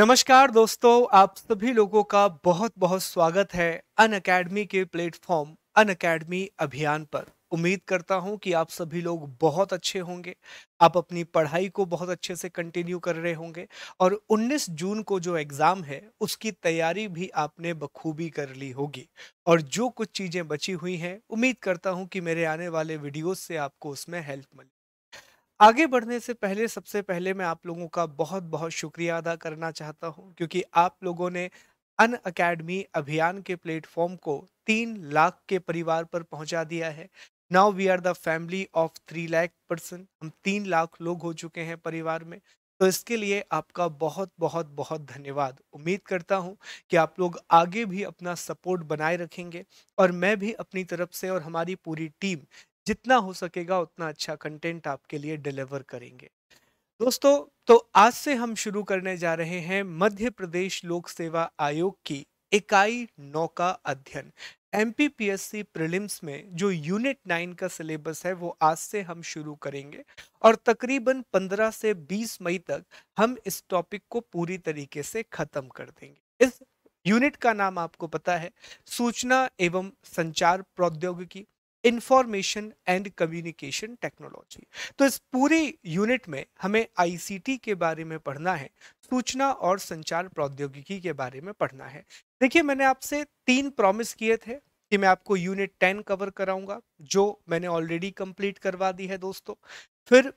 नमस्कार दोस्तों आप सभी लोगों का बहुत बहुत स्वागत है अन अकेडमी के प्लेटफॉर्म अन अकेडमी अभियान पर उम्मीद करता हूं कि आप सभी लोग बहुत अच्छे होंगे आप अपनी पढ़ाई को बहुत अच्छे से कंटिन्यू कर रहे होंगे और 19 जून को जो एग्ज़ाम है उसकी तैयारी भी आपने बखूबी कर ली होगी और जो कुछ चीज़ें बची हुई हैं उम्मीद करता हूं कि मेरे आने वाले वीडियोस से आपको उसमें हेल्प मिले आगे बढ़ने से पहले सबसे पहले मैं आप लोगों का बहुत बहुत शुक्रिया अदा करना चाहता हूँ क्योंकि आप लोगों ने अन अकेडमी अभियान के प्लेटफॉर्म को तीन लाख के परिवार पर पहुंचा दिया है now we are the family of three lakh person हम तीन लाख लोग हो चुके हैं परिवार में तो इसके लिए आपका बहुत बहुत बहुत धन्यवाद उम्मीद करता हूँ कि आप लोग आगे भी अपना सपोर्ट बनाए रखेंगे और मैं भी अपनी तरफ से और हमारी पूरी टीम जितना हो सकेगा उतना अच्छा कंटेंट आपके लिए डिलीवर करेंगे दोस्तों तो आज से हम शुरू करने जा रहे हैं मध्य प्रदेश लोक सेवा आयोग की इकाई नौ का अध्ययन एम पी प्रीलिम्स में जो यूनिट नाइन का सिलेबस है वो आज से हम शुरू करेंगे और तकरीबन 15 से 20 मई तक हम इस टॉपिक को पूरी तरीके से ख़त्म कर देंगे इस यूनिट का नाम आपको पता है सूचना एवं संचार प्रौद्योगिकी इंफॉर्मेशन एंड कम्युनिकेशन टेक्नोलॉजी तो इस पूरी यूनिट में हमें आईसीटी के बारे में पढ़ना है सूचना और संचार प्रौद्योगिकी के बारे में पढ़ना है देखिए मैंने आपसे तीन प्रॉमिस किए थे कि मैं आपको यूनिट टेन कवर कराऊंगा जो मैंने ऑलरेडी कंप्लीट करवा दी है दोस्तों फिर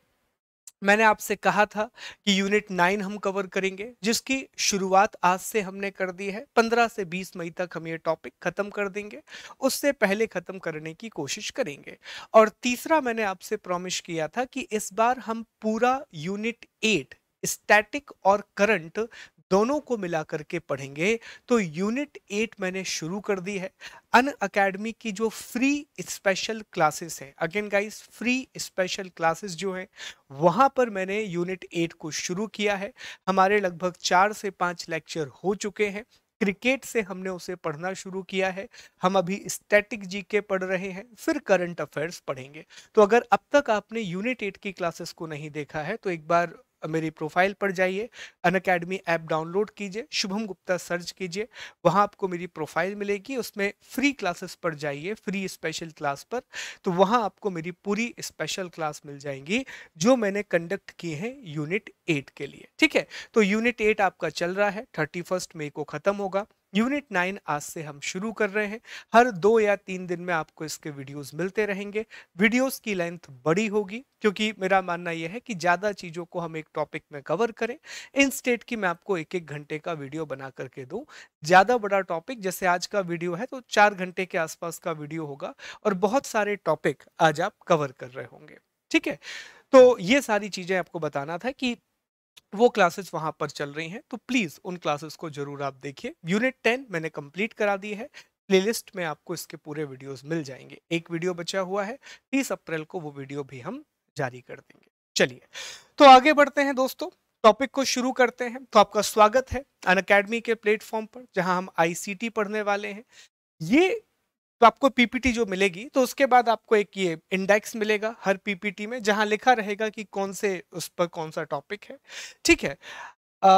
मैंने आपसे कहा था कि यूनिट नाइन हम कवर करेंगे जिसकी शुरुआत आज से हमने कर दी है पंद्रह से बीस मई तक हम ये टॉपिक खत्म कर देंगे उससे पहले खत्म करने की कोशिश करेंगे और तीसरा मैंने आपसे प्रॉमिस किया था कि इस बार हम पूरा यूनिट एट स्टैटिक और करंट दोनों को मिला करके पढ़ेंगे तो यूनिट एट मैंने शुरू कर दी है अन अकेडमी की जो फ्री स्पेशल क्लासेस हैं again guys free special classes जो है वहाँ पर मैंने यूनिट एट को शुरू किया है हमारे लगभग चार से पाँच लेक्चर हो चुके हैं क्रिकेट से हमने उसे पढ़ना शुरू किया है हम अभी स्टैटिक जीके पढ़ रहे हैं फिर करंट अफेयर्स पढ़ेंगे तो अगर अब तक आपने यूनिट एट की क्लासेस को नहीं देखा है तो एक बार मेरी प्रोफाइल पर जाइए अन अकेडमी ऐप डाउनलोड कीजिए शुभम गुप्ता सर्च कीजिए वहाँ आपको मेरी प्रोफाइल मिलेगी उसमें फ्री क्लासेस पर जाइए फ्री स्पेशल क्लास पर तो वहाँ आपको मेरी पूरी स्पेशल क्लास मिल जाएंगी जो मैंने कंडक्ट की है यूनिट एट के लिए ठीक है तो यूनिट एट आपका चल रहा है थर्टी मई को ख़त्म होगा यूनिट नाइन आज से हम शुरू कर रहे हैं हर दो या तीन दिन में आपको इसके वीडियोस मिलते रहेंगे वीडियोस की लेंथ बड़ी होगी क्योंकि मेरा मानना यह है कि ज़्यादा चीज़ों को हम एक टॉपिक में कवर करें इन स्टेट की मैं आपको एक एक घंटे का वीडियो बना करके दूँ ज़्यादा बड़ा टॉपिक जैसे आज का वीडियो है तो चार घंटे के आसपास का वीडियो होगा और बहुत सारे टॉपिक आज आप कवर कर रहे होंगे ठीक है तो ये सारी चीज़ें आपको बताना था कि वो क्लासेस वहां पर चल रही हैं तो प्लीज उन क्लासेस को जरूर आप देखिए यूनिट टेन मैंने कंप्लीट करा दी है प्लेलिस्ट में आपको इसके पूरे वीडियोस मिल जाएंगे एक वीडियो बचा हुआ है तीस अप्रैल को वो वीडियो भी हम जारी कर देंगे चलिए तो आगे बढ़ते हैं दोस्तों टॉपिक को शुरू करते हैं तो आपका स्वागत है अन अकेडमी के प्लेटफॉर्म पर जहां हम आई पढ़ने वाले हैं ये तो आपको पीपीटी जो मिलेगी तो उसके बाद आपको एक ये इंडेक्स मिलेगा हर पीपीटी में जहाँ लिखा रहेगा कि कौन से उस पर कौन सा टॉपिक है ठीक है आ,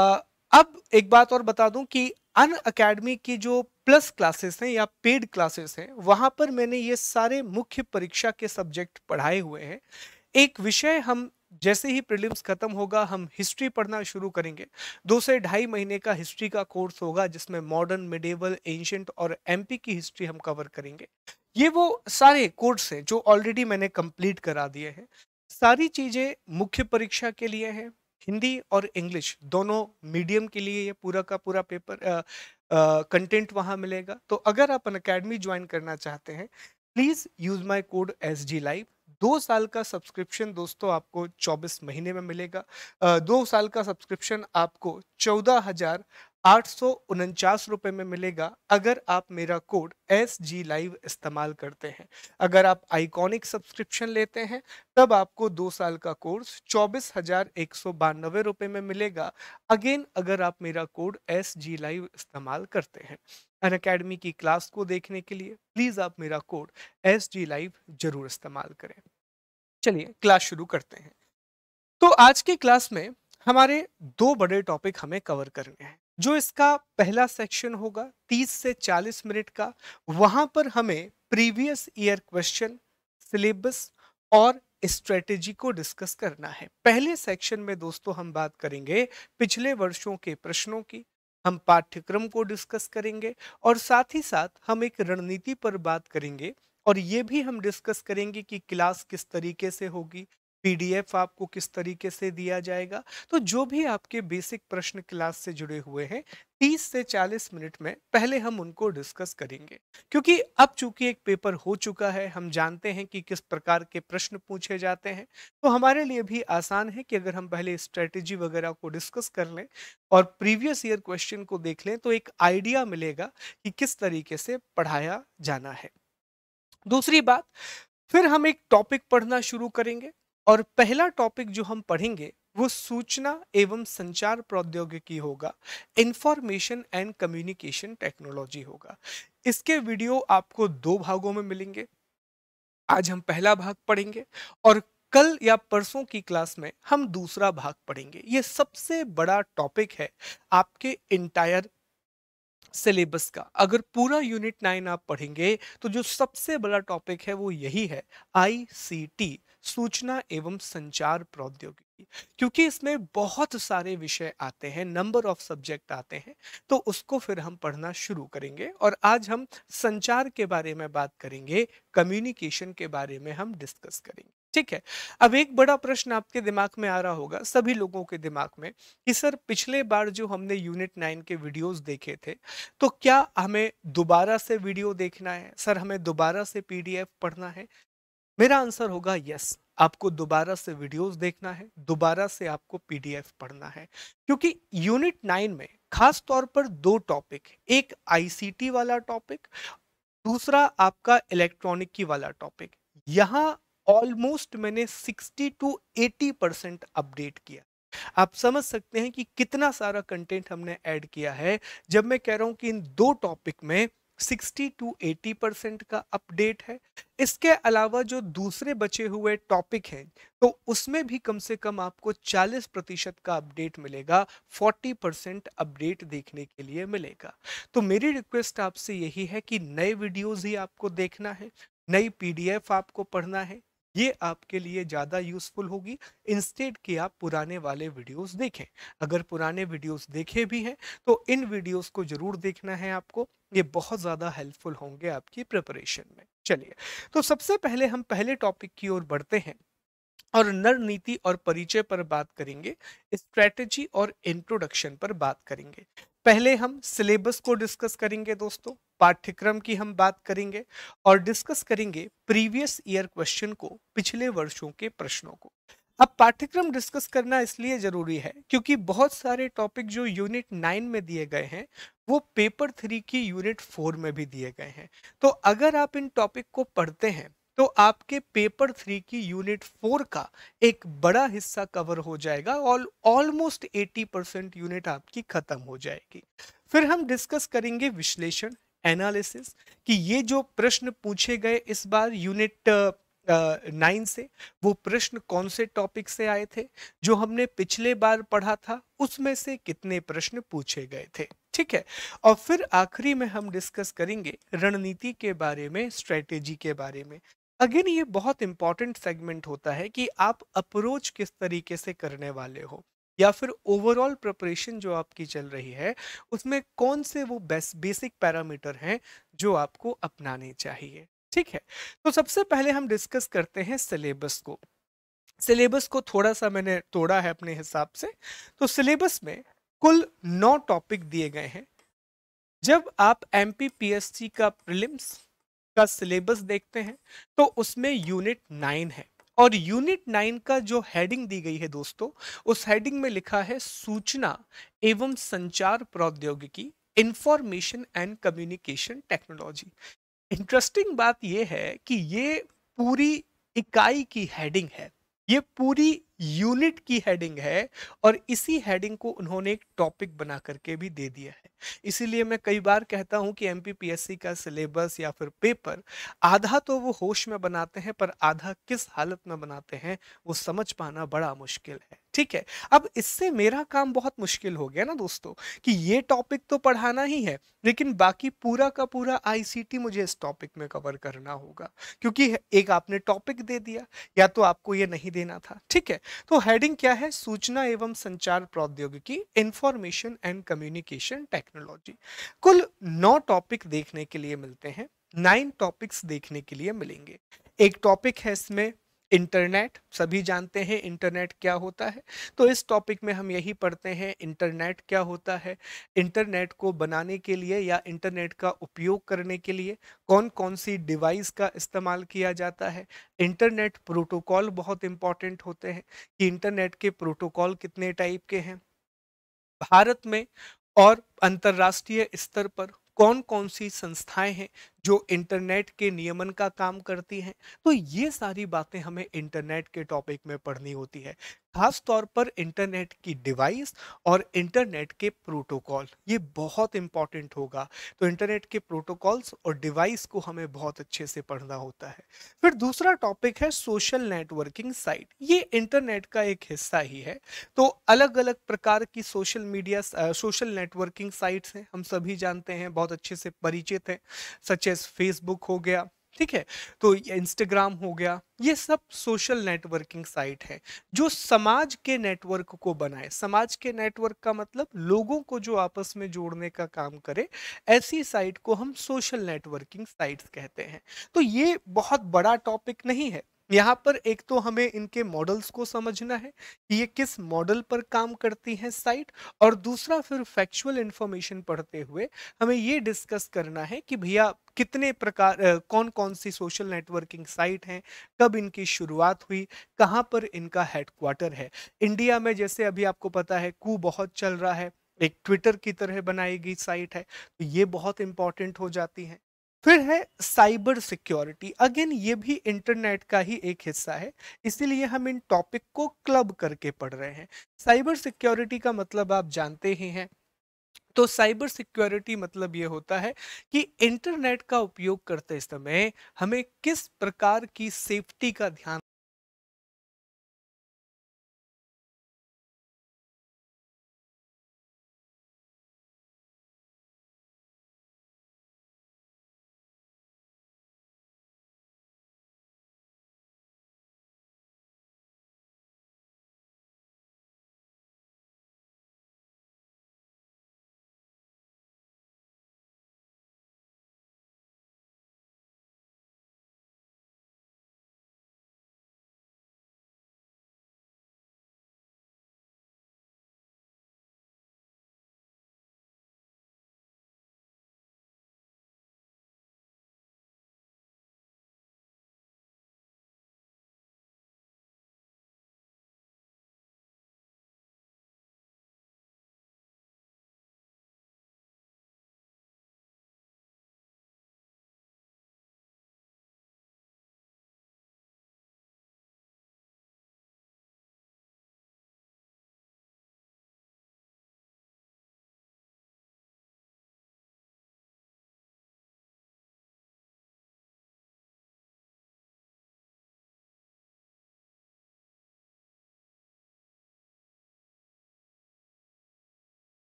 अब एक बात और बता दूं कि अन अकेडमी की जो प्लस क्लासेस हैं या पेड क्लासेस हैं वहां पर मैंने ये सारे मुख्य परीक्षा के सब्जेक्ट पढ़ाए हुए हैं एक विषय हम जैसे ही प्रीलिम्स खत्म होगा हम हिस्ट्री पढ़ना शुरू करेंगे दो से ढाई महीने का हिस्ट्री का कोर्स होगा जिसमें मॉडर्न मिडेवल एंशंट और एमपी की हिस्ट्री हम कवर करेंगे ये वो सारे कोर्स हैं जो ऑलरेडी मैंने कंप्लीट करा दिए हैं सारी चीज़ें मुख्य परीक्षा के लिए हैं हिंदी और इंग्लिश दोनों मीडियम के लिए ये पूरा का पूरा पेपर कंटेंट वहाँ मिलेगा तो अगर आप अन अकेडमी ज्वाइन करना चाहते हैं please use my code S G live दो साल का सब्सक्रिप्शन दोस्तों आपको 24 महीने में मिलेगा दो साल का सब्सक्रिप्शन आपको चौदह हज़ार आठ रुपए में मिलेगा अगर आप मेरा कोड एस जी लाइव इस्तेमाल करते हैं अगर आप आइकॉनिक सब्सक्रिप्शन लेते हैं तब आपको दो साल का कोर्स चौबीस हजार एक सौ बानवे रुपये में मिलेगा अगेन अगर आप मेरा कोड एस जी लाइव इस्तेमाल करते हैं अन अकेडमी की क्लास को देखने के लिए प्लीज़ आप मेरा कोड एस जी लाइव जरूर इस्तेमाल करें चलिए क्लास शुरू करते हैं तो आज की क्लास में हमारे दो बड़े टॉपिक हमें कवर करने हैं जो इसका पहला सेक्शन होगा 30 से 40 मिनट का वहां पर हमें प्रीवियस ईयर क्वेश्चन सिलेबस और स्ट्रेटेजी को डिस्कस करना है पहले सेक्शन में दोस्तों हम बात करेंगे पिछले वर्षों के प्रश्नों की हम पाठ्यक्रम को डिस्कस करेंगे और साथ ही साथ हम एक रणनीति पर बात करेंगे और ये भी हम डिस्कस करेंगे कि क्लास किस तरीके से होगी पीडीएफ आपको किस तरीके से दिया जाएगा तो जो भी आपके बेसिक प्रश्न क्लास से जुड़े हुए हैं 30 से 40 मिनट में पहले हम उनको डिस्कस करेंगे क्योंकि अब चूंकि एक पेपर हो चुका है हम जानते हैं कि किस प्रकार के प्रश्न पूछे जाते हैं तो हमारे लिए भी आसान है कि अगर हम पहले स्ट्रेटेजी वगैरह को डिस्कस कर लें और प्रीवियस ईयर क्वेश्चन को देख लें तो एक आइडिया मिलेगा कि किस तरीके से पढ़ाया जाना है दूसरी बात फिर हम एक टॉपिक पढ़ना शुरू करेंगे और पहला टॉपिक जो हम पढ़ेंगे वो सूचना एवं संचार प्रौद्योगिकी होगा इंफॉर्मेशन एंड कम्युनिकेशन टेक्नोलॉजी होगा इसके वीडियो आपको दो भागों में मिलेंगे आज हम पहला भाग पढ़ेंगे और कल या परसों की क्लास में हम दूसरा भाग पढ़ेंगे ये सबसे बड़ा टॉपिक है आपके इंटायर सिलेबस का अगर पूरा यूनिट नाइन आप पढ़ेंगे तो जो सबसे बड़ा टॉपिक है वो यही है आईसीटी सूचना एवं संचार प्रौद्योगिकी क्योंकि इसमें बहुत सारे विषय आते हैं नंबर ऑफ सब्जेक्ट आते हैं तो उसको फिर हम पढ़ना शुरू करेंगे और आज हम संचार के बारे में बात करेंगे कम्युनिकेशन के बारे में हम डिस्कस करेंगे ठीक है अब एक बड़ा प्रश्न आपके दिमाग में आ रहा होगा सभी लोगों के दिमाग में कि सर पिछले बार जो हमने यूनिट नाइन के वीडियोस देखे थे तो क्या हमें दोबारा से वीडियो देखना है सर हमें दोबारा से पीडीएफ पढ़ना है मेरा आंसर होगा यस आपको दोबारा से वीडियोस देखना है दोबारा से आपको पीडीएफ पढ़ना है क्योंकि यूनिट नाइन में खास तौर पर दो टॉपिक एक आईसीटी वाला टॉपिक दूसरा आपका इलेक्ट्रॉनिक की वाला टॉपिक यहाँ ऑलमोस्ट मैंने 60 टू 80 परसेंट अपडेट किया आप समझ सकते हैं कि कितना सारा कंटेंट हमने ऐड किया है जब मैं कह रहा हूं कि इन दो टॉपिक में सिक्सटी टू एटी परसेंट का अपडेट है इसके अलावा जो दूसरे बचे हुए टॉपिक हैं तो उसमें भी कम से कम आपको चालीस प्रतिशत का अपडेट मिलेगा फोर्टी परसेंट अपडेट देखने के लिए मिलेगा तो मेरी रिक्वेस्ट आपसे यही है कि नए वीडियोज़ ही आपको देखना है नई पीडीएफ आपको पढ़ना है ये आपके लिए ज़्यादा यूज़फुल होगी इंस्टेड कि आप पुराने वाले वीडियोस देखें अगर पुराने वीडियोस देखे भी हैं तो इन वीडियोस को ज़रूर देखना है आपको ये बहुत ज़्यादा हेल्पफुल होंगे आपकी प्रिपरेशन में चलिए तो सबसे पहले हम पहले टॉपिक की ओर बढ़ते हैं और नर नीति और परिचय पर बात करेंगे स्ट्रेटेजी और इंट्रोडक्शन पर बात करेंगे पहले हम सिलेबस को डिस्कस करेंगे दोस्तों पाठ्यक्रम की हम बात करेंगे और डिस्कस करेंगे प्रीवियस ईयर क्वेश्चन को पिछले वर्षों के प्रश्नों को अब पाठ्यक्रम डिस्कस करना इसलिए जरूरी है क्योंकि बहुत सारे टॉपिक जो यूनिट नाइन में दिए गए हैं वो पेपर थ्री की यूनिट फोर में भी दिए गए हैं तो अगर आप इन टॉपिक को पढ़ते हैं तो आपके पेपर थ्री की यूनिट फोर का एक बड़ा हिस्सा कवर हो जाएगा और ऑलमोस्ट एटी परसेंट यूनिट आपकी खत्म हो जाएगी फिर हम डिस्कस करेंगे विश्लेषण एनालिसिस कि ये जो प्रश्न पूछे गए इस बार यूनिट नाइन से वो प्रश्न कौन से टॉपिक से आए थे जो हमने पिछले बार पढ़ा था उसमें से कितने प्रश्न पूछे गए थे ठीक है और फिर आखिरी में हम डिस्कस करेंगे रणनीति के बारे में स्ट्रेटेजी के बारे में अगेन ये बहुत इंपॉर्टेंट सेगमेंट होता है कि आप अप्रोच किस तरीके से करने वाले हो या फिर ओवरऑल प्रिपरेशन जो आपकी चल रही है उसमें कौन से वो बेस बेसिक पैरामीटर हैं जो आपको अपनाने चाहिए ठीक है तो सबसे पहले हम डिस्कस करते हैं सिलेबस को सिलेबस को थोड़ा सा मैंने तोड़ा है अपने हिसाब से तो सिलेबस में कुल नौ टॉपिक दिए गए हैं जब आप एम का प्रिलिम्स का सिलेबस देखते हैं तो उसमें यूनिट नाइन है और यूनिट नाइन का जो हेडिंग दी गई है दोस्तों उस हेडिंग में लिखा है सूचना एवं संचार प्रौद्योगिकी information and communication technology interesting बात यह है कि ये पूरी इकाई की हेडिंग है ये पूरी यूनिट की हेडिंग है और इसी हेडिंग को उन्होंने एक टॉपिक बना करके भी दे दिया है इसीलिए मैं कई बार कहता हूं कि एमपीपीएससी का सिलेबस या फिर पेपर आधा तो वो होश में बनाते हैं पर आधा किस हालत में बनाते हैं वो समझ पाना बड़ा मुश्किल है ठीक है अब इससे मेरा काम बहुत मुश्किल हो गया ना दोस्तों कि ये टॉपिक तो पढ़ाना ही है लेकिन बाकी पूरा का पूरा आईसीटी मुझे इस टॉपिक में कवर करना होगा क्योंकि एक आपने टॉपिक दे दिया या तो आपको ये नहीं देना था ठीक है तो हेडिंग क्या है सूचना एवं संचार प्रौद्योगिकी इंफॉर्मेशन एंड कम्युनिकेशन टेक्नोलॉजी कुल नौ टॉपिक देखने के लिए मिलते हैं नाइन टॉपिक्स देखने के लिए मिलेंगे एक टॉपिक है इसमें इंटरनेट सभी जानते हैं इंटरनेट क्या होता है तो इस टॉपिक में हम यही पढ़ते हैं इंटरनेट क्या होता है इंटरनेट को बनाने के लिए या इंटरनेट का उपयोग करने के लिए कौन कौन सी डिवाइस का इस्तेमाल किया जाता है इंटरनेट प्रोटोकॉल बहुत इंपॉर्टेंट होते हैं कि इंटरनेट के प्रोटोकॉल कितने टाइप के हैं भारत में और अंतर्राष्ट्रीय स्तर पर कौन कौन सी संस्थाएं हैं जो इंटरनेट के नियमन का काम करती हैं तो ये सारी बातें हमें इंटरनेट के टॉपिक में पढ़नी होती है खास तौर पर इंटरनेट की डिवाइस और इंटरनेट के प्रोटोकॉल ये बहुत इंपॉर्टेंट होगा तो इंटरनेट के प्रोटोकॉल्स और डिवाइस को हमें बहुत अच्छे से पढ़ना होता है फिर दूसरा टॉपिक है सोशल नेटवर्किंग साइट ये इंटरनेट का एक हिस्सा ही है तो अलग अलग प्रकार की social media social networking sites हैं हम सभी जानते हैं बहुत अच्छे से परिचित हैं सच एज फेसबुक हो गया ठीक है तो इंस्टाग्राम हो गया ये सब सोशल नेटवर्किंग साइट है जो समाज के नेटवर्क को बनाए समाज के नेटवर्क का मतलब लोगों को जो आपस में जोड़ने का काम करे ऐसी साइट को हम सोशल नेटवर्किंग साइट्स कहते हैं तो ये बहुत बड़ा टॉपिक नहीं है यहाँ पर एक तो हमें इनके मॉडल्स को समझना है कि ये किस मॉडल पर काम करती है साइट और दूसरा फिर फैक्चुअल इन्फॉर्मेशन पढ़ते हुए हमें ये डिस्कस करना है कि भैया कितने प्रकार कौन कौन सी सोशल नेटवर्किंग साइट हैं कब इनकी शुरुआत हुई कहाँ पर इनका हेडक्वार्टर है इंडिया में जैसे अभी आपको पता है कू बहुत चल रहा है एक ट्विटर की तरह बनाई गई साइट है तो ये बहुत इंपॉर्टेंट हो जाती है फिर है साइबर सिक्योरिटी अगेन ये भी इंटरनेट का ही एक हिस्सा है इसीलिए हम इन टॉपिक को क्लब करके पढ़ रहे हैं साइबर सिक्योरिटी का मतलब आप जानते ही हैं तो साइबर सिक्योरिटी मतलब ये होता है कि इंटरनेट का उपयोग करते समय हमें किस प्रकार की सेफ्टी का ध्यान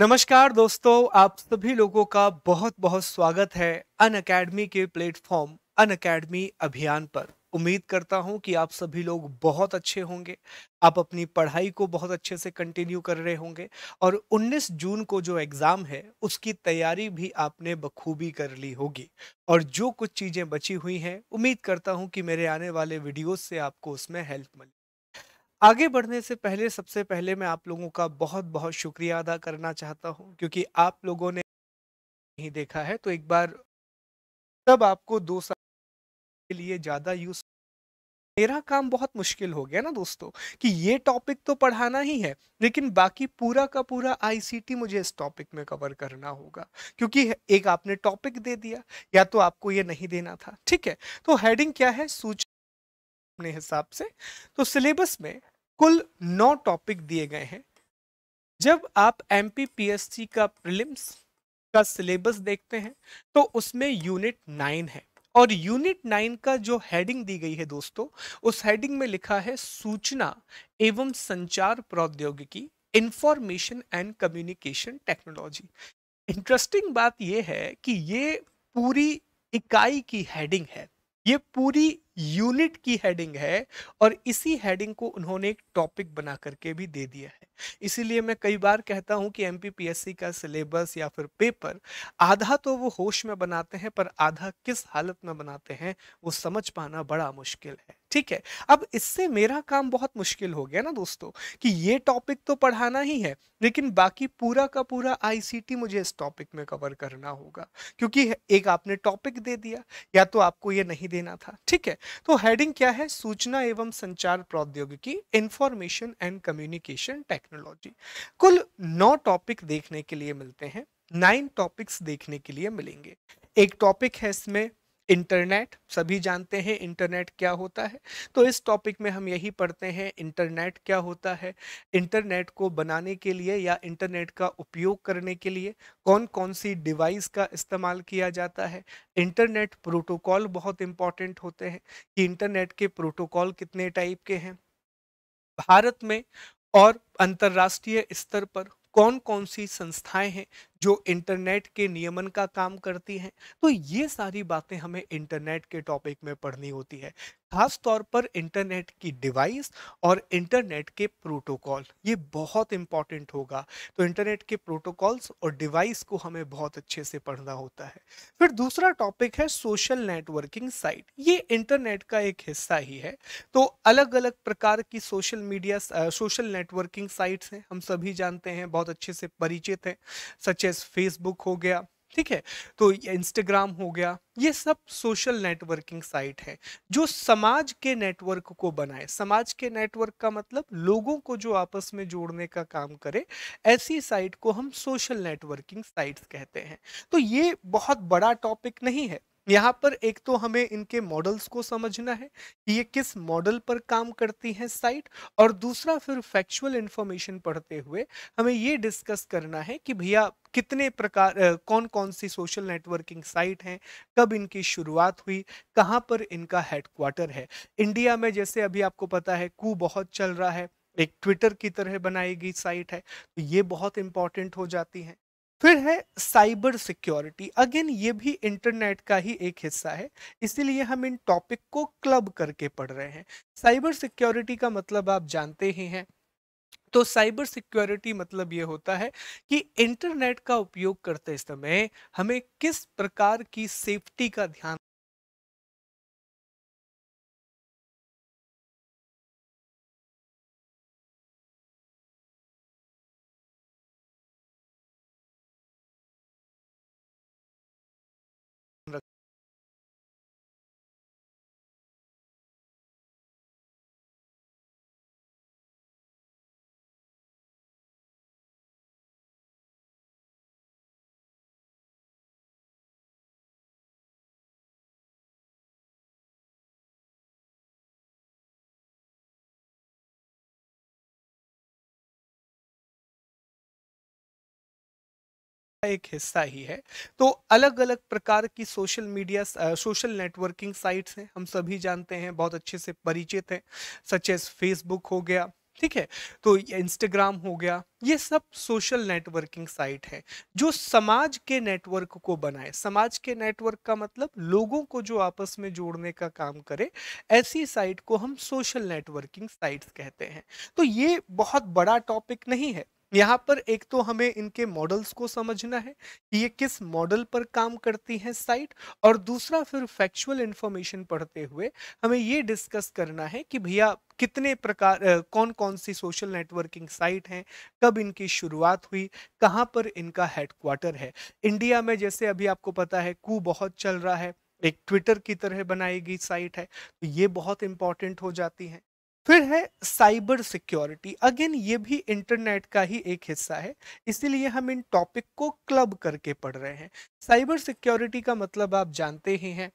नमस्कार दोस्तों आप सभी लोगों का बहुत बहुत स्वागत है अन अकेडमी के प्लेटफॉर्म अन अकेडमी अभियान पर उम्मीद करता हूं कि आप सभी लोग बहुत अच्छे होंगे आप अपनी पढ़ाई को बहुत अच्छे से कंटिन्यू कर रहे होंगे और 19 जून को जो एग्ज़ाम है उसकी तैयारी भी आपने बखूबी कर ली होगी और जो कुछ चीज़ें बची हुई हैं उम्मीद करता हूं कि मेरे आने वाले वीडियोस से आपको उसमें हेल्प मिले आगे बढ़ने से पहले सबसे पहले मैं आप लोगों का बहुत बहुत शुक्रिया अदा करना चाहता हूँ क्योंकि आप लोगों ने नहीं देखा है तो एक बार तब आपको दो साल के लिए ज़्यादा यूज मेरा काम बहुत मुश्किल हो गया ना दोस्तों कि ये टॉपिक तो पढ़ाना ही है लेकिन बाकी पूरा का पूरा आईसीटी मुझे इस टॉपिक में कवर करना होगा क्योंकि एक आपने टॉपिक दे दिया या तो आपको ये नहीं देना था ठीक है तो हेडिंग क्या है सूच अपने हिसाब से तो सिलेबस में कुल नौ टॉपिक दिए गए हैं जब आप एम का प्रिलिम्स का सिलेबस देखते हैं तो उसमें यूनिट नाइन है और यूनिट नाइन का जो हेडिंग दी गई है दोस्तों उस हेडिंग में लिखा है सूचना एवं संचार प्रौद्योगिकी information and communication technology interesting बात यह है कि ये पूरी इकाई की हेडिंग है ये पूरी यूनिट की हेडिंग है और इसी हेडिंग को उन्होंने एक टॉपिक बना करके भी दे दिया है इसीलिए मैं कई बार कहता हूं कि एम का सिलेबस या फिर पेपर आधा तो वो होश में बनाते हैं पर आधा किस हालत में बनाते हैं वो समझ पाना बड़ा मुश्किल है ठीक है अब इससे मेरा काम बहुत मुश्किल हो गया ना दोस्तों कि ये टॉपिक तो पढ़ाना ही है लेकिन बाकी पूरा का पूरा आईसीटी मुझे इस टॉपिक में कवर करना होगा क्योंकि एक आपने टॉपिक दे दिया या तो आपको ये नहीं देना था ठीक है तो हेडिंग क्या है सूचना एवं संचार प्रौद्योगिकी इंफॉर्मेशन एंड कम्युनिकेशन टेक्नोलॉजी कुल नौ टॉपिक देखने के लिए मिलते हैं नाइन टॉपिक्स देखने के लिए मिलेंगे एक टॉपिक है इसमें इंटरनेट सभी जानते हैं इंटरनेट क्या होता है तो इस टॉपिक में हम यही पढ़ते हैं इंटरनेट क्या होता है इंटरनेट को बनाने के लिए या इंटरनेट का उपयोग करने के लिए कौन कौन सी डिवाइस का इस्तेमाल किया जाता है इंटरनेट प्रोटोकॉल बहुत इंपॉर्टेंट होते हैं कि इंटरनेट के प्रोटोकॉल कितने टाइप के हैं भारत में और अंतर्राष्ट्रीय स्तर पर कौन कौन सी संस्थाएं हैं जो इंटरनेट के नियमन का काम करती हैं तो ये सारी बातें हमें इंटरनेट के टॉपिक में पढ़नी होती है खास तौर पर इंटरनेट की डिवाइस और इंटरनेट के प्रोटोकॉल ये बहुत इंपॉर्टेंट होगा तो इंटरनेट के प्रोटोकॉल्स और डिवाइस को हमें बहुत अच्छे से पढ़ना होता है फिर दूसरा टॉपिक है सोशल नेटवर्किंग साइट ये इंटरनेट का एक हिस्सा ही है तो अलग अलग प्रकार की social media social networking sites हैं हम सभी जानते हैं बहुत अच्छे से परिचित हैं सच जैसे फेसबुक हो गया ठीक है तो इंस्टाग्राम हो गया ये सब सोशल नेटवर्किंग साइट है जो समाज के नेटवर्क को बनाए समाज के नेटवर्क का मतलब लोगों को जो आपस में जोड़ने का काम करे ऐसी साइट को हम सोशल नेटवर्किंग साइट्स कहते हैं तो ये बहुत बड़ा टॉपिक नहीं है यहाँ पर एक तो हमें इनके मॉडल्स को समझना है कि ये किस मॉडल पर काम करती हैं साइट और दूसरा फिर फैक्चुअल इन्फॉर्मेशन पढ़ते हुए हमें ये डिस्कस करना है कि भैया कितने प्रकार कौन कौन सी सोशल नेटवर्किंग साइट हैं कब इनकी शुरुआत हुई कहाँ पर इनका हेडक्वार्टर है इंडिया में जैसे अभी आपको पता है कू बहुत चल रहा है एक ट्विटर की तरह बनाई गई साइट है तो ये बहुत इंपॉर्टेंट हो जाती हैं फिर है साइबर सिक्योरिटी अगेन ये भी इंटरनेट का ही एक हिस्सा है इसीलिए हम इन टॉपिक को क्लब करके पढ़ रहे हैं साइबर सिक्योरिटी का मतलब आप जानते ही हैं तो साइबर सिक्योरिटी मतलब ये होता है कि इंटरनेट का उपयोग करते समय हमें किस प्रकार की सेफ्टी का ध्यान का एक हिस्सा ही है तो अलग अलग प्रकार की social media social networking sites हैं हम सभी जानते हैं बहुत अच्छे से परिचित हैं सच एज फेसबुक हो गया ठीक है तो इंस्टाग्राम हो गया ये सब सोशल नेटवर्किंग साइट है जो समाज के नेटवर्क को बनाए समाज के नेटवर्क का मतलब लोगों को जो आपस में जोड़ने का काम करे ऐसी साइट को हम सोशल नेटवर्किंग साइट्स कहते हैं तो ये बहुत बड़ा टॉपिक नहीं है यहाँ पर एक तो हमें इनके मॉडल्स को समझना है कि ये किस मॉडल पर काम करती है साइट और दूसरा फिर फैक्चुअल इन्फॉर्मेशन पढ़ते हुए हमें ये डिस्कस करना है कि भैया कितने प्रकार कौन कौन सी सोशल नेटवर्किंग साइट हैं कब इनकी शुरुआत हुई कहाँ पर इनका हेडक्वार्टर है इंडिया में जैसे अभी आपको पता है कू बहुत चल रहा है एक ट्विटर की तरह बनाई गई साइट है तो ये बहुत इंपॉर्टेंट हो जाती है फिर है साइबर सिक्योरिटी अगेन ये भी इंटरनेट का ही एक हिस्सा है इसीलिए हम इन टॉपिक को क्लब करके पढ़ रहे हैं साइबर सिक्योरिटी का मतलब आप जानते ही हैं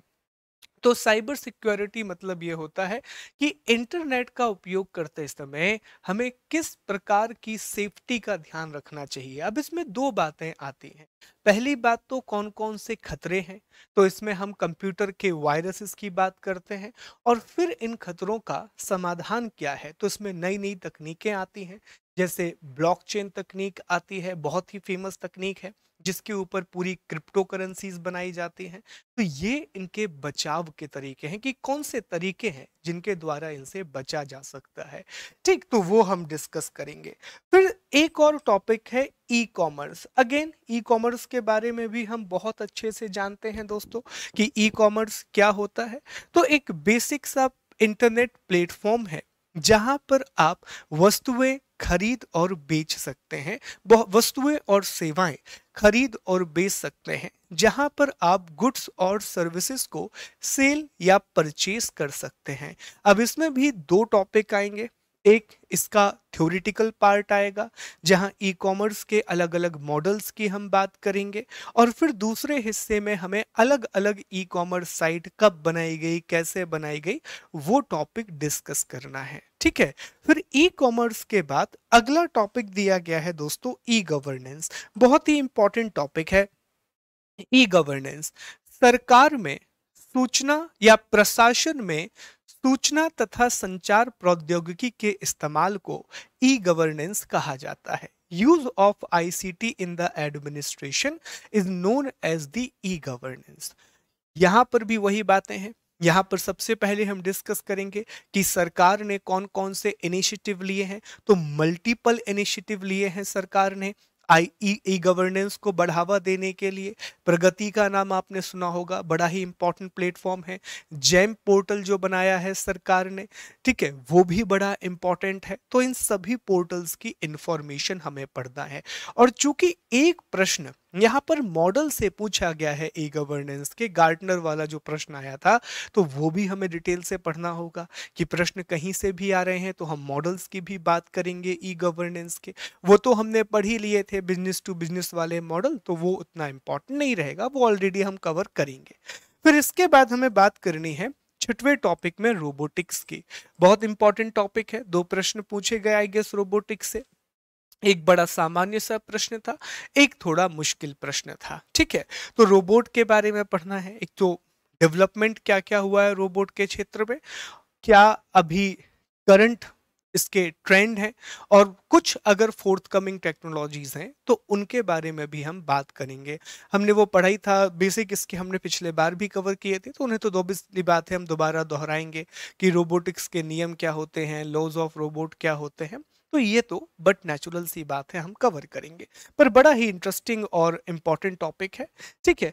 तो साइबर सिक्योरिटी मतलब ये होता है कि इंटरनेट का उपयोग करते समय हमें किस प्रकार की सेफ्टी का ध्यान रखना चाहिए अब इसमें दो बातें आती हैं पहली बात तो कौन कौन से खतरे हैं तो इसमें हम कंप्यूटर के वायरसेस की बात करते हैं और फिर इन खतरों का समाधान क्या है तो इसमें नई नई तकनीकें आती हैं जैसे ब्लॉकचेन तकनीक आती है बहुत ही फेमस तकनीक है जिसके ऊपर पूरी क्रिप्टो करेंसीज बनाई जाती हैं तो ये इनके बचाव के तरीके हैं कि कौन से तरीके हैं जिनके द्वारा इनसे बचा जा सकता है ठीक तो वो हम डिस्कस करेंगे फिर एक और टॉपिक है e commerce again e commerce के बारे में भी हम बहुत अच्छे से जानते हैं दोस्तों कि ई कॉमर्स क्या होता है तो एक बेसिक सा इंटरनेट प्लेटफॉर्म है जहाँ पर आप वस्तुएं खरीद और बेच सकते हैं वस्तुएं और सेवाएं खरीद और बेच सकते हैं जहां पर आप गुड्स और सर्विसेज को सेल या परचेज कर सकते हैं अब इसमें भी दो टॉपिक आएंगे एक इसका थ्योरिटिकल पार्ट आएगा जहां ई कॉमर्स के अलग अलग मॉडल्स की हम बात करेंगे और फिर दूसरे हिस्से में हमें अलग अलग ई कॉमर्स साइट कब बनाई गई कैसे बनाई गई वो टॉपिक डिस्कस करना है ठीक है फिर ई कॉमर्स के बाद अगला टॉपिक दिया गया है दोस्तों ई गवर्नेंस बहुत ही इंपॉर्टेंट टॉपिक है ई गवर्नेंस सरकार में सूचना या प्रशासन में सूचना तथा संचार प्रौद्योगिकी के इस्तेमाल को ई गवर्नेंस कहा जाता है use of ICT in the administration is known as the e governance यहाँ पर भी वही बातें हैं यहाँ पर सबसे पहले हम डिस्कस करेंगे कि सरकार ने कौन कौन से इनिशिएटिव लिए हैं तो मल्टीपल इनिशिएटिव लिए हैं सरकार ने आई ई गवर्नेंस को बढ़ावा देने के लिए प्रगति का नाम आपने सुना होगा बड़ा ही इम्पॉर्टेंट प्लेटफॉर्म है जैम पोर्टल जो बनाया है सरकार ने ठीक है वो भी बड़ा इम्पॉर्टेंट है तो इन सभी पोर्टल्स की इन्फॉर्मेशन हमें पढ़ना है और चूंकि एक प्रश्न यहाँ पर मॉडल से पूछा गया है ई गवर्नेंस के गार्डनर वाला जो प्रश्न आया था तो वो भी हमें डिटेल से पढ़ना होगा कि प्रश्न कहीं से भी आ रहे हैं तो हम मॉडल्स की भी बात करेंगे ई गवर्नेंस के वो तो हमने पढ़ ही लिए थे बिजनेस टू बिजनेस वाले मॉडल तो वो उतना इम्पॉर्टेंट नहीं रहेगा वो ऑलरेडी हम कवर करेंगे फिर इसके बाद हमें बात करनी है छठवें टॉपिक में रोबोटिक्स की बहुत इंपॉर्टेंट टॉपिक है दो प्रश्न पूछे गए आई गेस रोबोटिक्स से एक बड़ा सामान्य सा प्रश्न था एक थोड़ा मुश्किल प्रश्न था ठीक है तो रोबोट के बारे में पढ़ना है एक तो डेवलपमेंट क्या क्या हुआ है रोबोट के क्षेत्र में क्या अभी करंट इसके ट्रेंड हैं और कुछ अगर फोर्थ कमिंग टेक्नोलॉजीज़ हैं तो उनके बारे में भी हम बात करेंगे हमने वो पढ़ाई था बेसिक इसके हमने पिछले बार भी कवर किए थे तो उन्हें तो दो बिजली बात है हम दोबारा दोहराएंगे कि रोबोटिक्स के नियम क्या होते हैं लॉज ऑफ रोबोट क्या होते हैं तो ये तो बट नेचुरल सी बात है हम कवर करेंगे पर बड़ा ही इंटरेस्टिंग और इम्पॉर्टेंट टॉपिक है ठीक है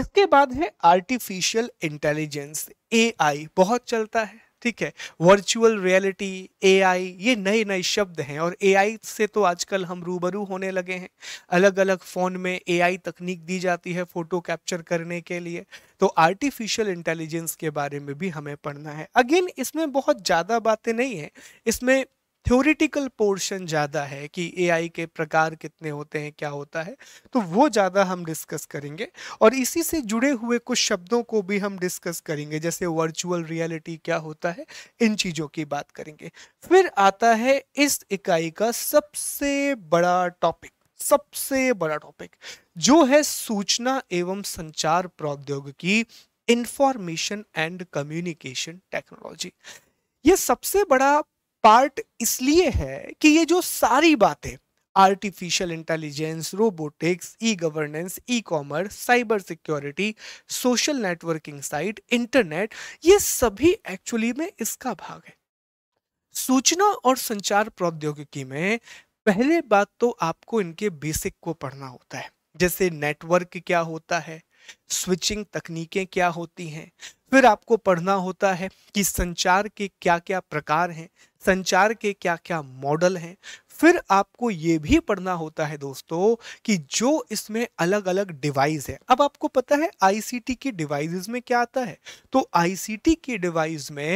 इसके बाद है आर्टिफिशियल इंटेलिजेंस एआई बहुत चलता है ठीक है वर्चुअल रियलिटी एआई ये नए नए शब्द हैं और एआई से तो आजकल हम रूबरू होने लगे हैं अलग अलग फ़ोन में एआई तकनीक दी जाती है फ़ोटो कैप्चर करने के लिए तो आर्टिफिशियल इंटेलिजेंस के बारे में भी हमें पढ़ना है अगेन इसमें बहुत ज़्यादा बातें नहीं हैं इसमें थ्योरिटिकल पोर्शन ज़्यादा है कि एआई के प्रकार कितने होते हैं क्या होता है तो वो ज़्यादा हम डिस्कस करेंगे और इसी से जुड़े हुए कुछ शब्दों को भी हम डिस्कस करेंगे जैसे वर्चुअल रियलिटी क्या होता है इन चीज़ों की बात करेंगे फिर आता है इस इकाई का सबसे बड़ा टॉपिक सबसे बड़ा टॉपिक जो है सूचना एवं संचार प्रौद्योगिकी इंफॉर्मेशन एंड कम्युनिकेशन टेक्नोलॉजी ये सबसे बड़ा पार्ट इसलिए है कि ये जो सारी बातें artificial intelligence robotics e governance e commerce cyber security social networking site internet ये सभी एक्चुअली में इसका भाग है सूचना और संचार प्रौद्योगिकी में पहले बात तो आपको इनके बेसिक को पढ़ना होता है जैसे नेटवर्क क्या होता है स्विचिंग तकनीकें क्या होती हैं फिर आपको पढ़ना होता है कि संचार के क्या क्या प्रकार हैं संचार के क्या क्या मॉडल हैं फिर आपको ये भी पढ़ना होता है दोस्तों कि जो इसमें अलग अलग डिवाइस है अब आपको पता है आईसीटी के डिवाइसेस में क्या आता है तो आईसीटी के डिवाइस में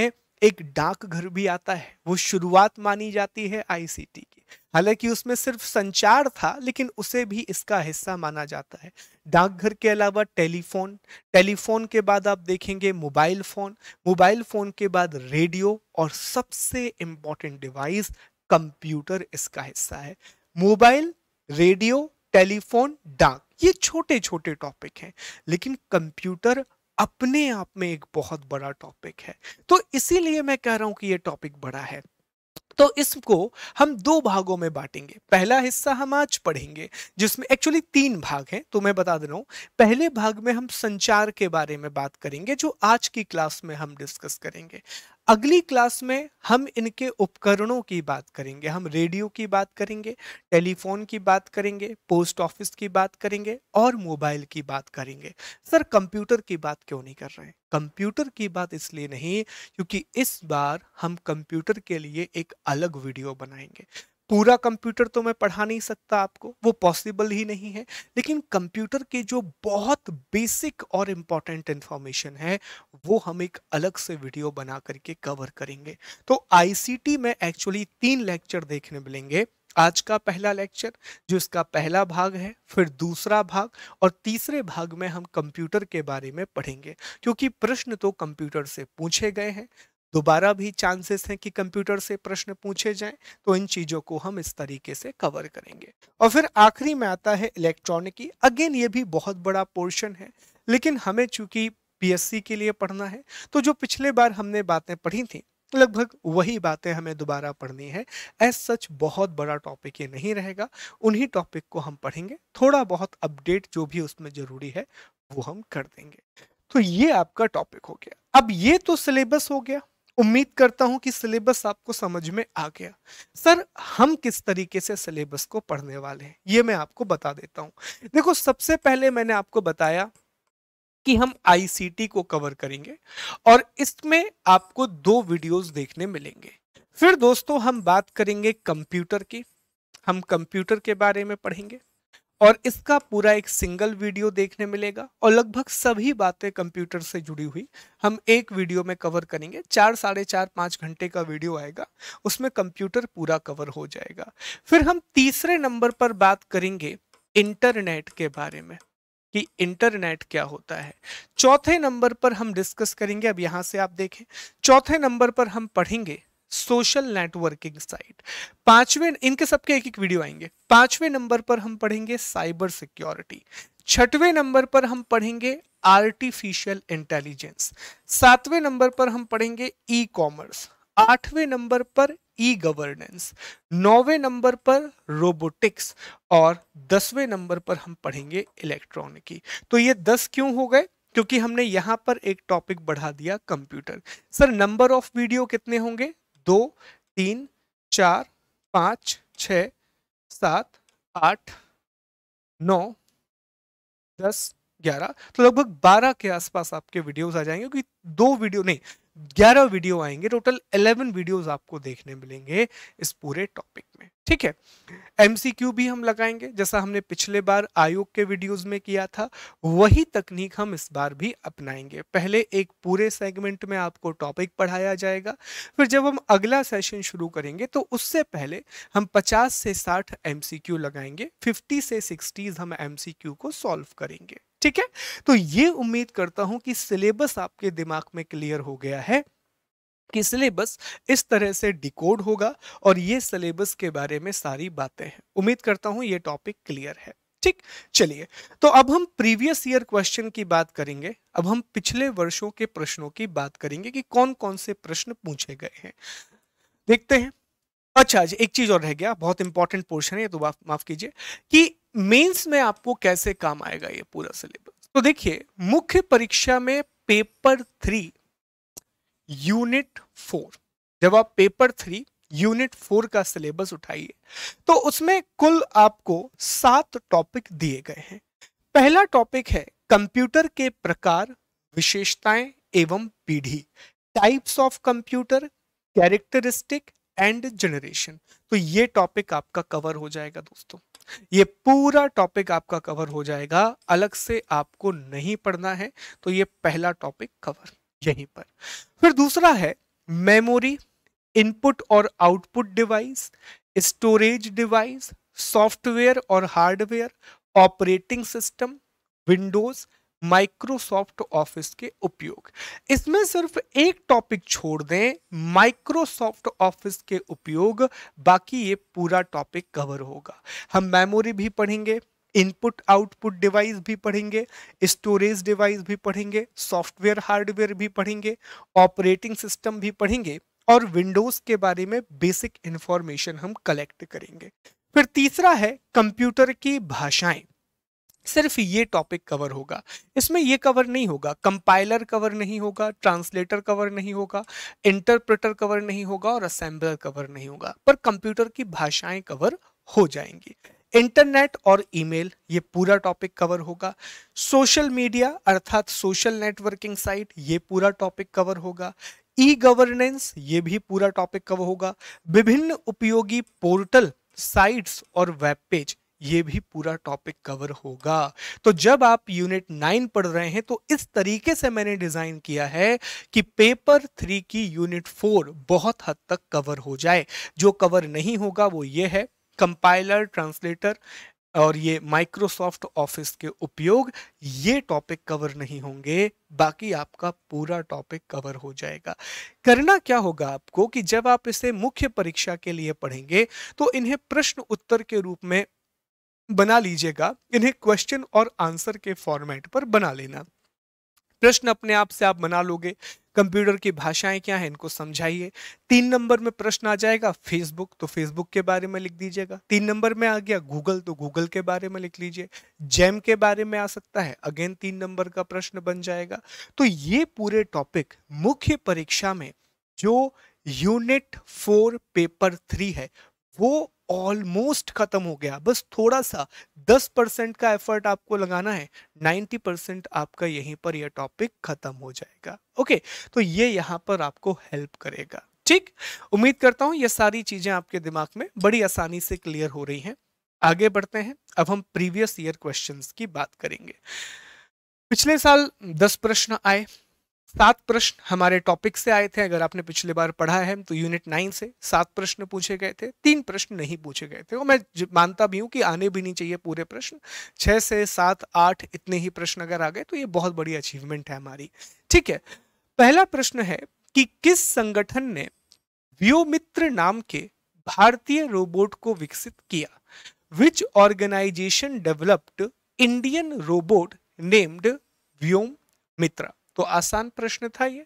एक डाकघर भी आता है वो शुरुआत मानी जाती है आईसीटी की हालांकि उसमें सिर्फ संचार था लेकिन उसे भी इसका हिस्सा माना जाता है डाकघर के अलावा टेलीफोन टेलीफोन के बाद आप देखेंगे मोबाइल फ़ोन मोबाइल फ़ोन के बाद रेडियो और सबसे इंपॉर्टेंट डिवाइस कंप्यूटर इसका हिस्सा है मोबाइल रेडियो टेलीफोन डाक ये छोटे छोटे टॉपिक हैं लेकिन कंप्यूटर अपने आप में एक बहुत बड़ा टॉपिक है तो इसीलिए मैं कह रहा हूँ कि ये टॉपिक बड़ा है तो इसको हम दो भागों में बांटेंगे पहला हिस्सा हम आज पढ़ेंगे जिसमें एक्चुअली तीन भाग हैं तो मैं बता दे रहा हूँ पहले भाग में हम संचार के बारे में बात करेंगे जो आज की क्लास में हम डिस्कस करेंगे अगली क्लास में हम इनके उपकरणों की बात करेंगे हम रेडियो की बात करेंगे टेलीफोन की बात करेंगे पोस्ट ऑफिस की बात करेंगे और मोबाइल की बात करेंगे सर कंप्यूटर की बात क्यों नहीं कर रहे हैं कंप्यूटर की बात इसलिए नहीं क्योंकि इस बार हम कंप्यूटर के लिए एक अलग वीडियो बनाएंगे पूरा कंप्यूटर तो मैं पढ़ा नहीं सकता आपको वो पॉसिबल ही नहीं है लेकिन कंप्यूटर के जो बहुत बेसिक और इम्पॉर्टेंट इन्फॉर्मेशन है वो हम एक अलग से वीडियो बना करके कवर करेंगे तो आईसीटी में एक्चुअली तीन लेक्चर देखने मिलेंगे आज का पहला लेक्चर जो इसका पहला भाग है फिर दूसरा भाग और तीसरे भाग में हम कंप्यूटर के बारे में पढ़ेंगे क्योंकि प्रश्न तो कंप्यूटर से पूछे गए हैं दोबारा भी चांसेस हैं कि कंप्यूटर से प्रश्न पूछे जाएं तो इन चीज़ों को हम इस तरीके से कवर करेंगे और फिर आखिरी में आता है इलेक्ट्रॉनिकी अगेन ये भी बहुत बड़ा पोर्शन है लेकिन हमें चूंकि पीएससी के लिए पढ़ना है तो जो पिछले बार हमने बातें पढ़ी थी लगभग वही बातें हमें दोबारा पढ़नी है एज सच बहुत बड़ा टॉपिक ये नहीं रहेगा उन्हीं टॉपिक को हम पढ़ेंगे थोड़ा बहुत अपडेट जो भी उसमें ज़रूरी है वो हम कर देंगे तो ये आपका टॉपिक हो गया अब ये तो सिलेबस हो गया उम्मीद करता हूं कि सिलेबस आपको समझ में आ गया सर हम किस तरीके से सिलेबस को पढ़ने वाले हैं ये मैं आपको बता देता हूं देखो सबसे पहले मैंने आपको बताया कि हम आईसीटी को कवर करेंगे और इसमें आपको दो वीडियोस देखने मिलेंगे फिर दोस्तों हम बात करेंगे कंप्यूटर की हम कंप्यूटर के बारे में पढ़ेंगे और इसका पूरा एक सिंगल वीडियो देखने मिलेगा और लगभग सभी बातें कंप्यूटर से जुड़ी हुई हम एक वीडियो में कवर करेंगे चार साढ़े चार पाँच घंटे का वीडियो आएगा उसमें कंप्यूटर पूरा कवर हो जाएगा फिर हम तीसरे नंबर पर बात करेंगे इंटरनेट के बारे में कि इंटरनेट क्या होता है चौथे नंबर पर हम डिस्कस करेंगे अब यहां से आप देखें चौथे नंबर पर हम पढ़ेंगे सोशल नेटवर्किंग साइट पांचवें इनके सबके एक एक वीडियो आएंगे पांचवें नंबर पर हम पढ़ेंगे साइबर सिक्योरिटी छठवें नंबर पर हम पढ़ेंगे आर्टिफिशियल इंटेलिजेंस सातवें नंबर पर हम पढ़ेंगे ई कॉमर्स आठवें नंबर पर ई गवर्नेंस नौवें नंबर पर रोबोटिक्स और दसवें नंबर पर हम पढ़ेंगे इलेक्ट्रॉनिकी तो ये दस क्यों हो गए क्योंकि हमने यहां पर एक टॉपिक बढ़ा दिया computer sir number of video कितने होंगे दो तीन चार पाँच छ सात आठ नौ दस ग्यारह तो लगभग बारह के आसपास आपके वीडियोस आ जाएंगे क्योंकि दो वीडियो नहीं ग्यारह वीडियो आएंगे टोटल इलेवन वीडियोस आपको देखने मिलेंगे इस पूरे टॉपिक में ठीक है एमसीक्यू भी हम लगाएंगे जैसा हमने पिछले बार आयोग के वीडियोस में किया था वही तकनीक हम इस बार भी अपनाएंगे पहले एक पूरे सेगमेंट में आपको टॉपिक पढ़ाया जाएगा फिर जब हम अगला सेशन शुरू करेंगे तो उससे पहले हम 50 से 60 एमसीक्यू लगाएंगे 50 से 60 हम एमसीक्यू को सॉल्व करेंगे ठीक है तो ये उम्मीद करता हूं कि सिलेबस आपके दिमाग में क्लियर हो गया है कि सिलेबस इस तरह से डिकोड होगा और ये सिलेबस के बारे में सारी बातें हैं उम्मीद करता हूँ ये टॉपिक क्लियर है ठीक चलिए तो अब हम प्रीवियस ईयर क्वेश्चन की बात करेंगे अब हम पिछले वर्षों के प्रश्नों की बात करेंगे कि कौन कौन से प्रश्न पूछे गए हैं देखते हैं अच्छा जी एक चीज और रह गया बहुत इंपॉर्टेंट पोर्शन है तो माफ कीजिए कि मेंस में आपको कैसे काम आएगा ये पूरा सिलेबस तो देखिए मुख्य परीक्षा में पेपर थ्री यूनिट फोर जब आप पेपर थ्री यूनिट फोर का सिलेबस उठाइए तो उसमें कुल आपको सात टॉपिक दिए गए हैं पहला टॉपिक है कंप्यूटर के प्रकार विशेषताएं एवं पीढ़ी types of computer characteristic and generation तो ये टॉपिक आपका कवर हो जाएगा दोस्तों ये पूरा टॉपिक आपका कवर हो जाएगा अलग से आपको नहीं पढ़ना है तो ये पहला टॉपिक कवर यहीं पर फिर दूसरा है मेमोरी इनपुट और output device storage device software और hardware operating system Windows Microsoft office के उपयोग इसमें सिर्फ एक टॉपिक छोड़ दें माइक्रोसॉफ्ट ऑफिस के उपयोग बाकी ये पूरा टॉपिक कवर होगा हम मेमोरी भी पढ़ेंगे इनपुट आउटपुट डिवाइस भी पढ़ेंगे स्टोरेज डिवाइस भी पढ़ेंगे सॉफ्टवेयर हार्डवेयर भी पढ़ेंगे ऑपरेटिंग सिस्टम भी पढ़ेंगे और विंडोज के बारे में बेसिक इंफॉर्मेशन हम कलेक्ट करेंगे फिर तीसरा है कंप्यूटर की भाषाएं सिर्फ ये टॉपिक कवर होगा इसमें ये कवर नहीं होगा कंपाइलर कवर नहीं होगा ट्रांसलेटर कवर नहीं होगा इंटरप्रेटर कवर नहीं होगा और असेंबलर कवर नहीं होगा पर कंप्यूटर की भाषाएं कवर हो जाएंगी इंटरनेट और ईमेल ये पूरा टॉपिक कवर होगा सोशल मीडिया अर्थात सोशल नेटवर्किंग साइट ये पूरा टॉपिक कवर होगा ई गवर्नेंस ये भी पूरा टॉपिक कवर होगा विभिन्न उपयोगी पोर्टल साइट्स और वेब पेज ये भी पूरा टॉपिक कवर होगा तो जब आप यूनिट नाइन पढ़ रहे हैं तो इस तरीके से मैंने डिजाइन किया है कि पेपर थ्री की यूनिट फोर बहुत हद तक कवर हो जाए जो कवर नहीं होगा वो ये है कंपाइलर ट्रांसलेटर और ये माइक्रोसॉफ्ट ऑफिस के उपयोग ये टॉपिक कवर नहीं होंगे बाकी आपका पूरा टॉपिक कवर हो जाएगा करना क्या होगा आपको कि जब आप इसे मुख्य परीक्षा के लिए पढ़ेंगे तो इन्हें प्रश्न उत्तर के रूप में बना लीजिएगा इन्हें क्वेश्चन और आंसर के फॉर्मेट पर बना लेना प्रश्न अपने आप से आप बना लोगे कंप्यूटर की भाषाएं क्या है इनको समझाइए तीन नंबर में प्रश्न आ जाएगा फेसबुक तो फेसबुक के बारे में लिख दीजिएगा तीन नंबर में आ गया गूगल तो गूगल के बारे में लिख लीजिए जैम के बारे में आ सकता है अगेन तीन नंबर का प्रश्न बन जाएगा तो ये पूरे टॉपिक मुख्य परीक्षा में जो यूनिट फोर पेपर थ्री है वो ऑलमोस्ट खत्म हो गया बस थोड़ा सा 10 परसेंट का एफर्ट आपको लगाना है 90 परसेंट आपका यहीं पर यह टॉपिक खत्म हो जाएगा ओके तो ये यहाँ पर आपको हेल्प करेगा ठीक उम्मीद करता हूँ ये सारी चीजें आपके दिमाग में बड़ी आसानी से क्लियर हो रही हैं आगे बढ़ते हैं अब हम प्रीवियस ईयर क्वेश्चंस की बात करेंगे पिछले साल 10 प्रश्न आए सात प्रश्न हमारे टॉपिक से आए थे अगर आपने पिछले बार पढ़ा है तो यूनिट नाइन से सात प्रश्न पूछे गए थे तीन प्रश्न नहीं पूछे गए थे और मैं मानता भी हूँ कि आने भी नहीं चाहिए पूरे प्रश्न छः से सात आठ इतने ही प्रश्न अगर आ गए तो ये बहुत बड़ी अचीवमेंट है हमारी ठीक है पहला प्रश्न है कि किस संगठन ने व्योमित्र नाम के भारतीय रोबोट को विकसित किया which organisation developed Indian robot named Vyom Mitra तो आसान प्रश्न था ये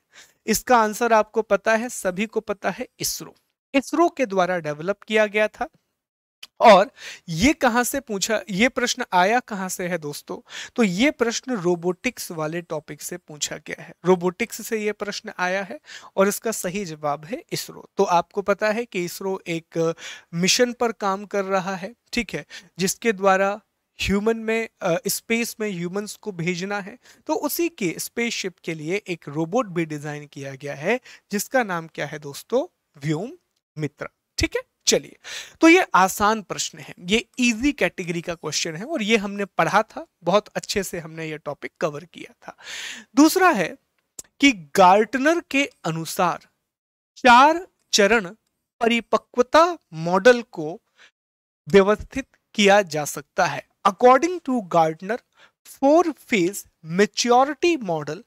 इसका आंसर आपको पता है सभी को पता है इसरो इसरो के द्वारा डेवलप किया गया था और ये कहां से पूछा ये प्रश्न आया कहां से है दोस्तों तो ये प्रश्न रोबोटिक्स वाले टॉपिक से पूछा गया है रोबोटिक्स से ये प्रश्न आया है और इसका सही जवाब है इसरो तो आपको पता है कि इसरो एक मिशन पर काम कर रहा है ठीक है जिसके द्वारा ह्यूमन में स्पेस में ह्यूमंस को भेजना है तो उसी के स्पेसशिप के लिए एक रोबोट भी डिजाइन किया गया है जिसका नाम क्या है दोस्तों व्योम मित्र ठीक है चलिए तो ये आसान प्रश्न है ये इजी कैटेगरी का क्वेश्चन है और ये हमने पढ़ा था बहुत अच्छे से हमने ये टॉपिक कवर किया था दूसरा है कि गार्टनर के अनुसार चार चरण परिपक्वता मॉडल को व्यवस्थित किया जा सकता है According to Gardner, four-phase maturity model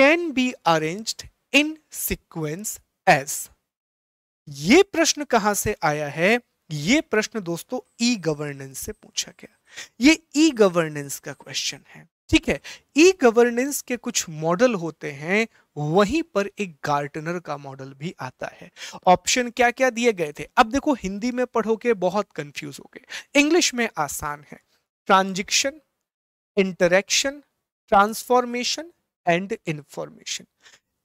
can be arranged in sequence as. ये प्रश्न कहां से आया है ये प्रश्न दोस्तों ई e गवर्नेंस से पूछा गया ये ई e गवर्नेंस का क्वेश्चन है ठीक है ई e गवर्नेंस के कुछ मॉडल होते हैं वहीं पर एक गार्टनर का मॉडल भी आता है ऑप्शन क्या क्या दिए गए थे अब देखो हिंदी में पढ़ोगे बहुत कंफ्यूज हो इंग्लिश में आसान है transaction interaction transformation and information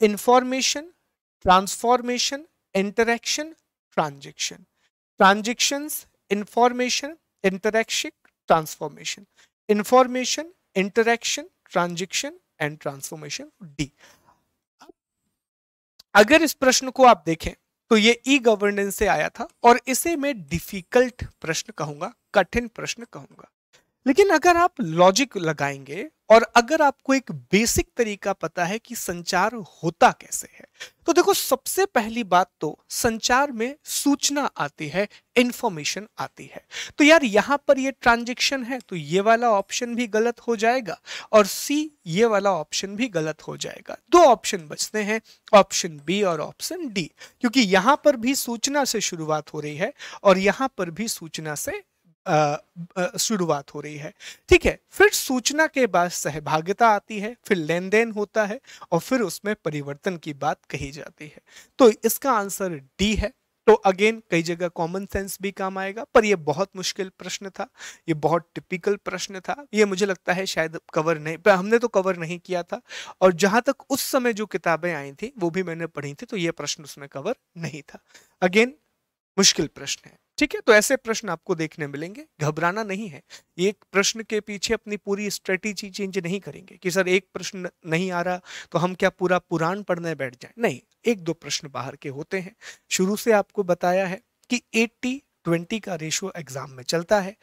information transformation interaction transaction transaction information interaction transformation information interaction transaction and transformation D अगर इस प्रश्न को आप देखें तो ये ई गवर्नेंस से आया था और इसे मैं डिफिकल्ट प्रश्न कहूंगा कठिन प्रश्न कहूंगा लेकिन अगर आप लॉजिक लगाएंगे और अगर आपको एक बेसिक तरीका पता है कि संचार होता कैसे है तो देखो सबसे पहली बात तो संचार में सूचना आती है इंफॉर्मेशन आती है तो यार यहाँ पर ये ट्रांजेक्शन है तो ये वाला ऑप्शन भी गलत हो जाएगा और सी ये वाला ऑप्शन भी गलत हो जाएगा दो ऑप्शन बचते हैं ऑप्शन बी और ऑप्शन डी क्योंकि यहां पर भी सूचना से शुरुआत हो रही है और यहां पर भी सूचना से शुरुआत हो रही है ठीक है फिर सूचना के बाद सहभागिता आती है फिर लेन देन होता है और फिर उसमें परिवर्तन की बात कही जाती है तो इसका आंसर डी है तो अगेन कई जगह कॉमन सेंस भी काम आएगा पर यह बहुत मुश्किल प्रश्न था ये बहुत टिपिकल प्रश्न था ये मुझे लगता है शायद कवर नहीं पर हमने तो कवर नहीं किया था और जहां तक उस समय जो किताबें आई थी वो भी मैंने पढ़ी थी तो ये प्रश्न उसमें कवर नहीं था अगेन मुश्किल प्रश्न है ठीक है तो ऐसे प्रश्न आपको देखने मिलेंगे घबराना नहीं है एक प्रश्न के पीछे अपनी पूरी स्ट्रेटेजी चेंज नहीं करेंगे कि सर एक प्रश्न नहीं आ रहा तो हम क्या पूरा पुराण पढ़ने बैठ जाए नहीं एक दो प्रश्न बाहर के होते हैं शुरू से आपको बताया है कि एट्टी ट्वेंटी का रेशियो एग्जाम में चलता है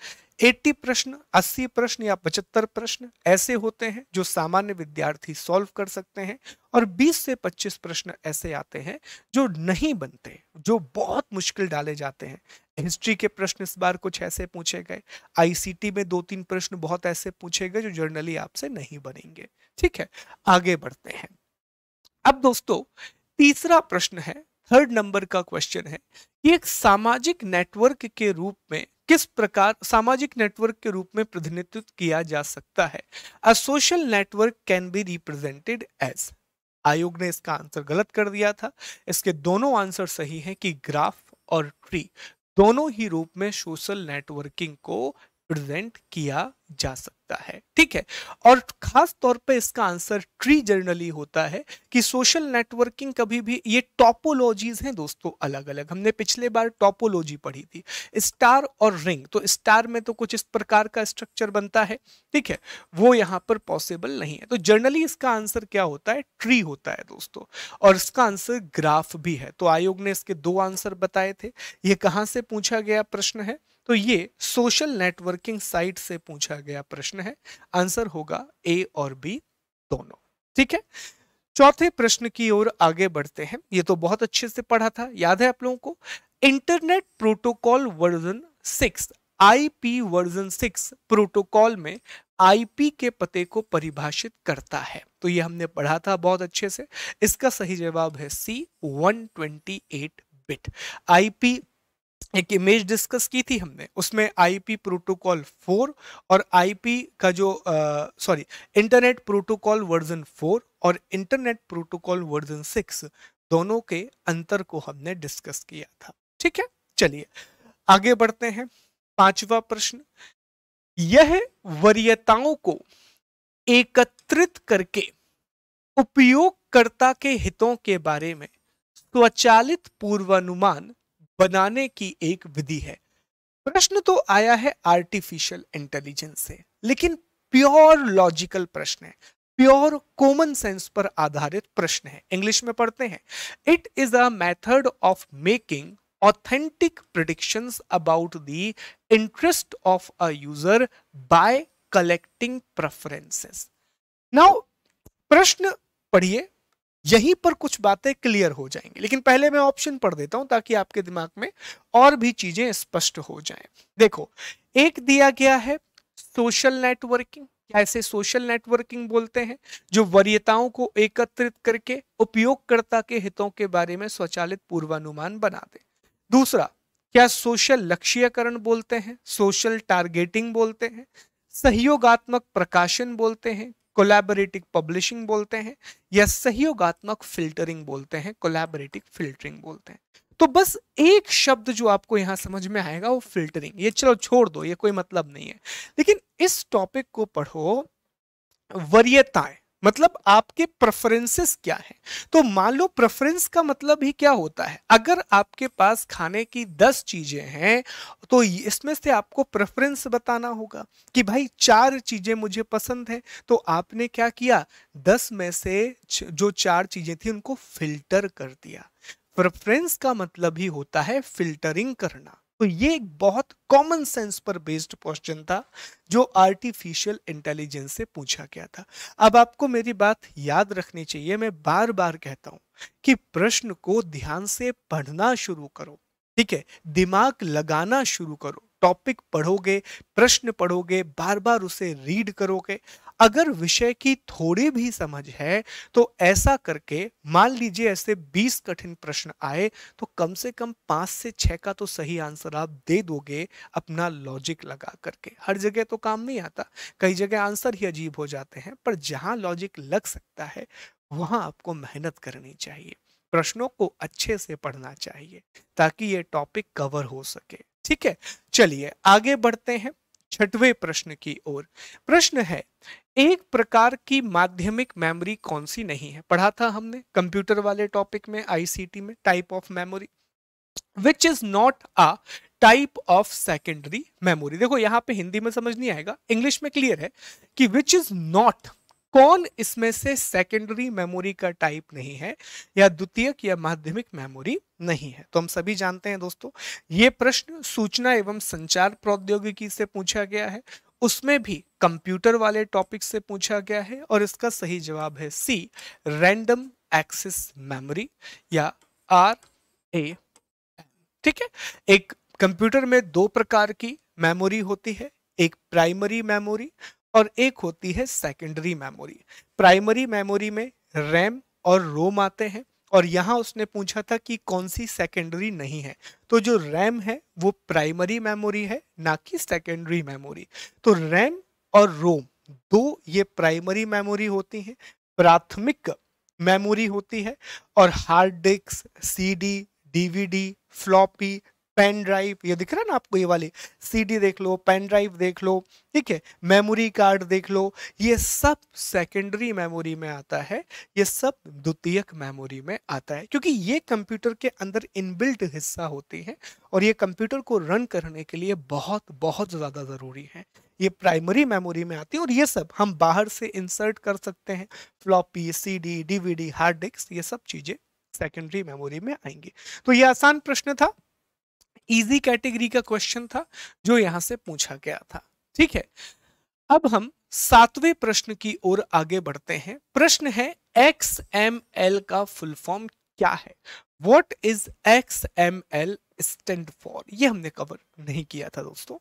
80 प्रश्न 80 प्रश्न या 75 प्रश्न ऐसे होते हैं जो सामान्य विद्यार्थी सॉल्व कर सकते हैं और 20 से 25 प्रश्न ऐसे आते हैं जो नहीं बनते जो बहुत मुश्किल डाले जाते हैं हिस्ट्री के प्रश्न इस बार कुछ ऐसे पूछे गए आईसीटी में दो तीन प्रश्न बहुत ऐसे पूछे गए जो जर्नली आपसे नहीं बनेंगे ठीक है आगे बढ़ते हैं अब दोस्तों तीसरा प्रश्न है थर्ड नंबर का क्वेश्चन है कि एक सामाजिक नेटवर्क के रूप में किस प्रकार सामाजिक नेटवर्क के रूप में प्रतिनिधित्व किया जा सकता है a social network can be represented as आयोग ने इसका आंसर गलत कर दिया था इसके दोनों आंसर सही हैं कि ग्राफ और ट्री दोनों ही रूप में सोशल नेटवर्किंग को प्रेजेंट किया जा सकता है ठीक है और खास तौर पे इसका आंसर ट्री जर्नली होता है कि सोशल नेटवर्किंग कभी भी ये टॉपोलॉजीज हैं दोस्तों अलग अलग हमने पिछले बार टॉपोलॉजी पढ़ी थी स्टार और रिंग तो स्टार में तो कुछ इस प्रकार का स्ट्रक्चर बनता है ठीक है वो यहाँ पर पॉसिबल नहीं है तो जर्नली इसका आंसर क्या होता है ट्री होता है दोस्तों और इसका आंसर ग्राफ भी है तो आयोग ने इसके दो आंसर बताए थे ये कहाँ से पूछा गया प्रश्न है तो ये सोशल नेटवर्किंग साइट से पूछा गया प्रश्न है आंसर होगा ए और बी दोनों ठीक है चौथे प्रश्न की ओर आगे बढ़ते हैं ये तो बहुत अच्छे से पढ़ा था याद है आप लोगों को internet protocol version six IP version six protocol में आईपी के पते को परिभाषित करता है तो ये हमने पढ़ा था बहुत अच्छे से इसका सही जवाब है सी 128 बिट आईपी एक इमेज डिस्कस की थी हमने उसमें आईपी प्रोटोकॉल फोर और आईपी का जो sorry internet protocol version four और इंटरनेट प्रोटोकॉल वर्जन सिक्स दोनों के अंतर को हमने डिस्कस किया था ठीक है चलिए आगे बढ़ते हैं पांचवा प्रश्न यह वरीयताओं को एकत्रित करके उपयोगकर्ता के हितों के बारे में स्वचालित पूर्वानुमान बनाने की एक विधि है प्रश्न तो आया है आर्टिफिशियल इंटेलिजेंस से लेकिन प्योर लॉजिकल प्रश्न है प्योर कॉमन सेंस पर आधारित प्रश्न है इंग्लिश में पढ़ते हैं it is a method of making authentic prediction about the interest of a user by collecting preferences now प्रश्न पढ़िए यहीं पर कुछ बातें क्लियर हो जाएंगी लेकिन पहले मैं ऑप्शन पढ़ देता हूं ताकि आपके दिमाग में और भी चीजें स्पष्ट हो जाएं देखो एक दिया गया है सोशल नेटवर्किंग ऐसे सोशल नेटवर्किंग बोलते हैं जो वरीयताओं को एकत्रित करके उपयोगकर्ता के हितों के बारे में स्वचालित पूर्वानुमान बना दे दूसरा क्या सोशल लक्ष्यकरण बोलते हैं सोशल टारगेटिंग बोलते हैं सहयोगात्मक प्रकाशन बोलते हैं कोलैबोरेटिव पब्लिशिंग बोलते हैं या सहयोगात्मक फिल्टरिंग बोलते हैं कोलैबोरेटिव फिल्टरिंग बोलते हैं तो बस एक शब्द जो आपको यहाँ समझ में आएगा वो फिल्टरिंग ये चलो छोड़ दो ये कोई मतलब नहीं है लेकिन इस टॉपिक को पढ़ो वरीयताएं मतलब आपके प्रेफरेंसेस क्या है तो मान लो प्रेफरेंस का मतलब ही क्या होता है अगर आपके पास खाने की दस चीजें हैं तो इसमें से आपको प्रेफरेंस बताना होगा कि भाई चार चीजें मुझे पसंद है तो आपने क्या किया दस में से जो चार चीजें थी उनको फिल्टर कर दिया प्रेफरेंस का मतलब ही होता है फिल्टरिंग करना तो ये एक बहुत कॉमन सेंस पर बेस्ड क्वेश्चन था जो आर्टिफिशियल इंटेलिजेंस से पूछा गया था अब आपको मेरी बात याद रखनी चाहिए मैं बार बार कहता हूं कि प्रश्न को ध्यान से पढ़ना शुरू करो ठीक है दिमाग लगाना शुरू करो टॉपिक पढ़ोगे प्रश्न पढ़ोगे बार बार उसे रीड करोगे अगर विषय की थोड़ी भी समझ है तो ऐसा करके मान लीजिए ऐसे 20 कठिन प्रश्न आए तो कम से कम पांच से छह का तो सही आंसर आप दे दोगे अपना लॉजिक लगा करके हर जगह तो काम नहीं आता कई जगह आंसर ही अजीब हो जाते हैं पर जहां लॉजिक लग सकता है वहां आपको मेहनत करनी चाहिए प्रश्नों को अच्छे से पढ़ना चाहिए ताकि ये टॉपिक कवर हो सके ठीक है चलिए आगे बढ़ते हैं छठवें प्रश्न की ओर प्रश्न है एक प्रकार की माध्यमिक मेमोरी कौन सी नहीं है पढ़ा था हमने कंप्यूटर वाले टॉपिक में आईसीटी में type of memory which is not a type of secondary memory देखो यहां पे हिंदी में समझ नहीं आएगा इंग्लिश में क्लियर है कि विच इज नॉट कौन इसमें से सेकेंडरी मेमोरी का टाइप नहीं है या द्वितीयक या माध्यमिक मेमोरी नहीं है तो हम सभी जानते हैं दोस्तों ये प्रश्न सूचना एवं संचार प्रौद्योगिकी से पूछा गया है उसमें भी कंप्यूटर वाले टॉपिक से पूछा गया है और इसका सही जवाब है सी रैंडम एक्सेस मेमोरी या आर ए ठीक है एक कंप्यूटर में दो प्रकार की मेमोरी होती है एक प्राइमरी मेमोरी और एक होती है सेकेंडरी मेमोरी प्राइमरी मेमोरी में रैम और रोम आते हैं और यहाँ उसने पूछा था कि कौन सी सेकेंडरी नहीं है तो जो रैम है वो प्राइमरी मेमोरी है ना कि सेकेंडरी मेमोरी तो रैम और रोम दो ये प्राइमरी मेमोरी होती हैं प्राथमिक मेमोरी होती है और hard disk CD, DVD, floppy pen drive ये दिख रहा है ना आपको ये वाले सीडी देख लो पेन ड्राइव देख लो ठीक है मेमोरी कार्ड देख लो ये सब सेकेंडरी मेमोरी में आता है ये सब द्वितीयक मेमोरी में आता है क्योंकि ये कंप्यूटर के अंदर इनबिल्ट हिस्सा होते हैं और ये कंप्यूटर को रन करने के लिए बहुत बहुत ज़्यादा ज़रूरी है ये प्राइमरी मेमोरी में आती है और ये सब हम बाहर से इंसर्ट कर सकते हैं floppy V D hard disk ये सब चीज़ें सेकेंडरी मेमोरी में आएंगी तो ये आसान प्रश्न था इजी कैटेगरी का क्वेश्चन था जो यहां से पूछा गया था ठीक है अब हम सातवें प्रश्न की ओर आगे बढ़ते हैं प्रश्न है एक्स एम एल का फुल फॉर्म क्या है what is X M L stand for ये हमने कवर नहीं किया था दोस्तों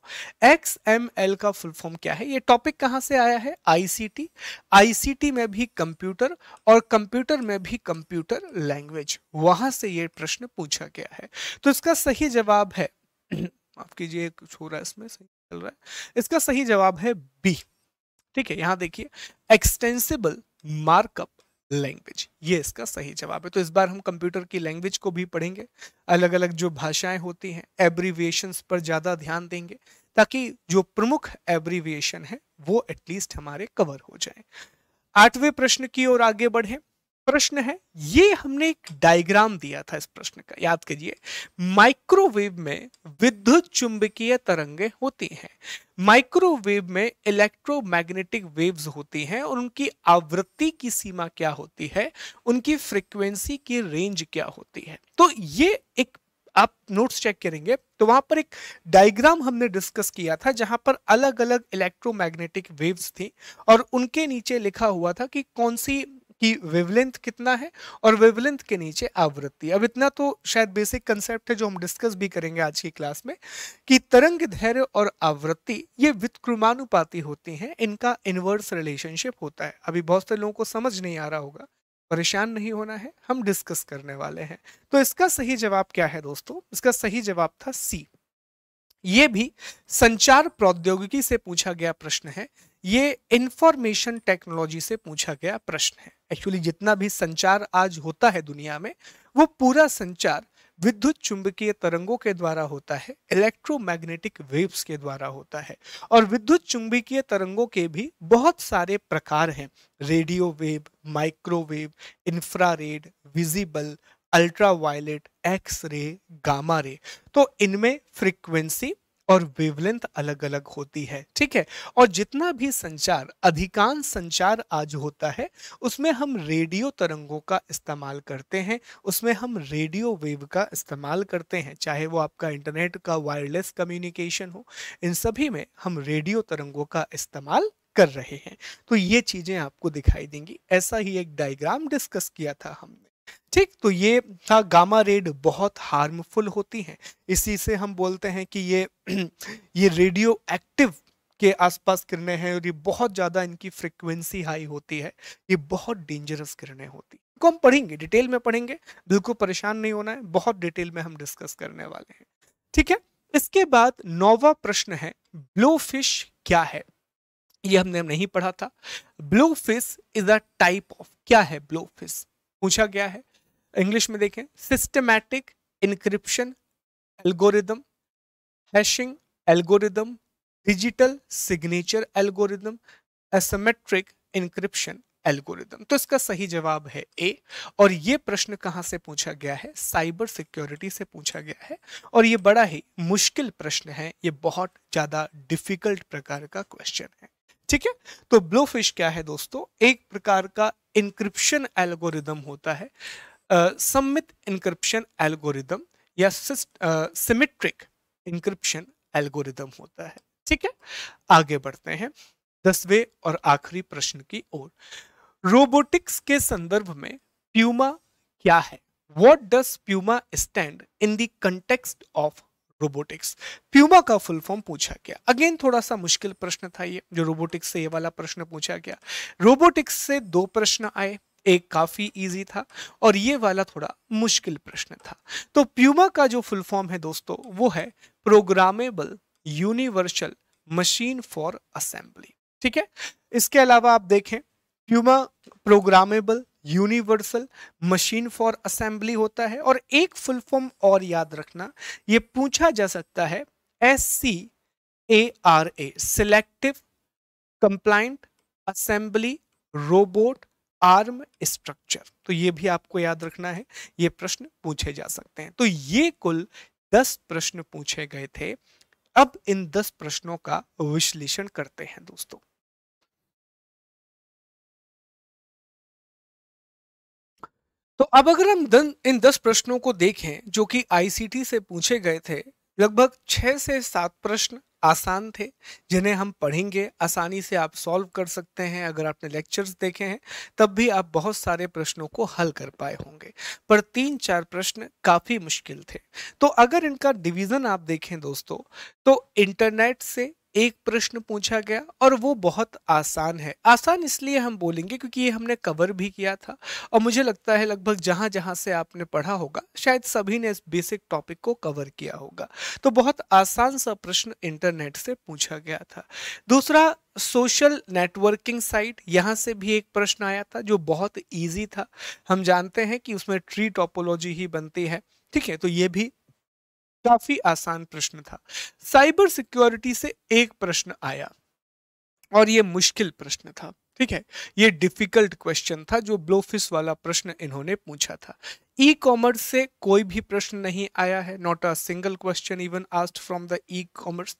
एक्स एम एल का फुल फॉर्म क्या है ये टॉपिक कहाँ से आया है आईसीटी आईसीटी में भी कंप्यूटर और कंप्यूटर में भी कंप्यूटर लैंग्वेज वहां से ये प्रश्न पूछा गया है तो इसका सही जवाब है माफ कीजिए कुछ हो रहा है इसमें सही चल रहा है इसका सही जवाब है बी ठीक है यहाँ देखिए एक्सटेंसिबल मार्कअप लैंग्वेज ये इसका सही जवाब है तो इस बार हम कंप्यूटर की लैंग्वेज को भी पढ़ेंगे अलग अलग जो भाषाएं होती हैं एब्रीविएशंस पर ज़्यादा ध्यान देंगे ताकि जो प्रमुख एब्रीविएशन है वो एटलीस्ट हमारे कवर हो जाए आठवें प्रश्न की ओर आगे बढ़ें प्रश्न है ये हमने एक डायग्राम दिया था इस प्रश्न का याद करिए माइक्रोवेव में विद्युत चुंबकीय तरंगे होती हैं माइक्रोवेव में इलेक्ट्रोमैग्नेटिक वेव्स होती हैं और उनकी आवृत्ति की सीमा क्या होती है उनकी फ्रीक्वेंसी की रेंज क्या होती है तो ये एक आप नोट्स चेक करेंगे तो वहां पर एक डायग्राम हमने डिस्कस किया था जहां पर अलग अलग इलेक्ट्रोमैग्नेटिक वेव्स थी और उनके नीचे लिखा हुआ था कि कौन सी कि वेवलेंथ कितना है और वेवलेंथ के नीचे आवृत्ति अब इतना तो शायद बेसिक कंसेप्ट है जो हम डिस्कस भी करेंगे आज की क्लास में कि तरंग धैर्य और आवृत्ति ये वित्क्रमानुपाती होती हैं इनका इन्वर्स रिलेशनशिप होता है अभी बहुत से लोगों को समझ नहीं आ रहा होगा परेशान नहीं होना है हम डिस्कस करने वाले हैं तो इसका सही जवाब क्या है दोस्तों इसका सही जवाब था सी ये भी संचार प्रौद्योगिकी से पूछा गया प्रश्न है ये इंफॉर्मेशन टेक्नोलॉजी से पूछा गया प्रश्न है एक्चुअली जितना भी संचार आज होता है दुनिया में वो पूरा संचार विद्युत चुंबकीय तरंगों के द्वारा होता है इलेक्ट्रोमैग्नेटिक वेव्स के द्वारा होता है और विद्युत चुंबकीय तरंगों के भी बहुत सारे प्रकार हैं radio wave microwave infrared visible ultraviolet X ray gamma ray तो इनमें फ्रीक्वेंसी और वेवलेंथ अलग अलग होती है ठीक है और जितना भी संचार अधिकांश संचार आज होता है उसमें हम रेडियो तरंगों का इस्तेमाल करते हैं उसमें हम रेडियो वेव का इस्तेमाल करते हैं चाहे वो आपका इंटरनेट का वायरलेस कम्युनिकेशन हो इन सभी में हम रेडियो तरंगों का इस्तेमाल कर रहे हैं तो ये चीजें आपको दिखाई देंगी ऐसा ही एक डायग्राम डिस्कस किया था हमने ठीक तो ये था गामा रेड बहुत हार्मफुल होती हैं इसी से हम बोलते हैं कि ये ये रेडियो एक्टिव के आसपास किरणें हैं और ये बहुत ज़्यादा इनकी फ्रिक्वेंसी हाई होती है ये बहुत डेंजरस किरणें होती हैं को हम पढ़ेंगे डिटेल में पढ़ेंगे बिल्कुल परेशान नहीं होना है बहुत डिटेल में हम डिस्कस करने वाले हैं ठीक है इसके बाद नौवा प्रश्न है ब्लो फिश क्या है ये हमने नहीं पढ़ा था blowfish is a type of क्या है ब्लो फिश पूछा गया है इंग्लिश में देखें systematic encryption algorithm hashing algorithm digital signature algorithm asymmetric encryption algorithm तो इसका सही जवाब है ए और ये प्रश्न कहाँ से पूछा गया है साइबर सिक्योरिटी से पूछा गया है और ये बड़ा ही मुश्किल प्रश्न है ये बहुत ज़्यादा डिफिकल्ट प्रकार का क्वेश्चन है ठीक है तो ब्लू फिश क्या है दोस्तों एक प्रकार का इंक्रिप्शन एल्गोरिदम होता है सम्मित इंक्रिप्शन एल्गोरिदम या सिमेट्रिक इंक्रिप्शन एल्गोरिदम होता है ठीक है आगे बढ़ते हैं दसवें और आखिरी प्रश्न की ओर रोबोटिक्स के संदर्भ में प्यूमा क्या है what does PUMA stand in the of robotics PUMA का फुल फॉर्म पूछा गया अगेन थोड़ा सा मुश्किल प्रश्न था ये जो रोबोटिक्स से ये वाला प्रश्न पूछा गया रोबोटिक्स से दो प्रश्न आए एक काफ़ी इजी था और ये वाला थोड़ा मुश्किल प्रश्न था तो प्यूमा का जो फुल फॉर्म है दोस्तों वो है programmable universal machine for assembly ठीक है इसके अलावा आप देखें क्यूमा programmable universal machine for assembly होता है और एक फुल फॉर्म और याद रखना ये पूछा जा सकता है S C A R A selective compliant assembly robot arm structure तो ये भी आपको याद रखना है ये प्रश्न पूछे जा सकते हैं तो ये कुल दस प्रश्न पूछे गए थे अब इन दस प्रश्नों का विश्लेषण करते हैं दोस्तों तो अब अगर हम दन, इन दस प्रश्नों को देखें जो कि आईसीटी से पूछे गए थे लगभग छह से सात प्रश्न आसान थे जिन्हें हम पढ़ेंगे आसानी से आप सॉल्व कर सकते हैं अगर आपने लेक्चर्स देखे हैं तब भी आप बहुत सारे प्रश्नों को हल कर पाए होंगे पर तीन चार प्रश्न काफ़ी मुश्किल थे तो अगर इनका डिवीज़न आप देखें दोस्तों तो इंटरनेट से एक प्रश्न पूछा गया और वो बहुत आसान है आसान इसलिए हम बोलेंगे क्योंकि ये हमने कवर भी किया था और मुझे लगता है लगभग जहाँ जहाँ से आपने पढ़ा होगा शायद सभी ने इस बेसिक टॉपिक को कवर किया होगा तो बहुत आसान सा प्रश्न इंटरनेट से पूछा गया था दूसरा सोशल नेटवर्किंग साइट यहाँ से भी एक प्रश्न आया था जो बहुत ईजी था हम जानते हैं कि उसमें ट्री टॉपोलॉजी ही बनती है ठीक है तो ये भी काफी आसान प्रश्न था साइबर सिक्योरिटी से एक प्रश्न आया और ये मुश्किल प्रश्न था ठीक है ये डिफिकल्ट क्वेश्चन था जो ब्लोफिस वाला प्रश्न इन्होंने पूछा था ई कॉमर्स से कोई भी प्रश्न नहीं आया है not a single question even asked from the e commerce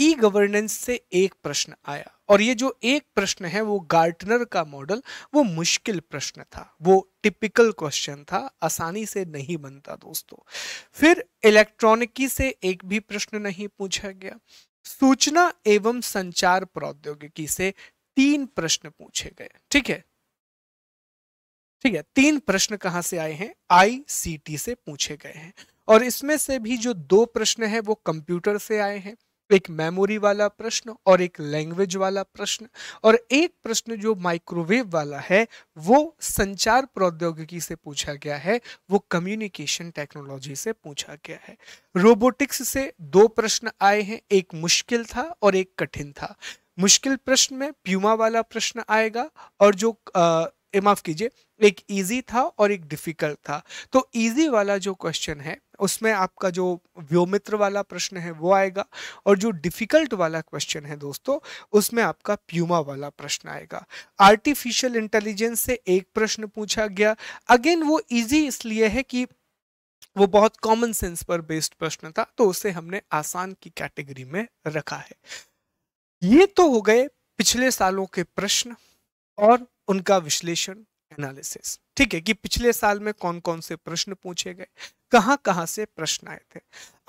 e governance से एक प्रश्न आया और ये जो एक प्रश्न है वो गार्टनर का मॉडल वो मुश्किल प्रश्न था वो टिपिकल क्वेश्चन था आसानी से नहीं बनता दोस्तों फिर इलेक्ट्रॉनिकी से एक भी प्रश्न नहीं पूछा गया सूचना एवं संचार प्रौद्योगिकी से तीन प्रश्न पूछे गए ठीक है ठीक है तीन प्रश्न कहां से आए हैं आईसीटी से पूछे गए हैं और इसमें से भी जो दो प्रश्न है वो कंप्यूटर से आए हैं एक मेमोरी वाला प्रश्न और एक लैंग्वेज वाला प्रश्न और एक प्रश्न जो माइक्रोवेव वाला है वो संचार प्रौद्योगिकी से पूछा गया है वो कम्युनिकेशन टेक्नोलॉजी से पूछा गया है रोबोटिक्स से दो प्रश्न आए हैं एक मुश्किल था और एक कठिन था मुश्किल प्रश्न में प्यूमा वाला प्रश्न आएगा और जो माफ कीजिए एक इजी था और एक डिफिकल्ट था तो इजी वाला जो क्वेश्चन है उसमें आपका जो व्योमित्र वाला प्रश्न है वो आएगा और जो डिफिकल्ट वाला क्वेश्चन है दोस्तों उसमें आपका प्यूमा वाला प्रश्न आएगा आर्टिफिशियल इंटेलिजेंस से एक प्रश्न पूछा गया अगेन वो इजी इसलिए है कि वो बहुत कॉमन सेंस पर बेस्ड प्रश्न था तो उसे हमने आसान की कैटेगरी में रखा है ये तो हो गए पिछले सालों के प्रश्न और उनका विश्लेषण एनालिसिस ठीक है कि पिछले साल में कौन कौन से प्रश्न पूछे गए कहां कहां से प्रश्न आए थे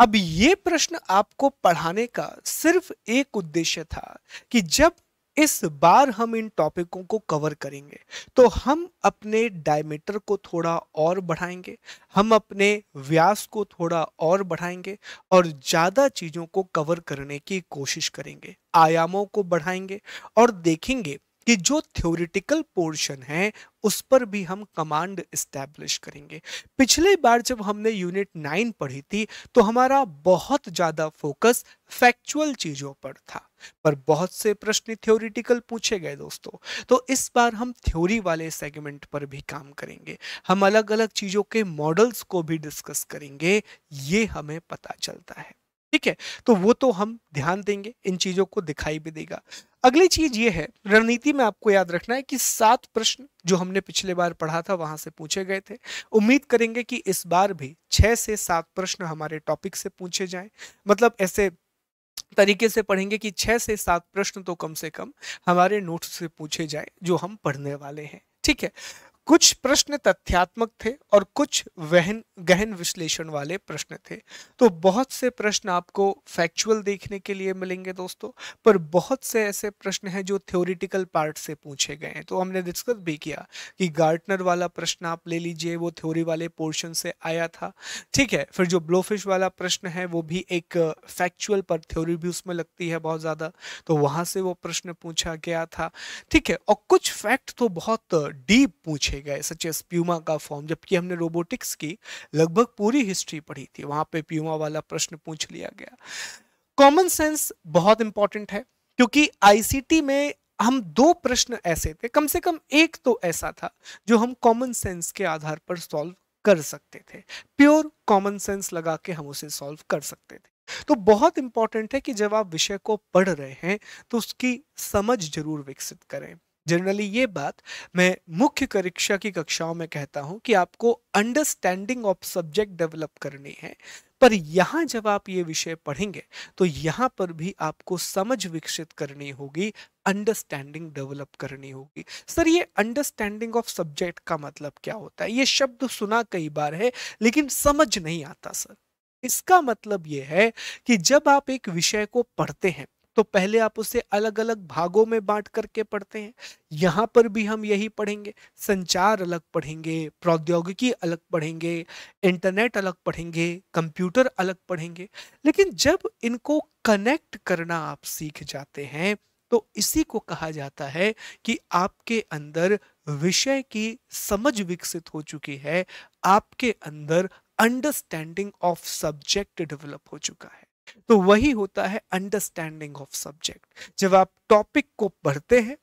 अब ये प्रश्न आपको पढ़ाने का सिर्फ एक उद्देश्य था कि जब इस बार हम इन टॉपिकों को कवर करेंगे तो हम अपने डायमीटर को थोड़ा और बढ़ाएंगे हम अपने व्यास को थोड़ा और बढ़ाएंगे और ज़्यादा चीज़ों को कवर करने की कोशिश करेंगे आयामों को बढ़ाएंगे और देखेंगे कि जो थ्योरिटिकल पोर्शन है उस पर भी हम कमांड इस्टेब्लिश करेंगे पिछले बार जब हमने यूनिट नाइन पढ़ी थी तो हमारा बहुत ज़्यादा फोकस फैक्चुअल चीज़ों पर था पर बहुत से प्रश्न थ्योरिटिकल पूछे गए दोस्तों तो इस बार हम थ्योरी वाले सेगमेंट पर भी काम करेंगे हम अलग अलग चीज़ों के मॉडल्स को भी डिस्कस करेंगे ये हमें पता चलता है ठीक है तो वो तो हम ध्यान देंगे इन चीज़ों को दिखाई भी देगा अगली चीज ये है रणनीति में आपको याद रखना है कि सात प्रश्न जो हमने पिछले बार पढ़ा था वहां से पूछे गए थे उम्मीद करेंगे कि इस बार भी छह से सात प्रश्न हमारे टॉपिक से पूछे जाएं मतलब ऐसे तरीके से पढ़ेंगे कि छः से सात प्रश्न तो कम से कम हमारे नोट्स से पूछे जाए जो हम पढ़ने वाले हैं ठीक है कुछ प्रश्न तथ्यात्मक थे और कुछ वहन गहन विश्लेषण वाले प्रश्न थे तो बहुत से प्रश्न आपको फैक्चुअल देखने के लिए मिलेंगे दोस्तों पर बहुत से ऐसे प्रश्न हैं जो थ्योरिटिकल पार्ट से पूछे गए हैं तो हमने डिस्कस भी किया कि गार्टनर वाला प्रश्न आप ले लीजिए वो थ्योरी वाले पोर्शन से आया था ठीक है फिर जो ब्लोफिश वाला प्रश्न है वो भी एक फैक्चुअल पर थ्योरी भी उसमें लगती है बहुत ज़्यादा तो वहाँ से वो प्रश्न पूछा गया था ठीक है और कुछ फैक्ट तो बहुत डीप पूछे लिखे गए सच एस प्यूमा का फॉर्म जबकि हमने रोबोटिक्स की लगभग पूरी हिस्ट्री पढ़ी थी वहां पे प्यूमा वाला प्रश्न पूछ लिया गया कॉमन सेंस बहुत इंपॉर्टेंट है क्योंकि आईसीटी में हम दो प्रश्न ऐसे थे कम से कम एक तो ऐसा था जो हम कॉमन सेंस के आधार पर सॉल्व कर सकते थे प्योर कॉमन सेंस लगा के हम उसे सॉल्व कर सकते थे तो बहुत इंपॉर्टेंट है कि जब आप विषय को पढ़ रहे हैं तो उसकी समझ जरूर विकसित करें जनरली ये बात मैं मुख्य परीक्षा की कक्षाओं में कहता हूँ कि आपको अंडरस्टैंडिंग ऑफ सब्जेक्ट डेवलप करनी है पर यहाँ जब आप ये विषय पढ़ेंगे तो यहाँ पर भी आपको समझ विकसित करनी होगी अंडरस्टैंडिंग डेवलप करनी होगी सर ये अंडरस्टैंडिंग ऑफ सब्जेक्ट का मतलब क्या होता है ये शब्द सुना कई बार है लेकिन समझ नहीं आता सर इसका मतलब ये है कि जब आप एक विषय को पढ़ते हैं तो पहले आप उसे अलग अलग भागों में बांट करके पढ़ते हैं यहाँ पर भी हम यही पढ़ेंगे संचार अलग पढ़ेंगे प्रौद्योगिकी अलग पढ़ेंगे इंटरनेट अलग पढ़ेंगे कंप्यूटर अलग पढ़ेंगे लेकिन जब इनको कनेक्ट करना आप सीख जाते हैं तो इसी को कहा जाता है कि आपके अंदर विषय की समझ विकसित हो चुकी है आपके अंदर अंडरस्टैंडिंग ऑफ सब्जेक्ट डेवलप हो चुका है तो वही होता है अंडरस्टैंडिंग ऑफ सब्जेक्ट जब आप टॉपिक को पढ़ते हैं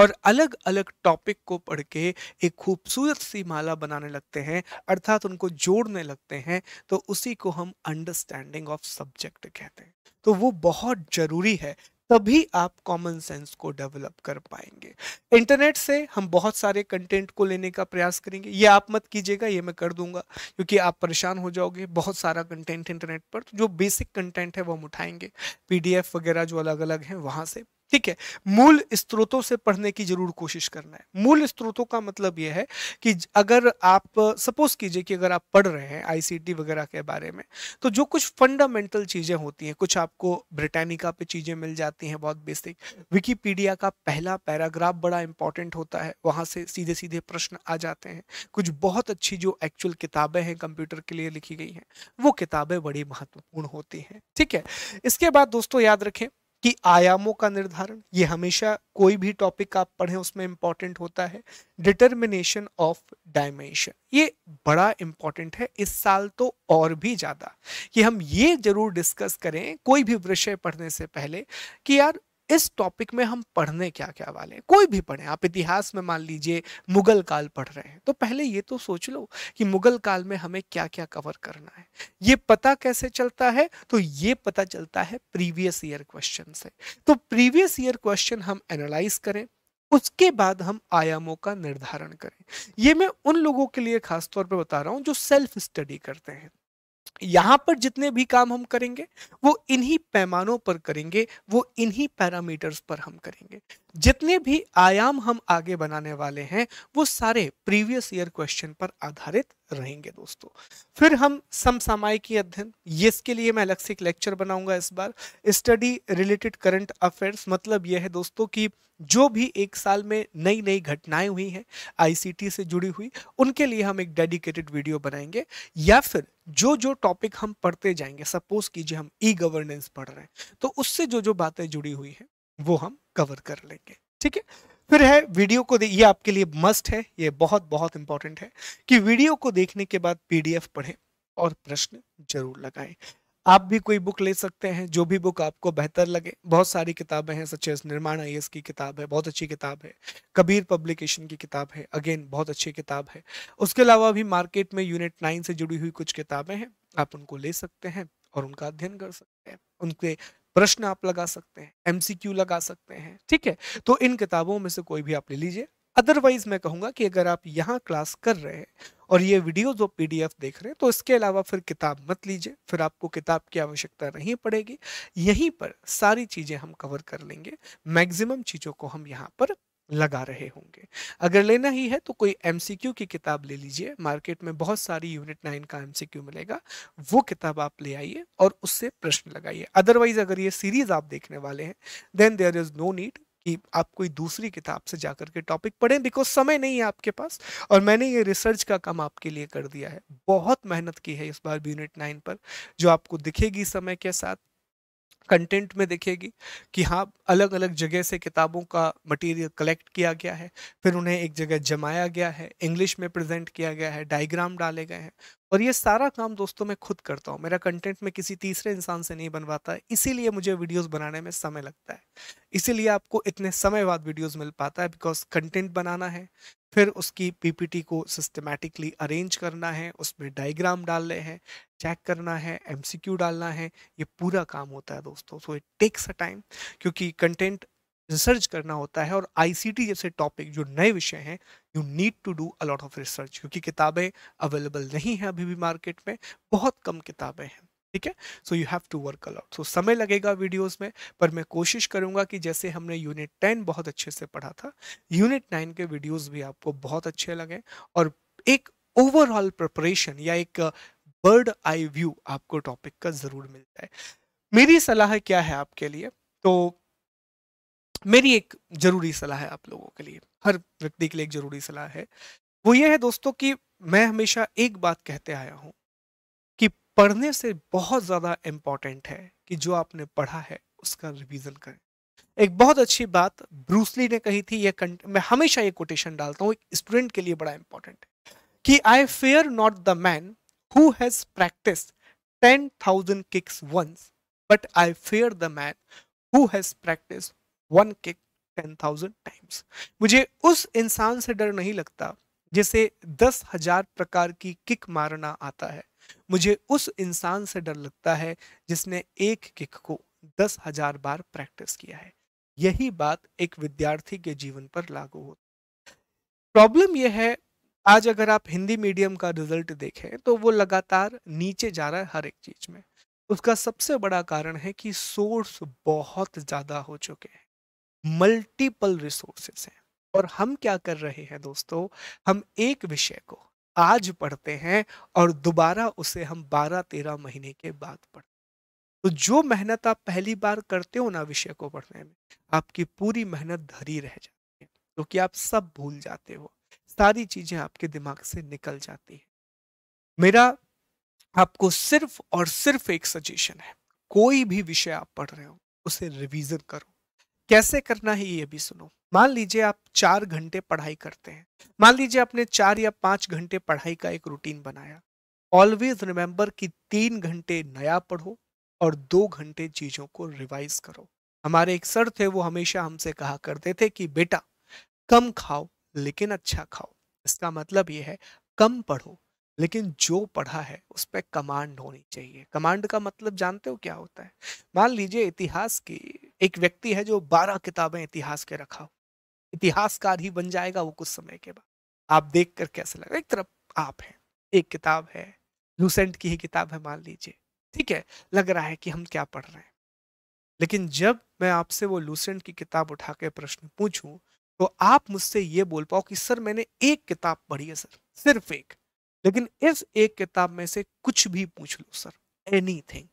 और अलग अलग टॉपिक को पढ़ के एक खूबसूरत सी माला बनाने लगते हैं अर्थात उनको जोड़ने लगते हैं तो उसी को हम अंडरस्टैंडिंग ऑफ सब्जेक्ट कहते हैं तो वो बहुत ज़रूरी है तभी आप कॉमन सेंस को डेवलप कर पाएंगे इंटरनेट से हम बहुत सारे कंटेंट को लेने का प्रयास करेंगे ये आप मत कीजिएगा ये मैं कर दूंगा क्योंकि आप परेशान हो जाओगे बहुत सारा कंटेंट इंटरनेट पर तो जो बेसिक कंटेंट है वो हम उठाएंगे पीडीएफ वगैरह जो अलग अलग हैं वहाँ से ठीक है मूल स्रोतों से पढ़ने की जरूर कोशिश करना है मूल स्रोतों का मतलब यह है कि अगर आप सपोज कीजिए कि अगर आप पढ़ रहे हैं आईसीटी वगैरह के बारे में तो जो कुछ फंडामेंटल चीज़ें होती हैं कुछ आपको ब्रिटानिका पे चीज़ें मिल जाती हैं बहुत बेसिक विकीपीडिया का पहला पैराग्राफ बड़ा इंपॉर्टेंट होता है वहां से सीधे सीधे प्रश्न आ जाते हैं कुछ बहुत अच्छी जो एक्चुअल किताबें हैं कंप्यूटर के लिए लिखी गई हैं वो किताबें बड़ी महत्वपूर्ण होती हैं ठीक है इसके बाद दोस्तों याद रखें कि आयामों का निर्धारण ये हमेशा कोई भी टॉपिक आप पढ़ें उसमें इम्पॉर्टेंट होता है डिटर्मिनेशन ऑफ डायमेंशन ये बड़ा इम्पॉर्टेंट है इस साल तो और भी ज़्यादा कि हम ये जरूर डिस्कस करें कोई भी विषय पढ़ने से पहले कि यार इस टॉपिक में हम पढ़ने क्या क्या वाले हैं कोई भी पढ़े आप इतिहास में मान लीजिए मुगल काल पढ़ रहे हैं तो पहले ये तो सोच लो कि मुगल काल में हमें क्या क्या कवर करना है ये पता कैसे चलता है तो ये पता चलता है प्रीवियस ईयर क्वेश्चन से तो प्रीवियस ईयर क्वेश्चन हम एनालाइज करें उसके बाद हम आयामों का निर्धारण करें ये मैं उन लोगों के लिए खासतौर पर बता रहा हूँ जो सेल्फ स्टडी करते हैं यहां पर जितने भी काम हम करेंगे वो इन्हीं पैमानों पर करेंगे वो इन्हीं पैरामीटर्स पर हम करेंगे जितने भी आयाम हम आगे बनाने वाले हैं वो सारे प्रीवियस ईयर क्वेश्चन पर आधारित रहेंगे दोस्तों फिर हम समसामयिकी अध्ययन इसके लिए मैं अलग से एक लेक्चर बनाऊंगा इस बार स्टडी रिलेटेड करंट अफेयर्स मतलब यह है दोस्तों कि जो भी एक साल में नई नई घटनाएं हुई हैं आईसीटी से जुड़ी हुई उनके लिए हम एक डेडिकेटेड वीडियो बनाएंगे या फिर जो जो टॉपिक हम पढ़ते जाएंगे सपोज कीजिए हम ई गवर्नेंस पढ़ रहे हैं तो उससे जो जो बातें जुड़ी हुई हैं वो हम कवर कर लेंगे ठीक है फिर है वीडियो को ये आपके लिए मस्ट है ये बहुत बहुत इंपॉर्टेंट है कि वीडियो को देखने के बाद पीडीएफ पढ़ें और प्रश्न जरूर लगाएं आप भी कोई बुक ले सकते हैं जो भी बुक आपको बेहतर लगे बहुत सारी किताबें हैं सच एस निर्माण आई की किताब है बहुत अच्छी किताब है कबीर पब्लिकेशन की किताब है अगेन बहुत अच्छी किताब है उसके अलावा भी मार्केट में यूनिट नाइन से जुड़ी हुई कुछ किताबें हैं आप उनको ले सकते हैं और उनका अध्ययन कर सकते हैं उनके प्रश्न आप लगा सकते हैं एमसीक्यू लगा सकते हैं ठीक है तो इन किताबों में से कोई भी आप ले लीजिए अदरवाइज मैं कहूंगा कि अगर आप यहाँ क्लास कर रहे हैं और ये वीडियो जो पीडीएफ देख रहे हैं तो इसके अलावा फिर किताब मत लीजिए फिर आपको किताब की आवश्यकता नहीं पड़ेगी यहीं पर सारी चीज़ें हम कवर कर लेंगे मैक्सिमम चीज़ों को हम यहाँ पर लगा रहे होंगे अगर लेना ही है तो कोई एम की किताब ले लीजिए मार्केट में बहुत सारी यूनिट नाइन का एम मिलेगा वो किताब आप ले आइए और उससे प्रश्न लगाइए अदरवाइज अगर ये सीरीज आप देखने वाले हैं then there is no need कि आप कोई दूसरी किताब से जाकर के टॉपिक पढ़ें बिकॉज समय नहीं है आपके पास और मैंने ये रिसर्च का काम आपके लिए कर दिया है बहुत मेहनत की है इस बार यूनिट नाइन पर जो आपको दिखेगी समय के साथ कंटेंट में देखेगी कि हाँ अलग अलग जगह से किताबों का मटेरियल कलेक्ट किया गया है फिर उन्हें एक जगह जमाया गया है इंग्लिश में प्रेजेंट किया गया है डायग्राम डाले गए हैं और ये सारा काम दोस्तों मैं खुद करता हूँ मेरा कंटेंट मैं किसी तीसरे इंसान से नहीं बनवाता इसीलिए मुझे वीडियोज़ बनाने में समय लगता है इसीलिए आपको इतने समय बाद वीडियोज़ मिल पाता है बिकॉज कंटेंट बनाना है फिर उसकी पीपीटी को सिस्टमेटिकली अरेंज करना है उसमें डायग्राम डालने हैं चेक करना है एमसीक्यू डालना है ये पूरा काम होता है दोस्तों so it takes a time क्योंकि कंटेंट रिसर्च करना होता है और आईसीटी जैसे टॉपिक जो नए विषय हैं you need to do a lot of research क्योंकि किताबें अवेलेबल नहीं हैं अभी भी मार्केट में बहुत कम किताबें हैं ठीक है so you have to work a lot so समय लगेगा वीडियोस में पर मैं कोशिश करूंगा कि जैसे हमने यूनिट टेन बहुत अच्छे से पढ़ा था यूनिट नाइन के वीडियोस भी आपको बहुत अच्छे लगे और एक ओवरऑल प्रिपरेशन या एक बर्ड आई व्यू आपको टॉपिक का जरूर मिल जाए मेरी सलाह क्या है आपके लिए तो मेरी एक जरूरी सलाह है आप लोगों के लिए हर व्यक्ति के लिए एक जरूरी सलाह है वो ये है दोस्तों कि मैं हमेशा एक बात कहते आया हूँ पढ़ने से बहुत ज़्यादा इम्पॉर्टेंट है कि जो आपने पढ़ा है उसका रिविजन करें एक बहुत अच्छी बात ब्रूसली ने कही थी ये मैं हमेशा ये कोटेशन डालता हूँ एक स्टूडेंट के लिए बड़ा इंपॉर्टेंट है कि I fear not the man who has practice ten thousand kicks once but I fear the man who has practice one kick ten thousand times मुझे उस इंसान से डर नहीं लगता जिसे दस हजार प्रकार की किक मारना आता है मुझे उस इंसान से डर लगता है जिसने एक किक को दस हजार बार प्रैक्टिस किया है यही बात एक विद्यार्थी के जीवन पर लागू होती प्रॉब्लम यह है आज अगर आप हिंदी मीडियम का रिजल्ट देखें तो वो लगातार नीचे जा रहा है हर एक चीज में उसका सबसे बड़ा कारण है कि सोर्स बहुत ज़्यादा हो चुके हैं मल्टीपल रिसोर्सेस हैं और हम क्या कर रहे हैं दोस्तों हम एक विषय को आज पढ़ते हैं और दोबारा उसे हम बारह तेरह महीने के बाद पढ़ते तो जो मेहनत आप पहली बार करते हो ना विषय को पढ़ने में आपकी पूरी मेहनत धरी रह जाती है क्योंकि तो आप सब भूल जाते हो सारी चीजें आपके दिमाग से निकल जाती है मेरा आपको सिर्फ और सिर्फ एक सजेशन है कोई भी विषय आप पढ़ रहे हो उसे रिवीजन करो कैसे करना है ये भी सुनो मान लीजिए आप चार घंटे पढ़ाई करते हैं मान लीजिए आपने चार या पांच घंटे पढ़ाई का एक रूटीन बनाया ऑलवेज रिमेम्बर कि तीन घंटे नया पढ़ो और दो घंटे चीजों को रिवाइज करो हमारे एक सर थे वो हमेशा हमसे कहा करते थे कि बेटा कम खाओ लेकिन अच्छा खाओ इसका मतलब ये है कम पढ़ो लेकिन जो पढ़ा है उस पर कमांड होनी चाहिए कमांड का मतलब जानते हो क्या होता है मान लीजिए इतिहास की एक व्यक्ति है जो बारह किताबें इतिहास के रखा हो इतिहासकार ही बन जाएगा वो कुछ समय के बाद आप देख कर कैसे लगा एक तरफ आप हैं एक किताब है लूसेंट की ही किताब है मान लीजिए ठीक है लग रहा है कि हम क्या पढ़ रहे हैं लेकिन जब मैं आपसे वो लूसेंट की किताब उठा के प्रश्न पूछूं तो आप मुझसे ये बोल पाओ कि सर मैंने एक किताब पढ़ी है सर सिर्फ एक लेकिन इस एक किताब में से कुछ भी पूछ लो सर एनीथिंग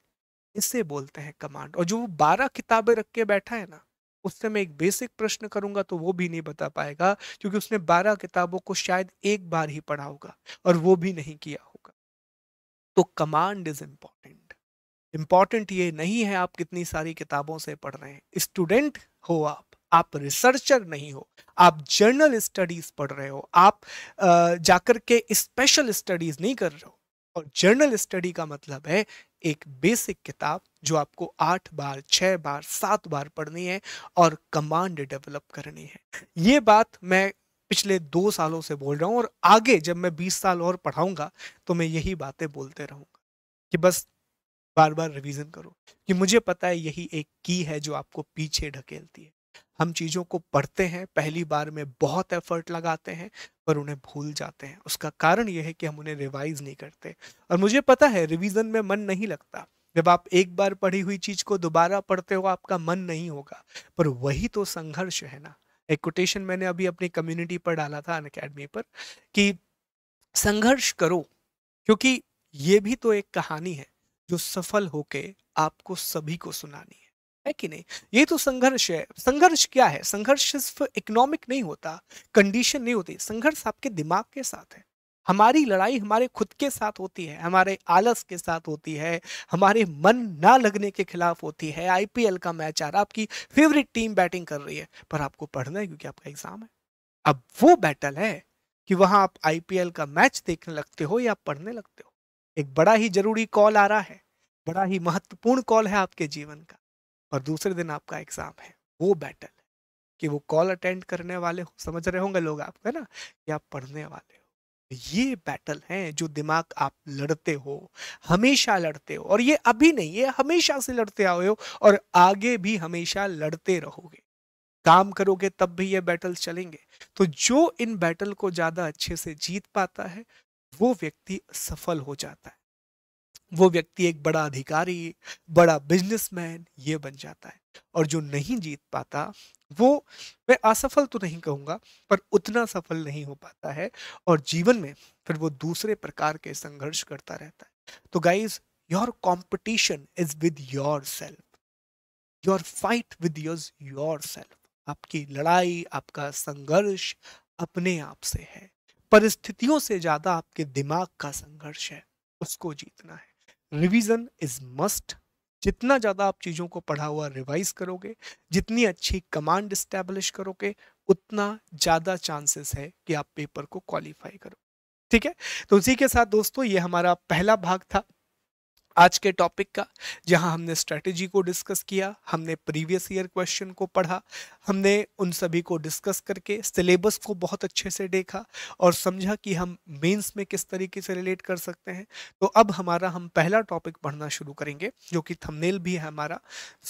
इसे बोलते हैं कमांड और जो वो बारह किताबें रख के बैठा है ना उससे मैं एक बेसिक प्रश्न करूंगा तो वो भी नहीं बता पाएगा क्योंकि उसने बारह किताबों को शायद एक बार ही पढ़ा होगा और वो भी नहीं किया होगा तो कमांड इज इम्पॉर्टेंट इम्पॉर्टेंट ये नहीं है आप कितनी सारी किताबों से पढ़ रहे हैं स्टूडेंट हो आप आप रिसर्चर नहीं हो आप जर्नल स्टडीज पढ़ रहे हो आप जाकर के स्पेशल स्टडीज नहीं कर रहे हो और जर्नल स्टडी का मतलब है एक बेसिक किताब जो आपको आठ बार छः बार सात बार पढ़नी है और कमांड डेवलप करनी है ये बात मैं पिछले दो सालों से बोल रहा हूँ और आगे जब मैं बीस साल और पढ़ाऊंगा तो मैं यही बातें बोलते रहूँगा कि बस बार बार रिवीजन करो कि मुझे पता है यही एक की है जो आपको पीछे ढकेलती है हम चीज़ों को पढ़ते हैं पहली बार में बहुत एफर्ट लगाते हैं पर उन्हें भूल जाते हैं उसका कारण यह है कि हम उन्हें रिवाइज नहीं करते और मुझे पता है रिविज़न में मन नहीं लगता जब आप एक बार पढ़ी हुई चीज़ को दोबारा पढ़ते हो आपका मन नहीं होगा पर वही तो संघर्ष है ना एक कोटेशन मैंने अभी अपनी कम्युनिटी पर डाला था अनकेडमी पर कि संघर्ष करो क्योंकि ये भी तो एक कहानी है जो सफल होके आपको सभी को सुनानी है है कि नहीं ये तो संघर्ष है संघर्ष क्या है संघर्ष सिर्फ इकोनॉमिक नहीं होता कंडीशन नहीं होती संघर्ष आपके दिमाग के साथ है हमारी लड़ाई हमारे खुद के साथ होती है हमारे आलस के साथ होती है हमारे मन ना लगने के खिलाफ होती है आईपीएल का मैच आ रहा आपकी फेवरेट टीम बैटिंग कर रही है पर आपको पढ़ना है क्योंकि आपका एग्जाम है अब वो बैटल है कि वहां आप आईपीएल का मैच देखने लगते हो या पढ़ने लगते हो एक बड़ा ही जरूरी कॉल आ रहा है बड़ा ही महत्वपूर्ण कॉल है आपके जीवन का और दूसरे दिन आपका एग्ज़ाम है वो बैटल है कि वो कॉल अटेंड करने वाले हो समझ रहे होंगे लोग आप है ना कि आप पढ़ने वाले हो ये बैटल हैं जो दिमाग आप लड़ते हो हमेशा लड़ते हो और ये अभी नहीं ये हमेशा से लड़ते आए हो और आगे भी हमेशा लड़ते रहोगे काम करोगे तब भी ये बैटल चलेंगे तो जो इन बैटल को ज़्यादा अच्छे से जीत पाता है वो व्यक्ति सफल हो जाता है वो व्यक्ति एक बड़ा अधिकारी बड़ा बिजनेसमैन ये बन जाता है और जो नहीं जीत पाता वो मैं असफल तो नहीं कहूँगा पर उतना सफल नहीं हो पाता है और जीवन में फिर वो दूसरे प्रकार के संघर्ष करता रहता है तो guys your competition is with yourself your fight with yourself आपकी लड़ाई आपका संघर्ष अपने आप से है परिस्थितियों से ज्यादा आपके दिमाग का संघर्ष है उसको जीतना है रिवीजन इज मस्ट जितना ज़्यादा आप चीज़ों को पढ़ा हुआ रिवाइज करोगे जितनी अच्छी कमांड इस्टेब्लिश करोगे उतना ज़्यादा चांसेस है कि आप पेपर को क्वालिफाई करो ठीक है तो उसी के साथ दोस्तों ये हमारा पहला भाग था आज के टॉपिक का जहां हमने स्ट्रेटजी को डिस्कस किया हमने प्रीवियस ईयर क्वेश्चन को पढ़ा हमने उन सभी को डिस्कस करके सिलेबस को बहुत अच्छे से देखा और समझा कि हम मेंस में किस तरीके से रिलेट कर सकते हैं तो अब हमारा हम पहला टॉपिक पढ़ना शुरू करेंगे जो कि थंबनेल भी है हमारा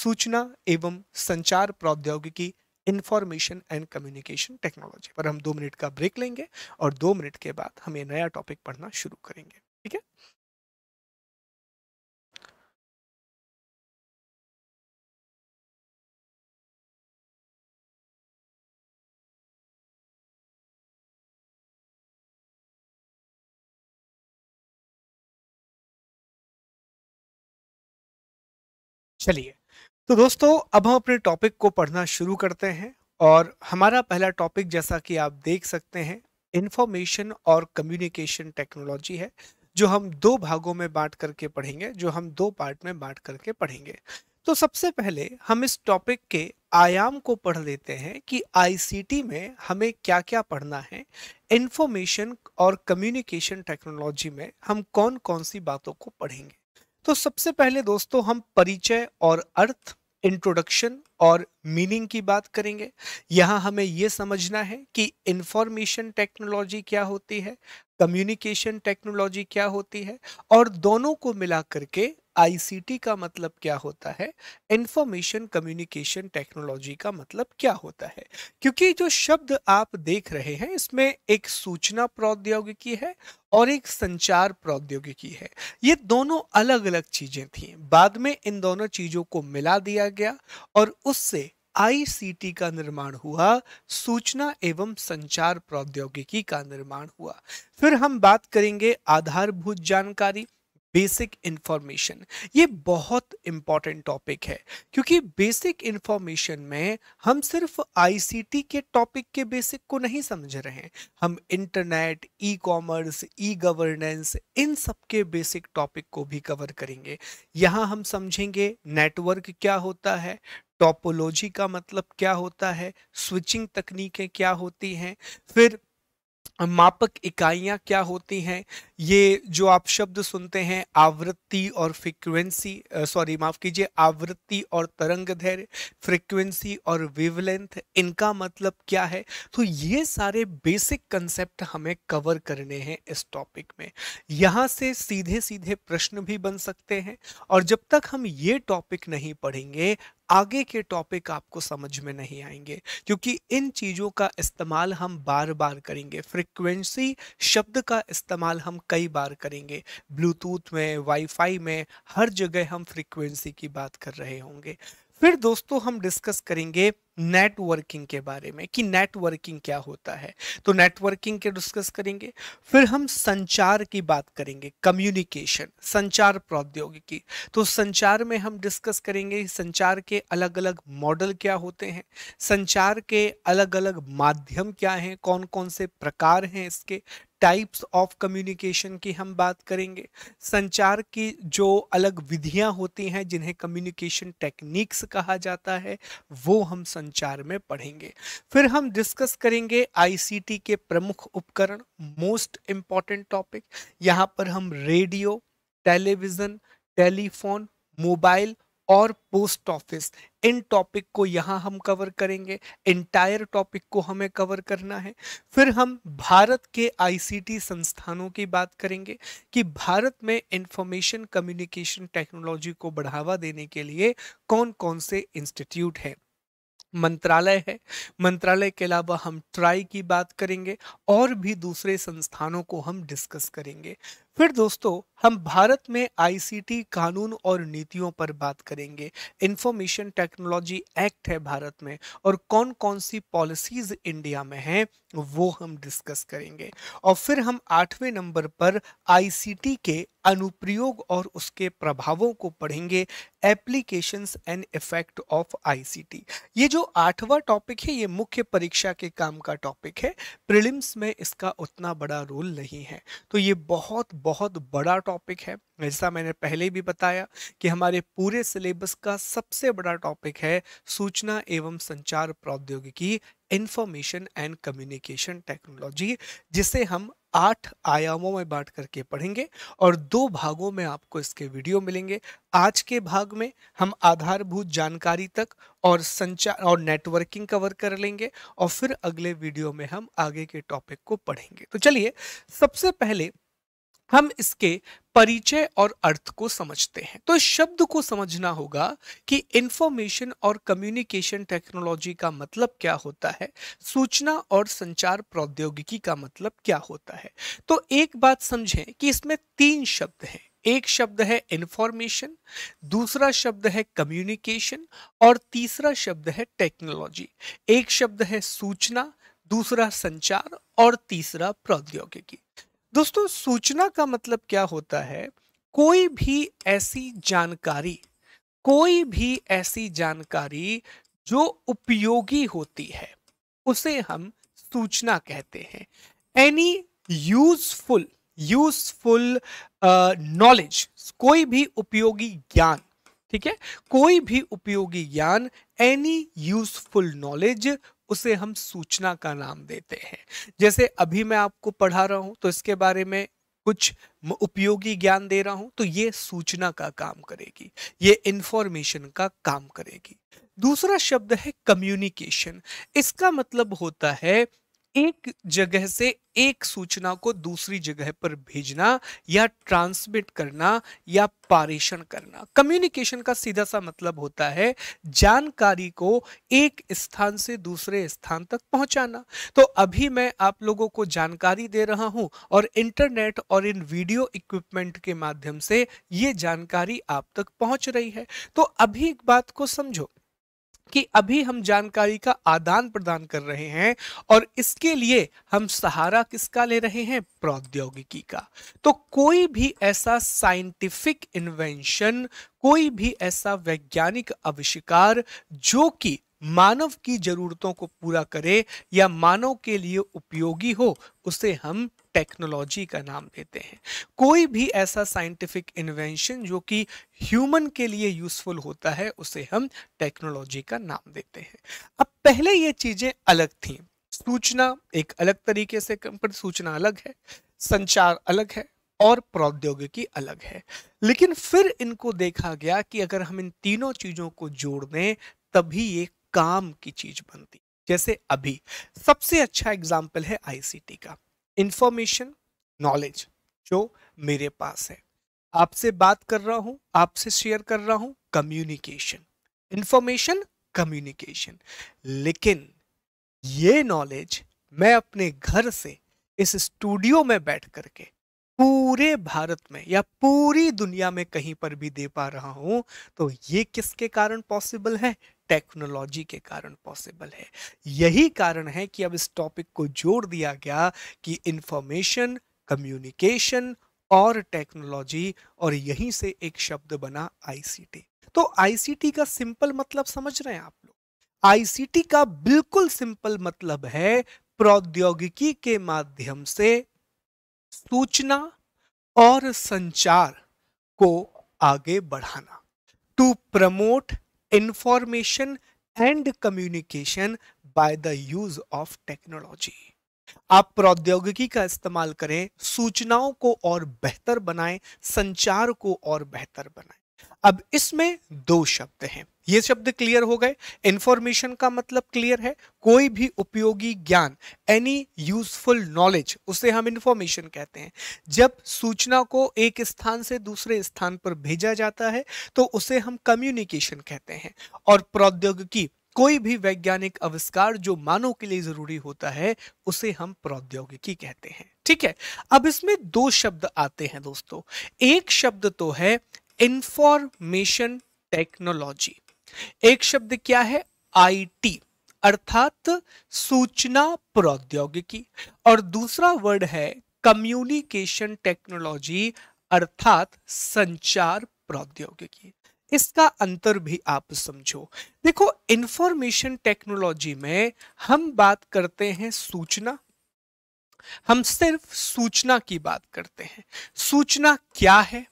सूचना एवं संचार प्रौद्योगिकी इंफॉर्मेशन एंड कम्युनिकेशन टेक्नोलॉजी पर हम दो मिनट का ब्रेक लेंगे और दो मिनट के बाद हम ये नया टॉपिक पढ़ना शुरू करेंगे ठीक है चलिए तो दोस्तों अब हम अपने टॉपिक को पढ़ना शुरू करते हैं और हमारा पहला टॉपिक जैसा कि आप देख सकते हैं इंफॉर्मेशन और कम्युनिकेशन टेक्नोलॉजी है जो हम दो भागों में बांट करके पढ़ेंगे जो हम दो पार्ट में बांट करके पढ़ेंगे तो सबसे पहले हम इस टॉपिक के आयाम को पढ़ लेते हैं कि आईसीटी में हमें क्या क्या पढ़ना है इंफॉर्मेशन और कम्युनिकेशन टेक्नोलॉजी में हम कौन कौन सी बातों को पढ़ेंगे तो सबसे पहले दोस्तों हम परिचय और अर्थ इंट्रोडक्शन और मीनिंग की बात करेंगे यहाँ हमें यह समझना है कि इंफॉर्मेशन टेक्नोलॉजी क्या होती है कम्युनिकेशन टेक्नोलॉजी क्या होती है और दोनों को मिला करके आईसीटी का मतलब क्या होता है इंफॉर्मेशन कम्युनिकेशन टेक्नोलॉजी का मतलब क्या होता है क्योंकि जो शब्द आप देख रहे हैं इसमें एक सूचना प्रौद्योगिकी है और एक संचार प्रौद्योगिकी है ये दोनों अलग अलग चीजें थी बाद में इन दोनों चीजों को मिला दिया गया और उससे आईसीटी का निर्माण हुआ सूचना एवं संचार प्रौद्योगिकी का निर्माण हुआ फिर हम बात करेंगे आधारभूत जानकारी बेसिक इन्फॉर्मेशन ये बहुत इम्पॉर्टेंट टॉपिक है क्योंकि बेसिक इन्फॉर्मेशन में हम सिर्फ आईसीटी के टॉपिक के बेसिक को नहीं समझ रहे हैं हम internet e commerce e governance इन सब के बेसिक टॉपिक को भी कवर करेंगे यहाँ हम समझेंगे नेटवर्क क्या होता है टॉपोलॉजी का मतलब क्या होता है स्विचिंग तकनीकें क्या होती हैं फिर मापक इकाइयाँ क्या होती हैं ये जो आप शब्द सुनते हैं आवृत्ति और फ्रिक्वेंसी सॉरी माफ़ कीजिए आवृत्ति और तरंग धैर्य फ्रिक्वेंसी और वेवलेंथ इनका मतलब क्या है तो ये सारे बेसिक कंसेप्ट हमें कवर करने हैं इस टॉपिक में यहाँ से सीधे सीधे प्रश्न भी बन सकते हैं और जब तक हम ये टॉपिक नहीं पढ़ेंगे आगे के टॉपिक आपको समझ में नहीं आएंगे क्योंकि इन चीज़ों का इस्तेमाल हम बार बार करेंगे फ्रिक्वेंसी शब्द का इस्तेमाल हम कई बार करेंगे ब्लूटूथ में वाईफाई में हर जगह हम फ्रिक्वेंसी की बात कर रहे होंगे फिर दोस्तों हम डिस्कस करेंगे नेटवर्किंग के बारे में कि नेटवर्किंग क्या होता है तो नेटवर्किंग के डिस्कस करेंगे फिर हम संचार की बात करेंगे कम्युनिकेशन संचार प्रौद्योगिकी तो संचार में हम डिस्कस करेंगे संचार के अलग अलग मॉडल क्या होते हैं संचार के अलग अलग माध्यम क्या हैं कौन कौन से प्रकार हैं इसके टाइप्स ऑफ कम्युनिकेशन की हम बात करेंगे संचार की जो अलग विधियां होती हैं जिन्हें कम्युनिकेशन टेक्निक्स कहा जाता है वो हम संचार में पढ़ेंगे फिर हम डिस्कस करेंगे आईसीटी के प्रमुख उपकरण मोस्ट इम्पॉर्टेंट टॉपिक यहाँ पर हम रेडियो टेलीविज़न टेलीफोन मोबाइल और पोस्ट ऑफिस इन टॉपिक को यहाँ हम कवर करेंगे इंटायर टॉपिक को हमें कवर करना है फिर हम भारत के आईसीटी संस्थानों की बात करेंगे कि भारत में इंफॉर्मेशन कम्युनिकेशन टेक्नोलॉजी को बढ़ावा देने के लिए कौन कौन से इंस्टीट्यूट हैं मंत्रालय है मंत्रालय के अलावा हम ट्राई की बात करेंगे और भी दूसरे संस्थानों को हम डिस्कस करेंगे फिर दोस्तों हम भारत में आईसीटी कानून और नीतियों पर बात करेंगे इंफॉर्मेशन टेक्नोलॉजी एक्ट है भारत में और कौन कौन सी पॉलिसीज इंडिया में हैं वो हम डिस्कस करेंगे और फिर हम आठवें नंबर पर आईसीटी के अनुप्रयोग और उसके प्रभावों को पढ़ेंगे applications and effect of ICT ये जो आठवां टॉपिक है ये मुख्य परीक्षा के काम का टॉपिक है प्रिलिम्स में इसका उतना बड़ा रोल नहीं है तो ये बहुत बहुत बड़ा टॉपिक है जैसा मैंने पहले भी बताया कि हमारे पूरे सिलेबस का सबसे बड़ा टॉपिक है सूचना एवं संचार प्रौद्योगिकी इंफॉर्मेशन एंड कम्युनिकेशन टेक्नोलॉजी जिसे हम आठ आयामों में बांट करके पढ़ेंगे और दो भागों में आपको इसके वीडियो मिलेंगे आज के भाग में हम आधारभूत जानकारी तक और संचार और नेटवर्किंग कवर कर लेंगे और फिर अगले वीडियो में हम आगे के टॉपिक को पढ़ेंगे तो चलिए सबसे पहले हम इसके परिचय और अर्थ को समझते हैं तो इस शब्द को समझना होगा कि इंफॉर्मेशन और कम्युनिकेशन टेक्नोलॉजी का मतलब क्या होता है सूचना और संचार प्रौद्योगिकी का मतलब क्या होता है तो एक बात समझें कि इसमें तीन शब्द हैं एक शब्द है इंफॉर्मेशन दूसरा शब्द है कम्युनिकेशन और तीसरा शब्द है टेक्नोलॉजी एक शब्द है सूचना दूसरा संचार और तीसरा प्रौद्योगिकी दोस्तों सूचना का मतलब क्या होता है कोई भी ऐसी जानकारी कोई भी ऐसी जानकारी जो उपयोगी होती है उसे हम सूचना कहते हैं एनी यूजफुल यूजफुल नॉलेज कोई भी उपयोगी ज्ञान ठीक है कोई भी उपयोगी ज्ञान एनी यूजफुल नॉलेज उसे हम सूचना का नाम देते हैं जैसे अभी मैं आपको पढ़ा रहा हूं तो इसके बारे में कुछ उपयोगी ज्ञान दे रहा हूं तो ये सूचना का काम करेगी ये इंफॉर्मेशन का काम करेगी दूसरा शब्द है कम्युनिकेशन इसका मतलब होता है एक जगह से एक सूचना को दूसरी जगह पर भेजना या ट्रांसमिट करना या पारेषण करना कम्युनिकेशन का सीधा सा मतलब होता है जानकारी को एक स्थान से दूसरे स्थान तक पहुंचाना तो अभी मैं आप लोगों को जानकारी दे रहा हूं और इंटरनेट और इन वीडियो इक्विपमेंट के माध्यम से ये जानकारी आप तक पहुंच रही है तो अभी एक बात को समझो कि अभी हम जानकारी का आदान प्रदान कर रहे हैं और इसके लिए हम सहारा किसका ले रहे हैं प्रौद्योगिकी का तो कोई भी ऐसा साइंटिफिक इन्वेंशन कोई भी ऐसा वैज्ञानिक आविष्कार जो कि मानव की जरूरतों को पूरा करे या मानव के लिए उपयोगी हो उसे हम टेक्नोलॉजी का नाम देते हैं कोई भी ऐसा साइंटिफिक इन्वेंशन जो कि ह्यूमन के लिए यूजफुल होता है उसे हम टेक्नोलॉजी का नाम देते हैं अब पहले ये चीज़ें अलग थी सूचना एक अलग तरीके से सूचना अलग है संचार अलग है और प्रौद्योगिकी अलग है लेकिन फिर इनको देखा गया कि अगर हम इन तीनों चीज़ों को जोड़ दें तभी ये काम की चीज़ बनती जैसे अभी सबसे अच्छा एग्जाम्पल है आईसीटी का इंफॉर्मेशन नॉलेज जो मेरे पास है आपसे बात कर रहा हूं आपसे शेयर कर रहा हूं कम्युनिकेशन इंफॉर्मेशन कम्युनिकेशन लेकिन ये नॉलेज मैं अपने घर से इस स्टूडियो में बैठ करके पूरे भारत में या पूरी दुनिया में कहीं पर भी दे पा रहा हूं तो ये किसके कारण पॉसिबल है टेक्नोलॉजी के कारण पॉसिबल है यही कारण है कि अब इस टॉपिक को जोड़ दिया गया कि इंफॉर्मेशन कम्युनिकेशन और टेक्नोलॉजी और यहीं से एक शब्द बना आईसीटी तो आईसीटी का सिंपल मतलब समझ रहे हैं आप लोग आईसीटी का बिल्कुल सिंपल मतलब है प्रौद्योगिकी के माध्यम से सूचना और संचार को आगे बढ़ाना to promote information and communication by the use of technology आप प्रौद्योगिकी का इस्तेमाल करें सूचनाओं को और बेहतर बनाएं संचार को और बेहतर बनाएं अब इसमें दो शब्द हैं ये शब्द क्लियर हो गए इंफॉर्मेशन का मतलब क्लियर है कोई भी उपयोगी ज्ञान एनी यूजफुल नॉलेज उसे हम इंफॉर्मेशन कहते हैं जब सूचना को एक स्थान से दूसरे स्थान पर भेजा जाता है तो उसे हम कम्युनिकेशन कहते हैं और प्रौद्योगिकी कोई भी वैज्ञानिक आविष्कार जो मानव के लिए जरूरी होता है उसे हम प्रौद्योगिकी कहते हैं ठीक है अब इसमें दो शब्द आते हैं दोस्तों एक शब्द तो है इंफॉर्मेशन टेक्नोलॉजी एक शब्द क्या है आईटी अर्थात सूचना प्रौद्योगिकी और दूसरा वर्ड है कम्युनिकेशन टेक्नोलॉजी अर्थात संचार प्रौद्योगिकी इसका अंतर भी आप समझो देखो इंफॉर्मेशन टेक्नोलॉजी में हम बात करते हैं सूचना हम सिर्फ सूचना की बात करते हैं सूचना क्या है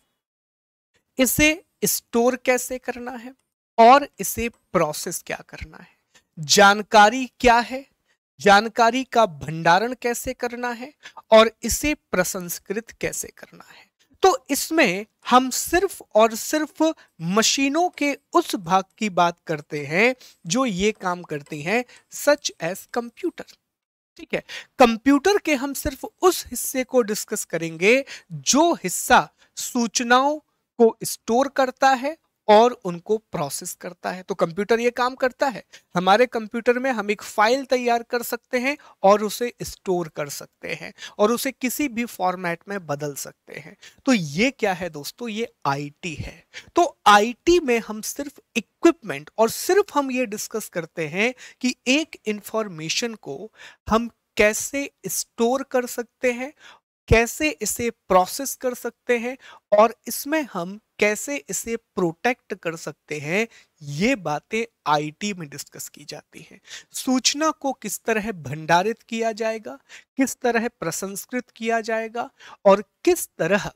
इसे स्टोर कैसे करना है और इसे प्रोसेस क्या करना है जानकारी क्या है जानकारी का भंडारण कैसे करना है और इसे प्रसंस्कृत कैसे करना है तो इसमें हम सिर्फ और सिर्फ मशीनों के उस भाग की बात करते हैं जो ये काम करती हैं सच एज कंप्यूटर ठीक है कंप्यूटर के हम सिर्फ उस हिस्से को डिस्कस करेंगे जो हिस्सा सूचनाओं को स्टोर करता है और उनको प्रोसेस करता है तो कंप्यूटर ये काम करता है हमारे कंप्यूटर में हम एक फाइल तैयार कर सकते हैं और उसे स्टोर कर सकते हैं और उसे किसी भी फॉर्मेट में बदल सकते हैं तो ये क्या है दोस्तों ये आईटी है तो आईटी में हम सिर्फ इक्विपमेंट और सिर्फ हम ये डिस्कस करते हैं कि एक इंफॉर्मेशन को हम कैसे स्टोर कर सकते हैं कैसे इसे प्रोसेस कर सकते हैं और इसमें हम कैसे इसे प्रोटेक्ट कर सकते हैं ये बातें आईटी में डिस्कस की जाती हैं सूचना को किस तरह भंडारित किया जाएगा किस तरह प्रसंस्कृत किया जाएगा और किस तरह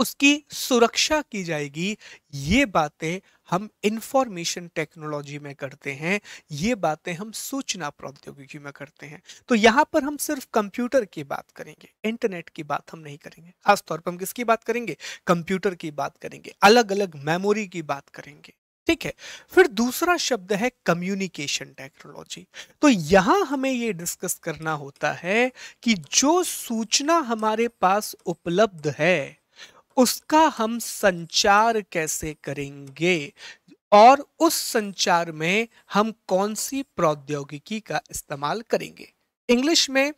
उसकी सुरक्षा की जाएगी ये बातें हम इंफॉर्मेशन टेक्नोलॉजी में करते हैं ये बातें हम सूचना प्रौद्योगिकी में करते हैं तो यहाँ पर हम सिर्फ कंप्यूटर की बात करेंगे इंटरनेट की बात हम नहीं करेंगे खासतौर पर हम किसकी बात करेंगे कंप्यूटर की बात करेंगे अलग अलग मेमोरी की बात करेंगे ठीक है फिर दूसरा शब्द है कम्युनिकेशन टेक्नोलॉजी तो यहां हमें ये डिस्कस करना होता है कि जो सूचना हमारे पास उपलब्ध है उसका हम संचार कैसे करेंगे और उस संचार में हम कौन सी प्रौद्योगिकी का इस्तेमाल करेंगे इंग्लिश में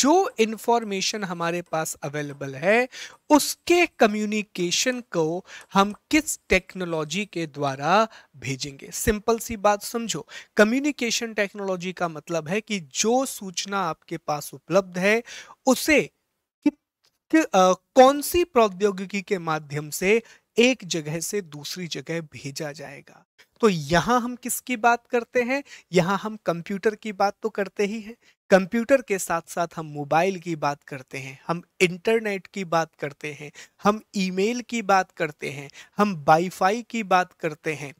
जो इंफॉर्मेशन हमारे पास अवेलेबल है उसके कम्युनिकेशन को हम किस टेक्नोलॉजी के द्वारा भेजेंगे सिंपल सी बात समझो कम्युनिकेशन टेक्नोलॉजी का मतलब है कि जो सूचना आपके पास उपलब्ध है उसे कि आ, कौन सी प्रौद्योगिकी के माध्यम से एक जगह से दूसरी जगह भेजा जाएगा तो यहाँ हम किसकी बात करते हैं यहाँ हम कंप्यूटर की बात तो करते ही हैं कंप्यूटर के साथ साथ हम मोबाइल की बात करते हैं हम इंटरनेट की बात करते हैं हम ईमेल की बात करते हैं हम वाईफाई की बात करते हैं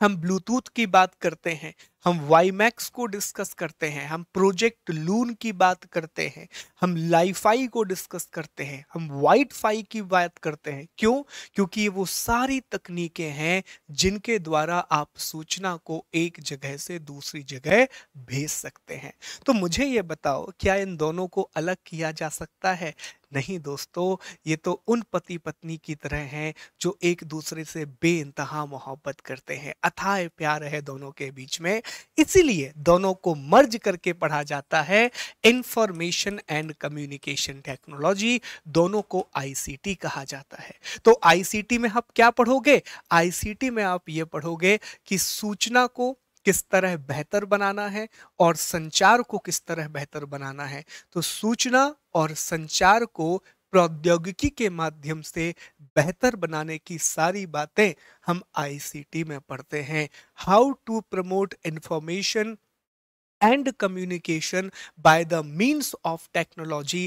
हम ब्लूटूथ की बात करते हैं हम वाईमैक्स को डिस्कस करते हैं हम प्रोजेक्ट लून की बात करते हैं हम लाईफाई को डिस्कस करते हैं हम वाइट फाई की बात करते हैं क्यों क्योंकि ये वो सारी तकनीकें हैं जिनके द्वारा आप सूचना को एक जगह से दूसरी जगह भेज सकते हैं तो मुझे ये बताओ क्या इन दोनों को अलग किया जा सकता है नहीं दोस्तों ये तो उन पति पत्नी की तरह हैं जो एक दूसरे से बे मोहब्बत करते हैं अथाह प्यार है दोनों के बीच में इसीलिए दोनों को मर्ज करके पढ़ा जाता है इंफॉर्मेशन एंड कम्युनिकेशन टेक्नोलॉजी दोनों को आईसीटी कहा जाता है तो आईसीटी में आप क्या पढ़ोगे आईसीटी में आप ये पढ़ोगे कि सूचना को किस तरह बेहतर बनाना है और संचार को किस तरह बेहतर बनाना है तो सूचना और संचार को प्रौद्योगिकी के माध्यम से बेहतर बनाने की सारी बातें हम आईसीटी में पढ़ते हैं how to promote information and communication by the means of technology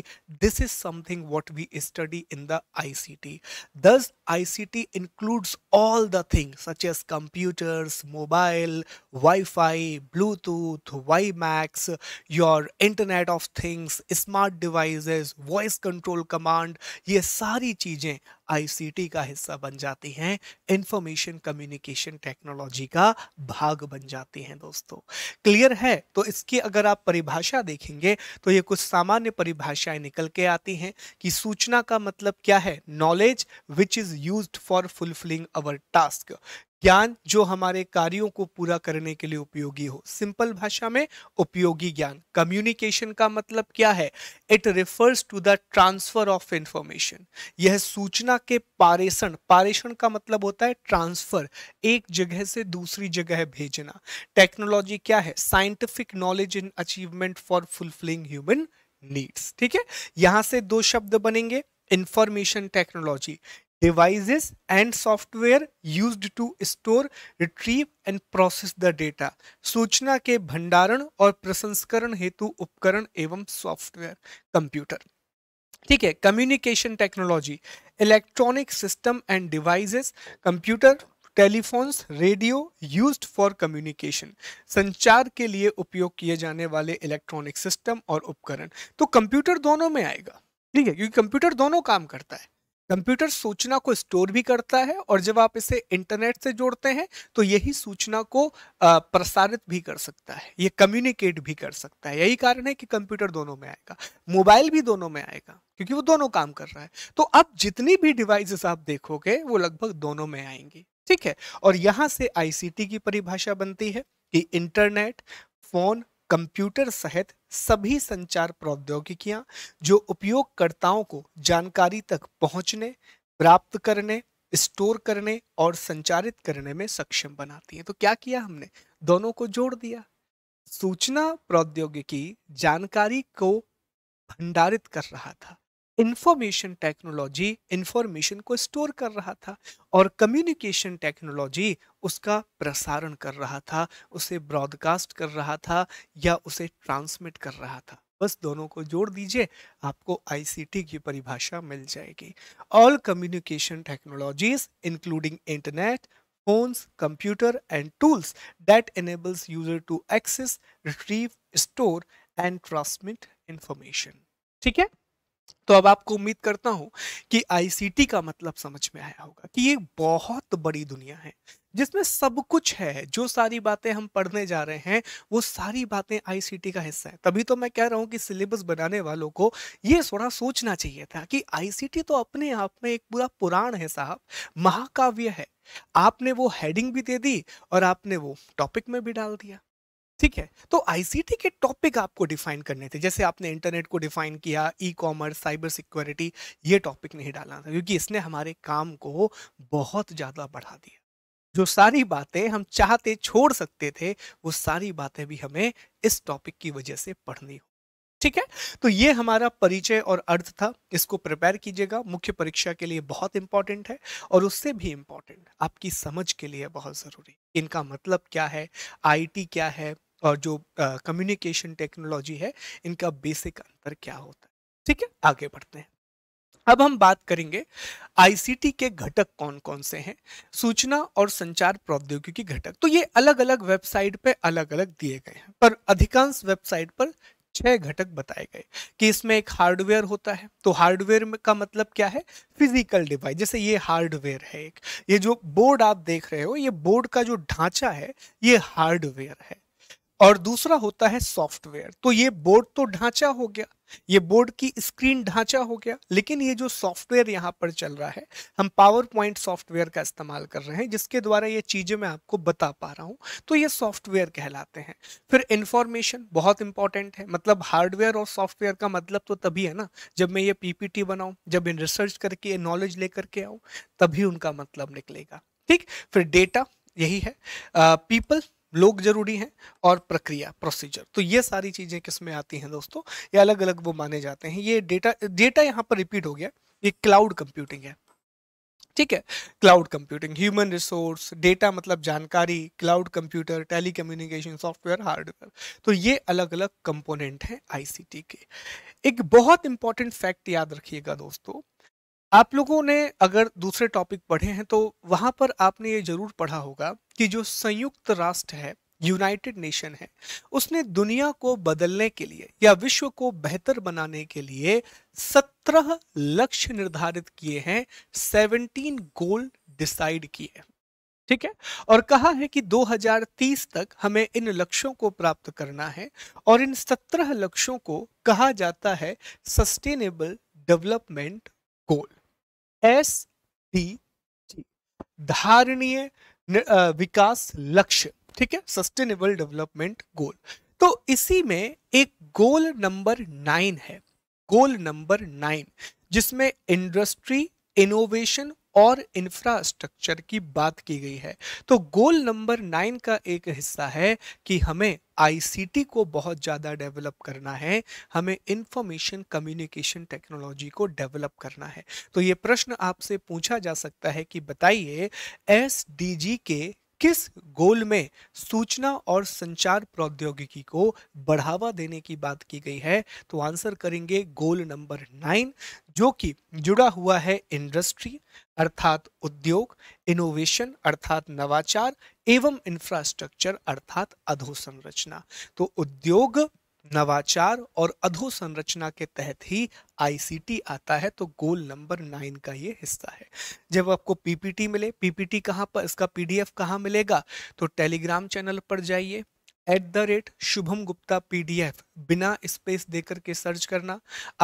this is something what we study in the ICT thus ICT includes all the things such as computers mobile Wi-Fi Bluetooth WiMAX your internet of things smart devices voice control command ये सारी चीजें ICT का हिस्सा बन जाती हैं information communication technology का भाग बन जाती हैं दोस्तों क्लियर है तो इसकी अगर आप परिभाषा देखेंगे तो ये कुछ सामान्य परिभाषाएं निकल के आती हैं कि सूचना का मतलब क्या है knowledge which is use for fulfilling our task ज्ञान जो हमारे कार्यों को पूरा करने के लिए उपयोगी हो सिंपल भाषा में उपयोगी ज्ञान कम्युनिकेशन का मतलब क्या है it refers to the transfer of information यह सूचना के पारेषण पारेषण का मतलब होता है ट्रांसफर एक जगह से दूसरी जगह भेजना टेक्नोलॉजी क्या है scientific knowledge in achievement for fulfilling human needs ठीक है यहां से दो शब्द बनेंगे information technology devices and software used to store, retrieve and process the data. सूचना के भंडारण और प्रसंस्करण हेतु उपकरण एवं सॉफ्टवेयर कंप्यूटर ठीक है communication technology electronic system and devices computer telephones radio used for communication संचार के लिए उपयोग किए जाने वाले इलेक्ट्रॉनिक सिस्टम और उपकरण तो कंप्यूटर दोनों में आएगा ठीक है क्योंकि कंप्यूटर दोनों काम करता है कंप्यूटर सूचना को स्टोर भी करता है और जब आप इसे इंटरनेट से जोड़ते हैं तो यही सूचना को प्रसारित भी कर सकता है ये कम्युनिकेट भी कर सकता है यही कारण है कि कंप्यूटर दोनों में आएगा मोबाइल भी दोनों में आएगा क्योंकि वो दोनों काम कर रहा है तो अब जितनी भी डिवाइसेस आप देखोगे वो लगभग दोनों में आएंगी ठीक है और यहाँ से आईसीटी की परिभाषा बनती है कि इंटरनेट फोन कंप्यूटर सहित सभी संचार प्रौद्योगिकियां जो उपयोगकर्ताओं को जानकारी तक पहुंचने प्राप्त करने स्टोर करने और संचारित करने में सक्षम बनाती हैं तो क्या किया हमने दोनों को जोड़ दिया सूचना प्रौद्योगिकी जानकारी को भंडारित कर रहा था इंफॉर्मेशन टेक्नोलॉजी इंफॉर्मेशन को स्टोर कर रहा था और कम्युनिकेशन टेक्नोलॉजी उसका प्रसारण कर रहा था उसे ब्रॉडकास्ट कर रहा था या उसे ट्रांसमिट कर रहा था बस दोनों को जोड़ दीजिए आपको आईसीटी की परिभाषा मिल जाएगी all communication technologies including internet phones computer and tools that enables user to access retrieve store and transmit information ठीक है तो अब आपको उम्मीद करता हूं कि आईसीटी का मतलब समझ में आया होगा कि ये बहुत बड़ी दुनिया है जिसमें सब कुछ है जो सारी बातें हम पढ़ने जा रहे हैं वो सारी बातें आईसीटी का हिस्सा है तभी तो मैं कह रहा हूँ कि सिलेबस बनाने वालों को ये थोड़ा सोचना चाहिए था कि आईसीटी तो अपने आप में एक पूरा पुराण है साहब महाकाव्य है आपने वो हेडिंग भी दे दी और आपने वो टॉपिक में भी डाल दिया ठीक है तो आईसीटी के टॉपिक आपको डिफाइन करने थे जैसे आपने इंटरनेट को डिफाइन किया ई कॉमर्स साइबर सिक्योरिटी ये टॉपिक नहीं डालना था क्योंकि इसने हमारे काम को बहुत ज़्यादा बढ़ा दिया जो सारी बातें हम चाहते छोड़ सकते थे वो सारी बातें भी हमें इस टॉपिक की वजह से पढ़नी हो ठीक है तो ये हमारा परिचय और अर्थ था इसको प्रिपेयर कीजिएगा मुख्य परीक्षा के लिए बहुत इंपॉर्टेंट है और उससे भी इंपॉर्टेंट आपकी समझ के लिए बहुत ज़रूरी इनका मतलब क्या है आईटी क्या है और जो कम्युनिकेशन टेक्नोलॉजी है इनका बेसिक अंतर क्या होता है ठीक है आगे बढ़ते हैं अब हम बात करेंगे आईसीटी के घटक कौन कौन से हैं सूचना और संचार प्रौद्योगिकी घटक तो ये अलग अलग वेबसाइट पे अलग अलग दिए गए हैं पर अधिकांश वेबसाइट पर छह घटक बताए गए कि इसमें एक हार्डवेयर होता है तो हार्डवेयर का मतलब क्या है फिजिकल डिवाइस जैसे ये हार्डवेयर है एक ये जो बोर्ड आप देख रहे हो ये बोर्ड का जो ढांचा है ये हार्डवेयर है और दूसरा होता है सॉफ्टवेयर तो ये बोर्ड तो ढांचा हो गया ये बोर्ड की स्क्रीन ढांचा हो गया लेकिन ये जो सॉफ्टवेयर यहाँ पर चल रहा है हम पावर पॉइंट सॉफ्टवेयर का इस्तेमाल कर रहे हैं जिसके द्वारा ये चीज़ें मैं आपको बता पा रहा हूँ तो ये सॉफ्टवेयर कहलाते हैं फिर इन्फॉर्मेशन बहुत इंपॉर्टेंट है मतलब हार्डवेयर और सॉफ्टवेयर का मतलब तो तभी है ना जब मैं ये पीपीटी बनाऊँ जब इन रिसर्च करके नॉलेज लेकर के आऊँ तभी उनका मतलब निकलेगा ठीक फिर डेटा यही है पीपल uh, लोग जरूरी हैं और प्रक्रिया प्रोसीजर तो ये सारी चीज़ें किस में आती हैं दोस्तों ये अलग अलग वो माने जाते हैं ये डेटा डेटा यहाँ पर रिपीट हो गया ये क्लाउड कंप्यूटिंग है ठीक है cloud computing human resource data मतलब जानकारी cloud computer tele software hardware तो ये अलग अलग कंपोनेंट हैं आईसीटी के एक बहुत इंपॉर्टेंट फैक्ट याद रखिएगा दोस्तों आप लोगों ने अगर दूसरे टॉपिक पढ़े हैं तो वहां पर आपने ये जरूर पढ़ा होगा कि जो संयुक्त राष्ट्र है यूनाइटेड नेशन है उसने दुनिया को बदलने के लिए या विश्व को बेहतर बनाने के लिए सत्रह लक्ष्य निर्धारित किए हैं सेवनटीन गोल डिसाइड किए ठीक है और कहा है कि 2030 तक हमें इन लक्ष्यों को प्राप्त करना है और इन सत्रह लक्ष्यों को कहा जाता है sustainable development goal S D G धारणीय विकास लक्ष्य ठीक है सस्टेनेबल डेवलपमेंट गोल तो इसी में एक गोल नंबर नाइन है गोल नंबर नाइन जिसमें इंडस्ट्री इनोवेशन और इंफ्रास्ट्रक्चर की बात की गई है तो गोल नंबर नाइन का एक हिस्सा है कि हमें आईसीटी को बहुत ज़्यादा डेवलप करना है हमें इंफॉर्मेशन कम्युनिकेशन टेक्नोलॉजी को डेवलप करना है तो ये प्रश्न आपसे पूछा जा सकता है कि बताइए एस के किस गोल में सूचना और संचार प्रौद्योगिकी को बढ़ावा देने की बात की गई है तो आंसर करेंगे गोल नंबर नाइन जो कि जुड़ा हुआ है इंडस्ट्री अर्थात उद्योग इनोवेशन अर्थात नवाचार एवं इंफ्रास्ट्रक्चर अर्थात अधोसंरचना तो उद्योग नवाचार और अधोसंरचना के तहत ही आईसीटी आता है तो गोल नंबर नाइन का ये हिस्सा है जब आपको पीपीटी मिले पीपीटी कहाँ पर इसका पीडीएफ कहाँ मिलेगा तो टेलीग्राम चैनल पर जाइए at the rate Shubham Gupta PDF बिना स्पेस देकर के सर्च करना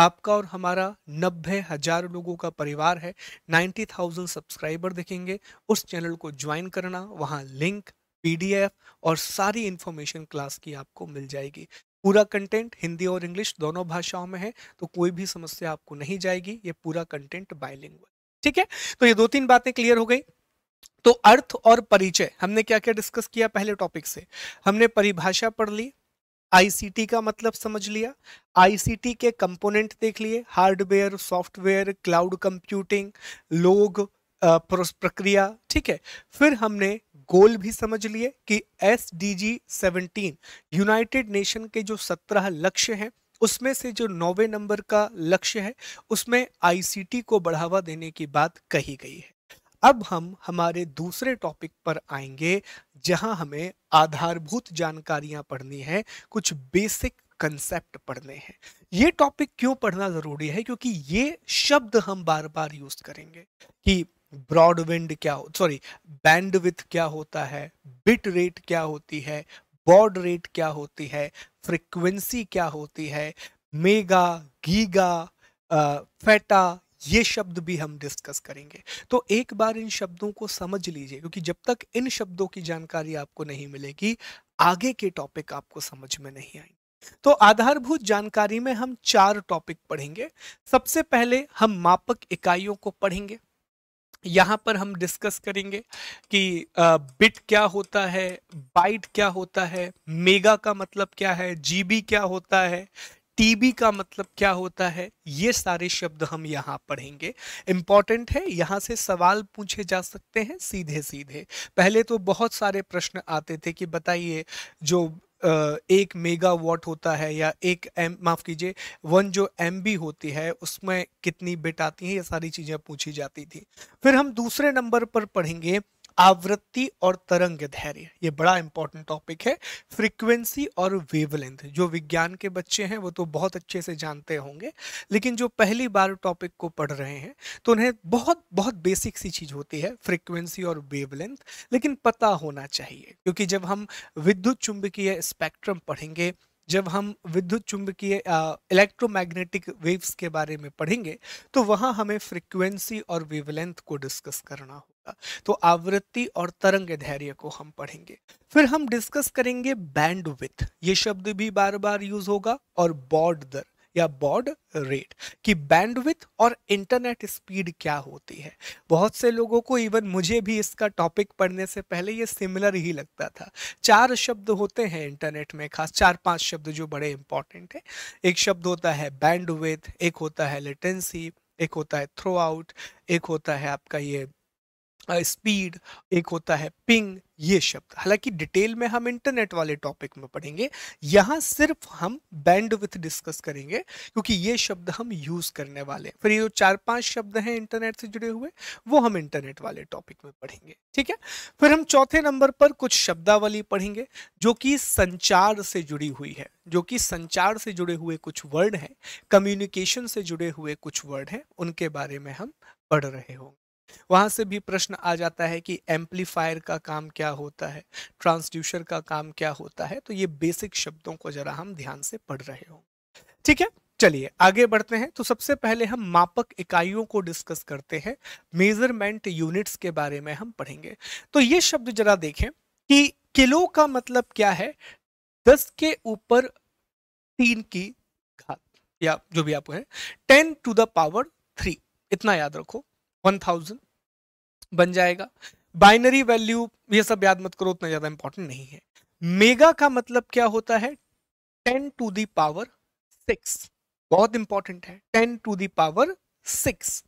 आपका और हमारा नब्बे हजार लोगों का परिवार है नाइन्टी थाउजेंड सब्सक्राइबर देखेंगे उस चैनल को ज्वाइन करना वहाँ लिंक पीडीएफ और सारी इन्फॉर्मेशन क्लास की आपको मिल जाएगी पूरा कंटेंट हिंदी और इंग्लिश दोनों भाषाओं में है तो कोई भी समस्या आपको नहीं जाएगी ये पूरा कंटेंट बायलिंगुअल ठीक है तो ये दो तीन बातें क्लियर हो गई तो अर्थ और परिचय हमने क्या क्या डिस्कस किया पहले टॉपिक से हमने परिभाषा पढ़ ली आईसीटी का मतलब समझ लिया आईसीटी के कंपोनेंट देख लिए हार्डवेयर सॉफ्टवेयर क्लाउड कंप्यूटिंग लोग प्रक्रिया ठीक है फिर हमने गोल भी समझ लिए कि S D G seventeen United Nation के जो सत्रह लक्ष्य हैं उसमें से जो नौवे नंबर का लक्ष्य है उसमें आईसीटी को बढ़ावा देने की बात कही गई है अब हम हमारे दूसरे टॉपिक पर आएंगे जहां हमें आधारभूत जानकारियां पढ़नी है कुछ बेसिक कंसेप्ट पढ़ने हैं ये टॉपिक क्यों पढ़ना जरूरी है क्योंकि ये शब्द हम बार बार यूज करेंगे कि ब्रॉडबैंड क्या हो सॉरी बैंडविथ क्या होता है बिट रेट क्या होती है बॉड रेट क्या होती है फ्रिक्वेंसी क्या होती है मेगा गीगा फैटा ये शब्द भी हम डिस्कस करेंगे तो एक बार इन शब्दों को समझ लीजिए क्योंकि जब तक इन शब्दों की जानकारी आपको नहीं मिलेगी आगे के टॉपिक आपको समझ में नहीं आएंगे तो आधारभूत जानकारी में हम चार टॉपिक पढ़ेंगे सबसे पहले हम मापक इकाइयों को पढ़ेंगे यहाँ पर हम डिस्कस करेंगे कि बिट क्या होता है बाइट क्या होता है मेगा का मतलब क्या है जीबी क्या होता है टीबी का मतलब क्या होता है ये सारे शब्द हम यहाँ पढ़ेंगे इम्पॉर्टेंट है यहाँ से सवाल पूछे जा सकते हैं सीधे सीधे पहले तो बहुत सारे प्रश्न आते थे कि बताइए जो एक मेगा वॉट होता है या एक एम माफ़ कीजिए वन जो एम बी होती है उसमें कितनी बिट आती है ये सारी चीज़ें पूछी जाती थी फिर हम दूसरे नंबर पर पढ़ेंगे आवृत्ति और तरंग धैर्य ये बड़ा इंपॉर्टेंट टॉपिक है फ्रीक्वेंसी और वेवलेंथ जो विज्ञान के बच्चे हैं वो तो बहुत अच्छे से जानते होंगे लेकिन जो पहली बार टॉपिक को पढ़ रहे हैं तो उन्हें बहुत बहुत बेसिक सी चीज़ होती है फ्रीक्वेंसी और वेवलेंथ लेकिन पता होना चाहिए क्योंकि जब हम विद्युत चुंबकीय स्पेक्ट्रम पढ़ेंगे जब हम विद्युत चुंबकीय इलेक्ट्रोमैग्नेटिक वेव्स के बारे में पढ़ेंगे तो वहाँ हमें फ्रिक्वेंसी और वेवलेंथ को डिस्कस करना होगा तो आवृत्ति और तरंग धैर्य को हम पढ़ेंगे फिर हम डिस्कस करेंगे बैंड ये शब्द भी बार बार यूज होगा और बॉड दर या बॉड रेट कि बैंडविथ और इंटरनेट स्पीड क्या होती है बहुत से लोगों को इवन मुझे भी इसका टॉपिक पढ़ने से पहले ये सिमिलर ही लगता था चार शब्द होते हैं इंटरनेट में खास चार पांच शब्द जो बड़े इंपॉर्टेंट हैं एक शब्द होता है बैंडविथ एक होता है लेटेंसी एक होता है थ्रो आउट एक होता है आपका ये स्पीड uh, एक होता है पिंग ये शब्द हालांकि डिटेल में हम इंटरनेट वाले टॉपिक में पढ़ेंगे यहाँ सिर्फ हम बैंड विथ डिस्कस करेंगे क्योंकि ये शब्द हम यूज करने वाले हैं फिर ये जो चार पांच शब्द हैं इंटरनेट से जुड़े हुए वो हम इंटरनेट वाले टॉपिक में पढ़ेंगे ठीक है फिर हम चौथे नंबर पर कुछ शब्दावली पढ़ेंगे जो कि संचार से जुड़ी हुई है जो कि संचार से जुड़े हुए कुछ वर्ड हैं कम्युनिकेशन से जुड़े हुए कुछ वर्ड हैं उनके बारे में हम पढ़ रहे होंगे वहाँ से भी प्रश्न आ जाता है कि एम्पलीफायर का काम क्या होता है ट्रांसड्यूसर का काम क्या होता है तो ये बेसिक शब्दों को जरा हम ध्यान से पढ़ रहे हो ठीक है चलिए आगे बढ़ते हैं तो सबसे पहले हम मापक इकाइयों को डिस्कस करते हैं मेजरमेंट यूनिट्स के बारे में हम पढ़ेंगे तो ये शब्द जरा देखें कि किलो का मतलब क्या है दस के ऊपर तीन की घात या जो भी आप ten to the power three इतना याद रखो वन थाउजेंड बन जाएगा बाइनरी वैल्यू ये सब याद मत करो उतना ज्यादा इंपॉर्टेंट नहीं है मेगा का मतलब क्या होता है टेन टू दावर सिक्स बहुत इंपॉर्टेंट है ten to the power six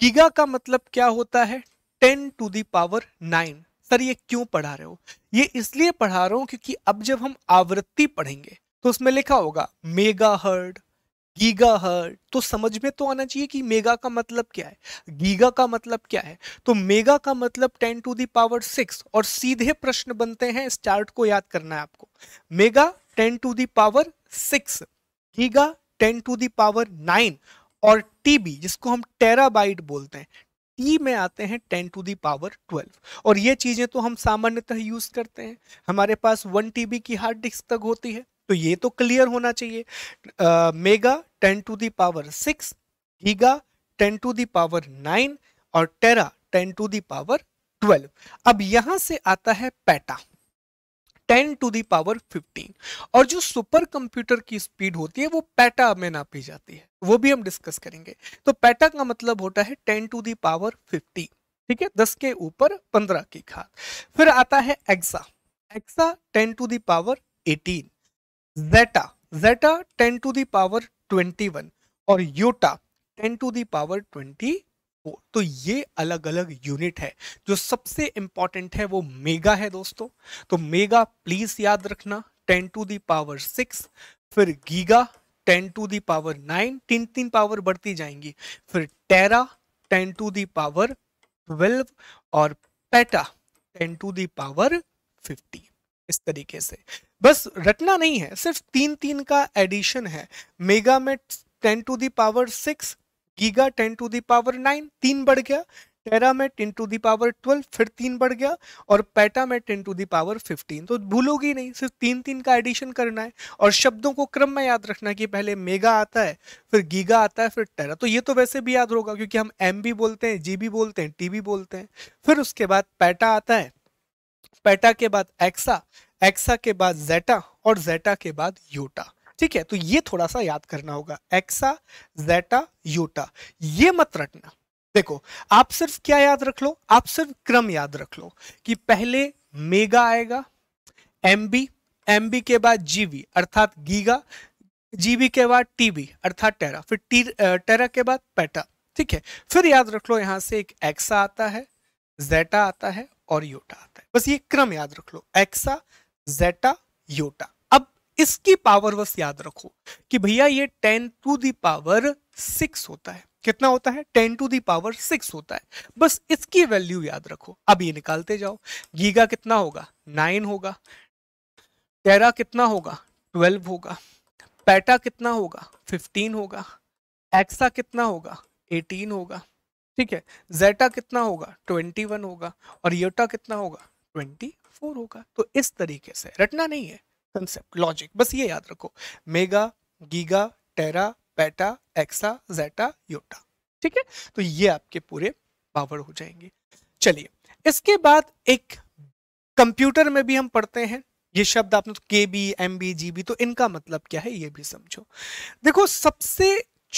giga का मतलब क्या होता है ten to the power nine sir ये क्यों पढ़ा रहे हो ये इसलिए पढ़ा रहा हो क्योंकि अब जब हम आवृत्ति पढ़ेंगे तो उसमें लिखा होगा मेगा हर्ड गीगा हर्ट तो समझ में तो आना चाहिए कि मेगा का मतलब क्या है गीगा का मतलब क्या है तो मेगा का मतलब टेन टू दावर सिक्स और सीधे प्रश्न बनते हैं स्टार्ट को याद करना है आपको mega ten to the power six giga ten to the power nine और टीबी जिसको हम टेराबाइट बोलते हैं टी में आते हैं टेन टू दावर ट्वेल्व और ये चीज़ें तो हम सामान्यतः यूज़ करते हैं हमारे पास वन टी की हार्ड डिस्क तक होती है तो ये तो क्लियर होना चाहिए mega ten to the power six giga ten to the power nine और tera ten to the power twelve अब यहां से आता है पैटा 10 टू दावर 15 और जो सुपर कंप्यूटर की स्पीड होती है वो पैटा में नापी जाती है वो भी हम डिस्कस करेंगे तो पैटा का मतलब होता है 10 टू दावर 15 ठीक है 10 के ऊपर 15 की घात फिर आता है exa exa 10 to the power 18 zeta zeta 10 to the power 21 और यूटा 10 टू दी पावर 20 तो ये अलग अलग यूनिट है जो सबसे इंपॉर्टेंट है वो मेगा है दोस्तों तो मेगा प्लीज याद रखना 10 टू दी पावर 6 फिर गीगा 10 टू दी पावर 9 तीन तीन पावर बढ़ती जाएंगी फिर टेरा 10 टू दी पावर 12 और पेटा 10 टू दी पावर 50 इस तरीके से बस रटना नहीं है सिर्फ तीन तीन का एडिशन है मेगा में ten to the power six giga ten to the power nine तीन बढ़ गया टेरा में टेन टू दावर ट्वेल्व फिर तीन बढ़ गया और पैटा में टेन टू दावर फिफ्टीन तो भूलोगी नहीं सिर्फ तीन तीन का एडिशन करना है और शब्दों को क्रम में याद रखना कि पहले मेगा आता है फिर गीगा आता है फिर टेरा तो ये तो वैसे भी याद होगा क्योंकि हम एम बोलते हैं जी बोलते हैं टी बोलते हैं फिर उसके बाद पैटा आता है पेटा के बाद एक्सा एक्सा के बाद जेटा और जेटा के बाद यूटा ठीक है तो ये थोड़ा सा याद करना होगा एक्सा जेटा यूटा ये मत रटना देखो आप सिर्फ क्या याद रख लो आप सिर्फ क्रम याद रख लो कि पहले मेगा आएगा एमबी एमबी के बाद जीबी अर्थात गीगा जीबी के बाद टीबी अर्थात टेरा फिर टी टेरा के बाद पेटा ठीक है फिर याद रख लो यहां से एक एक्सा आता है जेटा आता है और यूटा आता है बस ये क्रम याद रख लो एक्सा जेटा योटा अब इसकी पावर बस याद रखो कि भैया ये टेन टू दावर सिक्स होता है कितना होता है टेन टू दावर सिक्स होता है बस इसकी वैल्यू याद रखो अब ये निकालते जाओ गीगा कितना होगा नाइन होगा टेरा कितना होगा ट्वेल्व होगा पैटा कितना होगा फिफ्टीन होगा एक्सा कितना होगा एटीन होगा ठीक है जेटा कितना होगा ट्वेंटी वन होगा और योटा कितना होगा 24 होगा तो इस तरीके से रटना नहीं है कंसेप्ट लॉजिक बस ये याद रखो mega giga tera peta exa zetta yotta ठीक है तो ये आपके पूरे पावर हो जाएंगे चलिए इसके बाद एक कंप्यूटर में भी हम पढ़ते हैं ये शब्द आपने तो K B M B G B तो इनका मतलब क्या है ये भी समझो देखो सबसे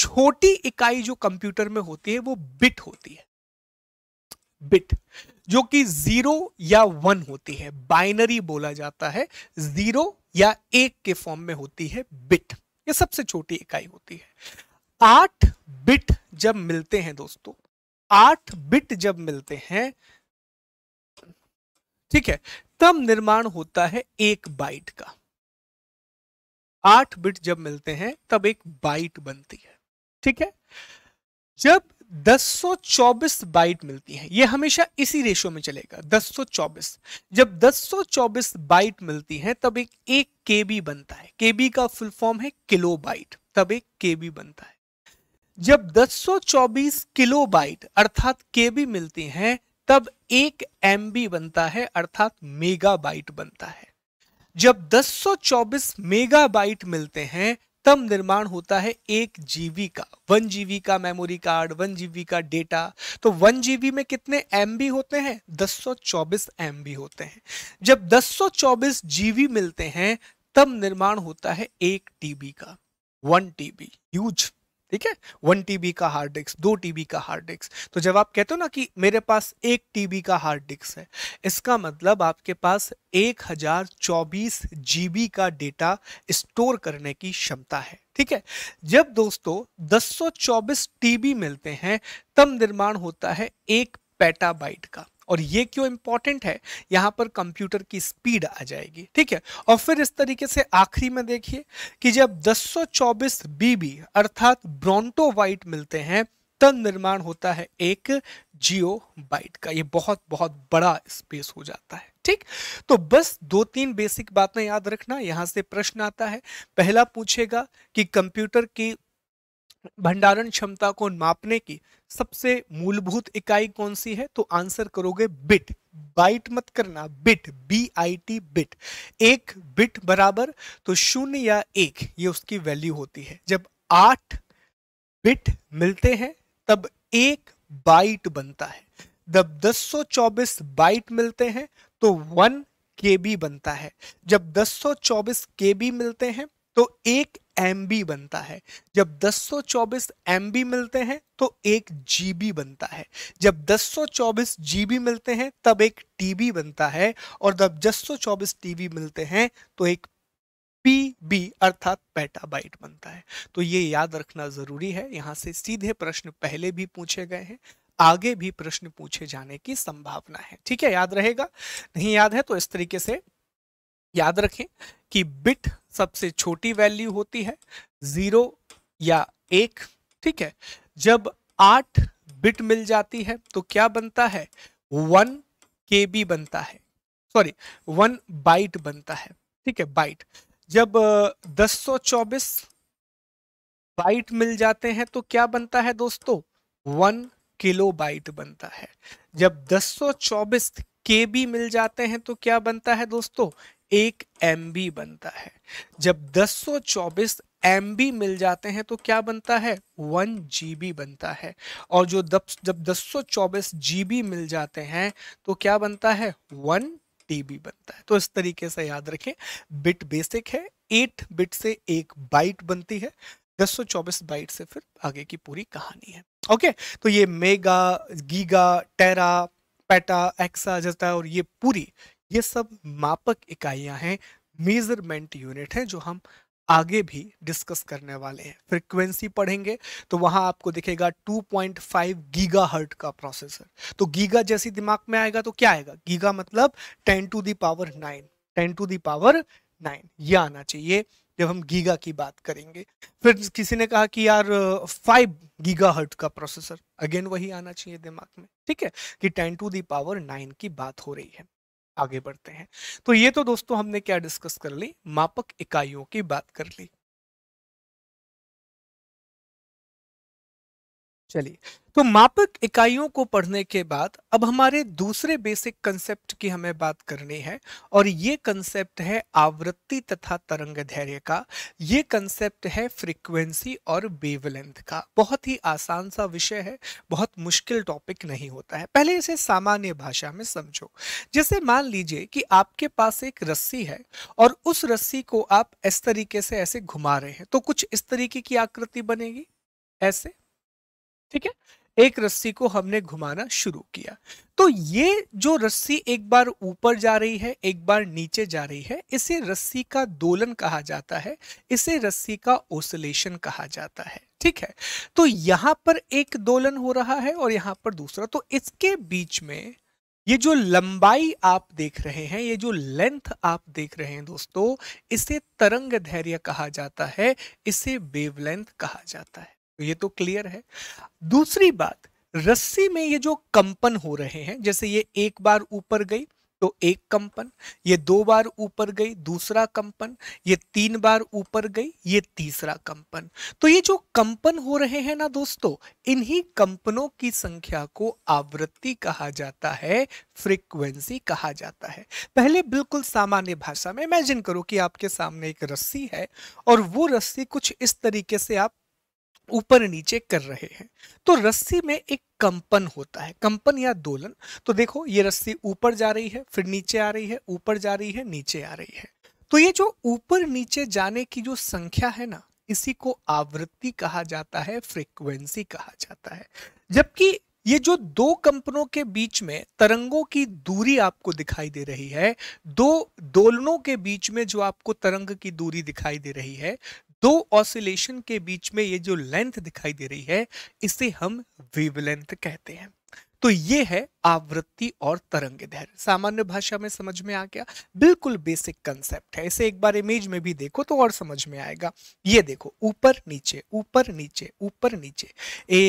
छोटी इकाई जो कंप्यूटर में होती है वो बिट होती है बिट जो कि जीरो या वन होती है बाइनरी बोला जाता है जीरो या एक के फॉर्म में होती है बिट ये सबसे छोटी इकाई होती है आठ बिट जब मिलते हैं दोस्तों आठ बिट जब मिलते हैं ठीक है तब निर्माण होता है एक बाइट का आठ बिट जब मिलते हैं तब एक बाइट बनती है ठीक है जब 1024 बाइट मिलती हैं ये हमेशा इसी रेशो में चलेगा 1024 जब 1024 बाइट मिलती हैं तब एक एक के बनता है के का फुल फॉर्म है किलो बाइट तब एक के बनता है जब 1024 किलो बाइट अर्थात के मिलती हैं तब एक एम बनता है अर्थात मेगा बाइट बनता है जब 1024 मेगा बाइट मिलते हैं अधिकतम निर्माण होता है एक जीबी का वन जीबी का मेमोरी कार्ड वन जीबी का डेटा तो वन जीबी में कितने एम होते हैं चौबीस एम होते हैं जब चौबीस जीबी मिलते हैं तब निर्माण होता है एक टीबी का वन टीबी ह्यूज ठीक है वन टीबी का हार्ड डिस्क दो टीबी का हार्ड डिस्क तो जब आप कहते हो ना कि मेरे पास एक टीबी का हार्ड डिस्क है इसका मतलब आपके पास एक हजार चौबीस जीबी का डेटा स्टोर करने की क्षमता है ठीक है जब दोस्तों दस सौ चौबीस टीबी मिलते हैं तब निर्माण होता है एक पेटाबाइट का और ये क्यों इंपॉर्टेंट है यहां पर कंप्यूटर की स्पीड आ जाएगी ठीक है और फिर इस तरीके से आखिरी में देखिए कि जब 224 बीबी अर्थात ब्रोंटो वाइट मिलते हैं तब निर्माण होता है एक जियो बाइट का ये बहुत बहुत बड़ा स्पेस हो जाता है ठीक तो बस दो तीन बेसिक बातें याद रखना यहां से प्रश्न आता है पहला पूछेगा कि कंप्यूटर की भंडारण क्षमता को मापने की सबसे मूलभूत इकाई कौन सी है तो आंसर करोगे बिट बाइट मत करना bit B I T bit एक बिट बराबर तो शून्य या एक ये उसकी वैल्यू होती है जब आठ बिट मिलते हैं तब एक बाइट बनता है जब 1024 बाइट मिलते हैं तो वन के बी बनता है जब 1024 के बी मिलते हैं तो एक एम बनता है जब 1024 सौ मिलते हैं तो एक जी बनता है जब 1024 सौ मिलते हैं तब एक टीबी बनता है और जब 224 टीबी मिलते हैं तो एक पी अर्थात पेटाबाइट बनता है तो ये याद रखना जरूरी है यहाँ से सीधे प्रश्न पहले भी पूछे गए हैं आगे भी प्रश्न पूछे जाने की संभावना है ठीक है याद रहेगा नहीं याद है तो इस तरीके से याद रखें कि बिट सबसे छोटी वैल्यू होती है जीरो या एक ठीक है जब आठ बिट मिल जाती है तो क्या बनता है वन के बी बनता है सॉरी वन बाइट बनता है ठीक है बाइट जब दस सौ चौबीस बाइट मिल जाते हैं तो क्या बनता है दोस्तों वन किलो बाइट बनता है जब दस सौ चौबीस के बी मिल जाते हैं तो क्या बनता है दोस्तों एक एम बनता है जब 1024 एम मिल जाते हैं तो क्या बनता है वन जी बनता है और जो दब, जब 1024 जी मिल जाते हैं तो क्या बनता है वन टीबी बनता है तो इस तरीके से याद रखें बिट बेसिक है एट बिट से एक बाइट बनती है 1024 बाइट से फिर आगे की पूरी कहानी है ओके तो ये mega giga tera peta exa zetta और ये पूरी ये सब मापक इकाइयां हैं मेजरमेंट यूनिट हैं जो हम आगे भी डिस्कस करने वाले हैं फ्रिक्वेंसी पढ़ेंगे तो वहाँ आपको दिखेगा 2.5 गीगा हर्ट का प्रोसेसर तो गीगा जैसी दिमाग में आएगा तो क्या आएगा गीगा मतलब 10 टू दावर 9 10 टू दावर 9 ये आना चाहिए जब हम गीगा की बात करेंगे फिर किसी ने कहा कि यार फाइव गीगा हर्ट का प्रोसेसर अगेन वही आना चाहिए दिमाग में ठीक है कि टेन टू दावर नाइन की बात हो रही है आगे बढ़ते हैं तो ये तो दोस्तों हमने क्या डिस्कस कर ली मापक इकाइयों की बात कर ली चलिए तो मापक इकाइयों को पढ़ने के बाद अब हमारे दूसरे बेसिक कंसेप्ट की हमें बात करनी है और ये कंसेप्ट है आवृत्ति तथा तरंग धैर्य का ये कंसेप्ट है फ्रीक्वेंसी और बेवलेंथ का बहुत ही आसान सा विषय है बहुत मुश्किल टॉपिक नहीं होता है पहले इसे सामान्य भाषा में समझो जैसे मान लीजिए कि आपके पास एक रस्सी है और उस रस्सी को आप इस तरीके से ऐसे घुमा रहे हैं तो कुछ इस तरीके की आकृति बनेगी ऐसे ठीक है एक रस्सी को हमने घुमाना शुरू किया तो ये जो रस्सी एक बार ऊपर जा रही है एक बार नीचे जा रही है इसे रस्सी का दोलन कहा जाता है इसे रस्सी का ओसलेशन कहा जाता है ठीक है तो यहां पर एक दोलन हो रहा है और यहां पर दूसरा तो इसके बीच में ये जो लंबाई आप देख रहे हैं ये जो लेंथ आप देख रहे हैं दोस्तों इसे तरंग धैर्य कहा जाता है इसे बेवलेंथ कहा जाता है ये तो क्लियर है दूसरी बात रस्सी में ये जो कंपन हो रहे हैं जैसे ये एक बार ऊपर गई तो एक कंपन ये दो बार ऊपर गई दूसरा कंपन ये तीन बार ऊपर गई ये तीसरा कंपन तो ये जो कंपन हो रहे हैं ना दोस्तों इन्हीं कंपनों की संख्या को आवृत्ति कहा जाता है फ्रीक्वेंसी कहा जाता है पहले बिल्कुल सामान्य भाषा में इमेजिन करो कि आपके सामने एक रस्सी है और वो रस्सी कुछ इस तरीके से आप ऊपर नीचे कर रहे हैं तो रस्सी में एक कंपन होता है कंपन या दोलन तो देखो ये रस्सी ऊपर जा रही है फिर नीचे आ रही है ऊपर जा रही है नीचे आ रही है तो ये जो ऊपर नीचे जाने की जो संख्या है ना इसी को आवृत्ति कहा जाता है फ्रीक्वेंसी कहा जाता है जबकि ये जो दो कंपनों के बीच में तरंगों की दूरी आपको दिखाई दे रही है दो दोलनों के बीच में जो आपको तरंग की दूरी दिखाई दे रही है दो ऑसिलेशन के बीच में ये जो लेंथ दिखाई दे रही है इसे हम वेवलेंथ कहते हैं तो ये है आवृत्ति और तरंग दैर्य सामान्य भाषा में समझ में आ गया बिल्कुल बेसिक कंसेप्ट है इसे एक बार इमेज में भी देखो तो और समझ में आएगा ये देखो ऊपर नीचे ऊपर नीचे ऊपर नीचे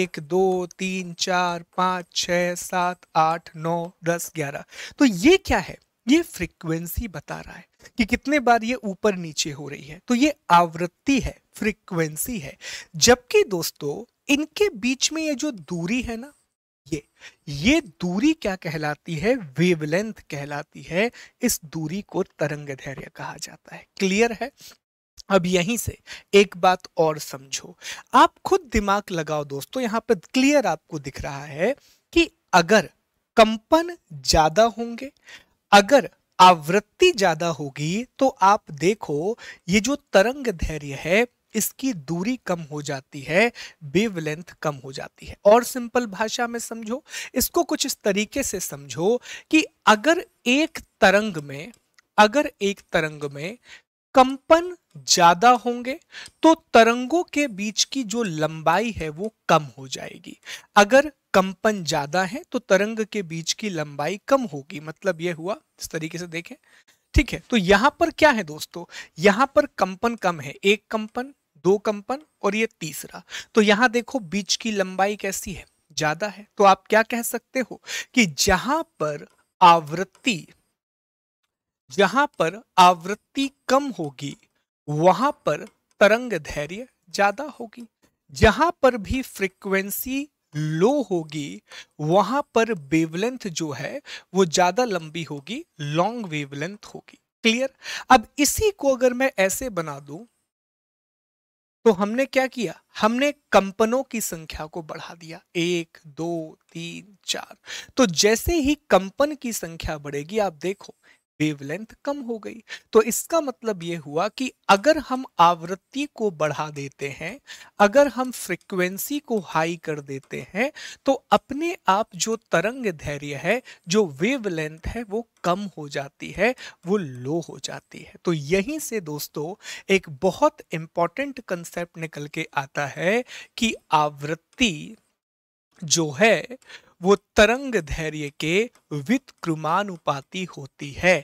एक दो तीन चार पांच छ सात आठ नौ दस ग्यारह तो ये क्या है ये फ्रीक्वेंसी बता रहा है कि कितने बार ये ऊपर नीचे हो रही है तो ये आवृत्ति है फ्रीक्वेंसी है जबकि दोस्तों इनके बीच में ये जो दूरी है ना ये ये दूरी क्या कहलाती है वेवलेंथ कहलाती है इस दूरी को तरंग धैर्य कहा जाता है क्लियर है अब यहीं से एक बात और समझो आप खुद दिमाग लगाओ दोस्तों यहां पर क्लियर आपको दिख रहा है कि अगर कंपन ज्यादा होंगे अगर आवृत्ति ज्यादा होगी तो आप देखो ये जो तरंग धैर्य है इसकी दूरी कम हो जाती है वेवलेंथ कम हो जाती है और सिंपल भाषा में समझो इसको कुछ इस तरीके से समझो कि अगर एक तरंग में अगर एक तरंग में कंपन ज्यादा होंगे तो तरंगों के बीच की जो लंबाई है वो कम हो जाएगी अगर कंपन ज्यादा है तो तरंग के बीच की लंबाई कम होगी मतलब यह हुआ इस तरीके से देखें ठीक है तो यहां पर क्या है दोस्तों यहां पर कंपन कम है एक कंपन दो कंपन और ये तीसरा तो यहां देखो बीच की लंबाई कैसी है ज्यादा है तो आप क्या कह सकते हो कि जहां पर आवृत्ति जहां पर आवृत्ति कम होगी वहां पर तरंग धैर्य ज्यादा होगी जहां पर भी फ्रीक्वेंसी लो होगी वहां पर वेवलेंथ जो है वो ज्यादा लंबी होगी लॉन्ग वेवलेंथ होगी क्लियर अब इसी को अगर मैं ऐसे बना दूं तो हमने क्या किया हमने कंपनों की संख्या को बढ़ा दिया एक दो तीन चार तो जैसे ही कंपन की संख्या बढ़ेगी आप देखो वेवलेंथ कम हो गई तो इसका मतलब ये हुआ कि अगर हम आवृत्ति को बढ़ा देते हैं अगर हम फ्रिक्वेंसी को हाई कर देते हैं तो अपने आप जो तरंग धैर्य है जो वेवलेंथ है वो कम हो जाती है वो लो हो जाती है तो यहीं से दोस्तों एक बहुत इंपॉर्टेंट कंसेप्ट निकल के आता है कि आवृत्ति जो है वो तरंग धैर्य के वित्क्रमानुपाती होती है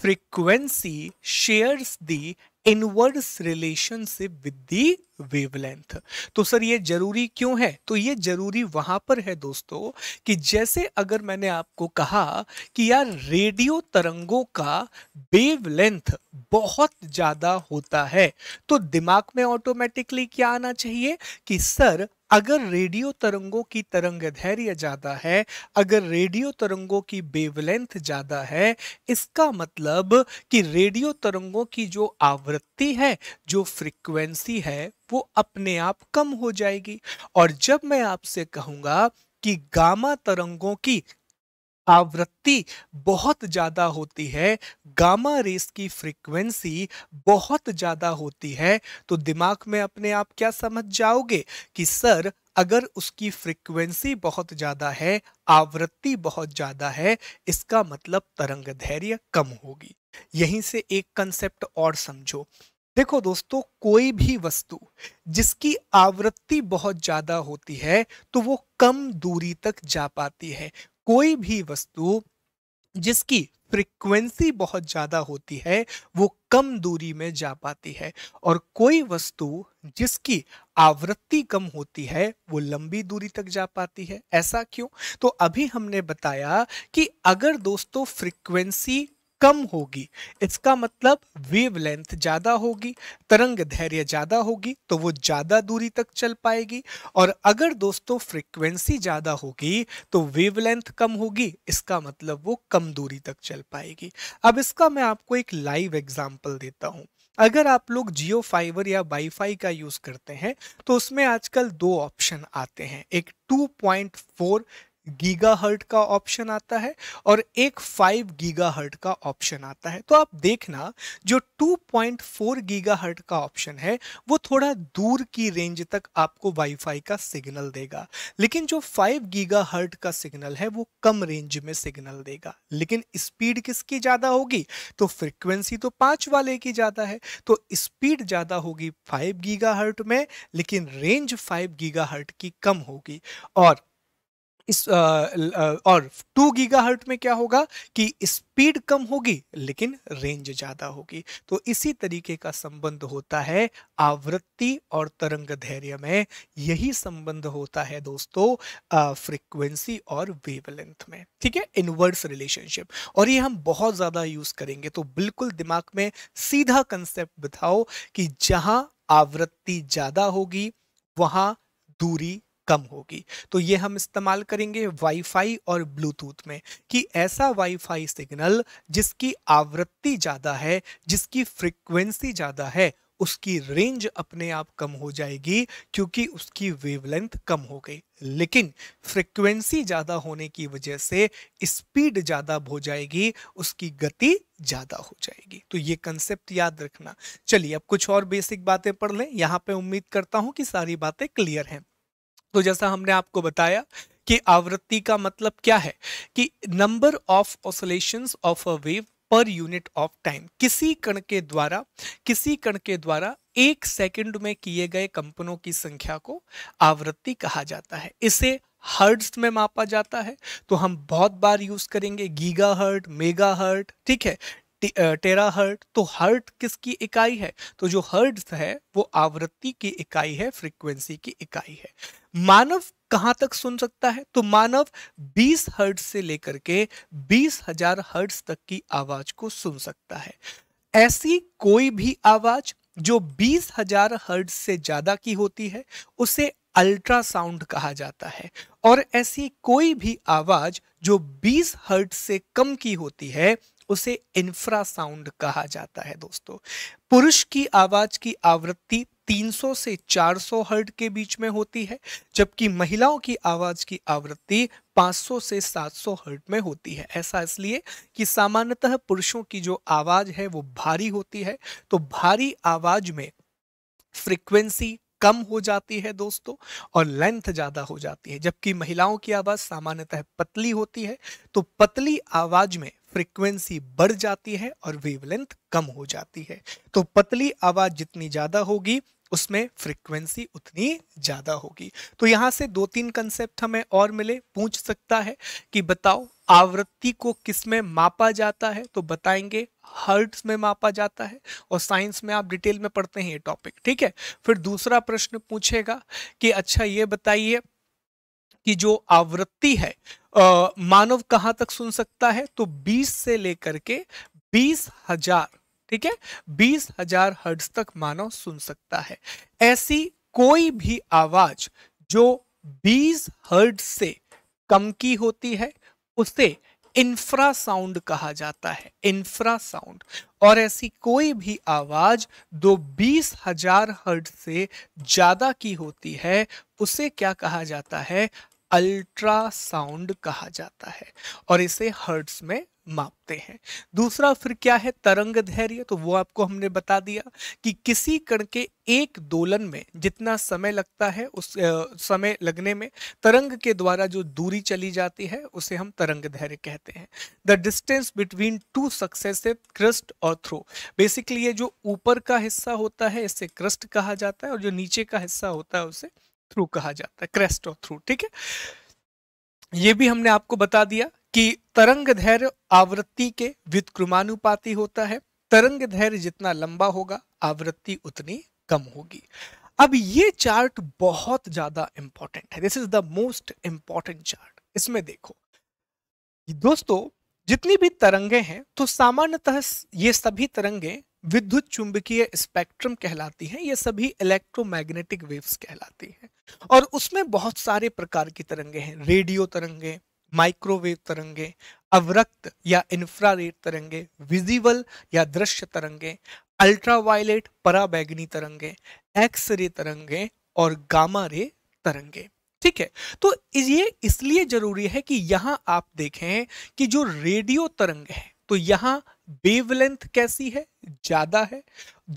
frequency shares the inverse relationship with the wavelength तो सर ये जरूरी क्यों है तो ये जरूरी वहां पर है दोस्तों कि जैसे अगर मैंने आपको कहा कि यार रेडियो तरंगों का वेवलेंथ बहुत ज़्यादा होता है तो दिमाग में ऑटोमेटिकली क्या आना चाहिए कि सर अगर रेडियो तरंगों की तरंग धैर्य ज़्यादा है अगर रेडियो तरंगों की बेवलेंथ ज़्यादा है इसका मतलब कि रेडियो तरंगों की जो आवृत्ति है जो फ्रिक्वेंसी है वो अपने आप कम हो जाएगी और जब मैं आपसे कहूंगा कि गामा तरंगों की आवृत्ति बहुत ज़्यादा होती है गामा रेस की फ्रीक्वेंसी बहुत ज़्यादा होती है तो दिमाग में अपने आप क्या समझ जाओगे कि सर अगर उसकी फ्रीक्वेंसी बहुत ज़्यादा है आवृत्ति बहुत ज़्यादा है इसका मतलब तरंग धैर्य कम होगी यहीं से एक कंसेप्ट और समझो देखो दोस्तों कोई भी वस्तु जिसकी आवृत्ति बहुत ज़्यादा होती है तो वो कम दूरी तक जा पाती है कोई भी वस्तु जिसकी फ्रिक्वेंसी बहुत ज़्यादा होती है वो कम दूरी में जा पाती है और कोई वस्तु जिसकी आवृत्ति कम होती है वो लंबी दूरी तक जा पाती है ऐसा क्यों तो अभी हमने बताया कि अगर दोस्तों फ्रिक्वेंसी कम होगी इसका मतलब वेवलेंथ ज़्यादा होगी तरंग धैर्य ज़्यादा होगी तो वो ज़्यादा दूरी तक चल पाएगी और अगर दोस्तों फ्रिक्वेंसी ज़्यादा होगी तो वेवलेंथ कम होगी इसका मतलब वो कम दूरी तक चल पाएगी अब इसका मैं आपको एक लाइव एग्जाम्पल देता हूँ अगर आप लोग जियो फाइबर या वाईफाई का यूज़ करते हैं तो उसमें आजकल दो ऑप्शन आते हैं एक 2.4 गीगा हर्ट का ऑप्शन आता है और एक 5 हर्ट का ऑप्शन आता है तो आप देखना जो 2.4 हर्ट का ऑप्शन है वो थोड़ा दूर की रेंज तक आपको वाईफाई का सिग्नल देगा लेकिन जो 5 हर्ट का सिग्नल है वो कम रेंज में सिग्नल देगा लेकिन स्पीड किसकी ज़्यादा होगी तो फ्रिक्वेंसी तो पाँच वाले की ज़्यादा है तो स्पीड ज़्यादा होगी फाइव हर्ट में लेकिन रेंज फाइव हर्ट की कम होगी और इस आ, आ, और टू गीगा हर्ट में क्या होगा कि स्पीड कम होगी लेकिन रेंज ज़्यादा होगी तो इसी तरीके का संबंध होता है आवृत्ति और तरंग धैर्य में यही संबंध होता है दोस्तों फ्रीक्वेंसी और वेवलेंथ में ठीक है इनवर्स रिलेशनशिप और ये हम बहुत ज़्यादा यूज़ करेंगे तो बिल्कुल दिमाग में सीधा कंसेप्ट बिताओ कि जहां आवृत्ति ज़्यादा होगी वहां दूरी कम होगी तो ये हम इस्तेमाल करेंगे वाईफाई और ब्लूटूथ में कि ऐसा वाईफाई सिग्नल जिसकी आवृत्ति ज़्यादा है जिसकी फ्रिक्वेंसी ज़्यादा है उसकी रेंज अपने आप कम हो जाएगी क्योंकि उसकी वेवलेंथ कम हो गई लेकिन फ्रिक्वेंसी ज़्यादा होने की वजह से स्पीड ज़्यादा हो जाएगी उसकी गति ज़्यादा हो जाएगी तो ये कंसेप्ट याद रखना चलिए अब कुछ और बेसिक बातें पढ़ लें यहाँ पे उम्मीद करता हूँ कि सारी बातें क्लियर हैं तो जैसा हमने आपको बताया कि आवृत्ति का मतलब क्या है कि number of oscillation of a wave per unit of time किसी कण के द्वारा किसी कण के द्वारा एक सेकंड में किए गए कंपनों की संख्या को आवृत्ति कहा जाता है इसे हर्ट्स में मापा जाता है तो हम बहुत बार यूज करेंगे गीगा हर्ट मेगा हर्ट ठीक है टेरा हर्ट तो हर्ट किसकी इकाई है तो जो हर्ट है वो आवृत्ति की इकाई है फ्रीक्वेंसी की इकाई है मानव कहाँ तक सुन सकता है तो मानव 20 हर्ट से लेकर के बीस हजार हर्ट तक की आवाज को सुन सकता है ऐसी कोई भी आवाज जो बीस हजार हर्ट से ज्यादा की होती है उसे अल्ट्रासाउंड कहा जाता है और ऐसी कोई भी आवाज जो 20 हर्ट से कम की होती है उसे इंफ्रासाउंड कहा जाता है दोस्तों पुरुष की आवाज की आवृत्ति 300 से 400 हर्ट के बीच में होती है जबकि महिलाओं की आवाज की आवृत्ति 500 से 700 हर्ट में होती है ऐसा इसलिए कि सामान्यतः पुरुषों की जो आवाज है वो भारी होती है तो भारी आवाज में फ्रीक्वेंसी कम हो जाती है दोस्तों और लेंथ ज़्यादा हो जाती है जबकि महिलाओं की आवाज़ सामान्यतः पतली होती है तो पतली आवाज़ में फ्रीक्वेंसी बढ़ जाती है और वेवलेंथ कम हो जाती है तो पतली आवाज जितनी ज्यादा होगी उसमें फ्रीक्वेंसी उतनी ज्यादा होगी तो यहाँ से दो तीन कंसेप्ट हमें और मिले पूछ सकता है कि बताओ आवृत्ति को किस में मापा जाता है तो बताएंगे हर्ट्स में मापा जाता है और साइंस में आप डिटेल में पढ़ते हैं ये टॉपिक ठीक है फिर दूसरा प्रश्न पूछेगा कि अच्छा ये बताइए की जो आवृत्ति है आ, मानव कहाँ तक सुन सकता है तो 20 से लेकर के बीस हजार ठीक है बीस हजार हर्ट्स तक मानव सुन सकता है ऐसी कोई भी आवाज जो 20 हर्ट से कम की होती है उसे इंफ्रासाउंड कहा जाता है इंफ्रासाउंड और ऐसी कोई भी आवाज दो बीस हजार हर्ट से ज्यादा की होती है उसे क्या कहा जाता है अल्ट्रासाउंड कहा जाता है और इसे हर्ट्स में मापते हैं दूसरा फिर क्या है तरंग धैर्य तो वो आपको हमने बता दिया कि किसी कण के एक दोलन में जितना समय लगता है उस आ, समय लगने में तरंग के द्वारा जो दूरी चली जाती है उसे हम तरंग धैर्य कहते हैं the distance between two successive crest और थ्रो बेसिकली ये जो ऊपर का हिस्सा होता है इसे क्रस्ट कहा जाता है और जो नीचे का हिस्सा होता है उसे थ्रू कहा जाता है क्रेस्ट ऑफ थ्रू ठीक है ये भी हमने आपको बता दिया कि तरंग धैर्य आवृत्ति के व्युतक्रमानुपाती होता है तरंग धैर्य जितना लंबा होगा आवृत्ति उतनी कम होगी अब ये चार्ट बहुत ज्यादा इंपॉर्टेंट है this is the most important chart इसमें देखो दोस्तों जितनी भी तरंगे हैं तो सामान्यतः ये सभी तरंगे विद्युत चुंबकीय स्पेक्ट्रम कहलाती हैं ये सभी इलेक्ट्रोमैग्नेटिक वेव्स कहलाती हैं और उसमें बहुत सारे प्रकार की तरंगे हैं रेडियो तरंगे माइक्रोवेव तरंगे अवरक्त या इंफ्रारेड तरंगे विजिबल या दृश्य तरंगे अल्ट्रावायलेट पराबैगनी तरंगे एक्स रे तरंगे और गामा रे तरंगे ठीक है तो ये इसलिए जरूरी है कि यहां आप देखें कि जो रेडियो तरंग है तो यहां वेवलेंथ कैसी है ज्यादा है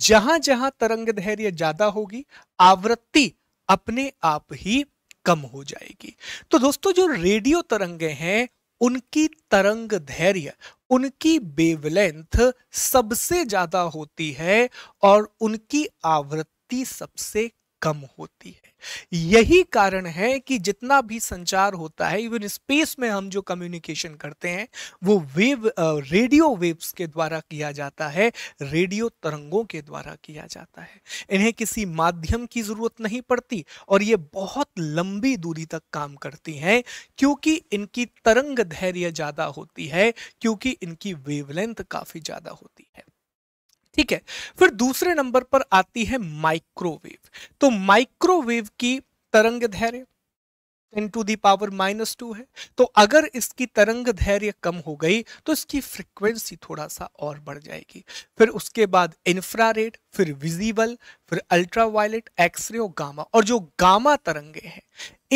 जहां जहां तरंग धैर्य ज्यादा होगी आवृत्ति अपने आप ही कम हो जाएगी तो दोस्तों जो रेडियो तरंगे हैं उनकी तरंग धैर्य उनकी बेवलेंथ सबसे ज्यादा होती है और उनकी आवृत्ति सबसे कम होती है यही कारण है कि जितना भी संचार होता है इवन स्पेस में हम जो कम्युनिकेशन करते हैं वो वेव रेडियो वेव्स के द्वारा किया जाता है रेडियो तरंगों के द्वारा किया जाता है इन्हें किसी माध्यम की ज़रूरत नहीं पड़ती और ये बहुत लंबी दूरी तक काम करती हैं क्योंकि इनकी तरंग धैर्य ज़्यादा होती है क्योंकि इनकी वेवलेंथ काफ़ी ज़्यादा होती है ठीक है फिर दूसरे नंबर पर आती है माइक्रोवेव तो माइक्रोवेव की तरंग धैर्य ten to the power minus two है तो अगर इसकी तरंग धैर्य कम हो गई तो इसकी फ्रिक्वेंसी थोड़ा सा और बढ़ जाएगी फिर उसके बाद इंफ्रारेड फिर विजिबल फिर अल्ट्रावायलेट एक्सरे और गामा और जो गामा तरंगे हैं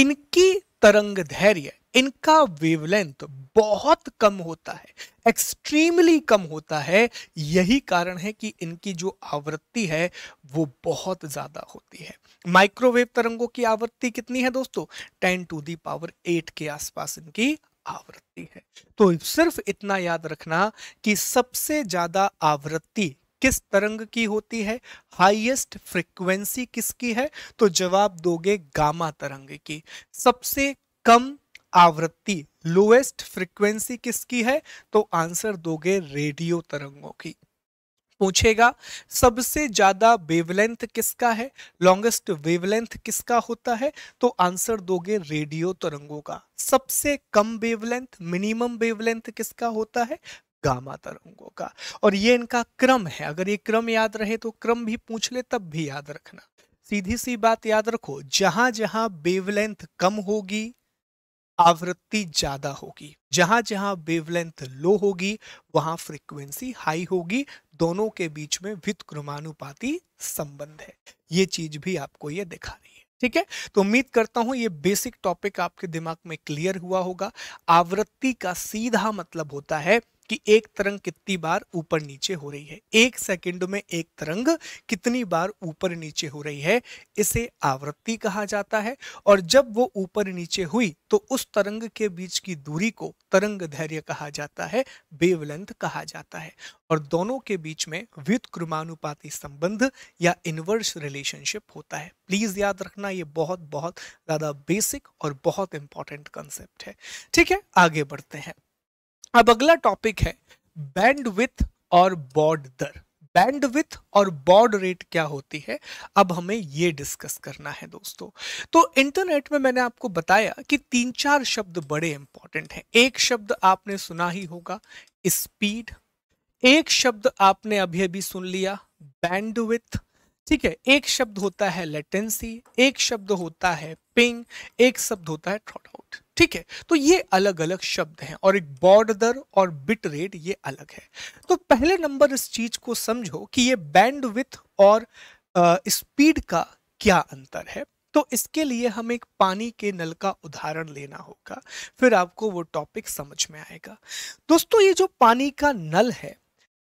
इनकी तरंग धैर्य इनका वेवलेंथ बहुत कम होता है एक्सट्रीमली कम होता है यही कारण है कि इनकी जो आवृत्ति है वो बहुत ज़्यादा होती है माइक्रोवेव तरंगों की आवृत्ति कितनी है दोस्तों ten to the power eight के आसपास इनकी आवृत्ति है तो सिर्फ इतना याद रखना कि सबसे ज़्यादा आवृत्ति किस तरंग की होती है हाईएस्ट फ्रिक्वेंसी किसकी है तो जवाब दोगे गामा तरंग की सबसे कम आवृत्ति लोएस्ट फ्रीक्वेंसी किसकी है तो आंसर दोगे रेडियो तरंगों की पूछेगा सबसे ज्यादा वेवलेंथ किसका है लॉन्गेस्ट वेवलेंथ किसका होता है तो आंसर दोगे रेडियो तरंगों का सबसे कम वेवलेंथ मिनिमम वेवलेंथ किसका होता है गामा तरंगों का और ये इनका क्रम है अगर ये क्रम याद रहे तो क्रम भी पूछ ले तब भी याद रखना सीधी सी बात याद रखो जहां जहां वेवलेंथ कम होगी आवृत्ति ज्यादा होगी जहां जहां वेवलेंथ लो होगी वहां फ्रीक्वेंसी हाई होगी दोनों के बीच में व्युतक्रमानुपाती संबंध है ये चीज भी आपको ये दिखा रही है ठीक है तो उम्मीद करता हूं ये बेसिक टॉपिक आपके दिमाग में क्लियर हुआ होगा आवृत्ति का सीधा मतलब होता है कि एक तरंग कितनी बार ऊपर नीचे हो रही है एक सेकंड में एक तरंग कितनी बार ऊपर नीचे हो रही है इसे आवृत्ति कहा जाता है और जब वो ऊपर नीचे हुई तो उस तरंग के बीच की दूरी को तरंग धैर्य कहा जाता है वेवलेंथ कहा जाता है और दोनों के बीच में व्युत क्रमानुपाती संबंध या इनवर्स रिलेशनशिप होता है प्लीज याद रखना ये बहुत बहुत ज्यादा बेसिक और बहुत इंपॉर्टेंट कंसेप्ट है ठीक है आगे बढ़ते हैं अब अगला टॉपिक है विथ और बॉड दर विथ और बॉड रेट क्या होती है अब हमें ये डिस्कस करना है दोस्तों तो इंटरनेट में मैंने आपको बताया कि तीन चार शब्द बड़े इंपॉर्टेंट हैं एक शब्द आपने सुना ही होगा स्पीड एक शब्द आपने अभी अभी सुन लिया विथ ठीक है एक शब्द होता है लेटेंसी एक शब्द होता है पिंग एक शब्द होता है थ्रॉट आउट ठीक है तो ये अलग अलग शब्द हैं और एक बॉर्ड दर और बिट रेट ये अलग है तो पहले नंबर इस चीज को समझो कि ये बैंड विथ और स्पीड का क्या अंतर है तो इसके लिए हम एक पानी के नल का उदाहरण लेना होगा फिर आपको वो टॉपिक समझ में आएगा दोस्तों ये जो पानी का नल है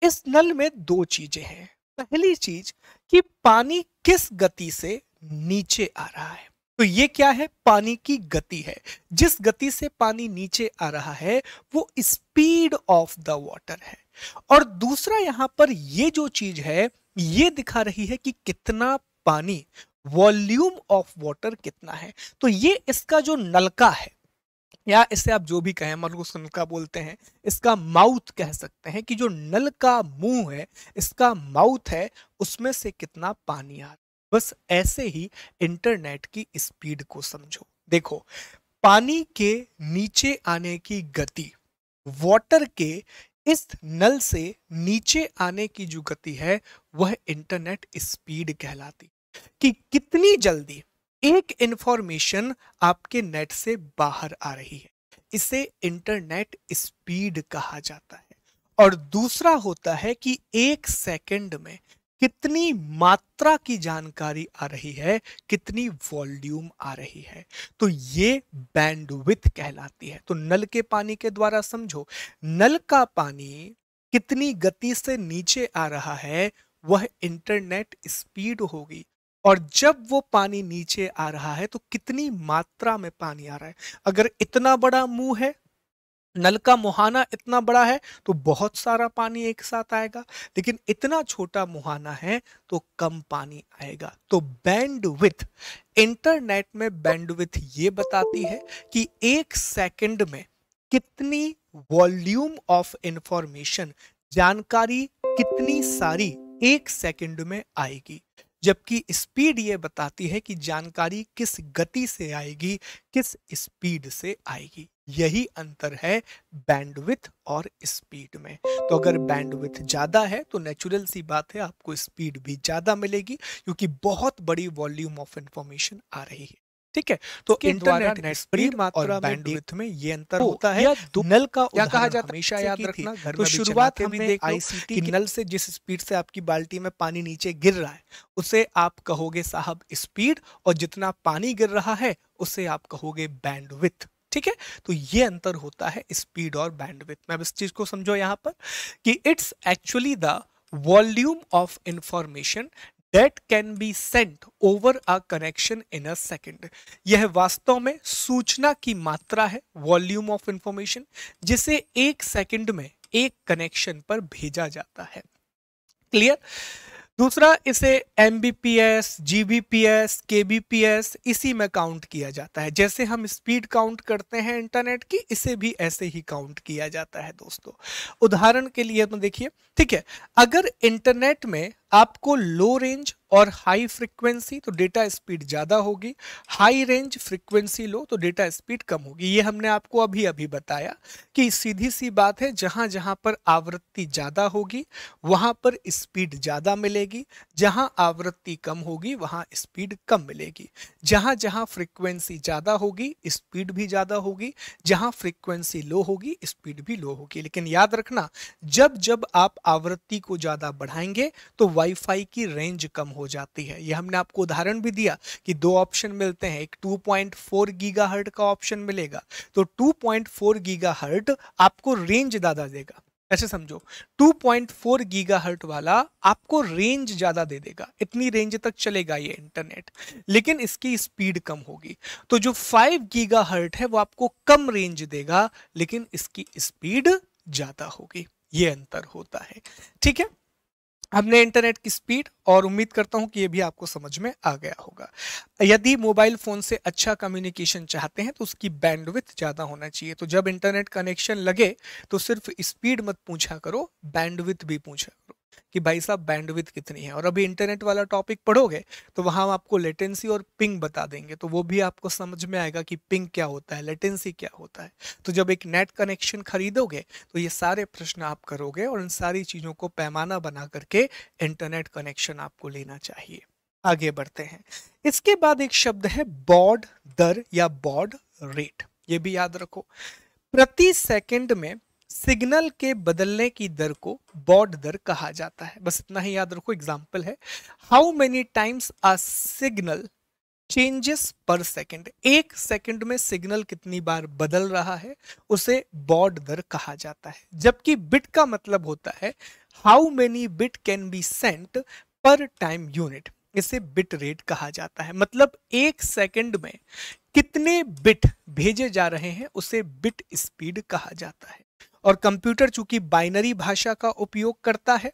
इस नल में दो चीजें हैं पहली चीज कि पानी किस गति से नीचे आ रहा है तो ये क्या है पानी की गति है जिस गति से पानी नीचे आ रहा है वो स्पीड ऑफ द वॉटर है और दूसरा यहां पर ये जो चीज है ये दिखा रही है कि कितना पानी वॉल्यूम ऑफ वॉटर कितना है तो ये इसका जो नलका है या इसे आप जो भी कहें मतलब उस नलका बोलते हैं इसका माउथ कह सकते हैं कि जो नल का मुंह है इसका माउथ है उसमें से कितना पानी आ रहा है बस ऐसे ही इंटरनेट की स्पीड को समझो देखो पानी के नीचे आने की गति वाटर के इस नल से नीचे आने की जो गति है वह इंटरनेट स्पीड कहलाती कि कितनी जल्दी एक इंफॉर्मेशन आपके नेट से बाहर आ रही है इसे इंटरनेट स्पीड कहा जाता है और दूसरा होता है कि एक सेकंड में कितनी मात्रा की जानकारी आ रही है कितनी वॉल्यूम आ रही है तो ये बैंडविथ कहलाती है तो नल के पानी के द्वारा समझो नल का पानी कितनी गति से नीचे आ रहा है वह इंटरनेट स्पीड होगी और जब वो पानी नीचे आ रहा है तो कितनी मात्रा में पानी आ रहा है अगर इतना बड़ा मुंह है नल का मुहाना इतना बड़ा है तो बहुत सारा पानी एक साथ आएगा लेकिन इतना छोटा मुहाना है तो कम पानी आएगा तो बैंड विथ इंटरनेट में बैंड विथ ये बताती है कि एक सेकंड में कितनी वॉल्यूम ऑफ इंफॉर्मेशन जानकारी कितनी सारी एक सेकंड में आएगी जबकि स्पीड ये बताती है कि जानकारी किस गति से आएगी किस स्पीड से आएगी यही अंतर है बैंडविथ और स्पीड में तो अगर बैंडविथ ज़्यादा है तो नेचुरल सी बात है आपको स्पीड भी ज़्यादा मिलेगी क्योंकि बहुत बड़ी वॉल्यूम ऑफ इंफॉर्मेशन आ रही है ठीक है तो इंटरनेट ने बड़ी मात्रा में बैंडविड्थ में ये अंतर तो होता है नल का क्या कहा जाता है हमेशा याद रखना घर तो शुरुआत हमने देख आईसीटी नल से जिस स्पीड से आपकी बाल्टी में पानी नीचे गिर रहा है उसे आप कहोगे साहब स्पीड और जितना पानी गिर रहा है उसे आप कहोगे बैंडविड्थ ठीक है तो ये अंतर होता है स्पीड और बैंडविड्थ में अब इस चीज को समझो यहाँ पर कि it's actually the volume of information that can be sent over a connection in a second यह वास्तव में सूचना की मात्रा है वॉल्यूम ऑफ इंफॉर्मेशन जिसे एक सेकेंड में एक कनेक्शन पर भेजा जाता है क्लियर दूसरा इसे M B P S G B P S K B P S इसी में काउंट किया जाता है जैसे हम स्पीड काउंट करते हैं इंटरनेट की इसे भी ऐसे ही काउंट किया जाता है दोस्तों उदाहरण के लिए तो देखिए ठीक है अगर इंटरनेट में आपको लो रेंज और हाई फ्रिक्वेंसी तो डेटा स्पीड ज़्यादा होगी हाई रेंज फ्रिक्वेंसी लो तो डेटा स्पीड कम होगी ये हमने आपको अभी अभी बताया कि सीधी सी बात है जहाँ जहाँ पर आवृत्ति ज़्यादा होगी वहाँ पर स्पीड ज़्यादा मिलेगी जहाँ आवृत्ति कम होगी वहाँ स्पीड कम मिलेगी जहाँ जहाँ फ्रिक्वेंसी ज़्यादा होगी स्पीड भी ज़्यादा होगी जहाँ फ्रिक्वेंसी लो होगी स्पीड भी लो होगी लेकिन याद रखना जब जब आप आवृत्ति को ज़्यादा बढ़ाएंगे तो वाईफाई की रेंज कम हो जाती है ये हमने आपको उदाहरण भी दिया कि दो ऑप्शन मिलते हैं एक 2.4 पॉइंट का ऑप्शन मिलेगा तो 2.4 पॉइंट आपको रेंज ज़्यादा देगा ऐसे समझो 2.4 पॉइंट गीगाहर्ट वाला आपको रेंज ज़्यादा दे देगा इतनी रेंज तक चलेगा ये इंटरनेट लेकिन इसकी स्पीड कम होगी तो जो 5 गीगाहर्ट है वो आपको कम रेंज देगा लेकिन इसकी स्पीड ज़्यादा होगी ये अंतर होता है ठीक है हमने इंटरनेट की स्पीड और उम्मीद करता हूं कि ये भी आपको समझ में आ गया होगा यदि मोबाइल फ़ोन से अच्छा कम्युनिकेशन चाहते हैं तो उसकी बैंडविथ ज़्यादा होना चाहिए तो जब इंटरनेट कनेक्शन लगे तो सिर्फ स्पीड मत पूछा करो बैंडविथ भी पूछा करो कि भाई साहब बैंडविथ कितनी है और अभी इंटरनेट वाला टॉपिक पढ़ोगे तो वहाँ आपको लेटेंसी और पिंग बता देंगे तो वो भी आपको समझ में आएगा कि पिंग क्या होता है लेटेंसी क्या होता है तो जब एक नेट कनेक्शन खरीदोगे तो ये सारे प्रश्न आप करोगे और इन सारी चीज़ों को पैमाना बना करके इंटरनेट कनेक्शन आपको लेना चाहिए आगे बढ़ते हैं इसके बाद एक शब्द है बॉड दर या बॉड रेट ये भी याद रखो प्रति सेकंड में सिग्नल के बदलने की दर को बॉड दर कहा जाता है बस इतना ही याद रखो एग्जाम्पल है how many times a signal changes per second एक सेकेंड में सिग्नल कितनी बार बदल रहा है उसे बॉड दर कहा जाता है जबकि बिट का मतलब होता है how many bit can be sent per time unit इसे बिट रेट कहा जाता है मतलब एक सेकेंड में कितने बिट भेजे जा रहे हैं उसे बिट स्पीड कहा जाता है और कंप्यूटर चूंकि बाइनरी भाषा का उपयोग करता है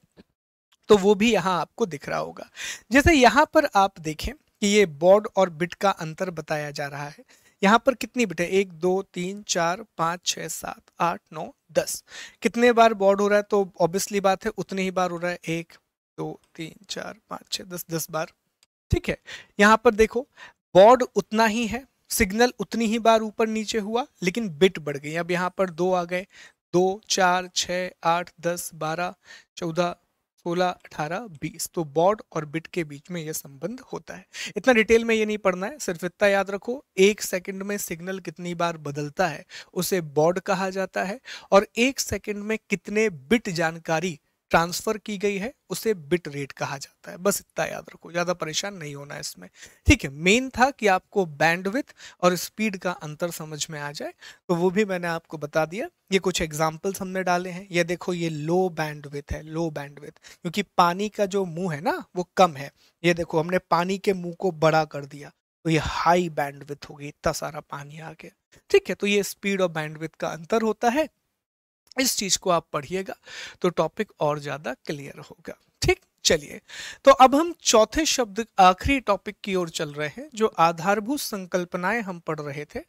तो वो भी यहाँ आपको दिख रहा होगा जैसे यहाँ पर आप देखें कि ये बॉड और बिट का अंतर बताया जा रहा है यहाँ पर कितनी बिट है एक दो तीन चार पाँच छः सात आठ नौ दस कितने बार बॉड हो रहा है तो ऑब्वियसली बात है उतने ही बार हो रहा है एक दो तीन चार पाँच छः दस दस बार ठीक है यहाँ पर देखो बॉड उतना ही है सिग्नल उतनी ही बार ऊपर नीचे हुआ लेकिन बिट बढ़ गई अब यहाँ पर दो आ गए दो चार छः आठ दस बारह चौदह सोलह अठारह बीस तो बॉड और बिट के बीच में यह संबंध होता है इतना डिटेल में ये नहीं पढ़ना है सिर्फ इतना याद रखो एक सेकंड में सिग्नल कितनी बार बदलता है उसे बॉड कहा जाता है और एक सेकंड में कितने बिट जानकारी ट्रांसफर की गई है उसे बिट रेट कहा जाता है बस इतना याद रखो ज़्यादा परेशान नहीं होना इसमें ठीक है मेन था कि आपको बैंडविथ और स्पीड का अंतर समझ में आ जाए तो वो भी मैंने आपको बता दिया ये कुछ एग्जाम्पल्स हमने डाले हैं ये देखो ये लो बैंडविथ है लो बैंडविथ क्योंकि पानी का जो मुंह है ना वो कम है ये देखो हमने पानी के मुंह को बड़ा कर दिया तो ये हाई बैंडविथ होगी इतना सारा पानी आ गया ठीक है तो ये स्पीड और बैंडविथ का अंतर होता है इस चीज को आप पढ़िएगा तो टॉपिक और ज्यादा क्लियर होगा ठीक चलिए तो अब हम चौथे शब्द आखिरी टॉपिक की ओर चल रहे हैं जो आधारभूत संकल्पनाएं हम पढ़ रहे थे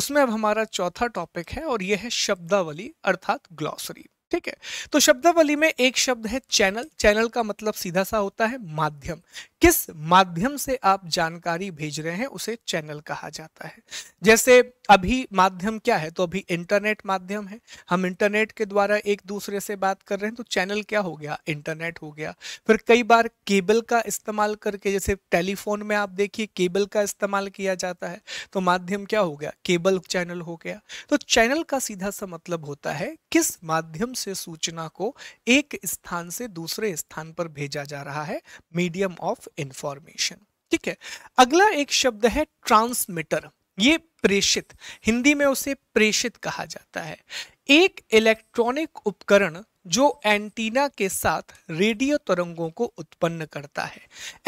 उसमें अब हमारा चौथा टॉपिक है और यह है शब्दावली अर्थात ग्लॉसरी ठीक है तो शब्दावली में एक शब्द है चैनल चैनल का मतलब सीधा सा होता है माध्यम किस माध्यम से आप जानकारी भेज रहे हैं उसे चैनल कहा जाता है जैसे अभी माध्यम क्या है तो अभी इंटरनेट माध्यम है हम इंटरनेट के द्वारा एक दूसरे से बात कर रहे हैं तो चैनल क्या हो गया इंटरनेट हो गया फिर कई बार केबल का इस्तेमाल करके जैसे टेलीफोन में आप देखिए केबल का इस्तेमाल किया जाता है तो माध्यम क्या हो गया केबल चैनल हो गया तो चैनल का सीधा सा मतलब होता है किस माध्यम से सूचना को एक स्थान से दूसरे स्थान पर भेजा जा रहा है मीडियम ऑफ इंफॉर्मेशन ठीक है अगला एक शब्द है ट्रांसमीटर ये प्रेषित हिंदी में उसे प्रेषित कहा जाता है एक इलेक्ट्रॉनिक उपकरण जो एंटीना के साथ रेडियो तरंगों को उत्पन्न करता है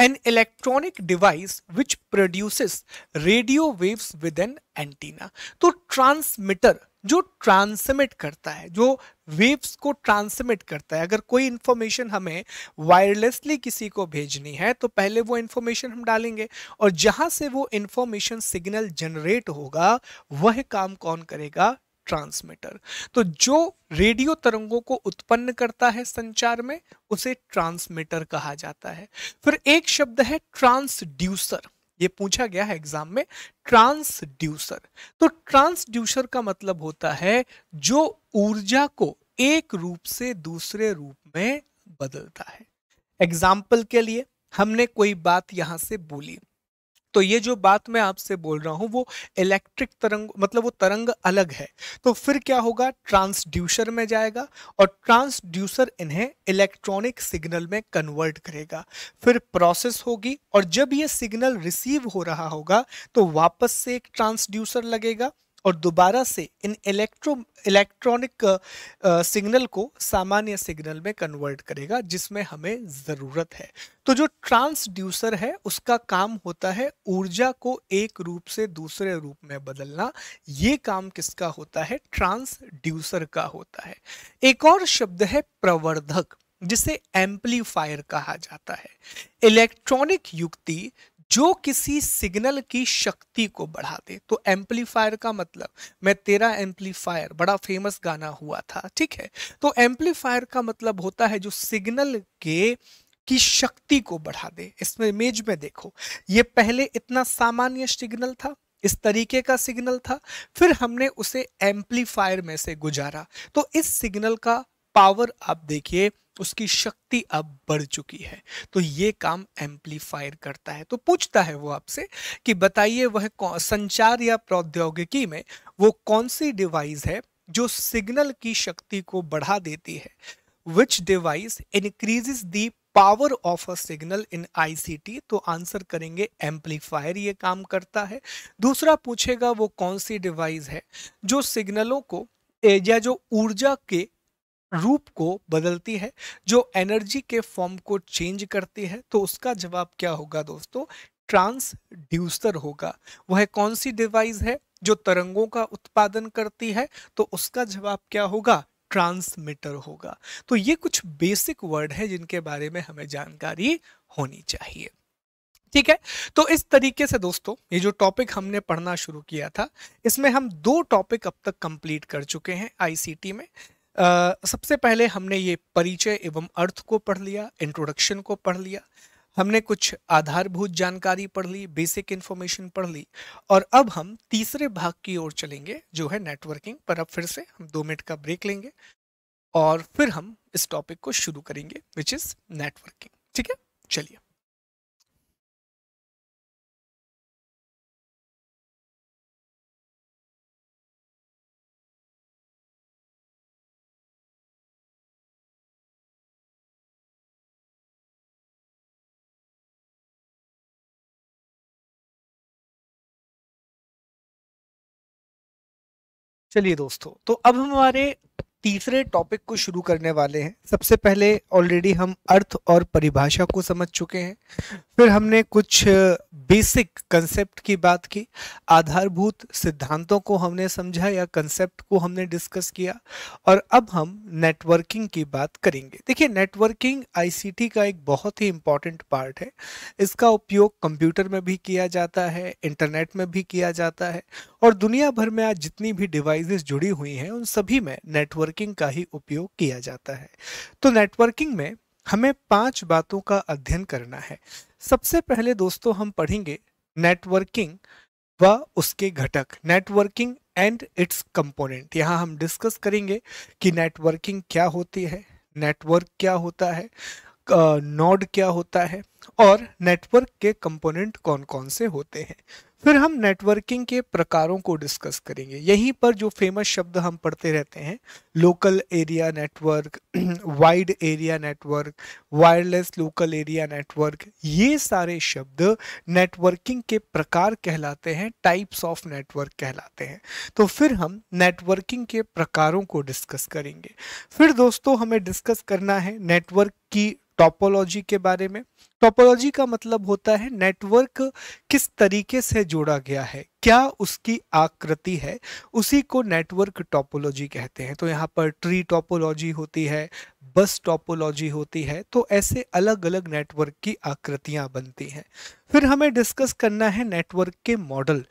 an electronic device which produces radio waves with an antenna तो ट्रांसमीटर जो ट्रांसमिट करता है जो वेव्स को ट्रांसमिट करता है अगर कोई इन्फॉर्मेशन हमें वायरलेसली किसी को भेजनी है तो पहले वो इन्फॉर्मेशन हम डालेंगे और जहां से वो इन्फॉर्मेशन सिग्नल जनरेट होगा वह काम कौन करेगा ट्रांसमीटर तो जो रेडियो तरंगों को उत्पन्न करता है संचार में उसे ट्रांसमीटर कहा जाता है फिर एक शब्द है ट्रांसड्यूसर ये पूछा गया है एग्जाम में ट्रांसड्यूसर तो ट्रांसड्यूसर का मतलब होता है जो ऊर्जा को एक रूप से दूसरे रूप में बदलता है एग्जाम्पल के लिए हमने कोई बात यहां से बोली तो ये जो बात मैं आपसे बोल रहा हूँ वो इलेक्ट्रिक तरंग मतलब वो तरंग अलग है तो फिर क्या होगा ट्रांसड्यूसर में जाएगा और ट्रांसड्यूसर इन्हें इलेक्ट्रॉनिक सिग्नल में कन्वर्ट करेगा फिर प्रोसेस होगी और जब ये सिग्नल रिसीव हो रहा होगा तो वापस से एक ट्रांसड्यूसर लगेगा और दोबारा से इन इलेक्ट्रो इलेक्ट्रॉनिक सिग्नल को सामान्य सिग्नल में कन्वर्ट करेगा जिसमें हमें ज़रूरत है तो जो ट्रांसड्यूसर है उसका काम होता है ऊर्जा को एक रूप से दूसरे रूप में बदलना ये काम किसका होता है ट्रांसड्यूसर का होता है एक और शब्द है प्रवर्धक जिसे एम्पलीफायर कहा जाता है इलेक्ट्रॉनिक युक्ति जो किसी सिग्नल की शक्ति को बढ़ा दे तो एम्पलीफायर का मतलब मैं तेरा एम्पलीफायर बड़ा फेमस गाना हुआ था ठीक है तो एम्पलीफायर का मतलब होता है जो सिग्नल के की शक्ति को बढ़ा दे इसमें इमेज में देखो ये पहले इतना सामान्य सिग्नल था इस तरीके का सिग्नल था फिर हमने उसे एम्पलीफायर में से गुजारा तो इस सिग्नल का पावर आप देखिए उसकी शक्ति अब बढ़ चुकी है तो ये काम एम्पलीफायर करता है तो पूछता है वो आपसे कि बताइए वह संचार या प्रौद्योगिकी में वो कौन सी डिवाइस है जो सिग्नल की शक्ति को बढ़ा देती है which device increases the power of a signal in ICT तो आंसर करेंगे एम्पलीफायर ये काम करता है दूसरा पूछेगा वो कौन सी डिवाइस है जो सिग्नलों को या जो ऊर्जा के रूप को बदलती है जो एनर्जी के फॉर्म को चेंज करती है तो उसका जवाब क्या होगा दोस्तों ट्रांसड्यूसर होगा वह कौन सी डिवाइस है जो तरंगों का उत्पादन करती है तो उसका जवाब क्या होगा ट्रांसमीटर होगा तो ये कुछ बेसिक वर्ड है जिनके बारे में हमें जानकारी होनी चाहिए ठीक है तो इस तरीके से दोस्तों ये जो टॉपिक हमने पढ़ना शुरू किया था इसमें हम दो टॉपिक अब तक कंप्लीट कर चुके हैं आईसीटी में सबसे पहले हमने ये परिचय एवं अर्थ को पढ़ लिया इंट्रोडक्शन को पढ़ लिया हमने कुछ आधारभूत जानकारी पढ़ ली बेसिक इन्फॉर्मेशन पढ़ ली और अब हम तीसरे भाग की ओर चलेंगे जो है नेटवर्किंग पर अब फिर से हम दो मिनट का ब्रेक लेंगे और फिर हम इस टॉपिक को शुरू करेंगे विच इज़ नेटवर्किंग ठीक है चलिए चलिए दोस्तों तो अब हमारे तीसरे टॉपिक को शुरू करने वाले हैं सबसे पहले ऑलरेडी हम अर्थ और परिभाषा को समझ चुके हैं फिर हमने कुछ बेसिक कंसेप्ट की बात की आधारभूत सिद्धांतों को हमने समझा या कंसेप्ट को हमने डिस्कस किया और अब हम नेटवर्किंग की बात करेंगे देखिए नेटवर्किंग आईसीटी का एक बहुत ही इम्पॉर्टेंट पार्ट है इसका उपयोग कंप्यूटर में भी किया जाता है इंटरनेट में भी किया जाता है और दुनिया भर में आज जितनी भी डिवाइसेस जुड़ी हुई हैं उन सभी में नेटवर्क नेटवर्किंग का ही उपयोग किया जाता है तो नेटवर्किंग में हमें पांच बातों का अध्ययन करना है सबसे पहले दोस्तों हम पढ़ेंगे नेटवर्किंग व उसके घटक नेटवर्किंग एंड इट्स कंपोनेंट यहाँ हम डिस्कस करेंगे कि नेटवर्किंग क्या होती है नेटवर्क क्या होता है नोड क्या होता है और नेटवर्क के कंपोनेंट कौन कौन से होते हैं फिर हम नेटवर्किंग के प्रकारों को डिस्कस करेंगे यहीं पर जो फेमस शब्द हम पढ़ते रहते हैं local area network wide area network wireless local area network ये सारे शब्द नेटवर्किंग के प्रकार कहलाते हैं टाइप्स ऑफ नेटवर्क कहलाते हैं तो फिर हम नेटवर्किंग के प्रकारों को डिस्कस करेंगे फिर दोस्तों हमें डिस्कस करना है नेटवर्क की टॉपोलॉजी के बारे में टॉपोलॉजी का मतलब होता है नेटवर्क किस तरीके से जोड़ा गया है क्या उसकी आकृति है उसी को नेटवर्क टॉपोलॉजी कहते हैं तो यहाँ पर ट्री टॉपोलॉजी होती है बस टॉपोलॉजी होती है तो ऐसे अलग अलग नेटवर्क की आकृतियाँ बनती हैं फिर हमें डिस्कस करना है नेटवर्क के मॉडल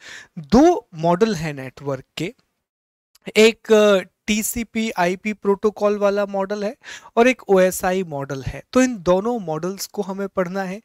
दो मॉडल हैं नेटवर्क के एक टीसीपी आईपी प्रोटोकॉल वाला मॉडल है और एक ओएसआई मॉडल है तो इन दोनों मॉडल्स को हमें पढ़ना है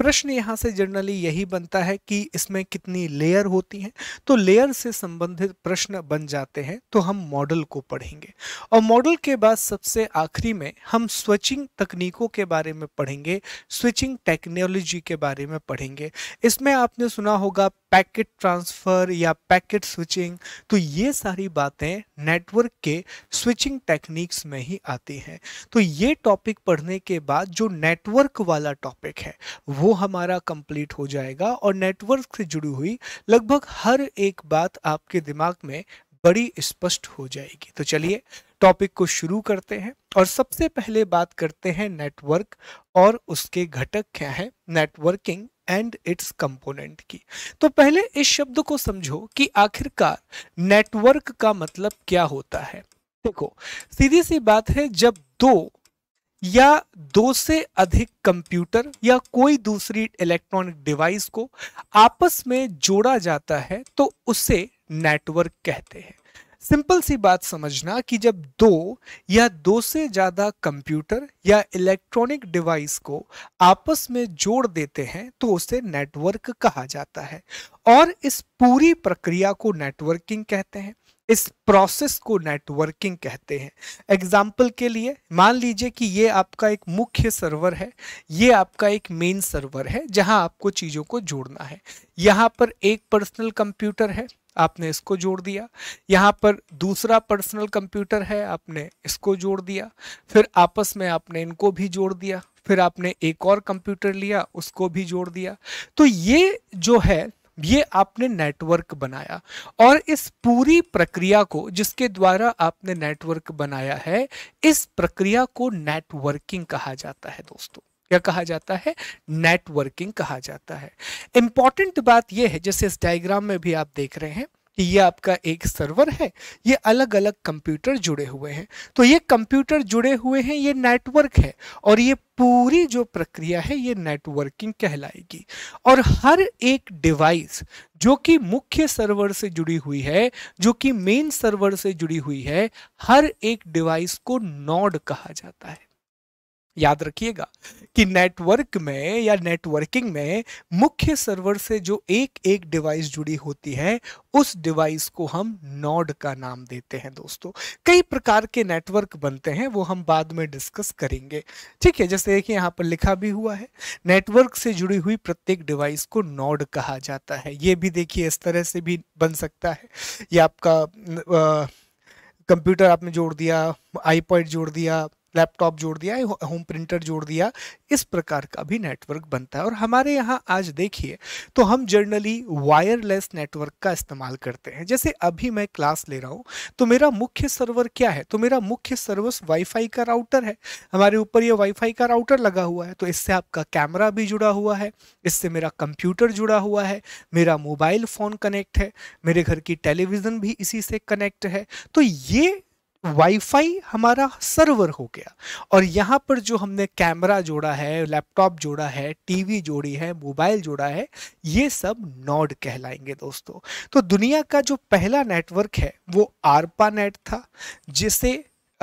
प्रश्न यहाँ से जनरली यही बनता है कि इसमें कितनी लेयर होती हैं तो लेयर से संबंधित प्रश्न बन जाते हैं तो हम मॉडल को पढ़ेंगे और मॉडल के बाद सबसे आखिरी में हम स्विचिंग तकनीकों के बारे में पढ़ेंगे स्विचिंग टेक्नोलॉजी के बारे में पढ़ेंगे इसमें आपने सुना होगा पैकेट ट्रांसफ़र या पैकेट स्विचिंग तो ये सारी बातें नेटवर्क के स्विचिंग टेक्निक्स में ही आती हैं तो ये टॉपिक पढ़ने के बाद जो नेटवर्क वाला टॉपिक है वो हमारा कंप्लीट हो जाएगा और नेटवर्क से जुड़ी हुई लगभग हर एक बात आपके दिमाग में बड़ी स्पष्ट हो जाएगी तो चलिए टॉपिक को शुरू करते हैं और सबसे पहले बात करते हैं नेटवर्क और उसके घटक क्या है नेटवर्किंग एंड इट्स कंपोनेंट की तो पहले इस शब्द को समझो कि आखिरकार नेटवर्क का मतलब क्या होता है देखो सीधी सी बात है जब दो या दो से अधिक कंप्यूटर या कोई दूसरी इलेक्ट्रॉनिक डिवाइस को आपस में जोड़ा जाता है तो उसे नेटवर्क कहते हैं सिंपल सी बात समझना कि जब दो या दो से ज़्यादा कंप्यूटर या इलेक्ट्रॉनिक डिवाइस को आपस में जोड़ देते हैं तो उसे नेटवर्क कहा जाता है और इस पूरी प्रक्रिया को नेटवर्किंग कहते हैं इस प्रोसेस को नेटवर्किंग कहते हैं एग्जाम्पल के लिए मान लीजिए कि ये आपका एक मुख्य सर्वर है ये आपका एक मेन सर्वर है जहां आपको चीज़ों को जोड़ना है यहाँ पर एक पर्सनल कंप्यूटर है आपने इसको जोड़ दिया यहाँ पर दूसरा पर्सनल कंप्यूटर है आपने इसको जोड़ दिया फिर आपस में आपने इनको भी जोड़ दिया फिर आपने एक और कंप्यूटर लिया उसको भी जोड़ दिया तो ये जो है ये आपने नेटवर्क बनाया और इस पूरी प्रक्रिया को जिसके द्वारा आपने नेटवर्क बनाया है इस प्रक्रिया को नेटवर्किंग कहा जाता है दोस्तों क्या कहा जाता है नेटवर्किंग कहा जाता है इंपॉर्टेंट बात यह है जैसे इस डायग्राम में भी आप देख रहे हैं ये आपका एक सर्वर है ये अलग अलग कंप्यूटर जुड़े हुए हैं तो ये कंप्यूटर जुड़े हुए हैं ये नेटवर्क है और ये पूरी जो प्रक्रिया है ये नेटवर्किंग कहलाएगी और हर एक डिवाइस जो कि मुख्य सर्वर से जुड़ी हुई है जो कि मेन सर्वर से जुड़ी हुई है हर एक डिवाइस को नोड कहा जाता है याद रखिएगा कि नेटवर्क में या नेटवर्किंग में मुख्य सर्वर से जो एक एक डिवाइस जुड़ी होती है उस डिवाइस को हम नोड का नाम देते हैं दोस्तों कई प्रकार के नेटवर्क बनते हैं वो हम बाद में डिस्कस करेंगे ठीक है जैसे देखिए यहाँ पर लिखा भी हुआ है नेटवर्क से जुड़ी हुई प्रत्येक डिवाइस को नोड कहा जाता है ये भी देखिए इस तरह से भी बन सकता है ये आपका कंप्यूटर आपने जोड़ दिया आईपॉड जोड़ दिया लैपटॉप जोड़ दिया होम प्रिंटर जोड़ दिया इस प्रकार का भी नेटवर्क बनता है और हमारे यहाँ आज देखिए तो हम जर्नली वायरलेस नेटवर्क का इस्तेमाल करते हैं जैसे अभी मैं क्लास ले रहा हूँ तो मेरा मुख्य सर्वर क्या है तो मेरा मुख्य सर्वस वाईफाई का राउटर है हमारे ऊपर ये वाईफाई का राउटर लगा हुआ है तो इससे आपका कैमरा भी जुड़ा हुआ है इससे मेरा कंप्यूटर जुड़ा हुआ है मेरा मोबाइल फ़ोन कनेक्ट है मेरे घर की टेलीविज़न भी इसी से कनेक्ट है तो ये वाईफाई हमारा सर्वर हो गया और यहाँ पर जो हमने कैमरा जोड़ा है लैपटॉप जोड़ा है टीवी जोड़ी है मोबाइल जोड़ा है ये सब नॉड कहलाएंगे दोस्तों तो दुनिया का जो पहला नेटवर्क है वो आरपा नेट था जिसे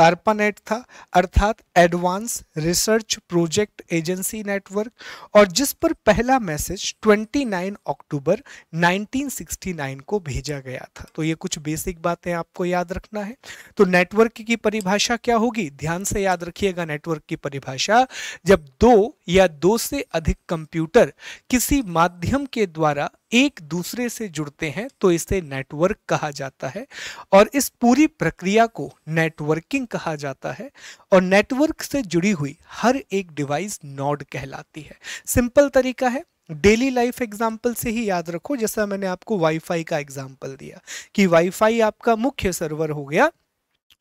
अर्पानेट था अर्थात advance research project agency network और जिस पर पहला मैसेज 29 अक्टूबर 1969 को भेजा गया था तो ये कुछ बेसिक बातें आपको याद रखना है तो नेटवर्क की परिभाषा क्या होगी ध्यान से याद रखिएगा नेटवर्क की परिभाषा जब दो या दो से अधिक कंप्यूटर किसी माध्यम के द्वारा एक दूसरे से जुड़ते हैं तो इसे नेटवर्क कहा जाता है और इस पूरी प्रक्रिया को नेटवर्किंग कहा जाता है और नेटवर्क से जुड़ी हुई हर एक डिवाइस नोड कहलाती है सिंपल तरीका है डेली लाइफ एग्जाम्पल से ही याद रखो जैसा मैंने आपको वाईफाई का एग्जाम्पल दिया कि वाईफाई आपका मुख्य सर्वर हो गया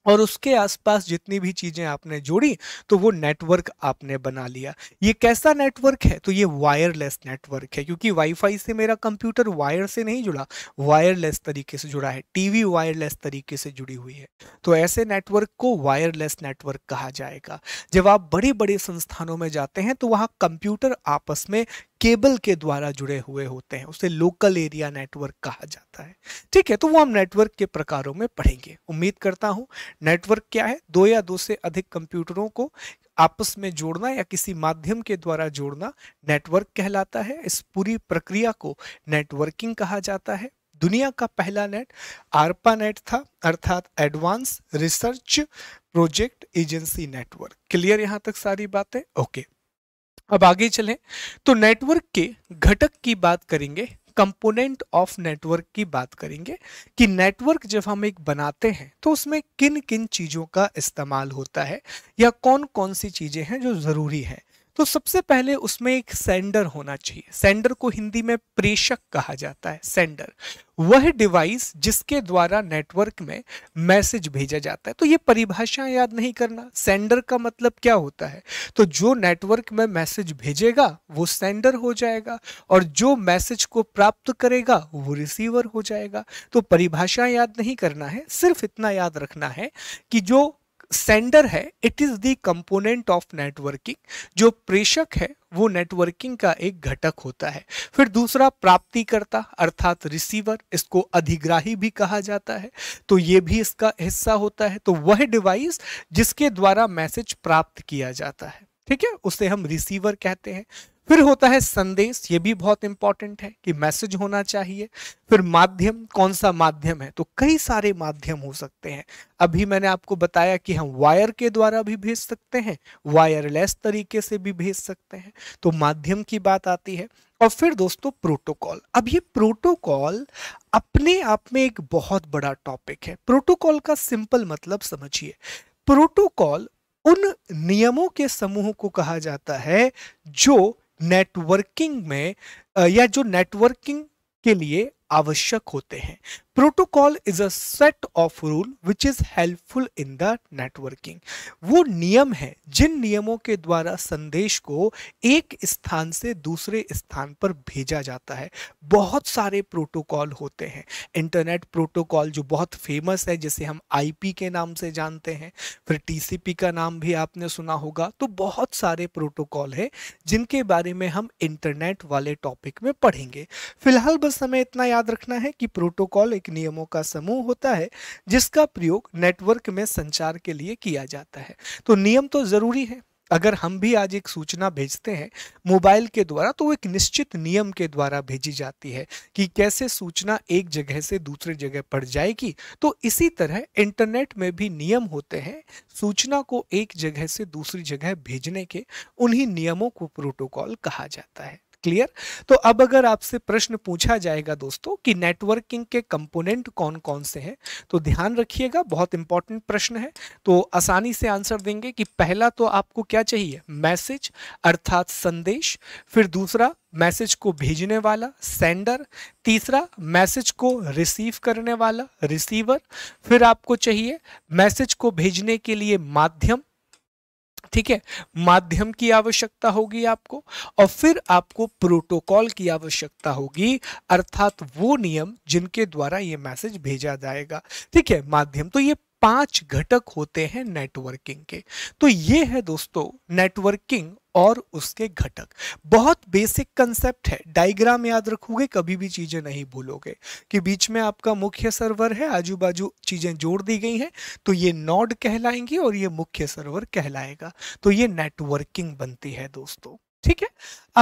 और उसके आसपास जितनी भी चीज़ें आपने जोड़ी तो वो नेटवर्क आपने बना लिया ये कैसा नेटवर्क है तो ये वायरलेस नेटवर्क है क्योंकि वाईफाई से मेरा कंप्यूटर वायर से नहीं जुड़ा वायरलेस तरीके से जुड़ा है टीवी वायरलेस तरीके से जुड़ी हुई है तो ऐसे नेटवर्क को वायरलेस नेटवर्क कहा जाएगा जब आप बड़े बड़े संस्थानों में जाते हैं तो वहाँ कंप्यूटर आपस में केबल के द्वारा जुड़े हुए होते हैं उसे लोकल एरिया नेटवर्क कहा जाता है ठीक है तो वो हम नेटवर्क के प्रकारों में पढ़ेंगे उम्मीद करता हूँ नेटवर्क क्या है दो या दो से अधिक कंप्यूटरों को आपस में जोड़ना या किसी माध्यम के द्वारा जोड़ना नेटवर्क कहलाता है इस पूरी प्रक्रिया को नेटवर्किंग कहा जाता है दुनिया का पहला नेट आरपा नेट था अर्थात advance research project agency network clear यहां तक सारी बातें ओके okay. अब आगे चलें तो नेटवर्क के घटक की बात करेंगे कंपोनेंट ऑफ नेटवर्क की बात करेंगे कि नेटवर्क जब हम एक बनाते हैं तो उसमें किन किन चीज़ों का इस्तेमाल होता है या कौन कौन सी चीज़ें हैं जो ज़रूरी हैं तो सबसे पहले उसमें एक सेंडर होना चाहिए सेंडर को हिंदी में प्रेषक कहा जाता है सेंडर वह डिवाइस जिसके द्वारा नेटवर्क में मैसेज भेजा जाता है तो ये परिभाषा याद नहीं करना सेंडर का मतलब क्या होता है तो जो नेटवर्क में मैसेज भेजेगा वो सेंडर हो जाएगा और जो मैसेज को प्राप्त करेगा वो रिसीवर हो जाएगा तो परिभाषा याद नहीं करना है सिर्फ इतना याद रखना है कि जो सेंडर है it is the component of networking जो प्रेषक है वो नेटवर्किंग का एक घटक होता है फिर दूसरा प्राप्तिकर्ता अर्थात रिसीवर इसको अधिग्राही भी कहा जाता है तो ये भी इसका हिस्सा होता है तो वह डिवाइस जिसके द्वारा मैसेज प्राप्त किया जाता है ठीक है उसे हम रिसीवर कहते हैं फिर होता है संदेश ये भी बहुत इंपॉर्टेंट है कि मैसेज होना चाहिए फिर माध्यम कौन सा माध्यम है तो कई सारे माध्यम हो सकते हैं अभी मैंने आपको बताया कि हम वायर के द्वारा भी भेज सकते हैं वायरलेस तरीके से भी भेज सकते हैं तो माध्यम की बात आती है और फिर दोस्तों प्रोटोकॉल अब ये प्रोटोकॉल अपने आप में एक बहुत बड़ा टॉपिक है प्रोटोकॉल का सिंपल मतलब समझिए प्रोटोकॉल उन नियमों के समूह को कहा जाता है जो नेटवर्किंग में या जो नेटवर्किंग के लिए आवश्यक होते हैं protocol is a set of rule which is helpful in the networking वो नियम है जिन नियमों के द्वारा संदेश को एक स्थान से दूसरे स्थान पर भेजा जाता है बहुत सारे प्रोटोकॉल होते हैं इंटरनेट प्रोटोकॉल जो बहुत फेमस है जिसे हम आईपी के नाम से जानते हैं फिर टीसीपी का नाम भी आपने सुना होगा तो बहुत सारे प्रोटोकॉल है जिनके बारे में हम इंटरनेट वाले टॉपिक में पढ़ेंगे फिलहाल बस हमें इतना याद रखना है कि प्रोटोकॉल एक एक नियमों का समूह होता है जिसका प्रयोग नेटवर्क में संचार के लिए किया जाता है तो नियम तो जरूरी है अगर हम भी आज एक सूचना भेजते हैं मोबाइल के द्वारा तो एक निश्चित नियम के द्वारा भेजी जाती है कि कैसे सूचना एक जगह से दूसरे जगह पड़ जाएगी तो इसी तरह इंटरनेट में भी नियम होते हैं सूचना को एक जगह से दूसरी जगह भेजने के उन्हीं नियमों को प्रोटोकॉल कहा जाता है क्लियर तो अब अगर आपसे प्रश्न पूछा जाएगा दोस्तों कि नेटवर्किंग के कंपोनेंट कौन कौन से हैं तो ध्यान रखिएगा बहुत इंपॉर्टेंट प्रश्न है तो आसानी से आंसर देंगे कि पहला तो आपको क्या चाहिए मैसेज अर्थात संदेश फिर दूसरा मैसेज को भेजने वाला सेंडर तीसरा मैसेज को रिसीव करने वाला रिसीवर फिर आपको चाहिए मैसेज को भेजने के लिए माध्यम ठीक है माध्यम की आवश्यकता होगी आपको और फिर आपको प्रोटोकॉल की आवश्यकता होगी अर्थात वो नियम जिनके द्वारा ये मैसेज भेजा जाएगा ठीक है माध्यम तो ये पांच घटक होते हैं नेटवर्किंग के तो ये है दोस्तों नेटवर्किंग और उसके घटक बहुत बेसिक कंसेप्ट है डायग्राम याद रखोगे कभी भी चीजें नहीं भूलोगे कि बीच में आपका मुख्य सर्वर है आजू बाजू चीजें जोड़ दी गई हैं तो ये नॉड कहलाएंगी और ये मुख्य सर्वर कहलाएगा तो ये नेटवर्किंग बनती है दोस्तों ठीक है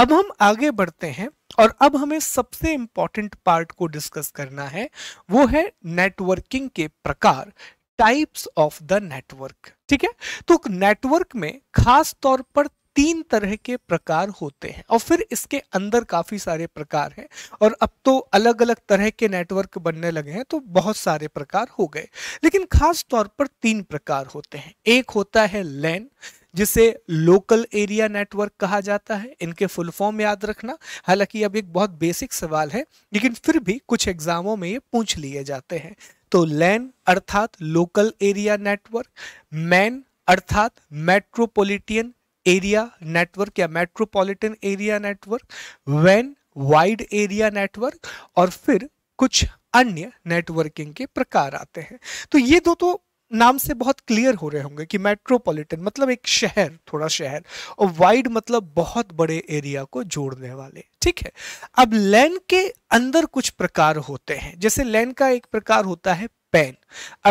अब हम आगे बढ़ते हैं और अब हमें सबसे इंपॉर्टेंट पार्ट को डिस्कस करना है वो है नेटवर्किंग के प्रकार टाइप्स ऑफ द नेटवर्क ठीक है तो नेटवर्क में खास तौर पर तीन तरह के प्रकार होते हैं और फिर इसके अंदर काफी सारे प्रकार हैं और अब तो अलग अलग तरह के नेटवर्क बनने लगे हैं तो बहुत सारे प्रकार हो गए लेकिन खास तौर पर तीन प्रकार होते हैं एक होता है लैन जिसे लोकल एरिया नेटवर्क कहा जाता है इनके फुल फॉर्म याद रखना हालांकि अब एक बहुत बेसिक सवाल है लेकिन फिर भी कुछ एग्जामों में ये पूछ लिए जाते हैं तो लैन अर्थात लोकल एरिया नेटवर्क मैन अर्थात मेट्रोपोलिटियन एरिया नेटवर्क या मेट्रोपॉलिटन एरिया नेटवर्क वैन वाइड एरिया नेटवर्क और फिर कुछ अन्य नेटवर्किंग के प्रकार आते हैं तो ये दो तो नाम से बहुत क्लियर हो रहे होंगे कि मेट्रोपॉलिटन मतलब एक शहर थोड़ा शहर और वाइड मतलब बहुत बड़े एरिया को जोड़ने वाले ठीक है अब लैन के अंदर कुछ प्रकार होते हैं जैसे लैन का एक प्रकार होता है पैन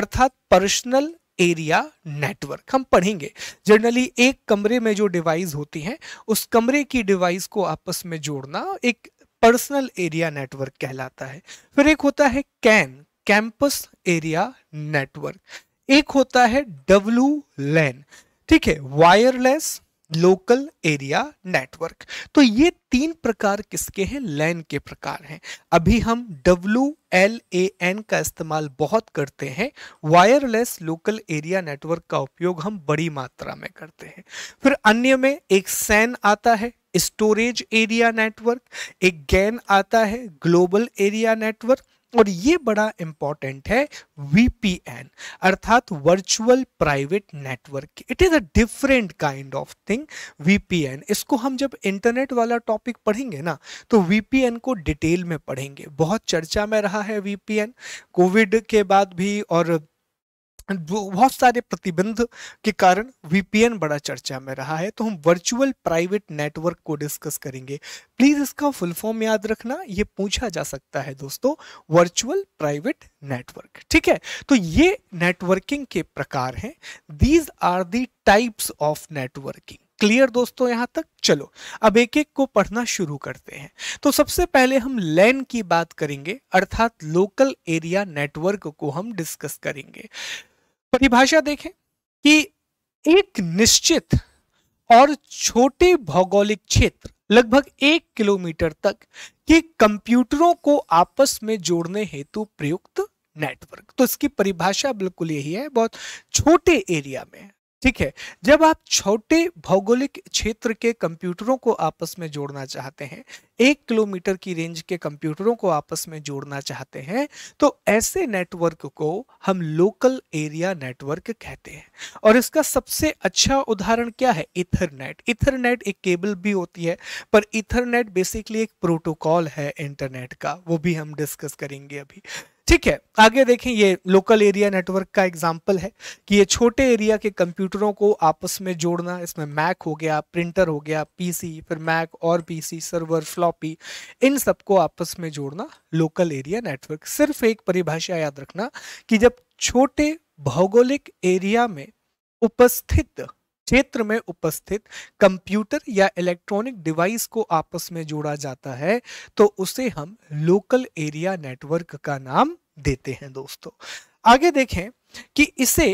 अर्थात पर्सनल एरिया नेटवर्क हम पढ़ेंगे जनरली एक कमरे में जो डिवाइस होती हैं उस कमरे की डिवाइस को आपस में जोड़ना एक पर्सनल एरिया नेटवर्क कहलाता है फिर एक होता है कैन कैंपस एरिया नेटवर्क एक होता है डब्लू लैन ठीक है वायरलेस लोकल एरिया नेटवर्क तो ये तीन प्रकार किसके हैं लैन के प्रकार हैं अभी हम डब्ल्यू एल ए एन का इस्तेमाल बहुत करते हैं वायरलेस लोकल एरिया नेटवर्क का उपयोग हम बड़ी मात्रा में करते हैं फिर अन्य में एक सैन आता है स्टोरेज एरिया नेटवर्क एक गैन आता है ग्लोबल एरिया नेटवर्क और ये बड़ा इंपॉर्टेंट है वीपीएन अर्थात virtual private network it is a different kind of thing VPN इसको हम जब इंटरनेट वाला टॉपिक पढ़ेंगे ना तो वीपीएन को डिटेल में पढ़ेंगे बहुत चर्चा में रहा है वीपीएन कोविड के बाद भी और बहुत सारे प्रतिबंध के कारण वीपीएन बड़ा चर्चा में रहा है तो हम वर्चुअल प्राइवेट नेटवर्क को डिस्कस करेंगे प्लीज इसका फुल फॉर्म याद रखना ये पूछा जा सकता है दोस्तों वर्चुअल प्राइवेट नेटवर्क ठीक है तो ये नेटवर्किंग के प्रकार हैं these are the types of networking clear दोस्तों यहाँ तक चलो अब एक एक को पढ़ना शुरू करते हैं तो सबसे पहले हम लैन की बात करेंगे अर्थात लोकल एरिया नेटवर्क को हम डिस्कस करेंगे परिभाषा देखें कि एक निश्चित और छोटे भौगोलिक क्षेत्र लगभग एक किलोमीटर तक के कंप्यूटरों को आपस में जोड़ने हेतु प्रयुक्त नेटवर्क तो इसकी परिभाषा बिल्कुल यही है बहुत छोटे एरिया में ठीक है जब आप छोटे भौगोलिक क्षेत्र के कंप्यूटरों को आपस में जोड़ना चाहते हैं एक किलोमीटर की रेंज के कंप्यूटरों को आपस में जोड़ना चाहते हैं तो ऐसे नेटवर्क को हम लोकल एरिया नेटवर्क कहते हैं और इसका सबसे अच्छा उदाहरण क्या है इथरनेट इथरनेट एक केबल भी होती है पर इथरनेट बेसिकली एक प्रोटोकॉल है इंटरनेट का वो भी हम डिस्कस करेंगे अभी ठीक है आगे देखें ये लोकल एरिया नेटवर्क का एग्जाम्पल है कि ये छोटे एरिया के कंप्यूटरों को आपस में जोड़ना इसमें मैक हो गया प्रिंटर हो गया पीसी फिर मैक और पीसी सर्वर फ्लॉपी इन सबको आपस में जोड़ना लोकल एरिया नेटवर्क सिर्फ एक परिभाषा याद रखना कि जब छोटे भौगोलिक एरिया में उपस्थित क्षेत्र में उपस्थित कंप्यूटर या इलेक्ट्रॉनिक डिवाइस को आपस में जोड़ा जाता है तो उसे हम लोकल एरिया नेटवर्क का नाम देते हैं दोस्तों आगे देखें कि इसे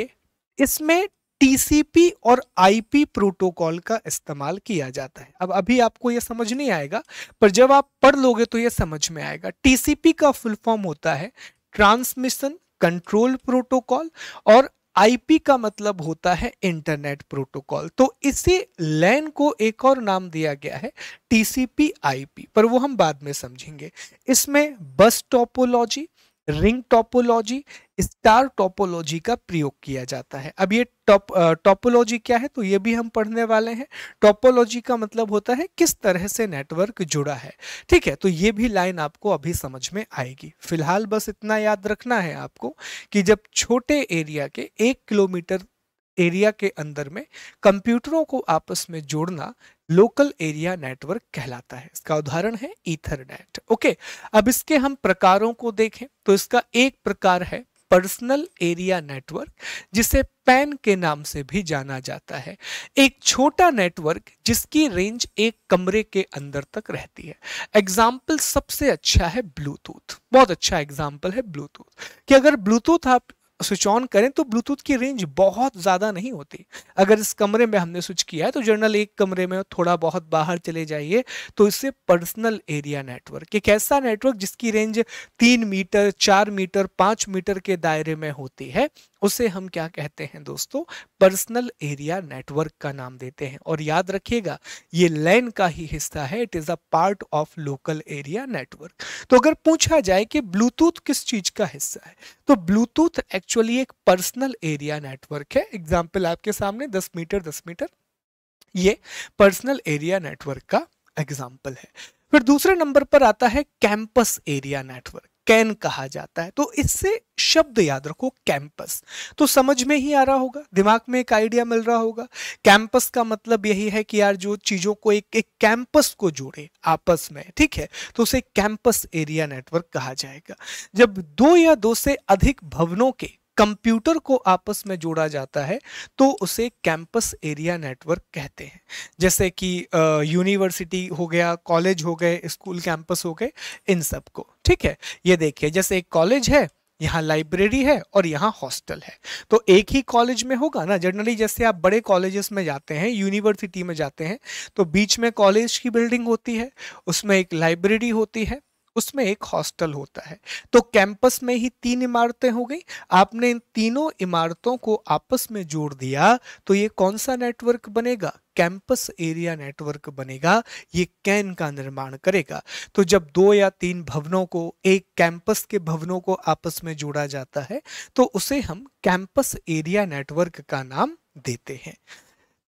इसमें टीसीपी और आईपी प्रोटोकॉल का इस्तेमाल किया जाता है अब अभी आपको यह समझ नहीं आएगा पर जब आप पढ़ लोगे तो यह समझ में आएगा टीसीपी का फुल फॉर्म होता है ट्रांसमिशन कंट्रोल प्रोटोकॉल और आईपी का मतलब होता है इंटरनेट प्रोटोकॉल तो इसी लैन को एक और नाम दिया गया है टीसीपी आईपी पर वो हम बाद में समझेंगे इसमें bus topology ring topology star topology का प्रयोग किया जाता है अब ये टॉप टॉपोलॉजी क्या है तो ये भी हम पढ़ने वाले हैं टॉपोलॉजी का मतलब होता है किस तरह से नेटवर्क जुड़ा है ठीक है तो ये भी लाइन आपको अभी समझ में आएगी फिलहाल बस इतना याद रखना है आपको कि जब छोटे एरिया के एक किलोमीटर एरिया के अंदर में कंप्यूटरों को आपस में जोड़ना लोकल एरिया नेटवर्क कहलाता है इसका उदाहरण है ईथरनेट ओके अब इसके हम प्रकारों को देखें तो इसका एक प्रकार है पर्सनल एरिया नेटवर्क जिसे पैन के नाम से भी जाना जाता है एक छोटा नेटवर्क जिसकी रेंज एक कमरे के अंदर तक रहती है एग्जाम्पल सबसे अच्छा है ब्लूटूथ बहुत अच्छा एग्जाम्पल है ब्लूटूथ कि अगर ब्लूटूथ आप स्विच ऑन करें तो ब्लूटूथ की रेंज बहुत ज़्यादा नहीं होती अगर इस कमरे में हमने स्विच किया है तो जनरल एक कमरे में थोड़ा बहुत बाहर चले जाइए तो इससे पर्सनल एरिया नेटवर्क एक ऐसा नेटवर्क जिसकी रेंज तीन मीटर चार मीटर पाँच मीटर के दायरे में होती है उसे हम क्या कहते हैं दोस्तों पर्सनल एरिया नेटवर्क का नाम देते हैं और याद रखिएगा ये लैन का ही हिस्सा है it is a part of local area network तो अगर पूछा जाए कि ब्लूटूथ किस चीज़ का हिस्सा है तो ब्लूटूथ एक्चुअली एक पर्सनल एरिया नेटवर्क है एग्जाम्पल आपके सामने दस मीटर दस मीटर ये पर्सनल एरिया नेटवर्क का एग्जाम्पल है फिर दूसरे नंबर पर आता है कैंपस एरिया नेटवर्क कैन कहा जाता है तो इससे शब्द याद रखो कैंपस तो समझ में ही आ रहा होगा दिमाग में एक आइडिया मिल रहा होगा कैंपस का मतलब यही है कि यार जो चीजों को एक एक कैंपस को जोड़े आपस में ठीक है तो उसे कैंपस एरिया नेटवर्क कहा जाएगा जब दो या दो से अधिक भवनों के कंप्यूटर को आपस में जोड़ा जाता है तो उसे कैंपस एरिया नेटवर्क कहते हैं जैसे कि यूनिवर्सिटी हो गया कॉलेज हो गए स्कूल कैंपस हो गए इन सब को ठीक है ये देखिए जैसे एक कॉलेज है यहाँ लाइब्रेरी है और यहाँ हॉस्टल है तो एक ही कॉलेज में होगा ना जनरली जैसे आप बड़े कॉलेजेस में जाते हैं यूनिवर्सिटी में जाते हैं तो बीच में कॉलेज की बिल्डिंग होती है उसमें एक लाइब्रेरी होती है उसमें एक हॉस्टल होता है तो कैंपस में ही तीन इमारतें हो गई आपने इन तीनों इमारतों को आपस में जोड़ दिया तो ये कौन सा नेटवर्क बनेगा कैंपस एरिया नेटवर्क बनेगा ये कैन का निर्माण करेगा तो जब दो या तीन भवनों को एक कैंपस के भवनों को आपस में जोड़ा जाता है तो उसे हम कैंपस एरिया नेटवर्क का नाम देते हैं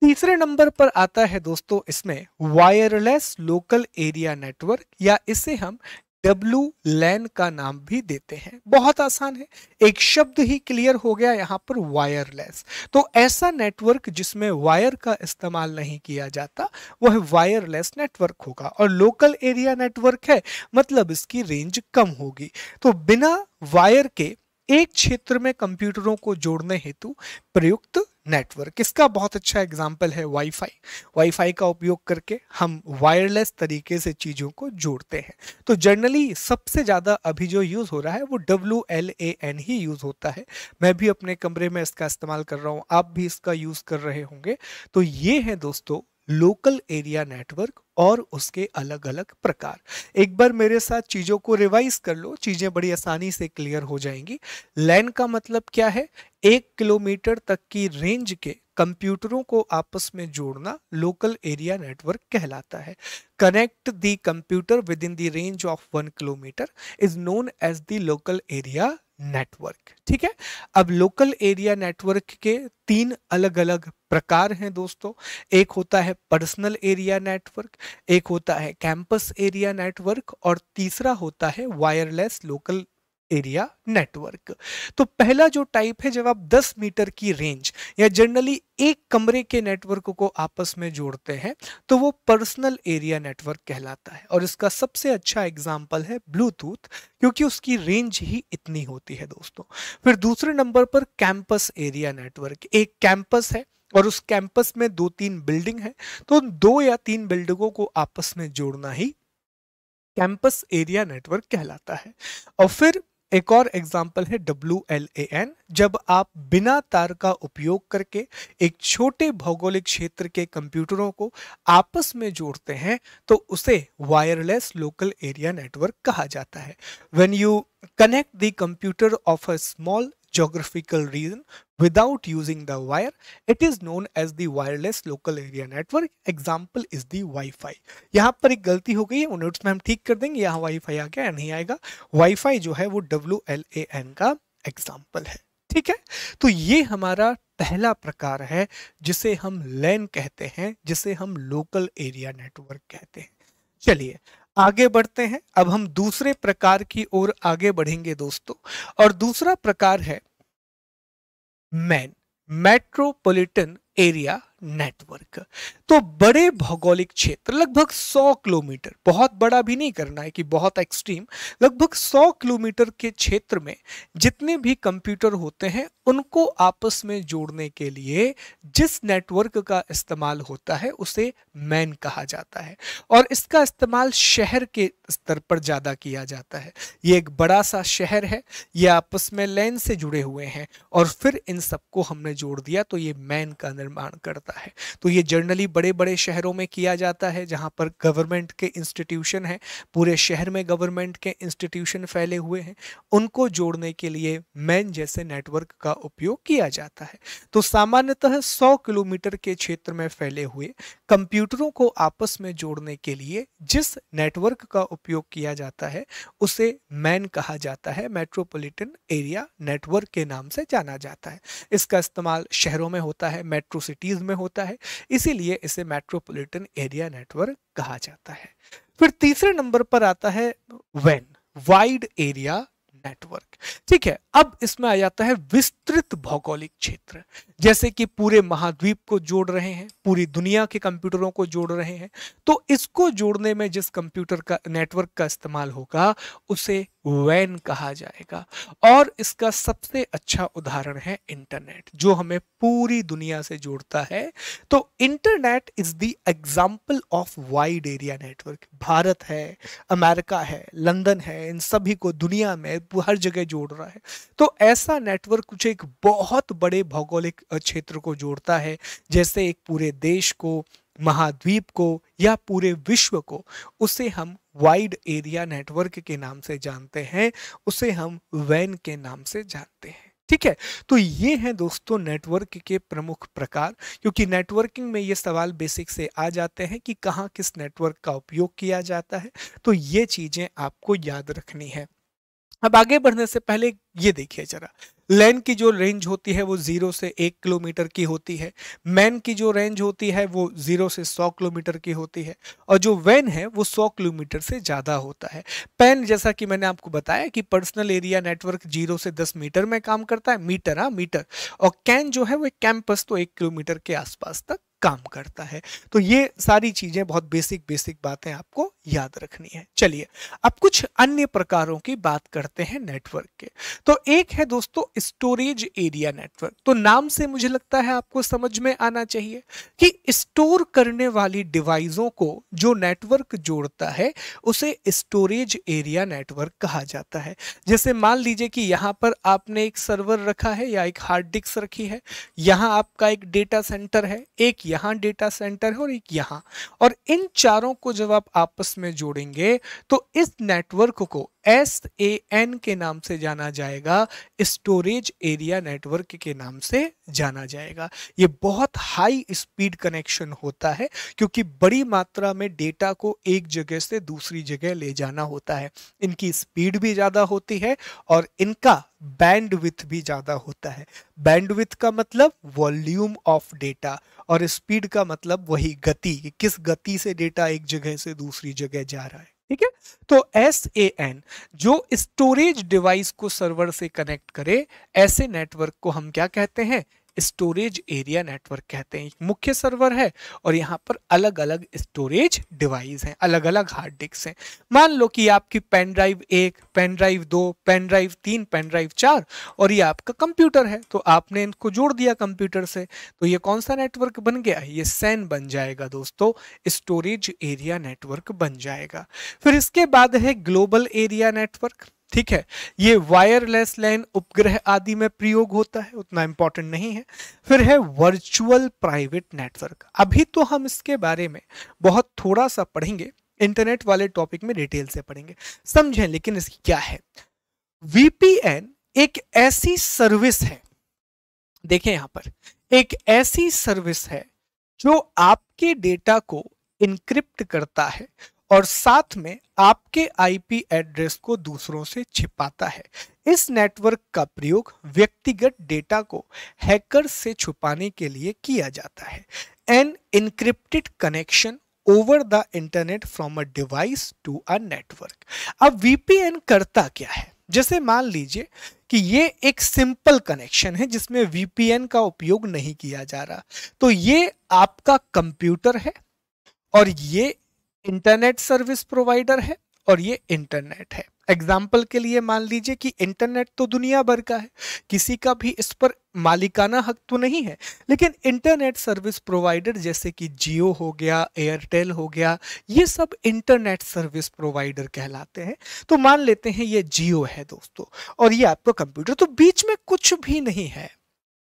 तीसरे नंबर पर आता है दोस्तों इसमें वायरलेस लोकल एरिया नेटवर्क या इसे हम डब्लू लैन का नाम भी देते हैं बहुत आसान है एक शब्द ही क्लियर हो गया यहाँ पर वायरलेस तो ऐसा नेटवर्क जिसमें वायर का इस्तेमाल नहीं किया जाता वह वायरलेस नेटवर्क होगा और लोकल एरिया नेटवर्क है मतलब इसकी रेंज कम होगी तो बिना वायर के एक क्षेत्र में कंप्यूटरों को जोड़ने हेतु प्रयुक्त नेटवर्क इसका बहुत अच्छा एग्जाम्पल है वाईफाई वाईफाई का उपयोग करके हम वायरलेस तरीके से चीज़ों को जोड़ते हैं तो जनरली सबसे ज़्यादा अभी जो यूज़ हो रहा है वो डब्ल्यू एल ए एन ही यूज़ होता है मैं भी अपने कमरे में इसका इस्तेमाल कर रहा हूँ आप भी इसका यूज़ कर रहे होंगे तो ये है दोस्तों लोकल एरिया नेटवर्क और उसके अलग अलग प्रकार एक बार मेरे साथ चीज़ों को रिवाइज कर लो चीज़ें बड़ी आसानी से क्लियर हो जाएंगी लैन का मतलब क्या है एक किलोमीटर तक की रेंज के कंप्यूटरों को आपस में जोड़ना लोकल एरिया नेटवर्क कहलाता है connect the computer within the range of one kilometre is known as the local area network ठीक है अब लोकल एरिया नेटवर्क के तीन अलग अलग प्रकार हैं दोस्तों एक होता है पर्सनल एरिया नेटवर्क एक होता है कैंपस एरिया नेटवर्क और तीसरा होता है वायरलेस लोकल एरिया नेटवर्क तो पहला जो टाइप है जब आप 10 मीटर की रेंज या जनरली एक कमरे के नेटवर्क को आपस में जोड़ते हैं तो वो पर्सनल एरिया नेटवर्क कहलाता है और इसका सबसे अच्छा एग्जांपल है ब्लूटूथ क्योंकि उसकी रेंज ही इतनी होती है दोस्तों फिर दूसरे नंबर पर कैंपस एरिया नेटवर्क एक कैंपस है और उस कैंपस में दो तीन बिल्डिंग है तो दो या तीन बिल्डिंगों को आपस में जोड़ना ही कैंपस एरिया नेटवर्क कहलाता है और फिर एक और एग्जाम्पल है डब्ल्यू एल ए एन जब आप बिना तार का उपयोग करके एक छोटे भौगोलिक क्षेत्र के कंप्यूटरों को आपस में जोड़ते हैं तो उसे वायरलेस लोकल एरिया नेटवर्क कहा जाता है when you connect the computer of a small geographical region without using the wire it is known as the wireless local area network example is the wifi यहाँ पर एक गलती हो गई है नोट्स में हम ठीक कर देंगे यहाँ वाईफाई आ गया नहीं आएगा वाईफाई जो है वो डब्ल्यू एल ए एन का एग्जाम्पल है ठीक है तो ये हमारा पहला प्रकार है जिसे हम लैन कहते हैं जिसे हम लोकल एरिया नेटवर्क कहते हैं चलिए आगे बढ़ते हैं अब हम दूसरे प्रकार की ओर आगे बढ़ेंगे दोस्तों और दूसरा प्रकार है मैन मेट्रोपॉलिटन एरिया नेटवर्क तो बड़े भौगोलिक क्षेत्र लगभग 100 किलोमीटर बहुत बड़ा भी नहीं करना है कि बहुत एक्सट्रीम लगभग 100 किलोमीटर के क्षेत्र में जितने भी कंप्यूटर होते हैं उनको आपस में जोड़ने के लिए जिस नेटवर्क का इस्तेमाल होता है उसे मैन कहा जाता है और इसका इस्तेमाल शहर के स्तर पर ज़्यादा किया जाता है ये एक बड़ा सा शहर है ये आपस में लैन से जुड़े हुए हैं और फिर इन सबको हमने जोड़ दिया तो ये मैन का निर्माण करता सकता है तो ये जर्नली बड़े बड़े शहरों में किया जाता है जहाँ पर गवर्नमेंट के इंस्टीट्यूशन हैं पूरे शहर में गवर्नमेंट के इंस्टीट्यूशन फैले हुए हैं उनको जोड़ने के लिए मैन जैसे नेटवर्क का उपयोग किया जाता है तो सामान्यतः सौ किलोमीटर के क्षेत्र में फैले हुए कंप्यूटरों को आपस में जोड़ने के लिए जिस नेटवर्क का उपयोग किया जाता है उसे मैन कहा जाता है मेट्रोपॉलिटन एरिया नेटवर्क के नाम से जाना जाता है इसका इस्तेमाल शहरों में होता है मेट्रो सिटीज़ में होता है इसीलिए इसे मेट्रोपॉलिटन एरिया नेटवर्क कहा जाता है फिर तीसरे नंबर पर आता है वेन वाइड एरिया नेटवर्क ठीक है अब इसमें आ जाता है विस्तृत भौगोलिक क्षेत्र जैसे कि पूरे महाद्वीप को जोड़ रहे हैं पूरी दुनिया के कंप्यूटरों को जोड़ रहे हैं तो इसको जोड़ने में जिस कंप्यूटर का नेटवर्क का इस्तेमाल होगा उसे वैन कहा जाएगा और इसका सबसे अच्छा उदाहरण है इंटरनेट जो हमें पूरी दुनिया से जोड़ता है तो internet is the example of wide area network Bharat है अमेरिका है लंदन है इन सभी को दुनिया में हर जगह जोड़ रहा है तो ऐसा नेटवर्क कुछ एक बहुत बड़े भौगोलिक क्षेत्र को जोड़ता है जैसे एक पूरे देश को महाद्वीप को या पूरे विश्व को उसे हम वाइड एरिया नेटवर्क के नाम से जानते हैं उसे हम वैन के नाम से जानते हैं ठीक है तो ये हैं दोस्तों नेटवर्क के प्रमुख प्रकार क्योंकि नेटवर्किंग में ये सवाल बेसिक से आ जाते हैं कि कहाँ किस नेटवर्क का उपयोग किया जाता है तो ये चीज़ें आपको याद रखनी है अब आगे बढ़ने से पहले ये देखिए जरा लैन की जो रेंज होती है वो जीरो से एक किलोमीटर की होती है मैन की जो रेंज होती है वो जीरो से सौ किलोमीटर की होती है और जो वैन है वो सौ किलोमीटर से ज़्यादा होता है पैन जैसा कि मैंने आपको बताया कि पर्सनल एरिया नेटवर्क जीरो से दस मीटर में काम करता है मीटर हाँ मीटर और कैन जो है वो कैंपस तो एक किलोमीटर के आसपास तक काम करता है तो ये सारी चीजें बहुत बेसिक बेसिक बातें आपको याद रखनी है चलिए अब कुछ अन्य प्रकारों की बात करते हैं नेटवर्क के तो एक है दोस्तों स्टोरेज एरिया नेटवर्क तो नाम से मुझे लगता है आपको समझ में आना चाहिए कि स्टोर करने वाली डिवाइसों को जो नेटवर्क जोड़ता है उसे स्टोरेज एरिया नेटवर्क कहा जाता है जैसे मान लीजिए कि यहाँ पर आपने एक सर्वर रखा है या एक हार्ड डिस्क रखी है यहाँ आपका एक डेटा सेंटर है एक यहाँ डेटा सेंटर है और एक यहाँ और इन चारों को जब आप आपस में जोड़ेंगे तो इस नेटवर्क को एस ए एन के नाम से जाना जाएगा स्टोरेज एरिया नेटवर्क के नाम से जाना जाएगा ये बहुत हाई स्पीड कनेक्शन होता है क्योंकि बड़ी मात्रा में डेटा को एक जगह से दूसरी जगह ले जाना होता है इनकी स्पीड भी ज़्यादा होती है और इनका बैंडविथ भी ज़्यादा होता है बैंडविथ का मतलब वॉल्यूम ऑफ डेटा और स्पीड का मतलब वही गति कि किस गति से डेटा एक जगह से दूसरी जगह जा रहा है ठीक है तो एस ए एन जो स्टोरेज डिवाइस को सर्वर से कनेक्ट करे ऐसे नेटवर्क को हम क्या कहते हैं स्टोरेज एरिया नेटवर्क कहते हैं मुख्य सर्वर है और यहाँ पर अलग अलग स्टोरेज डिवाइस हैं अलग अलग हार्ड डिस्क हैं मान लो कि आपकी पेन ड्राइव एक पेन ड्राइव दो पेन ड्राइव तीन पेन ड्राइव चार और ये आपका कंप्यूटर है तो आपने इनको जोड़ दिया कंप्यूटर से तो ये कौन सा नेटवर्क बन गया ये सैन बन जाएगा दोस्तों स्टोरेज एरिया नेटवर्क बन जाएगा फिर इसके बाद है ग्लोबल एरिया नेटवर्क ठीक है ये वायरलेस लैन उपग्रह आदि में प्रयोग होता है उतना इंपॉर्टेंट नहीं है फिर है वर्चुअल प्राइवेट नेटवर्क अभी तो हम इसके बारे में बहुत थोड़ा सा पढ़ेंगे इंटरनेट वाले टॉपिक में डिटेल से पढ़ेंगे समझें लेकिन इसकी क्या है वीपीएन एक ऐसी सर्विस है देखें यहां पर एक ऐसी सर्विस है जो आपके डेटा को इनक्रिप्ट करता है और साथ में आपके आईपी एड्रेस को दूसरों से छिपाता है इस नेटवर्क का प्रयोग व्यक्तिगत डेटा को हैकर से छुपाने के लिए किया जाता है an encrypted connection over the internet from a device to a network अब वीपीएन करता क्या है जैसे मान लीजिए कि ये एक सिंपल कनेक्शन है जिसमें वीपीएन का उपयोग नहीं किया जा रहा तो ये आपका कंप्यूटर है और ये इंटरनेट सर्विस प्रोवाइडर है और ये इंटरनेट है एग्जाम्पल के लिए मान लीजिए कि इंटरनेट तो दुनिया भर का है किसी का भी इस पर मालिकाना हक तो नहीं है लेकिन इंटरनेट सर्विस प्रोवाइडर जैसे कि जियो हो गया एयरटेल हो गया ये सब इंटरनेट सर्विस प्रोवाइडर कहलाते हैं तो मान लेते हैं ये जियो है दोस्तों और ये आपका कंप्यूटर तो बीच में कुछ भी नहीं है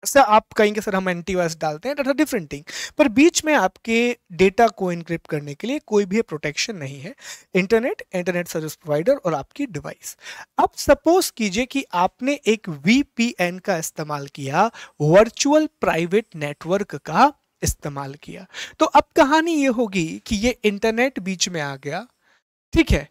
सर आप कहेंगे सर हम एंटीवायरस डालते हैं डेट डिफरेंट थिंग पर बीच में आपके डेटा को इनक्रिप्ट करने के लिए कोई भी प्रोटेक्शन नहीं है इंटरनेट इंटरनेट सर्विस प्रोवाइडर और आपकी डिवाइस अब सपोज कीजिए कि आपने एक वीपीएन का इस्तेमाल किया वर्चुअल प्राइवेट नेटवर्क का इस्तेमाल किया तो अब कहानी ये होगी कि ये इंटरनेट बीच में आ गया ठीक है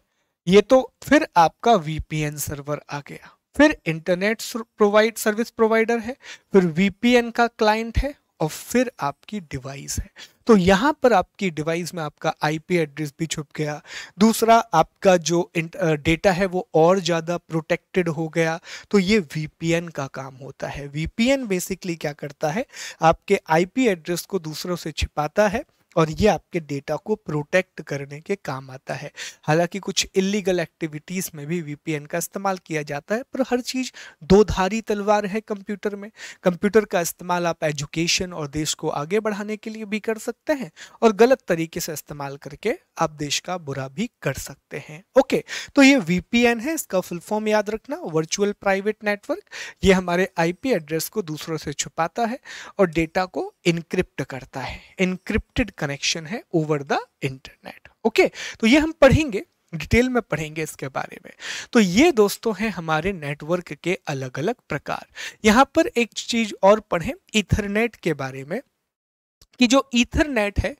ये तो फिर आपका वीपीएन सर्वर आ गया फिर इंटरनेट प्रोवाइड सर्विस प्रोवाइडर है फिर वीपीएन का क्लाइंट है और फिर आपकी डिवाइस है तो यहाँ पर आपकी डिवाइस में आपका आईपी एड्रेस भी छुप गया दूसरा आपका जो डेटा है वो और ज़्यादा प्रोटेक्टेड हो गया तो ये वीपीएन का काम होता है वीपीएन बेसिकली क्या करता है आपके आईपी एड्रेस को दूसरों से छिपाता है और ये आपके डेटा को प्रोटेक्ट करने के काम आता है हालांकि कुछ इलीगल एक्टिविटीज़ में भी वीपीएन का इस्तेमाल किया जाता है पर हर चीज़ दो धारी तलवार है कंप्यूटर में कंप्यूटर का इस्तेमाल आप एजुकेशन और देश को आगे बढ़ाने के लिए भी कर सकते हैं और गलत तरीके से इस्तेमाल करके आप देश का बुरा भी कर सकते हैं ओके तो ये वीपीएन है इसका फुल फॉर्म याद रखना वर्चुअल प्राइवेट नेटवर्क ये हमारे आई एड्रेस को दूसरों से छुपाता है और डेटा को इनक्रिप्ट करता है इनक्रिप्टेड कनेक्शन है ओवर द इंटरनेट ओके तो ये हम पढ़ेंगे डिटेल में पढ़ेंगे इसके बारे में तो ये दोस्तों हैं हमारे नेटवर्क के अलग अलग प्रकार यहाँ पर एक चीज और पढ़ें इथरनेट के बारे में कि जो इथरनेट है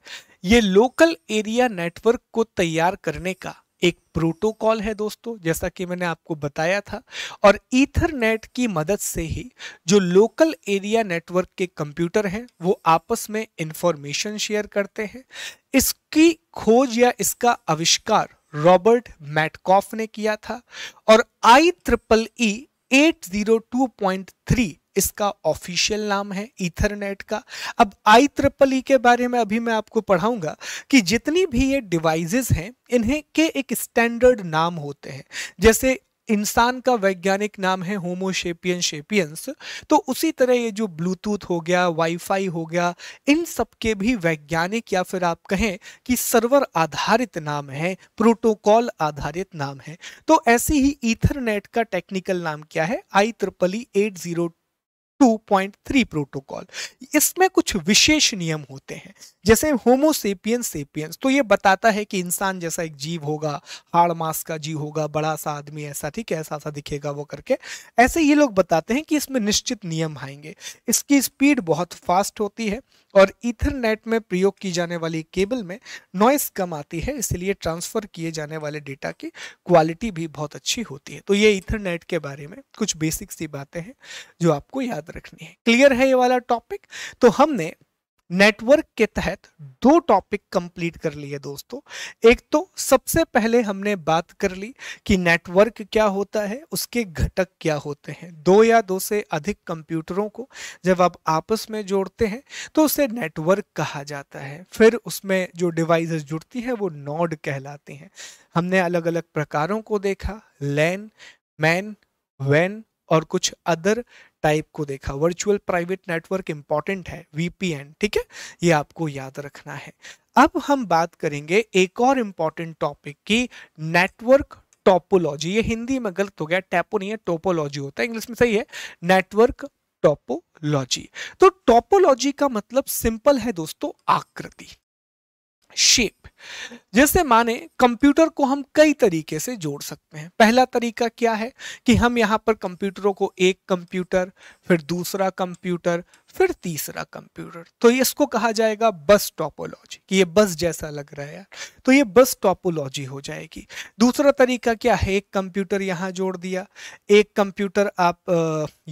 ये लोकल एरिया नेटवर्क को तैयार करने का एक प्रोटोकॉल है दोस्तों जैसा कि मैंने आपको बताया था और ईथरनेट की मदद से ही जो लोकल एरिया नेटवर्क के कंप्यूटर हैं वो आपस में इंफॉर्मेशन शेयर करते हैं इसकी खोज या इसका आविष्कार रॉबर्ट मैटकॉफ ने किया था और आई ट्रिपल ई 802.3 इसका ऑफिशियल नाम है इथरनेट का अब आई ट्रिपल ई के बारे में अभी मैं आपको पढ़ाऊंगा कि जितनी भी ये डिवाइसेस हैं इन्हें के एक स्टैंडर्ड नाम होते हैं जैसे इंसान का वैज्ञानिक नाम है होमोशेपियन शेपियंस तो उसी तरह ये जो ब्लूटूथ हो गया वाईफाई हो गया इन सब के भी वैज्ञानिक या फिर आप कहें कि सर्वर आधारित नाम है प्रोटोकॉल आधारित नाम है तो ऐसे ही ईथरनेट का टेक्निकल नाम क्या है I triple eight zero 2.3 protocol इसमें कुछ विशेष नियम होते हैं जैसे होमोसेपियन सेपियंस तो ये बताता है कि इंसान जैसा एक जीव होगा हाड़ मास का जीव होगा बड़ा सा आदमी ऐसा ठीक है ऐसा सा दिखेगा वो करके ऐसे ये लोग बताते हैं कि इसमें निश्चित नियम आएंगे इसकी स्पीड बहुत फास्ट होती है और इथरनेट में प्रयोग की जाने वाली केबल में नॉइस कम आती है इसलिए ट्रांसफ़र किए जाने वाले डेटा की क्वालिटी भी बहुत अच्छी होती है तो ये इथरनेट के बारे में कुछ बेसिक सी बातें हैं जो आपको याद रखनी है क्लियर है ये वाला टॉपिक तो हमने नेटवर्क के तहत दो टॉपिक कंप्लीट कर लिए दोस्तों एक तो सबसे पहले हमने बात कर ली कि नेटवर्क क्या होता है उसके घटक क्या होते हैं दो या दो से अधिक कंप्यूटरों को जब आप आपस में जोड़ते हैं तो उसे नेटवर्क कहा जाता है फिर उसमें जो डिवाइसेस जुड़ती हैं वो नोड कहलाती हैं हमने अलग अलग प्रकारों को देखा लैन मैन वैन और कुछ अदर टाइप को देखा वर्चुअल प्राइवेट नेटवर्क इंपॉर्टेंट है वीपीएन ठीक है ये आपको याद रखना है अब हम बात करेंगे एक और इंपॉर्टेंट टॉपिक की नेटवर्क टोपोलॉजी ये हिंदी में गलत हो गया टैपो नहीं है टोपोलॉजी होता है इंग्लिश में सही है नेटवर्क टोपोलॉजी तो टोपोलॉजी का मतलब सिंपल है दोस्तों आकृति शेप जैसे माने कंप्यूटर को हम कई तरीके से जोड़ सकते हैं पहला तरीका क्या है कि हम यहां पर कंप्यूटरों को एक कंप्यूटर फिर दूसरा कंप्यूटर फिर तीसरा कंप्यूटर तो इसको कहा जाएगा बस टॉपोलॉजी कि ये बस जैसा लग रहा है यार तो ये बस टॉपोलॉजी हो जाएगी दूसरा तरीका क्या है एक कंप्यूटर यहाँ जोड़ दिया एक कंप्यूटर आप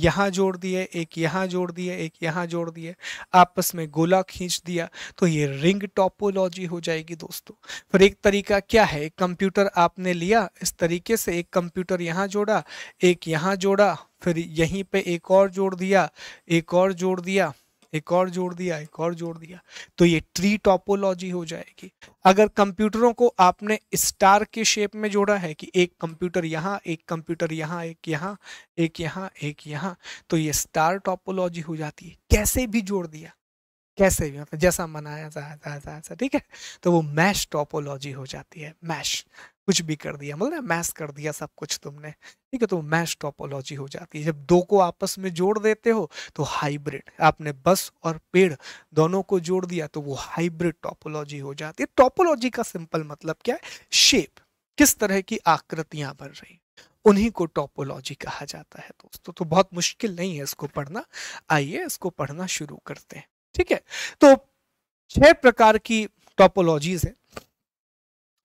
यहाँ जोड़ दिए एक यहाँ जोड़ दिए एक यहाँ जोड़ दिए आपस में गोला खींच दिया तो ये रिंग टॉपोलॉजी हो जाएगी दोस्तों फिर एक तरीका क्या है एक कंप्यूटर आपने लिया इस तरीके से एक कंप्यूटर यहाँ जोड़ा एक यहाँ जोड़ा फिर यहीं पे एक और जोड़ दिया एक और जोड़ दिया एक और जोड़ दिया एक और जोड़ दिया तो ये ट्री टॉपोलॉजी हो जाएगी अगर कंप्यूटरों को आपने स्टार के शेप में जोड़ा है कि एक कंप्यूटर यहाँ एक कंप्यूटर यहाँ एक यहाँ एक यहाँ एक यहाँ तो ये स्टार टॉपोलॉजी हो जाती है कैसे भी जोड़ दिया कैसे भी मतलब जैसा मनाया जाता है ऐसा ठीक है तो वो मैश टॉपोलॉजी हो जाती है मैश कुछ भी कर दिया मतलब मैश कर दिया सब कुछ तुमने ठीक है तो मैश टॉपोलॉजी हो जाती है जब दो को आपस में जोड़ देते हो तो हाइब्रिड आपने बस और पेड़ दोनों को जोड़ दिया तो वो हाइब्रिड टॉपोलॉजी हो जाती है टॉपोलॉजी का सिंपल मतलब क्या है शेप किस तरह की आकृतियां बन रही उन्हीं को टॉपोलॉजी कहा जाता है दोस्तों तो बहुत मुश्किल नहीं है इसको पढ़ना आइए इसको पढ़ना शुरू करते हैं ठीक है तो छह प्रकार की टॉपोलॉजीज है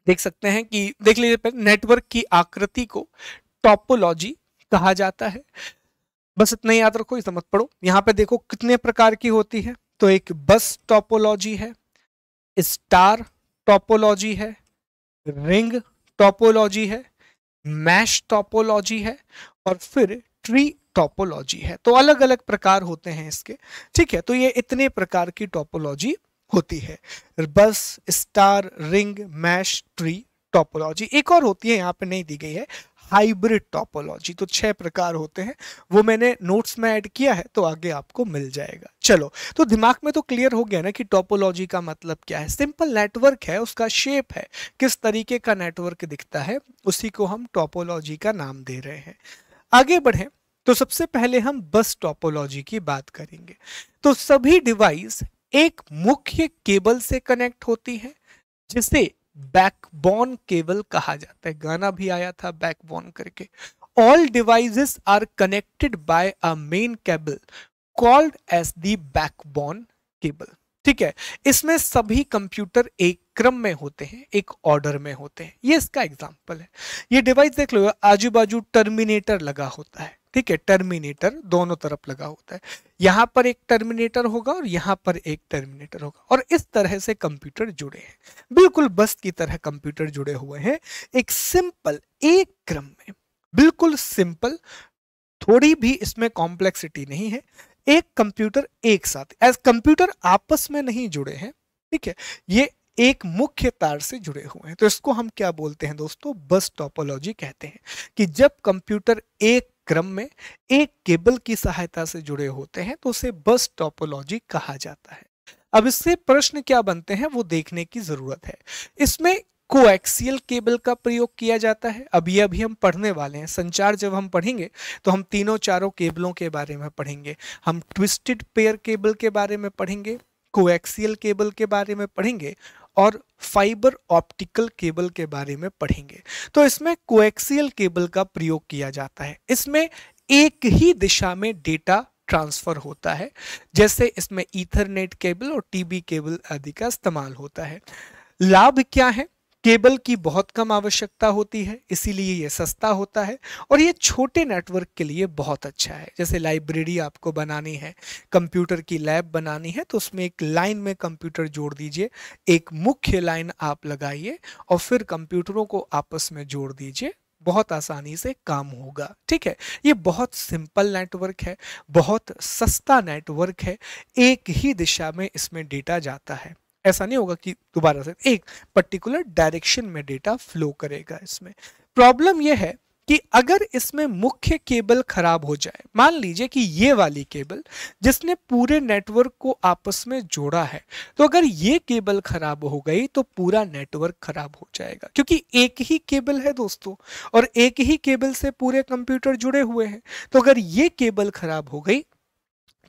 देख सकते हैं कि देख लीजिए नेटवर्क की आकृति को टॉपोलॉजी कहा जाता है बस इतना याद रखो इसे मत पढ़ो यहाँ पे देखो कितने प्रकार की होती है तो एक बस टॉपोलॉजी है स्टार टॉपोलॉजी है रिंग टॉपोलॉजी है मैश टॉपोलॉजी है और फिर ट्री टॉपोलॉजी है तो अलग अलग प्रकार होते हैं इसके ठीक है तो ये इतने प्रकार की टॉपोलॉजी होती है bus star ring mesh tree topology एक और होती है यहाँ पे नहीं दी गई है हाइब्रिड टॉपोलॉजी तो छह प्रकार होते हैं वो मैंने नोट्स में ऐड किया है तो आगे आपको मिल जाएगा चलो तो दिमाग में तो क्लियर हो गया ना कि टॉपोलॉजी का मतलब क्या है सिंपल नेटवर्क है उसका शेप है किस तरीके का नेटवर्क दिखता है उसी को हम टॉपोलॉजी का नाम दे रहे हैं आगे बढ़ें तो सबसे पहले हम बस टॉपोलॉजी की बात करेंगे तो सभी डिवाइस एक मुख्य केबल से कनेक्ट होती है जिसे बैकबोन केबल कहा जाता है गाना भी आया था बैकबोन करके all devices are connected by a main cable called as the backbone cable ठीक है इसमें सभी कंप्यूटर एक क्रम में होते हैं एक ऑर्डर में होते हैं ये इसका एग्जाम्पल है ये डिवाइस देख लो आजू बाजू टर्मिनेटर लगा होता है ठीक है टर्मिनेटर दोनों तरफ लगा होता है यहाँ पर एक टर्मिनेटर होगा और यहाँ पर एक टर्मिनेटर होगा और इस तरह से कंप्यूटर जुड़े हैं बिल्कुल बस की तरह कंप्यूटर जुड़े हुए हैं एक सिंपल एक क्रम में बिल्कुल सिंपल थोड़ी भी इसमें कॉम्प्लेक्सिटी नहीं है एक कंप्यूटर एक साथ एज कंप्यूटर आपस में नहीं जुड़े हैं ठीक है ये एक मुख्य तार से जुड़े हुए हैं तो इसको हम क्या बोलते हैं दोस्तों बस टॉपोलॉजी कहते हैं कि जब कंप्यूटर एक क्रम में एक केबल की सहायता से जुड़े होते हैं तो उसे बस टॉपोलॉजी कहा जाता है अब इससे प्रश्न क्या बनते हैं वो देखने की जरूरत है इसमें कोएक्सियल केबल का प्रयोग किया जाता है अभी अभी हम पढ़ने वाले हैं संचार जब हम पढ़ेंगे तो हम तीनों चारों केबलों के बारे में पढ़ेंगे हम ट्विस्टेड पेयर केबल के बारे में पढ़ेंगे कोएक्सियल केबल के बारे में पढ़ेंगे और फाइबर ऑप्टिकल केबल के बारे में पढ़ेंगे तो इसमें कोएक्सियल केबल का प्रयोग किया जाता है इसमें एक ही दिशा में डेटा ट्रांसफर होता है जैसे इसमें ईथरनेट केबल और टीबी केबल आदि का इस्तेमाल होता है लाभ क्या है केबल की बहुत कम आवश्यकता होती है इसीलिए ये सस्ता होता है और ये छोटे नेटवर्क के लिए बहुत अच्छा है जैसे लाइब्रेरी आपको बनानी है कंप्यूटर की लैब बनानी है तो उसमें एक लाइन में कंप्यूटर जोड़ दीजिए एक मुख्य लाइन आप लगाइए और फिर कंप्यूटरों को आपस में जोड़ दीजिए बहुत आसानी से काम होगा ठीक है ये बहुत सिंपल नेटवर्क है बहुत सस्ता नेटवर्क है एक ही दिशा में इसमें डेटा जाता है ऐसा नहीं होगा कि दोबारा से एक पर्टिकुलर डायरेक्शन में डेटा फ्लो करेगा इसमें प्रॉब्लम यह है कि अगर इसमें मुख्य केबल खराब हो जाए मान लीजिए कि ये वाली केबल जिसने पूरे नेटवर्क को आपस में जोड़ा है तो अगर ये केबल खराब हो गई तो पूरा नेटवर्क खराब हो जाएगा क्योंकि एक ही केबल है दोस्तों और एक ही केबल से पूरे कंप्यूटर जुड़े हुए हैं तो अगर ये केबल खराब हो गई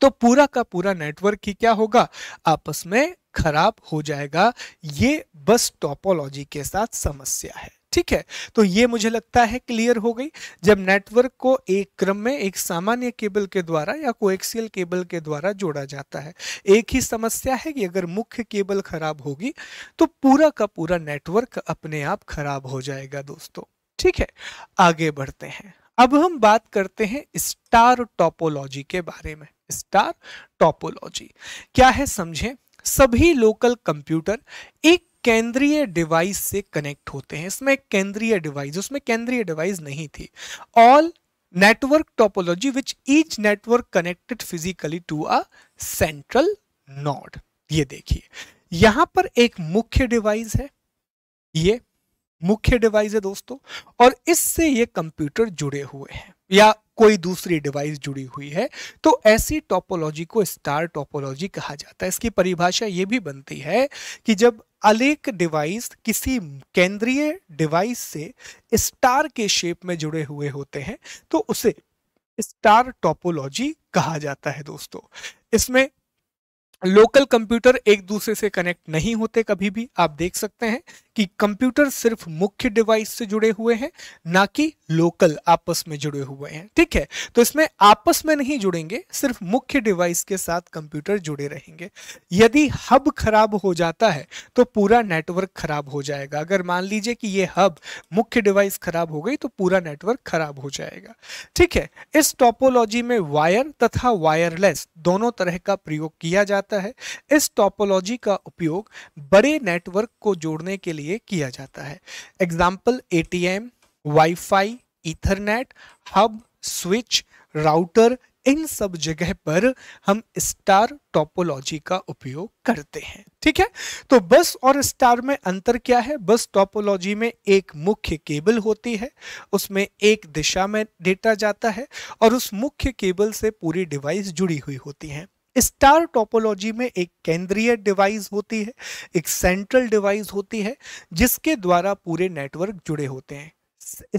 तो पूरा का पूरा नेटवर्क ही क्या होगा आपस में खराब हो जाएगा ये बस टॉपोलॉजी के साथ समस्या है ठीक है तो ये मुझे लगता है क्लियर हो गई जब नेटवर्क को एक क्रम में एक सामान्य केबल के द्वारा या कोएक्सियल केबल के द्वारा जोड़ा जाता है एक ही समस्या है कि अगर मुख्य केबल खराब होगी तो पूरा का पूरा नेटवर्क अपने आप खराब हो जाएगा दोस्तों ठीक है आगे बढ़ते हैं अब हम बात करते हैं स्टार टॉपोलॉजी के बारे में स्टार टॉपोलॉजी क्या है समझें सभी लोकल कंप्यूटर एक केंद्रीय डिवाइस से कनेक्ट होते हैं इसमें केंद्रीय डिवाइस उसमें केंद्रीय डिवाइस नहीं थी all network topology which each network connected physically to a central node ये देखिए यहां पर एक मुख्य डिवाइस है ये मुख्य डिवाइस है दोस्तों और इससे ये कंप्यूटर जुड़े हुए हैं या कोई दूसरी डिवाइस जुड़ी हुई है तो ऐसी टोपोलॉजी को स्टार टोपोलॉजी कहा जाता है इसकी परिभाषा ये भी बनती है कि जब अलेक डिवाइस किसी केंद्रीय डिवाइस से स्टार के शेप में जुड़े हुए होते हैं तो उसे स्टार टोपोलॉजी कहा जाता है दोस्तों इसमें लोकल कंप्यूटर एक दूसरे से कनेक्ट नहीं होते कभी भी आप देख सकते हैं कि कंप्यूटर सिर्फ मुख्य डिवाइस से जुड़े हुए हैं ना कि लोकल आपस में जुड़े हुए हैं ठीक है तो इसमें आपस में नहीं जुड़ेंगे सिर्फ मुख्य डिवाइस के साथ कंप्यूटर जुड़े रहेंगे यदि हब खराब हो जाता है तो पूरा नेटवर्क खराब हो जाएगा अगर मान लीजिए कि ये हब मुख्य डिवाइस खराब हो गई तो पूरा नेटवर्क खराब हो जाएगा ठीक है इस टॉपोलॉजी में वायर तथा वायरलेस दोनों तरह का प्रयोग किया जाता सकता है इस टॉपोलॉजी का उपयोग बड़े नेटवर्क को जोड़ने के लिए किया जाता है example ATM, wifi, ethernet hub switch router इन सब जगह पर हम स्टार टॉपोलॉजी का उपयोग करते हैं ठीक है तो बस और स्टार में अंतर क्या है बस टॉपोलॉजी में एक मुख्य केबल होती है उसमें एक दिशा में डेटा जाता है और उस मुख्य केबल से पूरी डिवाइस जुड़ी हुई होती है स्टार टोपोलॉजी में एक केंद्रीय डिवाइस होती है एक सेंट्रल डिवाइस होती है जिसके द्वारा पूरे नेटवर्क जुड़े होते हैं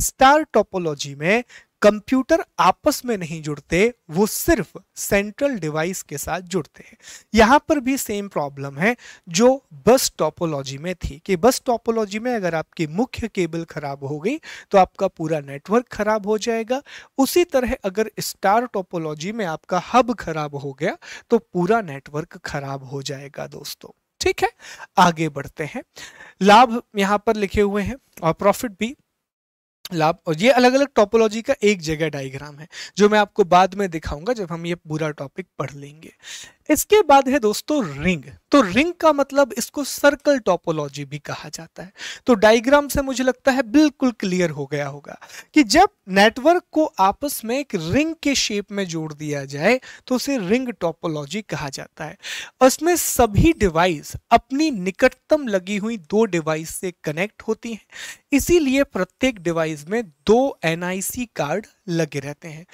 स्टार टोपोलॉजी में कंप्यूटर आपस में नहीं जुड़ते वो सिर्फ सेंट्रल डिवाइस के साथ जुड़ते हैं यहाँ पर भी सेम प्रॉब्लम है जो बस टॉपोलॉजी में थी कि बस टॉपोलॉजी में अगर आपकी मुख्य केबल खराब हो गई तो आपका पूरा नेटवर्क खराब हो जाएगा उसी तरह अगर स्टार टॉपोलॉजी में आपका हब खराब हो गया तो पूरा नेटवर्क खराब हो जाएगा दोस्तों ठीक है आगे बढ़ते हैं लाभ यहां पर लिखे हुए हैं और प्रॉफिट भी लाभ और ये अलग अलग टॉपोलॉजी का एक जगह डायग्राम है जो मैं आपको बाद में दिखाऊंगा जब हम ये पूरा टॉपिक पढ़ लेंगे इसके बाद है दोस्तों रिंग तो रिंग का मतलब इसको सर्कल टोपोलॉजी भी कहा जाता है तो डायग्राम से मुझे लगता है बिल्कुल क्लियर हो गया होगा कि जब नेटवर्क को आपस में एक रिंग के शेप में जोड़ दिया जाए तो उसे रिंग टोपोलॉजी कहा जाता है उसमें सभी डिवाइस अपनी निकटतम लगी हुई दो डिवाइस से कनेक्ट होती हैं इसीलिए प्रत्येक डिवाइस में दो एनआईसी कार्ड लगे रहते हैं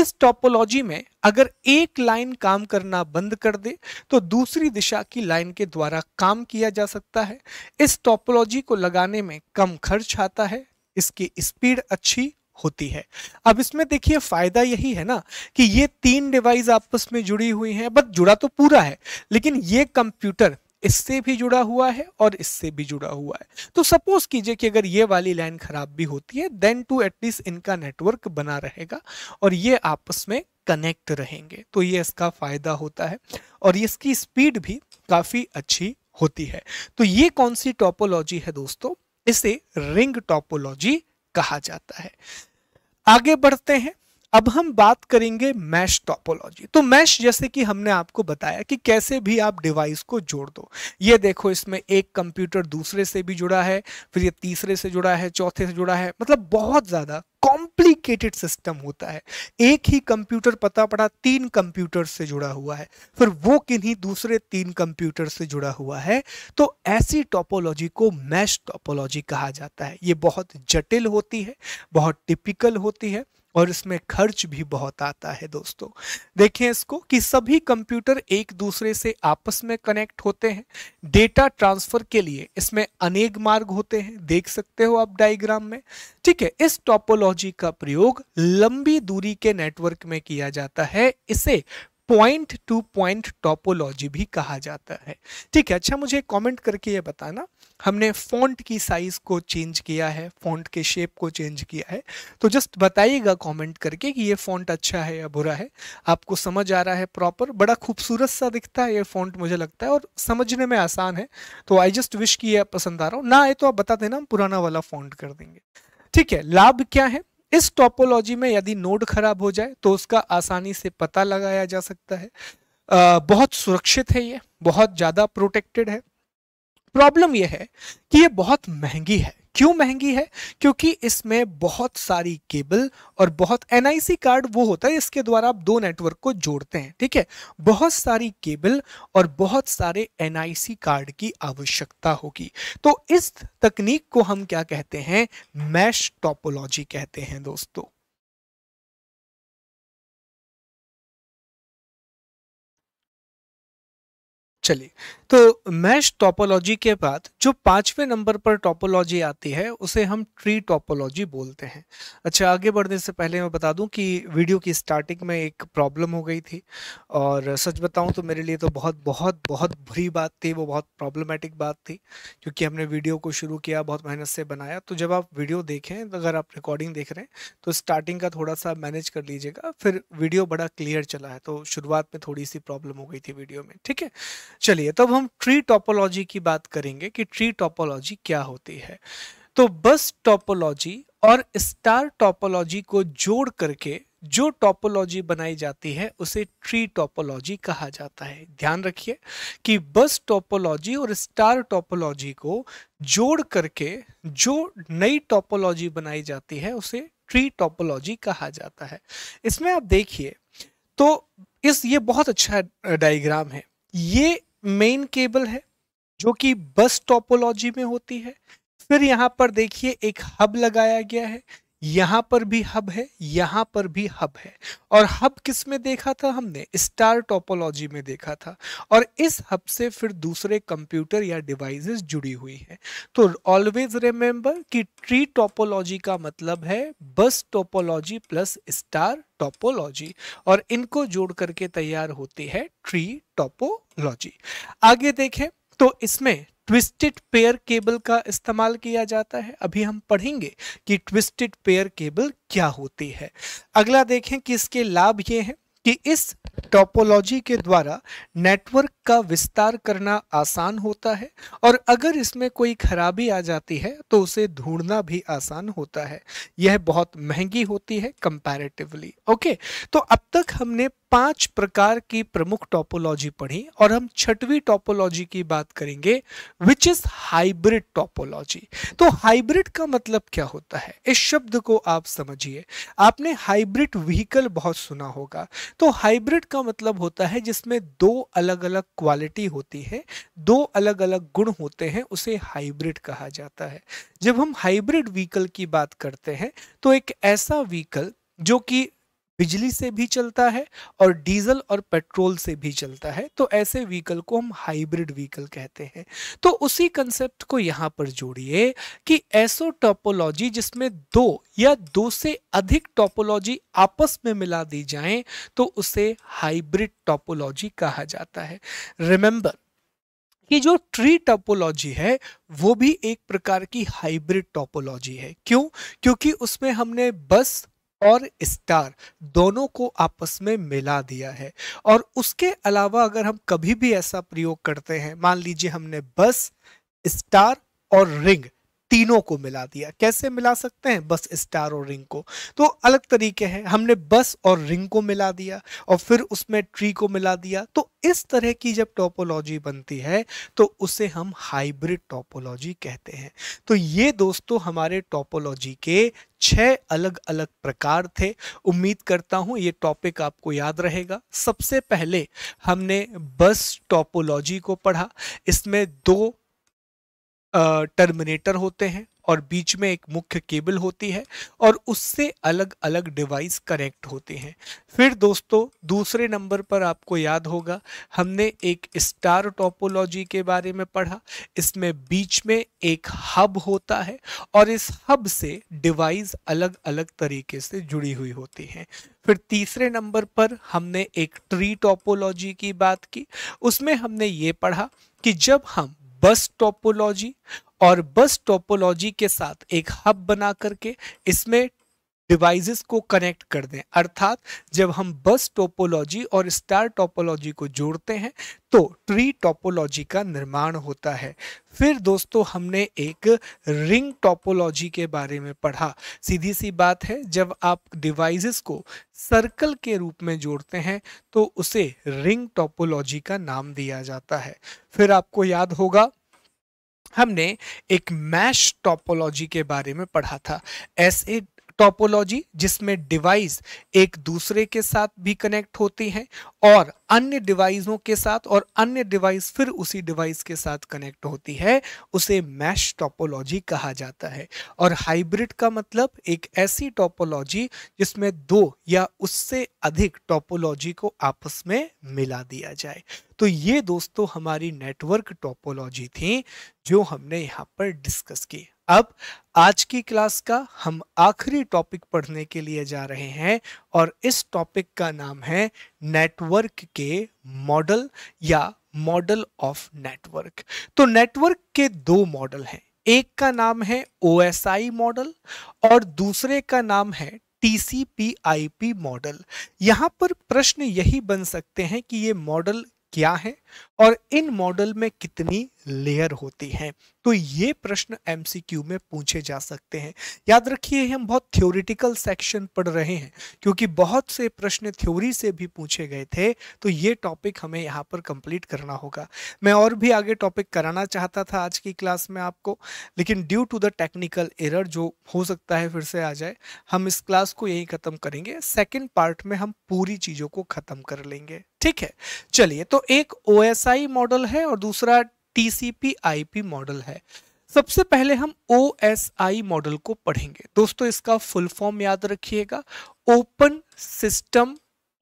इस टोपोलॉजी में अगर एक लाइन काम करना बंद कर दे तो दूसरी दिशा की लाइन के द्वारा काम किया जा सकता है इस टॉपोलॉजी को लगाने में कम खर्च आता है इसकी स्पीड अच्छी होती है अब इसमें देखिए फायदा यही है ना कि ये तीन डिवाइस आपस में जुड़ी हुई हैं बट जुड़ा तो पूरा है लेकिन ये कंप्यूटर इससे भी जुड़ा हुआ है और इससे भी जुड़ा हुआ है तो सपोज कीजिए कि अगर ये वाली लाइन खराब भी होती है देन टू एटलीस्ट इनका नेटवर्क बना रहेगा और ये आपस में कनेक्ट रहेंगे तो ये इसका फायदा होता है और इसकी स्पीड भी काफी अच्छी होती है तो ये कौन सी टॉपोलॉजी है दोस्तों इसे रिंग टॉपोलॉजी कहा जाता है आगे बढ़ते हैं अब हम बात करेंगे मैश टॉपोलॉजी तो मैश जैसे कि हमने आपको बताया कि कैसे भी आप डिवाइस को जोड़ दो ये देखो इसमें एक कंप्यूटर दूसरे से भी जुड़ा है फिर ये तीसरे से जुड़ा है चौथे से जुड़ा है मतलब बहुत ज़्यादा कॉम्प्लिकेटेड सिस्टम होता है एक ही कंप्यूटर पता पड़ा तीन कंप्यूटर से जुड़ा हुआ है फिर वो किन्हीं दूसरे तीन कंप्यूटर से जुड़ा हुआ है तो ऐसी टॉपोलॉजी को मैश टॉपोलॉजी कहा जाता है ये बहुत जटिल होती है बहुत टिपिकल होती है और इसमें खर्च भी बहुत आता है दोस्तों देखें इसको कि सभी कंप्यूटर एक दूसरे से आपस में कनेक्ट होते हैं डेटा ट्रांसफर के लिए इसमें अनेक मार्ग होते हैं देख सकते हो आप डायग्राम में ठीक है इस टॉपोलॉजी का प्रयोग लंबी दूरी के नेटवर्क में किया जाता है इसे पॉइंट टू पॉइंट टॉपोलॉजी भी कहा जाता है ठीक है अच्छा मुझे कमेंट करके ये बताना हमने फ़ॉन्ट की साइज़ को चेंज किया है फ़ॉन्ट के शेप को चेंज किया है तो जस्ट बताइएगा कमेंट करके कि ये फ़ॉन्ट अच्छा है या बुरा है आपको समझ आ रहा है प्रॉपर बड़ा खूबसूरत सा दिखता है ये फ़ॉन्ट मुझे लगता है और समझने में आसान है तो आई जस्ट विश कि यह पसंद आ रहा हूँ ना आए तो आप बता देना हम पुराना वाला फ़ॉन्ट कर देंगे ठीक है लाभ क्या है इस टोपोलॉजी में यदि नोड खराब हो जाए तो उसका आसानी से पता लगाया जा सकता है आ, बहुत सुरक्षित है ये बहुत ज़्यादा प्रोटेक्टेड है प्रॉब्लम यह है कि ये बहुत महंगी है क्यों महंगी है क्योंकि इसमें बहुत सारी केबल और बहुत एनआईसी कार्ड वो होता है इसके द्वारा आप दो नेटवर्क को जोड़ते हैं ठीक है बहुत सारी केबल और बहुत सारे एनआईसी कार्ड की आवश्यकता होगी तो इस तकनीक को हम क्या कहते हैं मैश टॉपोलॉजी कहते हैं दोस्तों चलिए तो मैश टोपोलॉजी के बाद जो पांचवें नंबर पर टोपोलॉजी आती है उसे हम ट्री टोपोलॉजी बोलते हैं अच्छा आगे बढ़ने से पहले मैं बता दूं कि वीडियो की स्टार्टिंग में एक प्रॉब्लम हो गई थी और सच बताऊं तो मेरे लिए तो बहुत बहुत बहुत बुरी बात थी वो बहुत प्रॉब्लमेटिक बात थी क्योंकि हमने वीडियो को शुरू किया बहुत मेहनत से बनाया तो जब आप वीडियो देखें अगर आप रिकॉर्डिंग देख रहे हैं तो स्टार्टिंग का थोड़ा सा मैनेज कर लीजिएगा फिर वीडियो बड़ा क्लियर चला है तो शुरुआत में थोड़ी सी प्रॉब्लम हो गई थी वीडियो में ठीक है चलिए तब हम ट्री टॉपोलॉजी की बात करेंगे कि ट्री टॉपोलॉजी क्या होती है तो बस टॉपोलॉजी और स्टार टॉपोलॉजी को जोड़ करके जो टॉपोलॉजी बनाई जाती है उसे ट्री टॉपोलॉजी कहा जाता है ध्यान रखिए कि बस टोपोलॉजी और स्टार टोपोलॉजी को जोड़ करके जो नई टॉपोलॉजी बनाई जाती है उसे ट्री टॉपोलॉजी कहा जाता है इसमें आप देखिए तो इस ये बहुत अच्छा डायग्राम है ये मेन केबल है जो कि बस टॉपोलॉजी में होती है फिर यहाँ पर देखिए एक हब लगाया गया है यहां पर भी हब है यहां पर भी हब है और हब किस में देखा था हमने स्टार टोपोलॉजी में देखा था और इस हब से फिर दूसरे कंप्यूटर या डिवाइसेस जुड़ी हुई है तो ऑलवेज रिमेंबर कि ट्री टोपोलॉजी का मतलब है बस टोपोलॉजी प्लस स्टार टोपोलॉजी और इनको जोड़ करके तैयार होती है ट्री टोपोलॉजी आगे देखें तो इसमें ट्विस्टेड पेयर केबल का इस्तेमाल किया जाता है अभी हम पढ़ेंगे कि ट्विस्टेड पेयर केबल क्या होती है अगला देखें कि इसके लाभ ये हैं कि इस टोपोलॉजी के द्वारा नेटवर्क का विस्तार करना आसान होता है और अगर इसमें कोई खराबी आ जाती है तो उसे ढूंढना भी आसान होता है यह बहुत महंगी होती है कंपैरेटिवली ओके तो अब तक हमने पांच प्रकार की प्रमुख टॉपोलॉजी पढ़ी और हम छठवीं टॉपोलॉजी की बात करेंगे विच इज हाइब्रिड टॉपोलॉजी तो हाइब्रिड का मतलब क्या होता है इस शब्द को आप समझिए आपने हाइब्रिड व्हीकल बहुत सुना होगा तो हाइब्रिड का मतलब होता है जिसमें दो अलग अलग क्वालिटी होती है दो अलग अलग गुण होते हैं उसे हाइब्रिड कहा जाता है जब हम हाइब्रिड व्हीकल की बात करते हैं तो एक ऐसा व्हीकल जो कि बिजली से भी चलता है और डीजल और पेट्रोल से भी चलता है तो ऐसे व्हीकल को हम हाइब्रिड व्हीकल कहते हैं तो उसी कंसेप्ट को यहाँ पर जोड़िए कि ऐसो टॉपोलॉजी जिसमें दो या दो से अधिक टॉपोलॉजी आपस में मिला दी जाएं तो उसे हाइब्रिड टॉपोलॉजी कहा जाता है रिमेंबर कि जो ट्री टॉपोलॉजी है वो भी एक प्रकार की हाइब्रिड टॉपोलॉजी है क्यों क्योंकि उसमें हमने बस और स्टार दोनों को आपस में मिला दिया है और उसके अलावा अगर हम कभी भी ऐसा प्रयोग करते हैं मान लीजिए हमने बस स्टार और रिंग तीनों को मिला दिया कैसे मिला सकते हैं बस स्टार और रिंग को तो अलग तरीके हैं हमने बस और रिंग को मिला दिया और फिर उसमें ट्री को मिला दिया तो इस तरह की जब टोपोलॉजी बनती है तो उसे हम हाइब्रिड टोपोलॉजी कहते हैं तो ये दोस्तों हमारे टोपोलॉजी के छह अलग अलग प्रकार थे उम्मीद करता हूँ ये टॉपिक आपको याद रहेगा सबसे पहले हमने बस टोपोलॉजी को पढ़ा इसमें दो टर्मिनेटर होते हैं और बीच में एक मुख्य केबल होती है और उससे अलग अलग डिवाइस कनेक्ट होते हैं फिर दोस्तों दूसरे नंबर पर आपको याद होगा हमने एक स्टार टोपोलॉजी के बारे में पढ़ा इसमें बीच में एक हब होता है और इस हब से डिवाइस अलग अलग तरीके से जुड़ी हुई होती हैं फिर तीसरे नंबर पर हमने एक ट्री टोपोलॉजी की बात की उसमें हमने ये पढ़ा कि जब हम बस टोपोलॉजी और बस टोपोलॉजी के साथ एक हब बना करके इसमें डिवाइसेस को कनेक्ट कर दें अर्थात जब हम बस टोपोलॉजी और स्टार टोपोलॉजी को जोड़ते हैं तो ट्री टोपोलॉजी का निर्माण होता है फिर दोस्तों हमने एक रिंग टोपोलॉजी के बारे में पढ़ा सीधी सी बात है जब आप डिवाइसेस को सर्कल के रूप में जोड़ते हैं तो उसे रिंग टोपोलॉजी का नाम दिया जाता है फिर आपको याद होगा हमने एक मैश टोपोलॉजी के बारे में पढ़ा था ऐसे टॉपोलॉजी जिसमें डिवाइस एक दूसरे के साथ भी कनेक्ट होती हैं और अन्य डिवाइसों के साथ और अन्य डिवाइस फिर उसी डिवाइस के साथ कनेक्ट होती है उसे मैश टॉपोलॉजी कहा जाता है और हाइब्रिड का मतलब एक ऐसी टॉपोलॉजी जिसमें दो या उससे अधिक टॉपोलॉजी को आपस में मिला दिया जाए तो ये दोस्तों हमारी नेटवर्क टॉपोलॉजी थी जो हमने यहाँ पर डिस्कस की अब आज की क्लास का हम आखिरी टॉपिक पढ़ने के लिए जा रहे हैं और इस टॉपिक का नाम है नेटवर्क के मॉडल या मॉडल ऑफ नेटवर्क तो नेटवर्क के दो मॉडल हैं एक का नाम है ओ मॉडल और दूसरे का नाम है पी मॉडल यहाँ पर प्रश्न यही बन सकते हैं कि ये मॉडल क्या है और इन मॉडल में कितनी लेयर होती हैं तो ये प्रश्न एमसीक्यू में पूछे जा सकते हैं याद रखिए हम बहुत थ्योरिटिकल सेक्शन पढ़ रहे हैं क्योंकि बहुत से प्रश्न थ्योरी से भी पूछे गए थे तो ये टॉपिक हमें यहाँ पर कंप्लीट करना होगा मैं और भी आगे टॉपिक कराना चाहता था आज की क्लास में आपको लेकिन due to the technical error जो हो सकता है फिर से आ जाए हम इस क्लास को यहीं ख़त्म करेंगे सेकेंड पार्ट में हम पूरी चीज़ों को ख़त्म कर लेंगे ठीक है चलिए तो एक ओ आई मॉडल है और दूसरा टी सी मॉडल है सबसे पहले हम ओ मॉडल को पढ़ेंगे दोस्तों इसका फुल फॉर्म याद रखिएगा open system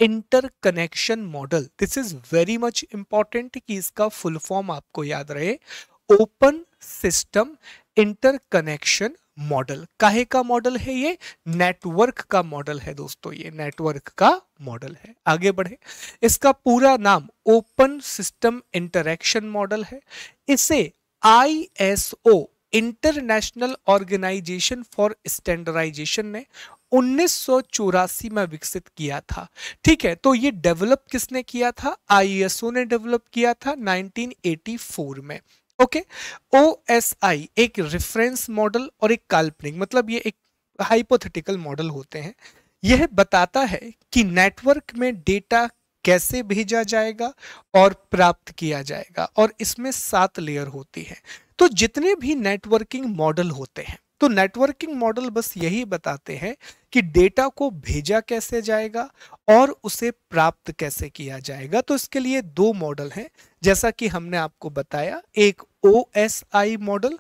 interconnection model this is very much important कि इसका फुल फॉर्म आपको याद रहे ओपन सिस्टम इंटरकनेक्शन मॉडल काहे का मॉडल है ये नेटवर्क का मॉडल है दोस्तों ये नेटवर्क का मॉडल है आगे बढ़े इसका पूरा नाम ओपन सिस्टम इंटरेक्शन मॉडल है इसे ISO international organization for standardization ने 1984 में विकसित किया था ठीक है तो ये डेवलप किसने किया था आईएसओ ने डेवलप किया था 1984 में ओके ओ एस आई एक रेफरेंस मॉडल और एक काल्पनिक मतलब ये एक हाइपोथेटिकल मॉडल होते हैं यह बताता है कि नेटवर्क में डेटा कैसे भेजा जाएगा और प्राप्त किया जाएगा और इसमें सात लेयर होती है तो जितने भी नेटवर्किंग मॉडल होते हैं तो नेटवर्किंग मॉडल बस यही बताते हैं कि डेटा को भेजा कैसे जाएगा और उसे प्राप्त कैसे किया जाएगा तो इसके लिए दो मॉडल हैं जैसा कि हमने आपको बताया एक O model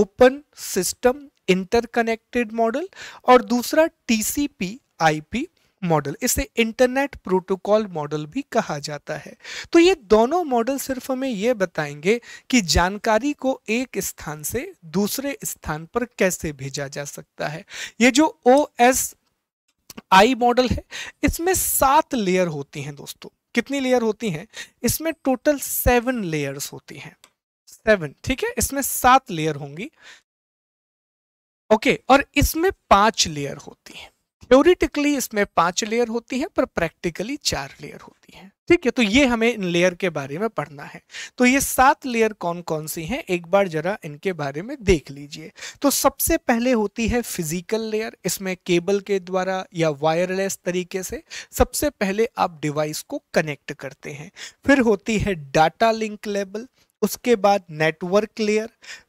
open system interconnected model और दूसरा टीसीपी आईपी मॉडल इसे इंटरनेट प्रोटोकॉल मॉडल भी कहा जाता है तो ये दोनों मॉडल सिर्फ हमें ये बताएंगे कि जानकारी को एक स्थान से दूसरे स्थान पर कैसे भेजा जा सकता है ये जो ओ एस आई मॉडल है इसमें सात लेयर होती हैं दोस्तों कितनी लेयर होती हैं इसमें टोटल सेवन लेयर्स होती हैं सेवन ठीक है इसमें सात लेयर होंगी ओके और इसमें पांच लेयर होती हैं थ्योरिटिकली इसमें पांच लेयर होती है पर प्रैक्टिकली चार लेयर होती है ठीक है तो ये हमें इन लेयर के बारे में पढ़ना है तो ये सात लेयर कौन कौन सी हैं एक बार जरा इनके बारे में देख लीजिए तो सबसे पहले होती है फिजिकल लेयर इसमें केबल के द्वारा या वायरलेस तरीके से सबसे पहले आप डिवाइस को कनेक्ट करते हैं फिर होती है डाटा लिंक लेवल उसके बाद नेटवर्क लेयर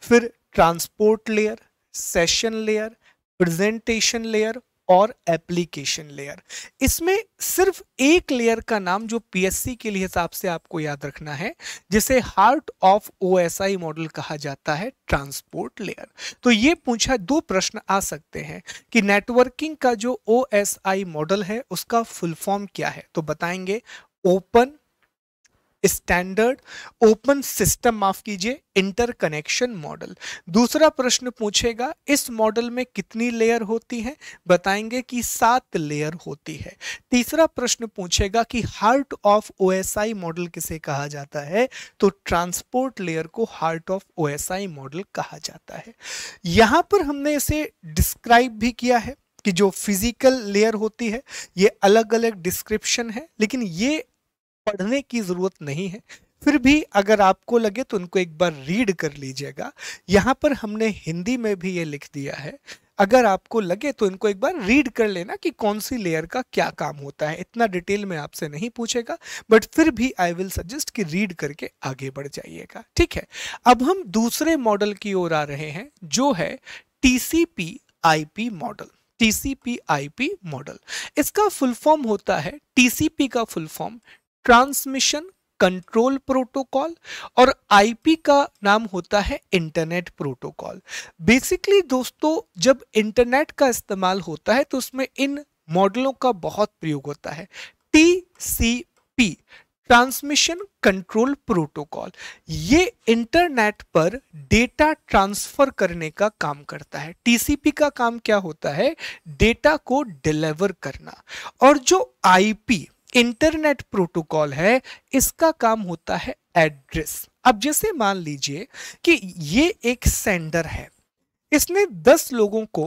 फिर transport layer session layer presentation layer और एप्लीकेशन लेयर इसमें सिर्फ एक लेयर का नाम जो पीएससी के लिए हिसाब से आपको याद रखना है जिसे हार्ट ऑफ ओएसआई मॉडल कहा जाता है ट्रांसपोर्ट लेयर तो ये पूछा दो प्रश्न आ सकते हैं कि नेटवर्किंग का जो ओएसआई मॉडल है उसका फुल फॉर्म क्या है तो बताएंगे ओपन स्टैंडर्ड ओपन सिस्टम माफ कीजिए इंटरकनेक्शन मॉडल दूसरा प्रश्न पूछेगा इस मॉडल में कितनी लेयर होती है बताएंगे कि सात लेयर होती है तीसरा प्रश्न पूछेगा कि हार्ट ऑफ ओएसआई मॉडल किसे कहा जाता है तो ट्रांसपोर्ट लेयर को हार्ट ऑफ ओएसआई मॉडल कहा जाता है यहां पर हमने इसे डिस्क्राइब भी किया है कि जो फिजिकल लेयर होती है ये अलग अलग डिस्क्रिप्शन है लेकिन ये पढ़ने की ज़रूरत नहीं है फिर भी अगर आपको लगे तो उनको एक बार रीड कर लीजिएगा यहाँ पर हमने हिंदी में भी ये लिख दिया है अगर आपको लगे तो इनको एक बार रीड कर लेना कि कौन सी लेयर का क्या काम होता है इतना डिटेल में आपसे नहीं पूछेगा बट फिर भी आई विल सजेस्ट कि रीड करके आगे बढ़ जाइएगा ठीक है अब हम दूसरे मॉडल की ओर आ रहे हैं जो है TCP IP model TCP IP model इसका फुल फॉर्म होता है टीसीपी का full form transmission control protocol और आईपी का नाम होता है इंटरनेट प्रोटोकॉल बेसिकली दोस्तों जब इंटरनेट का इस्तेमाल होता है तो उसमें इन मॉडलों का बहुत प्रयोग होता है T C P transmission control protocol ये इंटरनेट पर डेटा ट्रांसफर करने का काम करता है टीसीपी का काम क्या होता है डेटा को डिलीवर करना और जो आईपी इंटरनेट प्रोटोकॉल है इसका काम होता है एड्रेस अब जैसे मान लीजिए कि ये एक सेंडर है इसने 10 लोगों को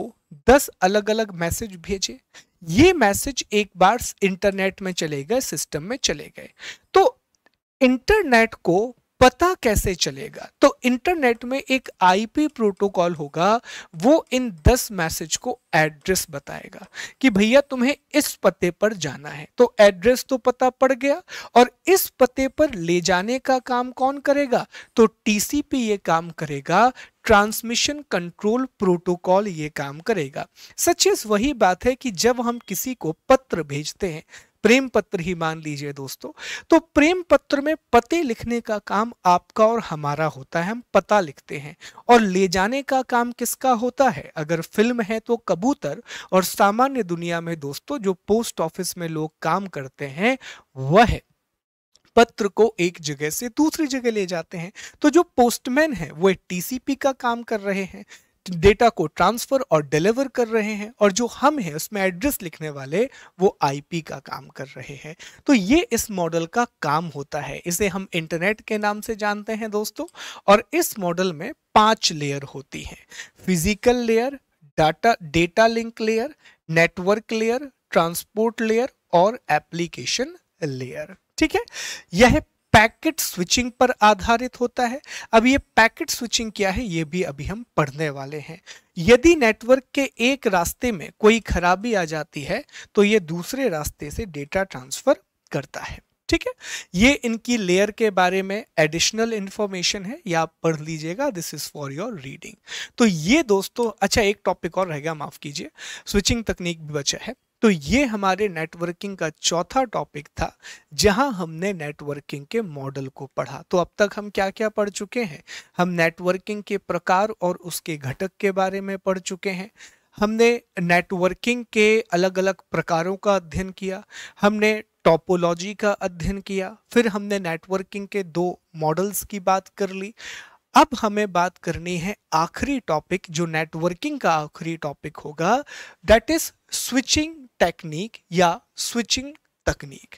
10 अलग अलग मैसेज भेजे ये मैसेज एक बार इंटरनेट में चले गए सिस्टम में चले गए तो इंटरनेट को पता कैसे चलेगा तो इंटरनेट में एक आईपी प्रोटोकॉल होगा वो इन दस मैसेज को एड्रेस बताएगा कि भैया तुम्हें इस पते पर जाना है तो एड्रेस तो पता पड़ गया और इस पते पर ले जाने का काम कौन करेगा तो टीसीपी ये काम करेगा ट्रांसमिशन कंट्रोल प्रोटोकॉल ये काम करेगा सचिस वही बात है कि जब हम किसी को पत्र भेजते हैं प्रेम पत्र ही मान लीजिए दोस्तों तो प्रेम पत्र में पते लिखने का काम आपका और हमारा होता है हम पता लिखते हैं और ले जाने का काम किसका होता है अगर फिल्म है तो कबूतर और सामान्य दुनिया में दोस्तों जो पोस्ट ऑफिस में लोग काम करते हैं वह है पत्र को एक जगह से दूसरी जगह ले जाते हैं तो जो पोस्टमैन है वह टीसीपी का काम कर रहे हैं डेटा को ट्रांसफर और डिलीवर कर रहे हैं और जो हम हैं उसमें एड्रेस लिखने वाले वो आईपी का काम कर रहे हैं तो ये इस मॉडल का काम होता है इसे हम इंटरनेट के नाम से जानते हैं दोस्तों और इस मॉडल में पांच लेयर होती हैं physical layer data data link layer network layer transport layer और एप्लीकेशन लेयर ठीक है यह पैकेट स्विचिंग पर आधारित होता है अब ये पैकेट स्विचिंग क्या है ये भी अभी हम पढ़ने वाले हैं यदि नेटवर्क के एक रास्ते में कोई खराबी आ जाती है तो ये दूसरे रास्ते से डेटा ट्रांसफर करता है ठीक है ये इनकी लेयर के बारे में एडिशनल इंफॉर्मेशन है या आप पढ़ लीजिएगा this is for your reading तो ये दोस्तों अच्छा एक टॉपिक और रहेगा माफ कीजिए स्विचिंग तकनीक भी बचा है तो ये हमारे नेटवर्किंग का चौथा टॉपिक था जहां हमने नेटवर्किंग के मॉडल को पढ़ा तो अब तक हम क्या क्या पढ़ चुके हैं हम नेटवर्किंग के प्रकार और उसके घटक के बारे में पढ़ चुके हैं हमने नेटवर्किंग के अलग अलग प्रकारों का अध्ययन किया हमने टॉपोलॉजी का अध्ययन किया फिर हमने नेटवर्किंग के दो मॉडल्स की बात कर ली अब हमें बात करनी है आखिरी टॉपिक जो नेटवर्किंग का आखिरी टॉपिक होगा दैट इज स्विचिंग टेक्निक या स्विचिंग तकनीक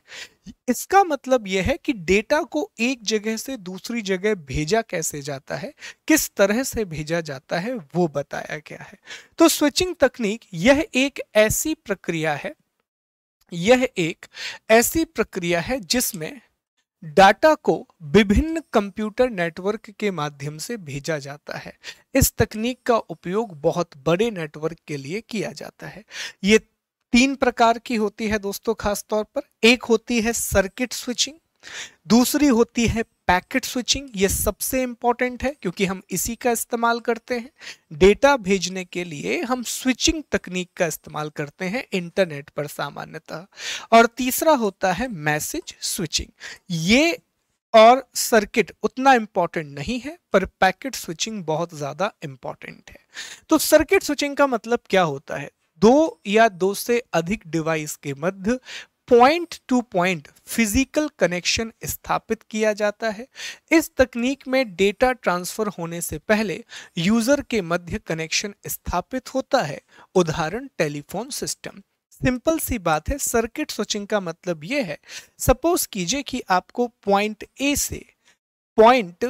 इसका मतलब यह है कि डेटा को एक जगह से दूसरी जगह भेजा कैसे जाता है किस तरह से भेजा जाता है वो बताया गया है तो स्विचिंग तकनीक यह एक ऐसी प्रक्रिया है यह एक ऐसी प्रक्रिया है जिसमें डाटा को विभिन्न कंप्यूटर नेटवर्क के माध्यम से भेजा जाता है इस तकनीक का उपयोग बहुत बड़े नेटवर्क के लिए किया जाता है ये तीन प्रकार की होती है दोस्तों खास तौर पर एक होती है सर्किट स्विचिंग दूसरी होती है पैकेट स्विचिंग ये सबसे इंपॉर्टेंट है क्योंकि हम इसी का इस्तेमाल करते हैं डेटा भेजने के लिए हम स्विचिंग तकनीक का इस्तेमाल करते हैं इंटरनेट पर सामान्यतः और तीसरा होता है मैसेज स्विचिंग ये और सर्किट उतना इंपॉर्टेंट नहीं है पर पैकेट स्विचिंग बहुत ज़्यादा इंपॉर्टेंट है तो सर्किट स्विचिंग का मतलब क्या होता है दो या दो से अधिक डिवाइस के मध्य point to point physical connection स्थापित किया जाता है इस तकनीक में डेटा ट्रांसफर होने से पहले यूजर के मध्य कनेक्शन स्थापित होता है उदाहरण टेलीफोन सिस्टम सिंपल सी बात है सर्किट स्विचिंग का मतलब यह है सपोज कीजिए कि आपको पॉइंट ए से पॉइंट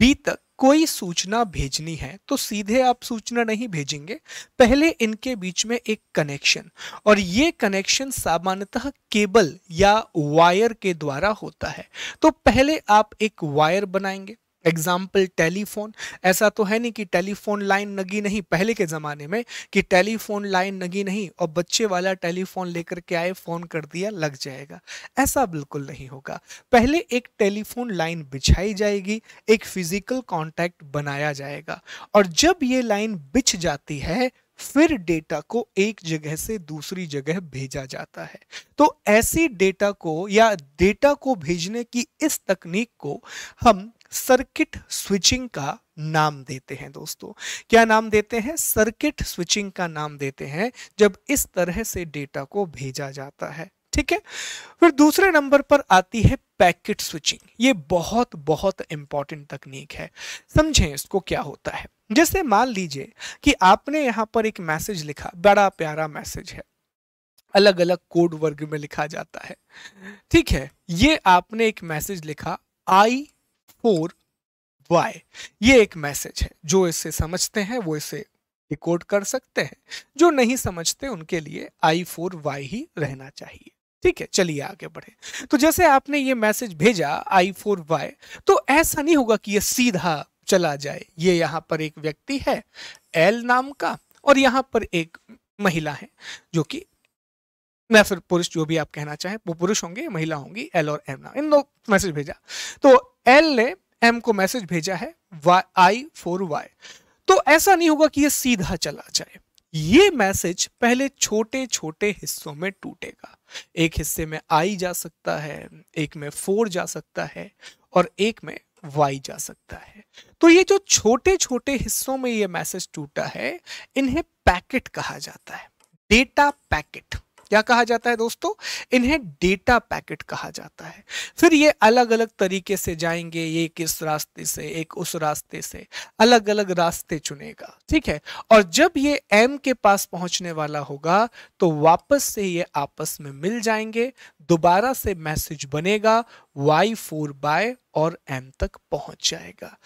बी तक कोई सूचना भेजनी है तो सीधे आप सूचना नहीं भेजेंगे पहले इनके बीच में एक कनेक्शन और ये कनेक्शन सामान्यतः केबल या वायर के द्वारा होता है तो पहले आप एक वायर बनाएंगे एग्जाम्पल टेलीफोन ऐसा तो है नहीं कि टेलीफोन लाइन नगी नहीं पहले के ज़माने में कि टेलीफोन लाइन नगी नहीं और बच्चे वाला टेलीफोन लेकर के आए फ़ोन कर दिया लग जाएगा ऐसा बिल्कुल नहीं होगा पहले एक टेलीफोन लाइन बिछाई जाएगी एक फिज़िकल कांटेक्ट बनाया जाएगा और जब ये लाइन बिछ जाती है फिर डेटा को एक जगह से दूसरी जगह भेजा जाता है तो ऐसी डेटा को या डेटा को भेजने की इस तकनीक को हम सर्किट स्विचिंग का नाम देते हैं दोस्तों क्या नाम देते हैं सर्किट स्विचिंग का नाम देते हैं जब इस तरह से डेटा को भेजा जाता है ठीक है फिर दूसरे नंबर पर आती है पैकेट स्विचिंग ये बहुत बहुत इंपॉर्टेंट तकनीक है समझें इसको क्या होता है जैसे मान लीजिए कि आपने यहाँ पर एक मैसेज लिखा बड़ा प्यारा मैसेज है अलग अलग कोड वर्ग में लिखा जाता है ठीक है ये आपने एक मैसेज लिखा आई फोर वाई ये एक मैसेज है जो इसे समझते हैं वो इसे रिकॉर्ड कर सकते हैं जो नहीं समझते उनके लिए आई फोर वाई ही रहना चाहिए ठीक है चलिए आगे बढ़े तो जैसे आपने ये मैसेज भेजा आई फोर वाई तो ऐसा नहीं होगा कि ये सीधा चला जाए ये यहाँ पर एक व्यक्ति है एल नाम का और यहाँ पर एक महिला है जो कि मैं फिर पुरुष जो भी आप कहना चाहें वो पुरुष होंगे महिला होंगी एल और एम नाम इन दो मैसेज भेजा तो एल ने एम को मैसेज भेजा है आई फोर वाई तो ऐसा नहीं होगा कि ये सीधा चला जाए ये मैसेज पहले छोटे छोटे हिस्सों में टूटेगा एक हिस्से में आई जा सकता है एक में फोर जा सकता है और एक में वाई जा सकता है तो ये जो छोटे छोटे हिस्सों में ये मैसेज टूटा है इन्हें पैकेट कहा जाता है डेटा पैकेट क्या कहा जाता है दोस्तों इन्हें डेटा पैकेट कहा जाता है फिर ये अलग अलग तरीके से जाएंगे ये किस रास्ते से एक उस रास्ते से अलग अलग रास्ते चुनेगा ठीक है और जब ये एम के पास पहुंचने वाला होगा तो वापस से ये आपस में मिल जाएंगे दोबारा से मैसेज बनेगा वाई फोर बाय और एम तक पहुंच जाएगा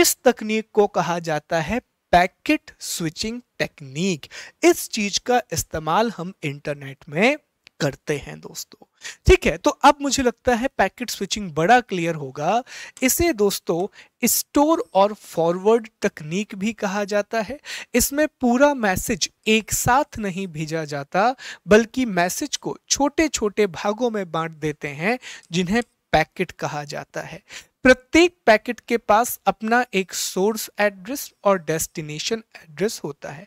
इस तकनीक को कहा जाता है पैकेट स्विचिंग टेक्निक इस चीज का इस्तेमाल हम इंटरनेट में करते हैं दोस्तों ठीक है तो अब मुझे लगता है पैकेट स्विचिंग बड़ा क्लियर होगा इसे दोस्तों स्टोर और फॉरवर्ड तकनीक भी कहा जाता है इसमें पूरा मैसेज एक साथ नहीं भेजा जाता बल्कि मैसेज को छोटे छोटे भागों में बांट देते हैं जिन्हें पैकेट कहा जाता है प्रत्येक पैकेट के पास अपना एक सोर्स एड्रेस और डेस्टिनेशन एड्रेस होता है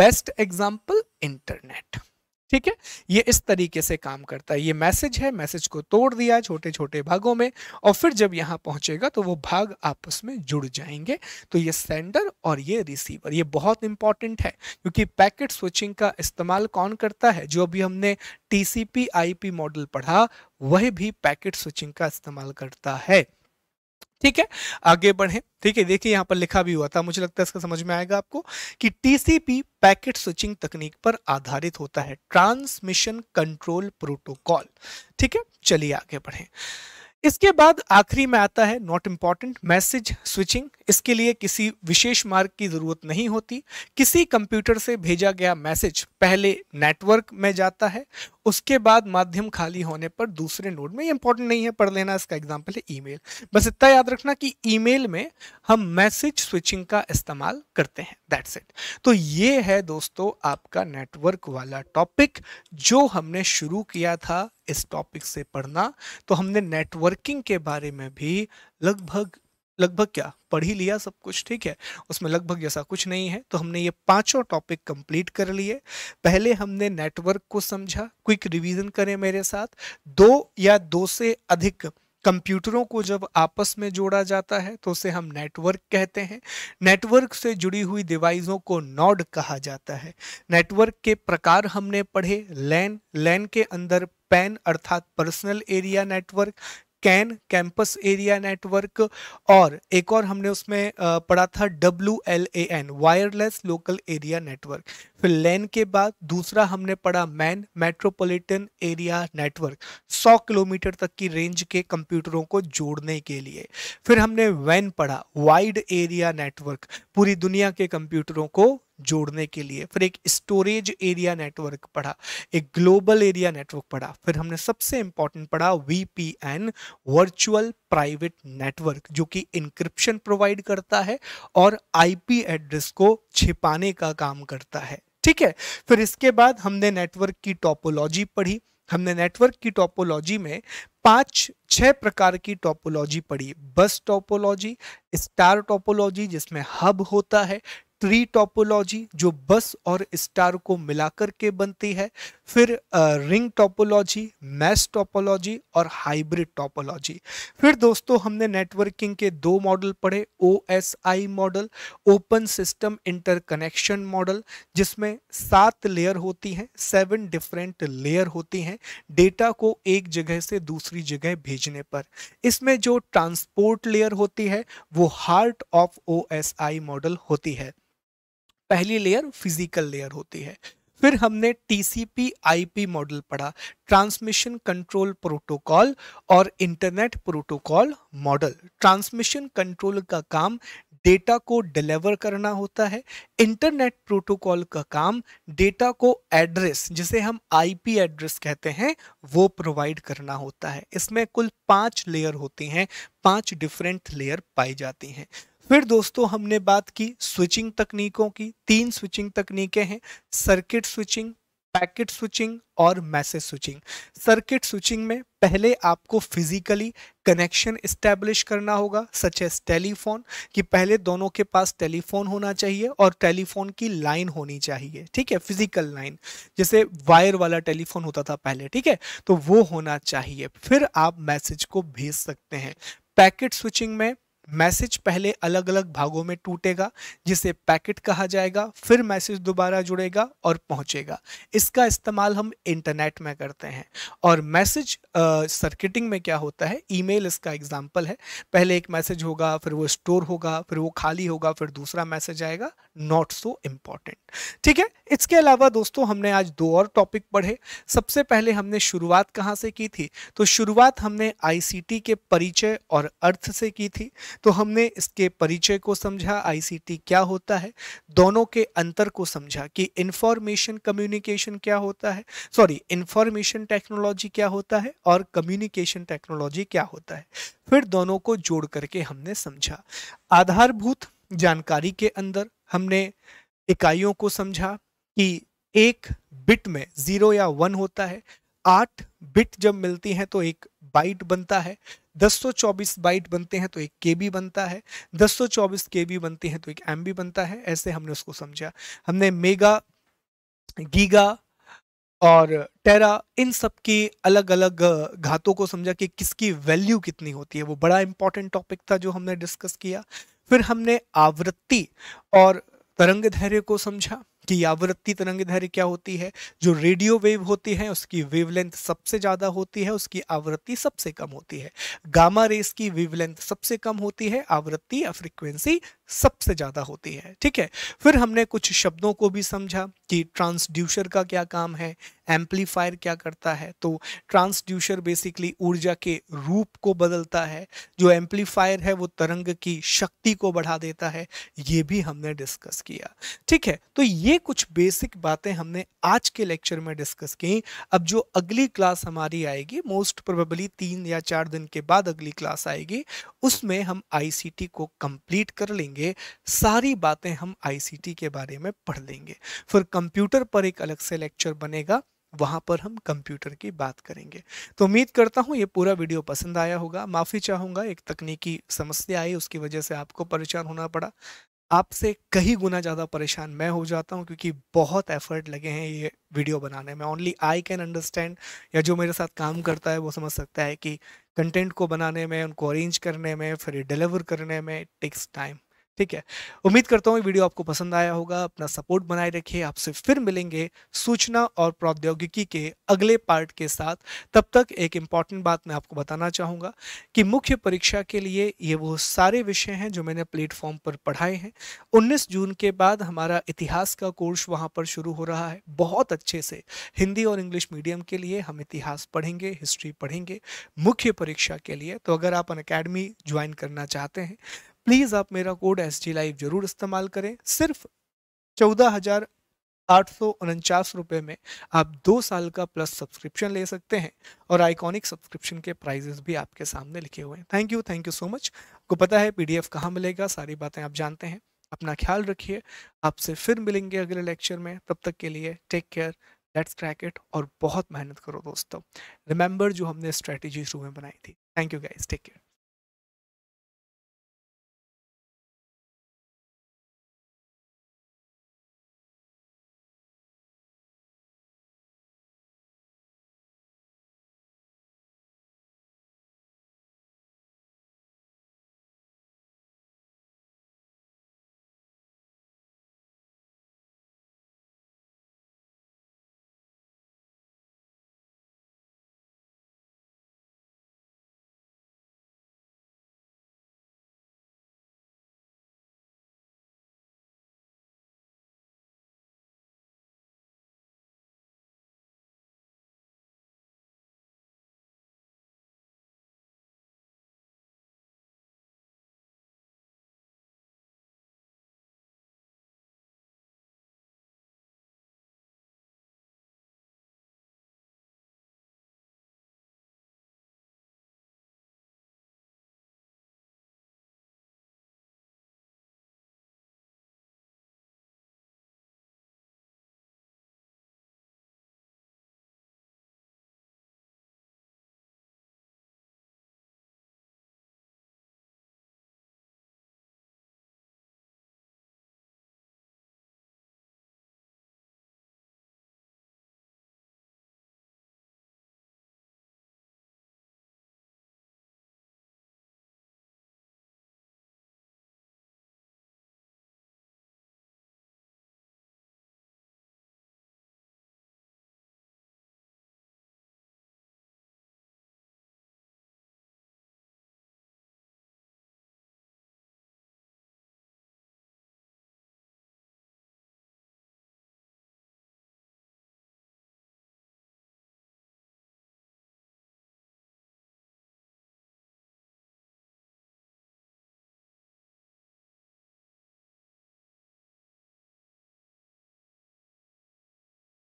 बेस्ट एग्जाम्पल इंटरनेट ठीक है ये इस तरीके से काम करता है ये मैसेज है मैसेज को तोड़ दिया छोटे छोटे भागों में और फिर जब यहाँ पहुंचेगा तो वो भाग आपस में जुड़ जाएंगे तो ये सेंडर और ये रिसीवर ये बहुत इंपॉर्टेंट है क्योंकि पैकेट स्विचिंग का इस्तेमाल कौन करता है जो अभी हमने टीसीपी आईपी मॉडल पढ़ा वह भी पैकेट स्विचिंग का इस्तेमाल करता है ठीक है आगे बढ़े ठीक है देखिए यहाँ पर लिखा भी हुआ था मुझे लगता है इसका समझ में आएगा आपको कि टीसीपी पैकेट स्विचिंग तकनीक पर आधारित होता है ट्रांसमिशन कंट्रोल प्रोटोकॉल ठीक है चलिए आगे बढ़े इसके बाद आखिरी में आता है नॉट इम्पॉर्टेंट मैसेज स्विचिंग इसके लिए किसी विशेष मार्ग की ज़रूरत नहीं होती किसी कंप्यूटर से भेजा गया मैसेज पहले नेटवर्क में जाता है उसके बाद माध्यम खाली होने पर दूसरे नोड में इंपॉर्टेंट नहीं है पढ़ लेना इसका एग्जाम्पल है ईमेल बस इतना याद रखना कि ईमेल में हम मैसेज स्विचिंग का इस्तेमाल करते हैं दैट्स इट तो ये है दोस्तों आपका नेटवर्क वाला टॉपिक जो हमने शुरू किया था इस टॉपिक से पढ़ना तो हमने नेटवर्किंग के बारे में भी लगभग लगभग क्या पढ़ ही लिया सब कुछ ठीक है उसमें लगभग जैसा कुछ नहीं है तो हमने ये पांचों टॉपिक कंप्लीट कर लिए पहले हमने नेटवर्क को समझा क्विक रिवीजन करें मेरे साथ दो या दो से अधिक कंप्यूटरों को जब आपस में जोड़ा जाता है तो उसे हम नेटवर्क कहते हैं नेटवर्क से जुड़ी हुई डिवाइसों को नॉड कहा जाता है नेटवर्क के प्रकार हमने पढ़े लैन लैन के अंदर पैन अर्थात personal area network CAN campus area network और एक और हमने उसमें पढ़ा था W L A N wireless local area network फिर लैन के बाद दूसरा हमने पढ़ा MAN metropolitan area network 100 kilometre तक की रेंज के कंप्यूटरों को जोड़ने के लिए फिर हमने वैन पढ़ा वाइड एरिया नेटवर्क पूरी दुनिया के कंप्यूटरों को जोड़ने के लिए फिर एक स्टोरेज एरिया नेटवर्क पढ़ा एक ग्लोबल एरिया नेटवर्क पढ़ा फिर हमने सबसे इंपॉर्टेंट पढ़ा V P N virtual private network जो कि इंक्रिप्शन प्रोवाइड करता है और आईपी एड्रेस को छिपाने का काम करता है ठीक है फिर इसके बाद हमने नेटवर्क की टॉपोलॉजी पढ़ी हमने नेटवर्क की टॉपोलॉजी में पांच छह प्रकार की टॉपोलॉजी पढ़ी बस टॉपोलॉजी स्टार टॉपोलॉजी जिसमें हब होता है ट्री टॉपोलॉजी जो बस और स्टार को मिलाकर के बनती है फिर रिंग टॉपोलॉजी मैस टॉपोलॉजी और हाइब्रिड टॉपोलॉजी फिर दोस्तों हमने नेटवर्किंग के दो मॉडल पढ़े O S I model open system interconnection model जिसमें सात लेयर होती हैं सेवन डिफरेंट लेयर होती हैं डेटा को एक जगह से दूसरी जगह भेजने पर इसमें जो ट्रांसपोर्ट लेयर होती है वो heart of O S I model होती है पहली लेयर फिजिकल लेयर होती है फिर हमने आई पी मॉडल पढ़ा ट्रांसमिशन कंट्रोल प्रोटोकॉल और internet protocol model transmission control का काम डेटा को डिलीवर करना होता है इंटरनेट प्रोटोकॉल का काम डेटा को एड्रेस जिसे हम आईपी एड्रेस कहते हैं वो प्रोवाइड करना होता है इसमें कुल पांच लेयर होती हैं पांच डिफरेंट लेयर पाई जाती हैं फिर दोस्तों हमने बात की स्विचिंग तकनीकों की तीन स्विचिंग तकनीकें हैं सर्किट स्विचिंग पैकेट स्विचिंग और मैसेज स्विचिंग सर्किट स्विचिंग में पहले आपको फिजिकली कनेक्शन इस्टेब्लिश करना होगा सच एस टेलीफोन कि पहले दोनों के पास टेलीफोन होना चाहिए और टेलीफोन की लाइन होनी चाहिए ठीक है फिजिकल लाइन जैसे वायर वाला टेलीफोन होता था पहले ठीक है तो वो होना चाहिए फिर आप मैसेज को भेज सकते हैं पैकेट स्विचिंग में मैसेज पहले अलग अलग भागों में टूटेगा जिसे पैकेट कहा जाएगा फिर मैसेज दोबारा जुड़ेगा और पहुंचेगा इसका इस्तेमाल हम इंटरनेट में करते हैं और मैसेज सर्किटिंग में क्या होता है ईमेल इसका एग्जाम्पल है पहले एक मैसेज होगा फिर वो स्टोर होगा फिर वो खाली होगा फिर दूसरा मैसेज आएगा नॉट सो इम्पॉर्टेंट ठीक है इसके अलावा दोस्तों हमने आज दो और टॉपिक पढ़े सबसे पहले हमने शुरुआत कहाँ से की थी तो शुरुआत हमने आई के परिचय और अर्थ से की थी तो हमने इसके परिचय को समझा आईसीटी क्या होता है दोनों के अंतर को समझा कि इंफॉर्मेशन कम्युनिकेशन क्या होता है सॉरी इंफॉर्मेशन टेक्नोलॉजी क्या होता है और कम्युनिकेशन टेक्नोलॉजी क्या होता है फिर दोनों को जोड़ करके हमने समझा आधारभूत जानकारी के अंदर हमने इकाइयों को समझा कि एक बिट में जीरो या वन होता है आठ बिट जब मिलती हैं तो एक बाइट बनता है 1024 बाइट बनते हैं तो एक के बनता है 224 के बनते हैं तो एक एम बनता है ऐसे हमने उसको समझा हमने मेगा गीगा और टेरा इन सब के अलग अलग घातों को समझा कि किसकी वैल्यू कितनी होती है वो बड़ा इंपॉर्टेंट टॉपिक था जो हमने डिस्कस किया फिर हमने आवृत्ति और तरंग धैर्य को समझा कि आवृत्ति धैर्य क्या होती है जो रेडियो वेव होती है उसकी वेवलेंथ सबसे ज़्यादा होती है उसकी आवृत्ति सबसे कम होती है गामा रेस की वेवलेंथ सबसे कम होती है आवृत्ति या फ्रिक्वेंसी सबसे ज़्यादा होती है ठीक है फिर हमने कुछ शब्दों को भी समझा कि ट्रांसड्यूसर का क्या काम है एम्पलीफायर क्या करता है तो ट्रांसड्यूसर बेसिकली ऊर्जा के रूप को बदलता है जो एम्पलीफायर है वो तरंग की शक्ति को बढ़ा देता है ये भी हमने डिस्कस किया ठीक है तो ये कुछ बेसिक बातें हमने आज के लेक्चर में डिस्कस की अब जो अगली क्लास हमारी आएगी मोस्ट प्रोबेबली तीन या चार दिन के बाद अगली क्लास आएगी उसमें हम आई को कंप्लीट कर लेंगे आगे सारी बातें हम आईसीटी के बारे में पढ़ लेंगे फिर कंप्यूटर पर एक अलग से लेक्चर बनेगा वहाँ पर हम कंप्यूटर की बात करेंगे तो उम्मीद करता हूँ ये पूरा वीडियो पसंद आया होगा माफ़ी चाहूँगा एक तकनीकी समस्या आई उसकी वजह से आपको परेशान होना पड़ा आपसे कहीं गुना ज़्यादा परेशान मैं हो जाता हूँ क्योंकि बहुत एफर्ट लगे हैं ये वीडियो बनाने में ओनली आई कैन अंडरस्टैंड या जो मेरे साथ काम करता है वो समझ सकता है कि कंटेंट को बनाने में उनको अरेंज करने में फिर डिलीवर करने में टेक्स टाइम ठीक है उम्मीद करता हूँ वीडियो आपको पसंद आया होगा अपना सपोर्ट बनाए रखिए आपसे फिर मिलेंगे सूचना और प्रौद्योगिकी के अगले पार्ट के साथ तब तक एक इम्पॉर्टेंट बात मैं आपको बताना चाहूँगा कि मुख्य परीक्षा के लिए ये वो सारे विषय हैं जो मैंने प्लेटफॉर्म पर पढ़ाए हैं उन्नीस जून के बाद हमारा इतिहास का कोर्स वहाँ पर शुरू हो रहा है बहुत अच्छे से हिंदी और इंग्लिश मीडियम के लिए हम इतिहास पढ़ेंगे हिस्ट्री पढ़ेंगे मुख्य परीक्षा के लिए तो अगर आप अन अकेडमी ज्वाइन करना चाहते हैं प्लीज़ आप मेरा कोड एस टी लाइव ज़रूर इस्तेमाल करें सिर्फ चौदह हज़ार आठ सौ उनचास रुपये में आप दो साल का प्लस सब्सक्रिप्शन ले सकते हैं और आइकॉनिक सब्सक्रिप्शन के प्राइजेस भी आपके सामने लिखे हुए हैं thank you thank you so much आपको पता है पीडीएफ कहाँ मिलेगा सारी बातें आप जानते हैं अपना ख्याल रखिए आपसे फिर मिलेंगे अगले लेक्चर में तब तक के लिए take care let's crack it और बहुत मेहनत करो दोस्तों रिमेंबर जो हमने स्ट्रैटेजी शुरू में बनाई थी thank you guys take care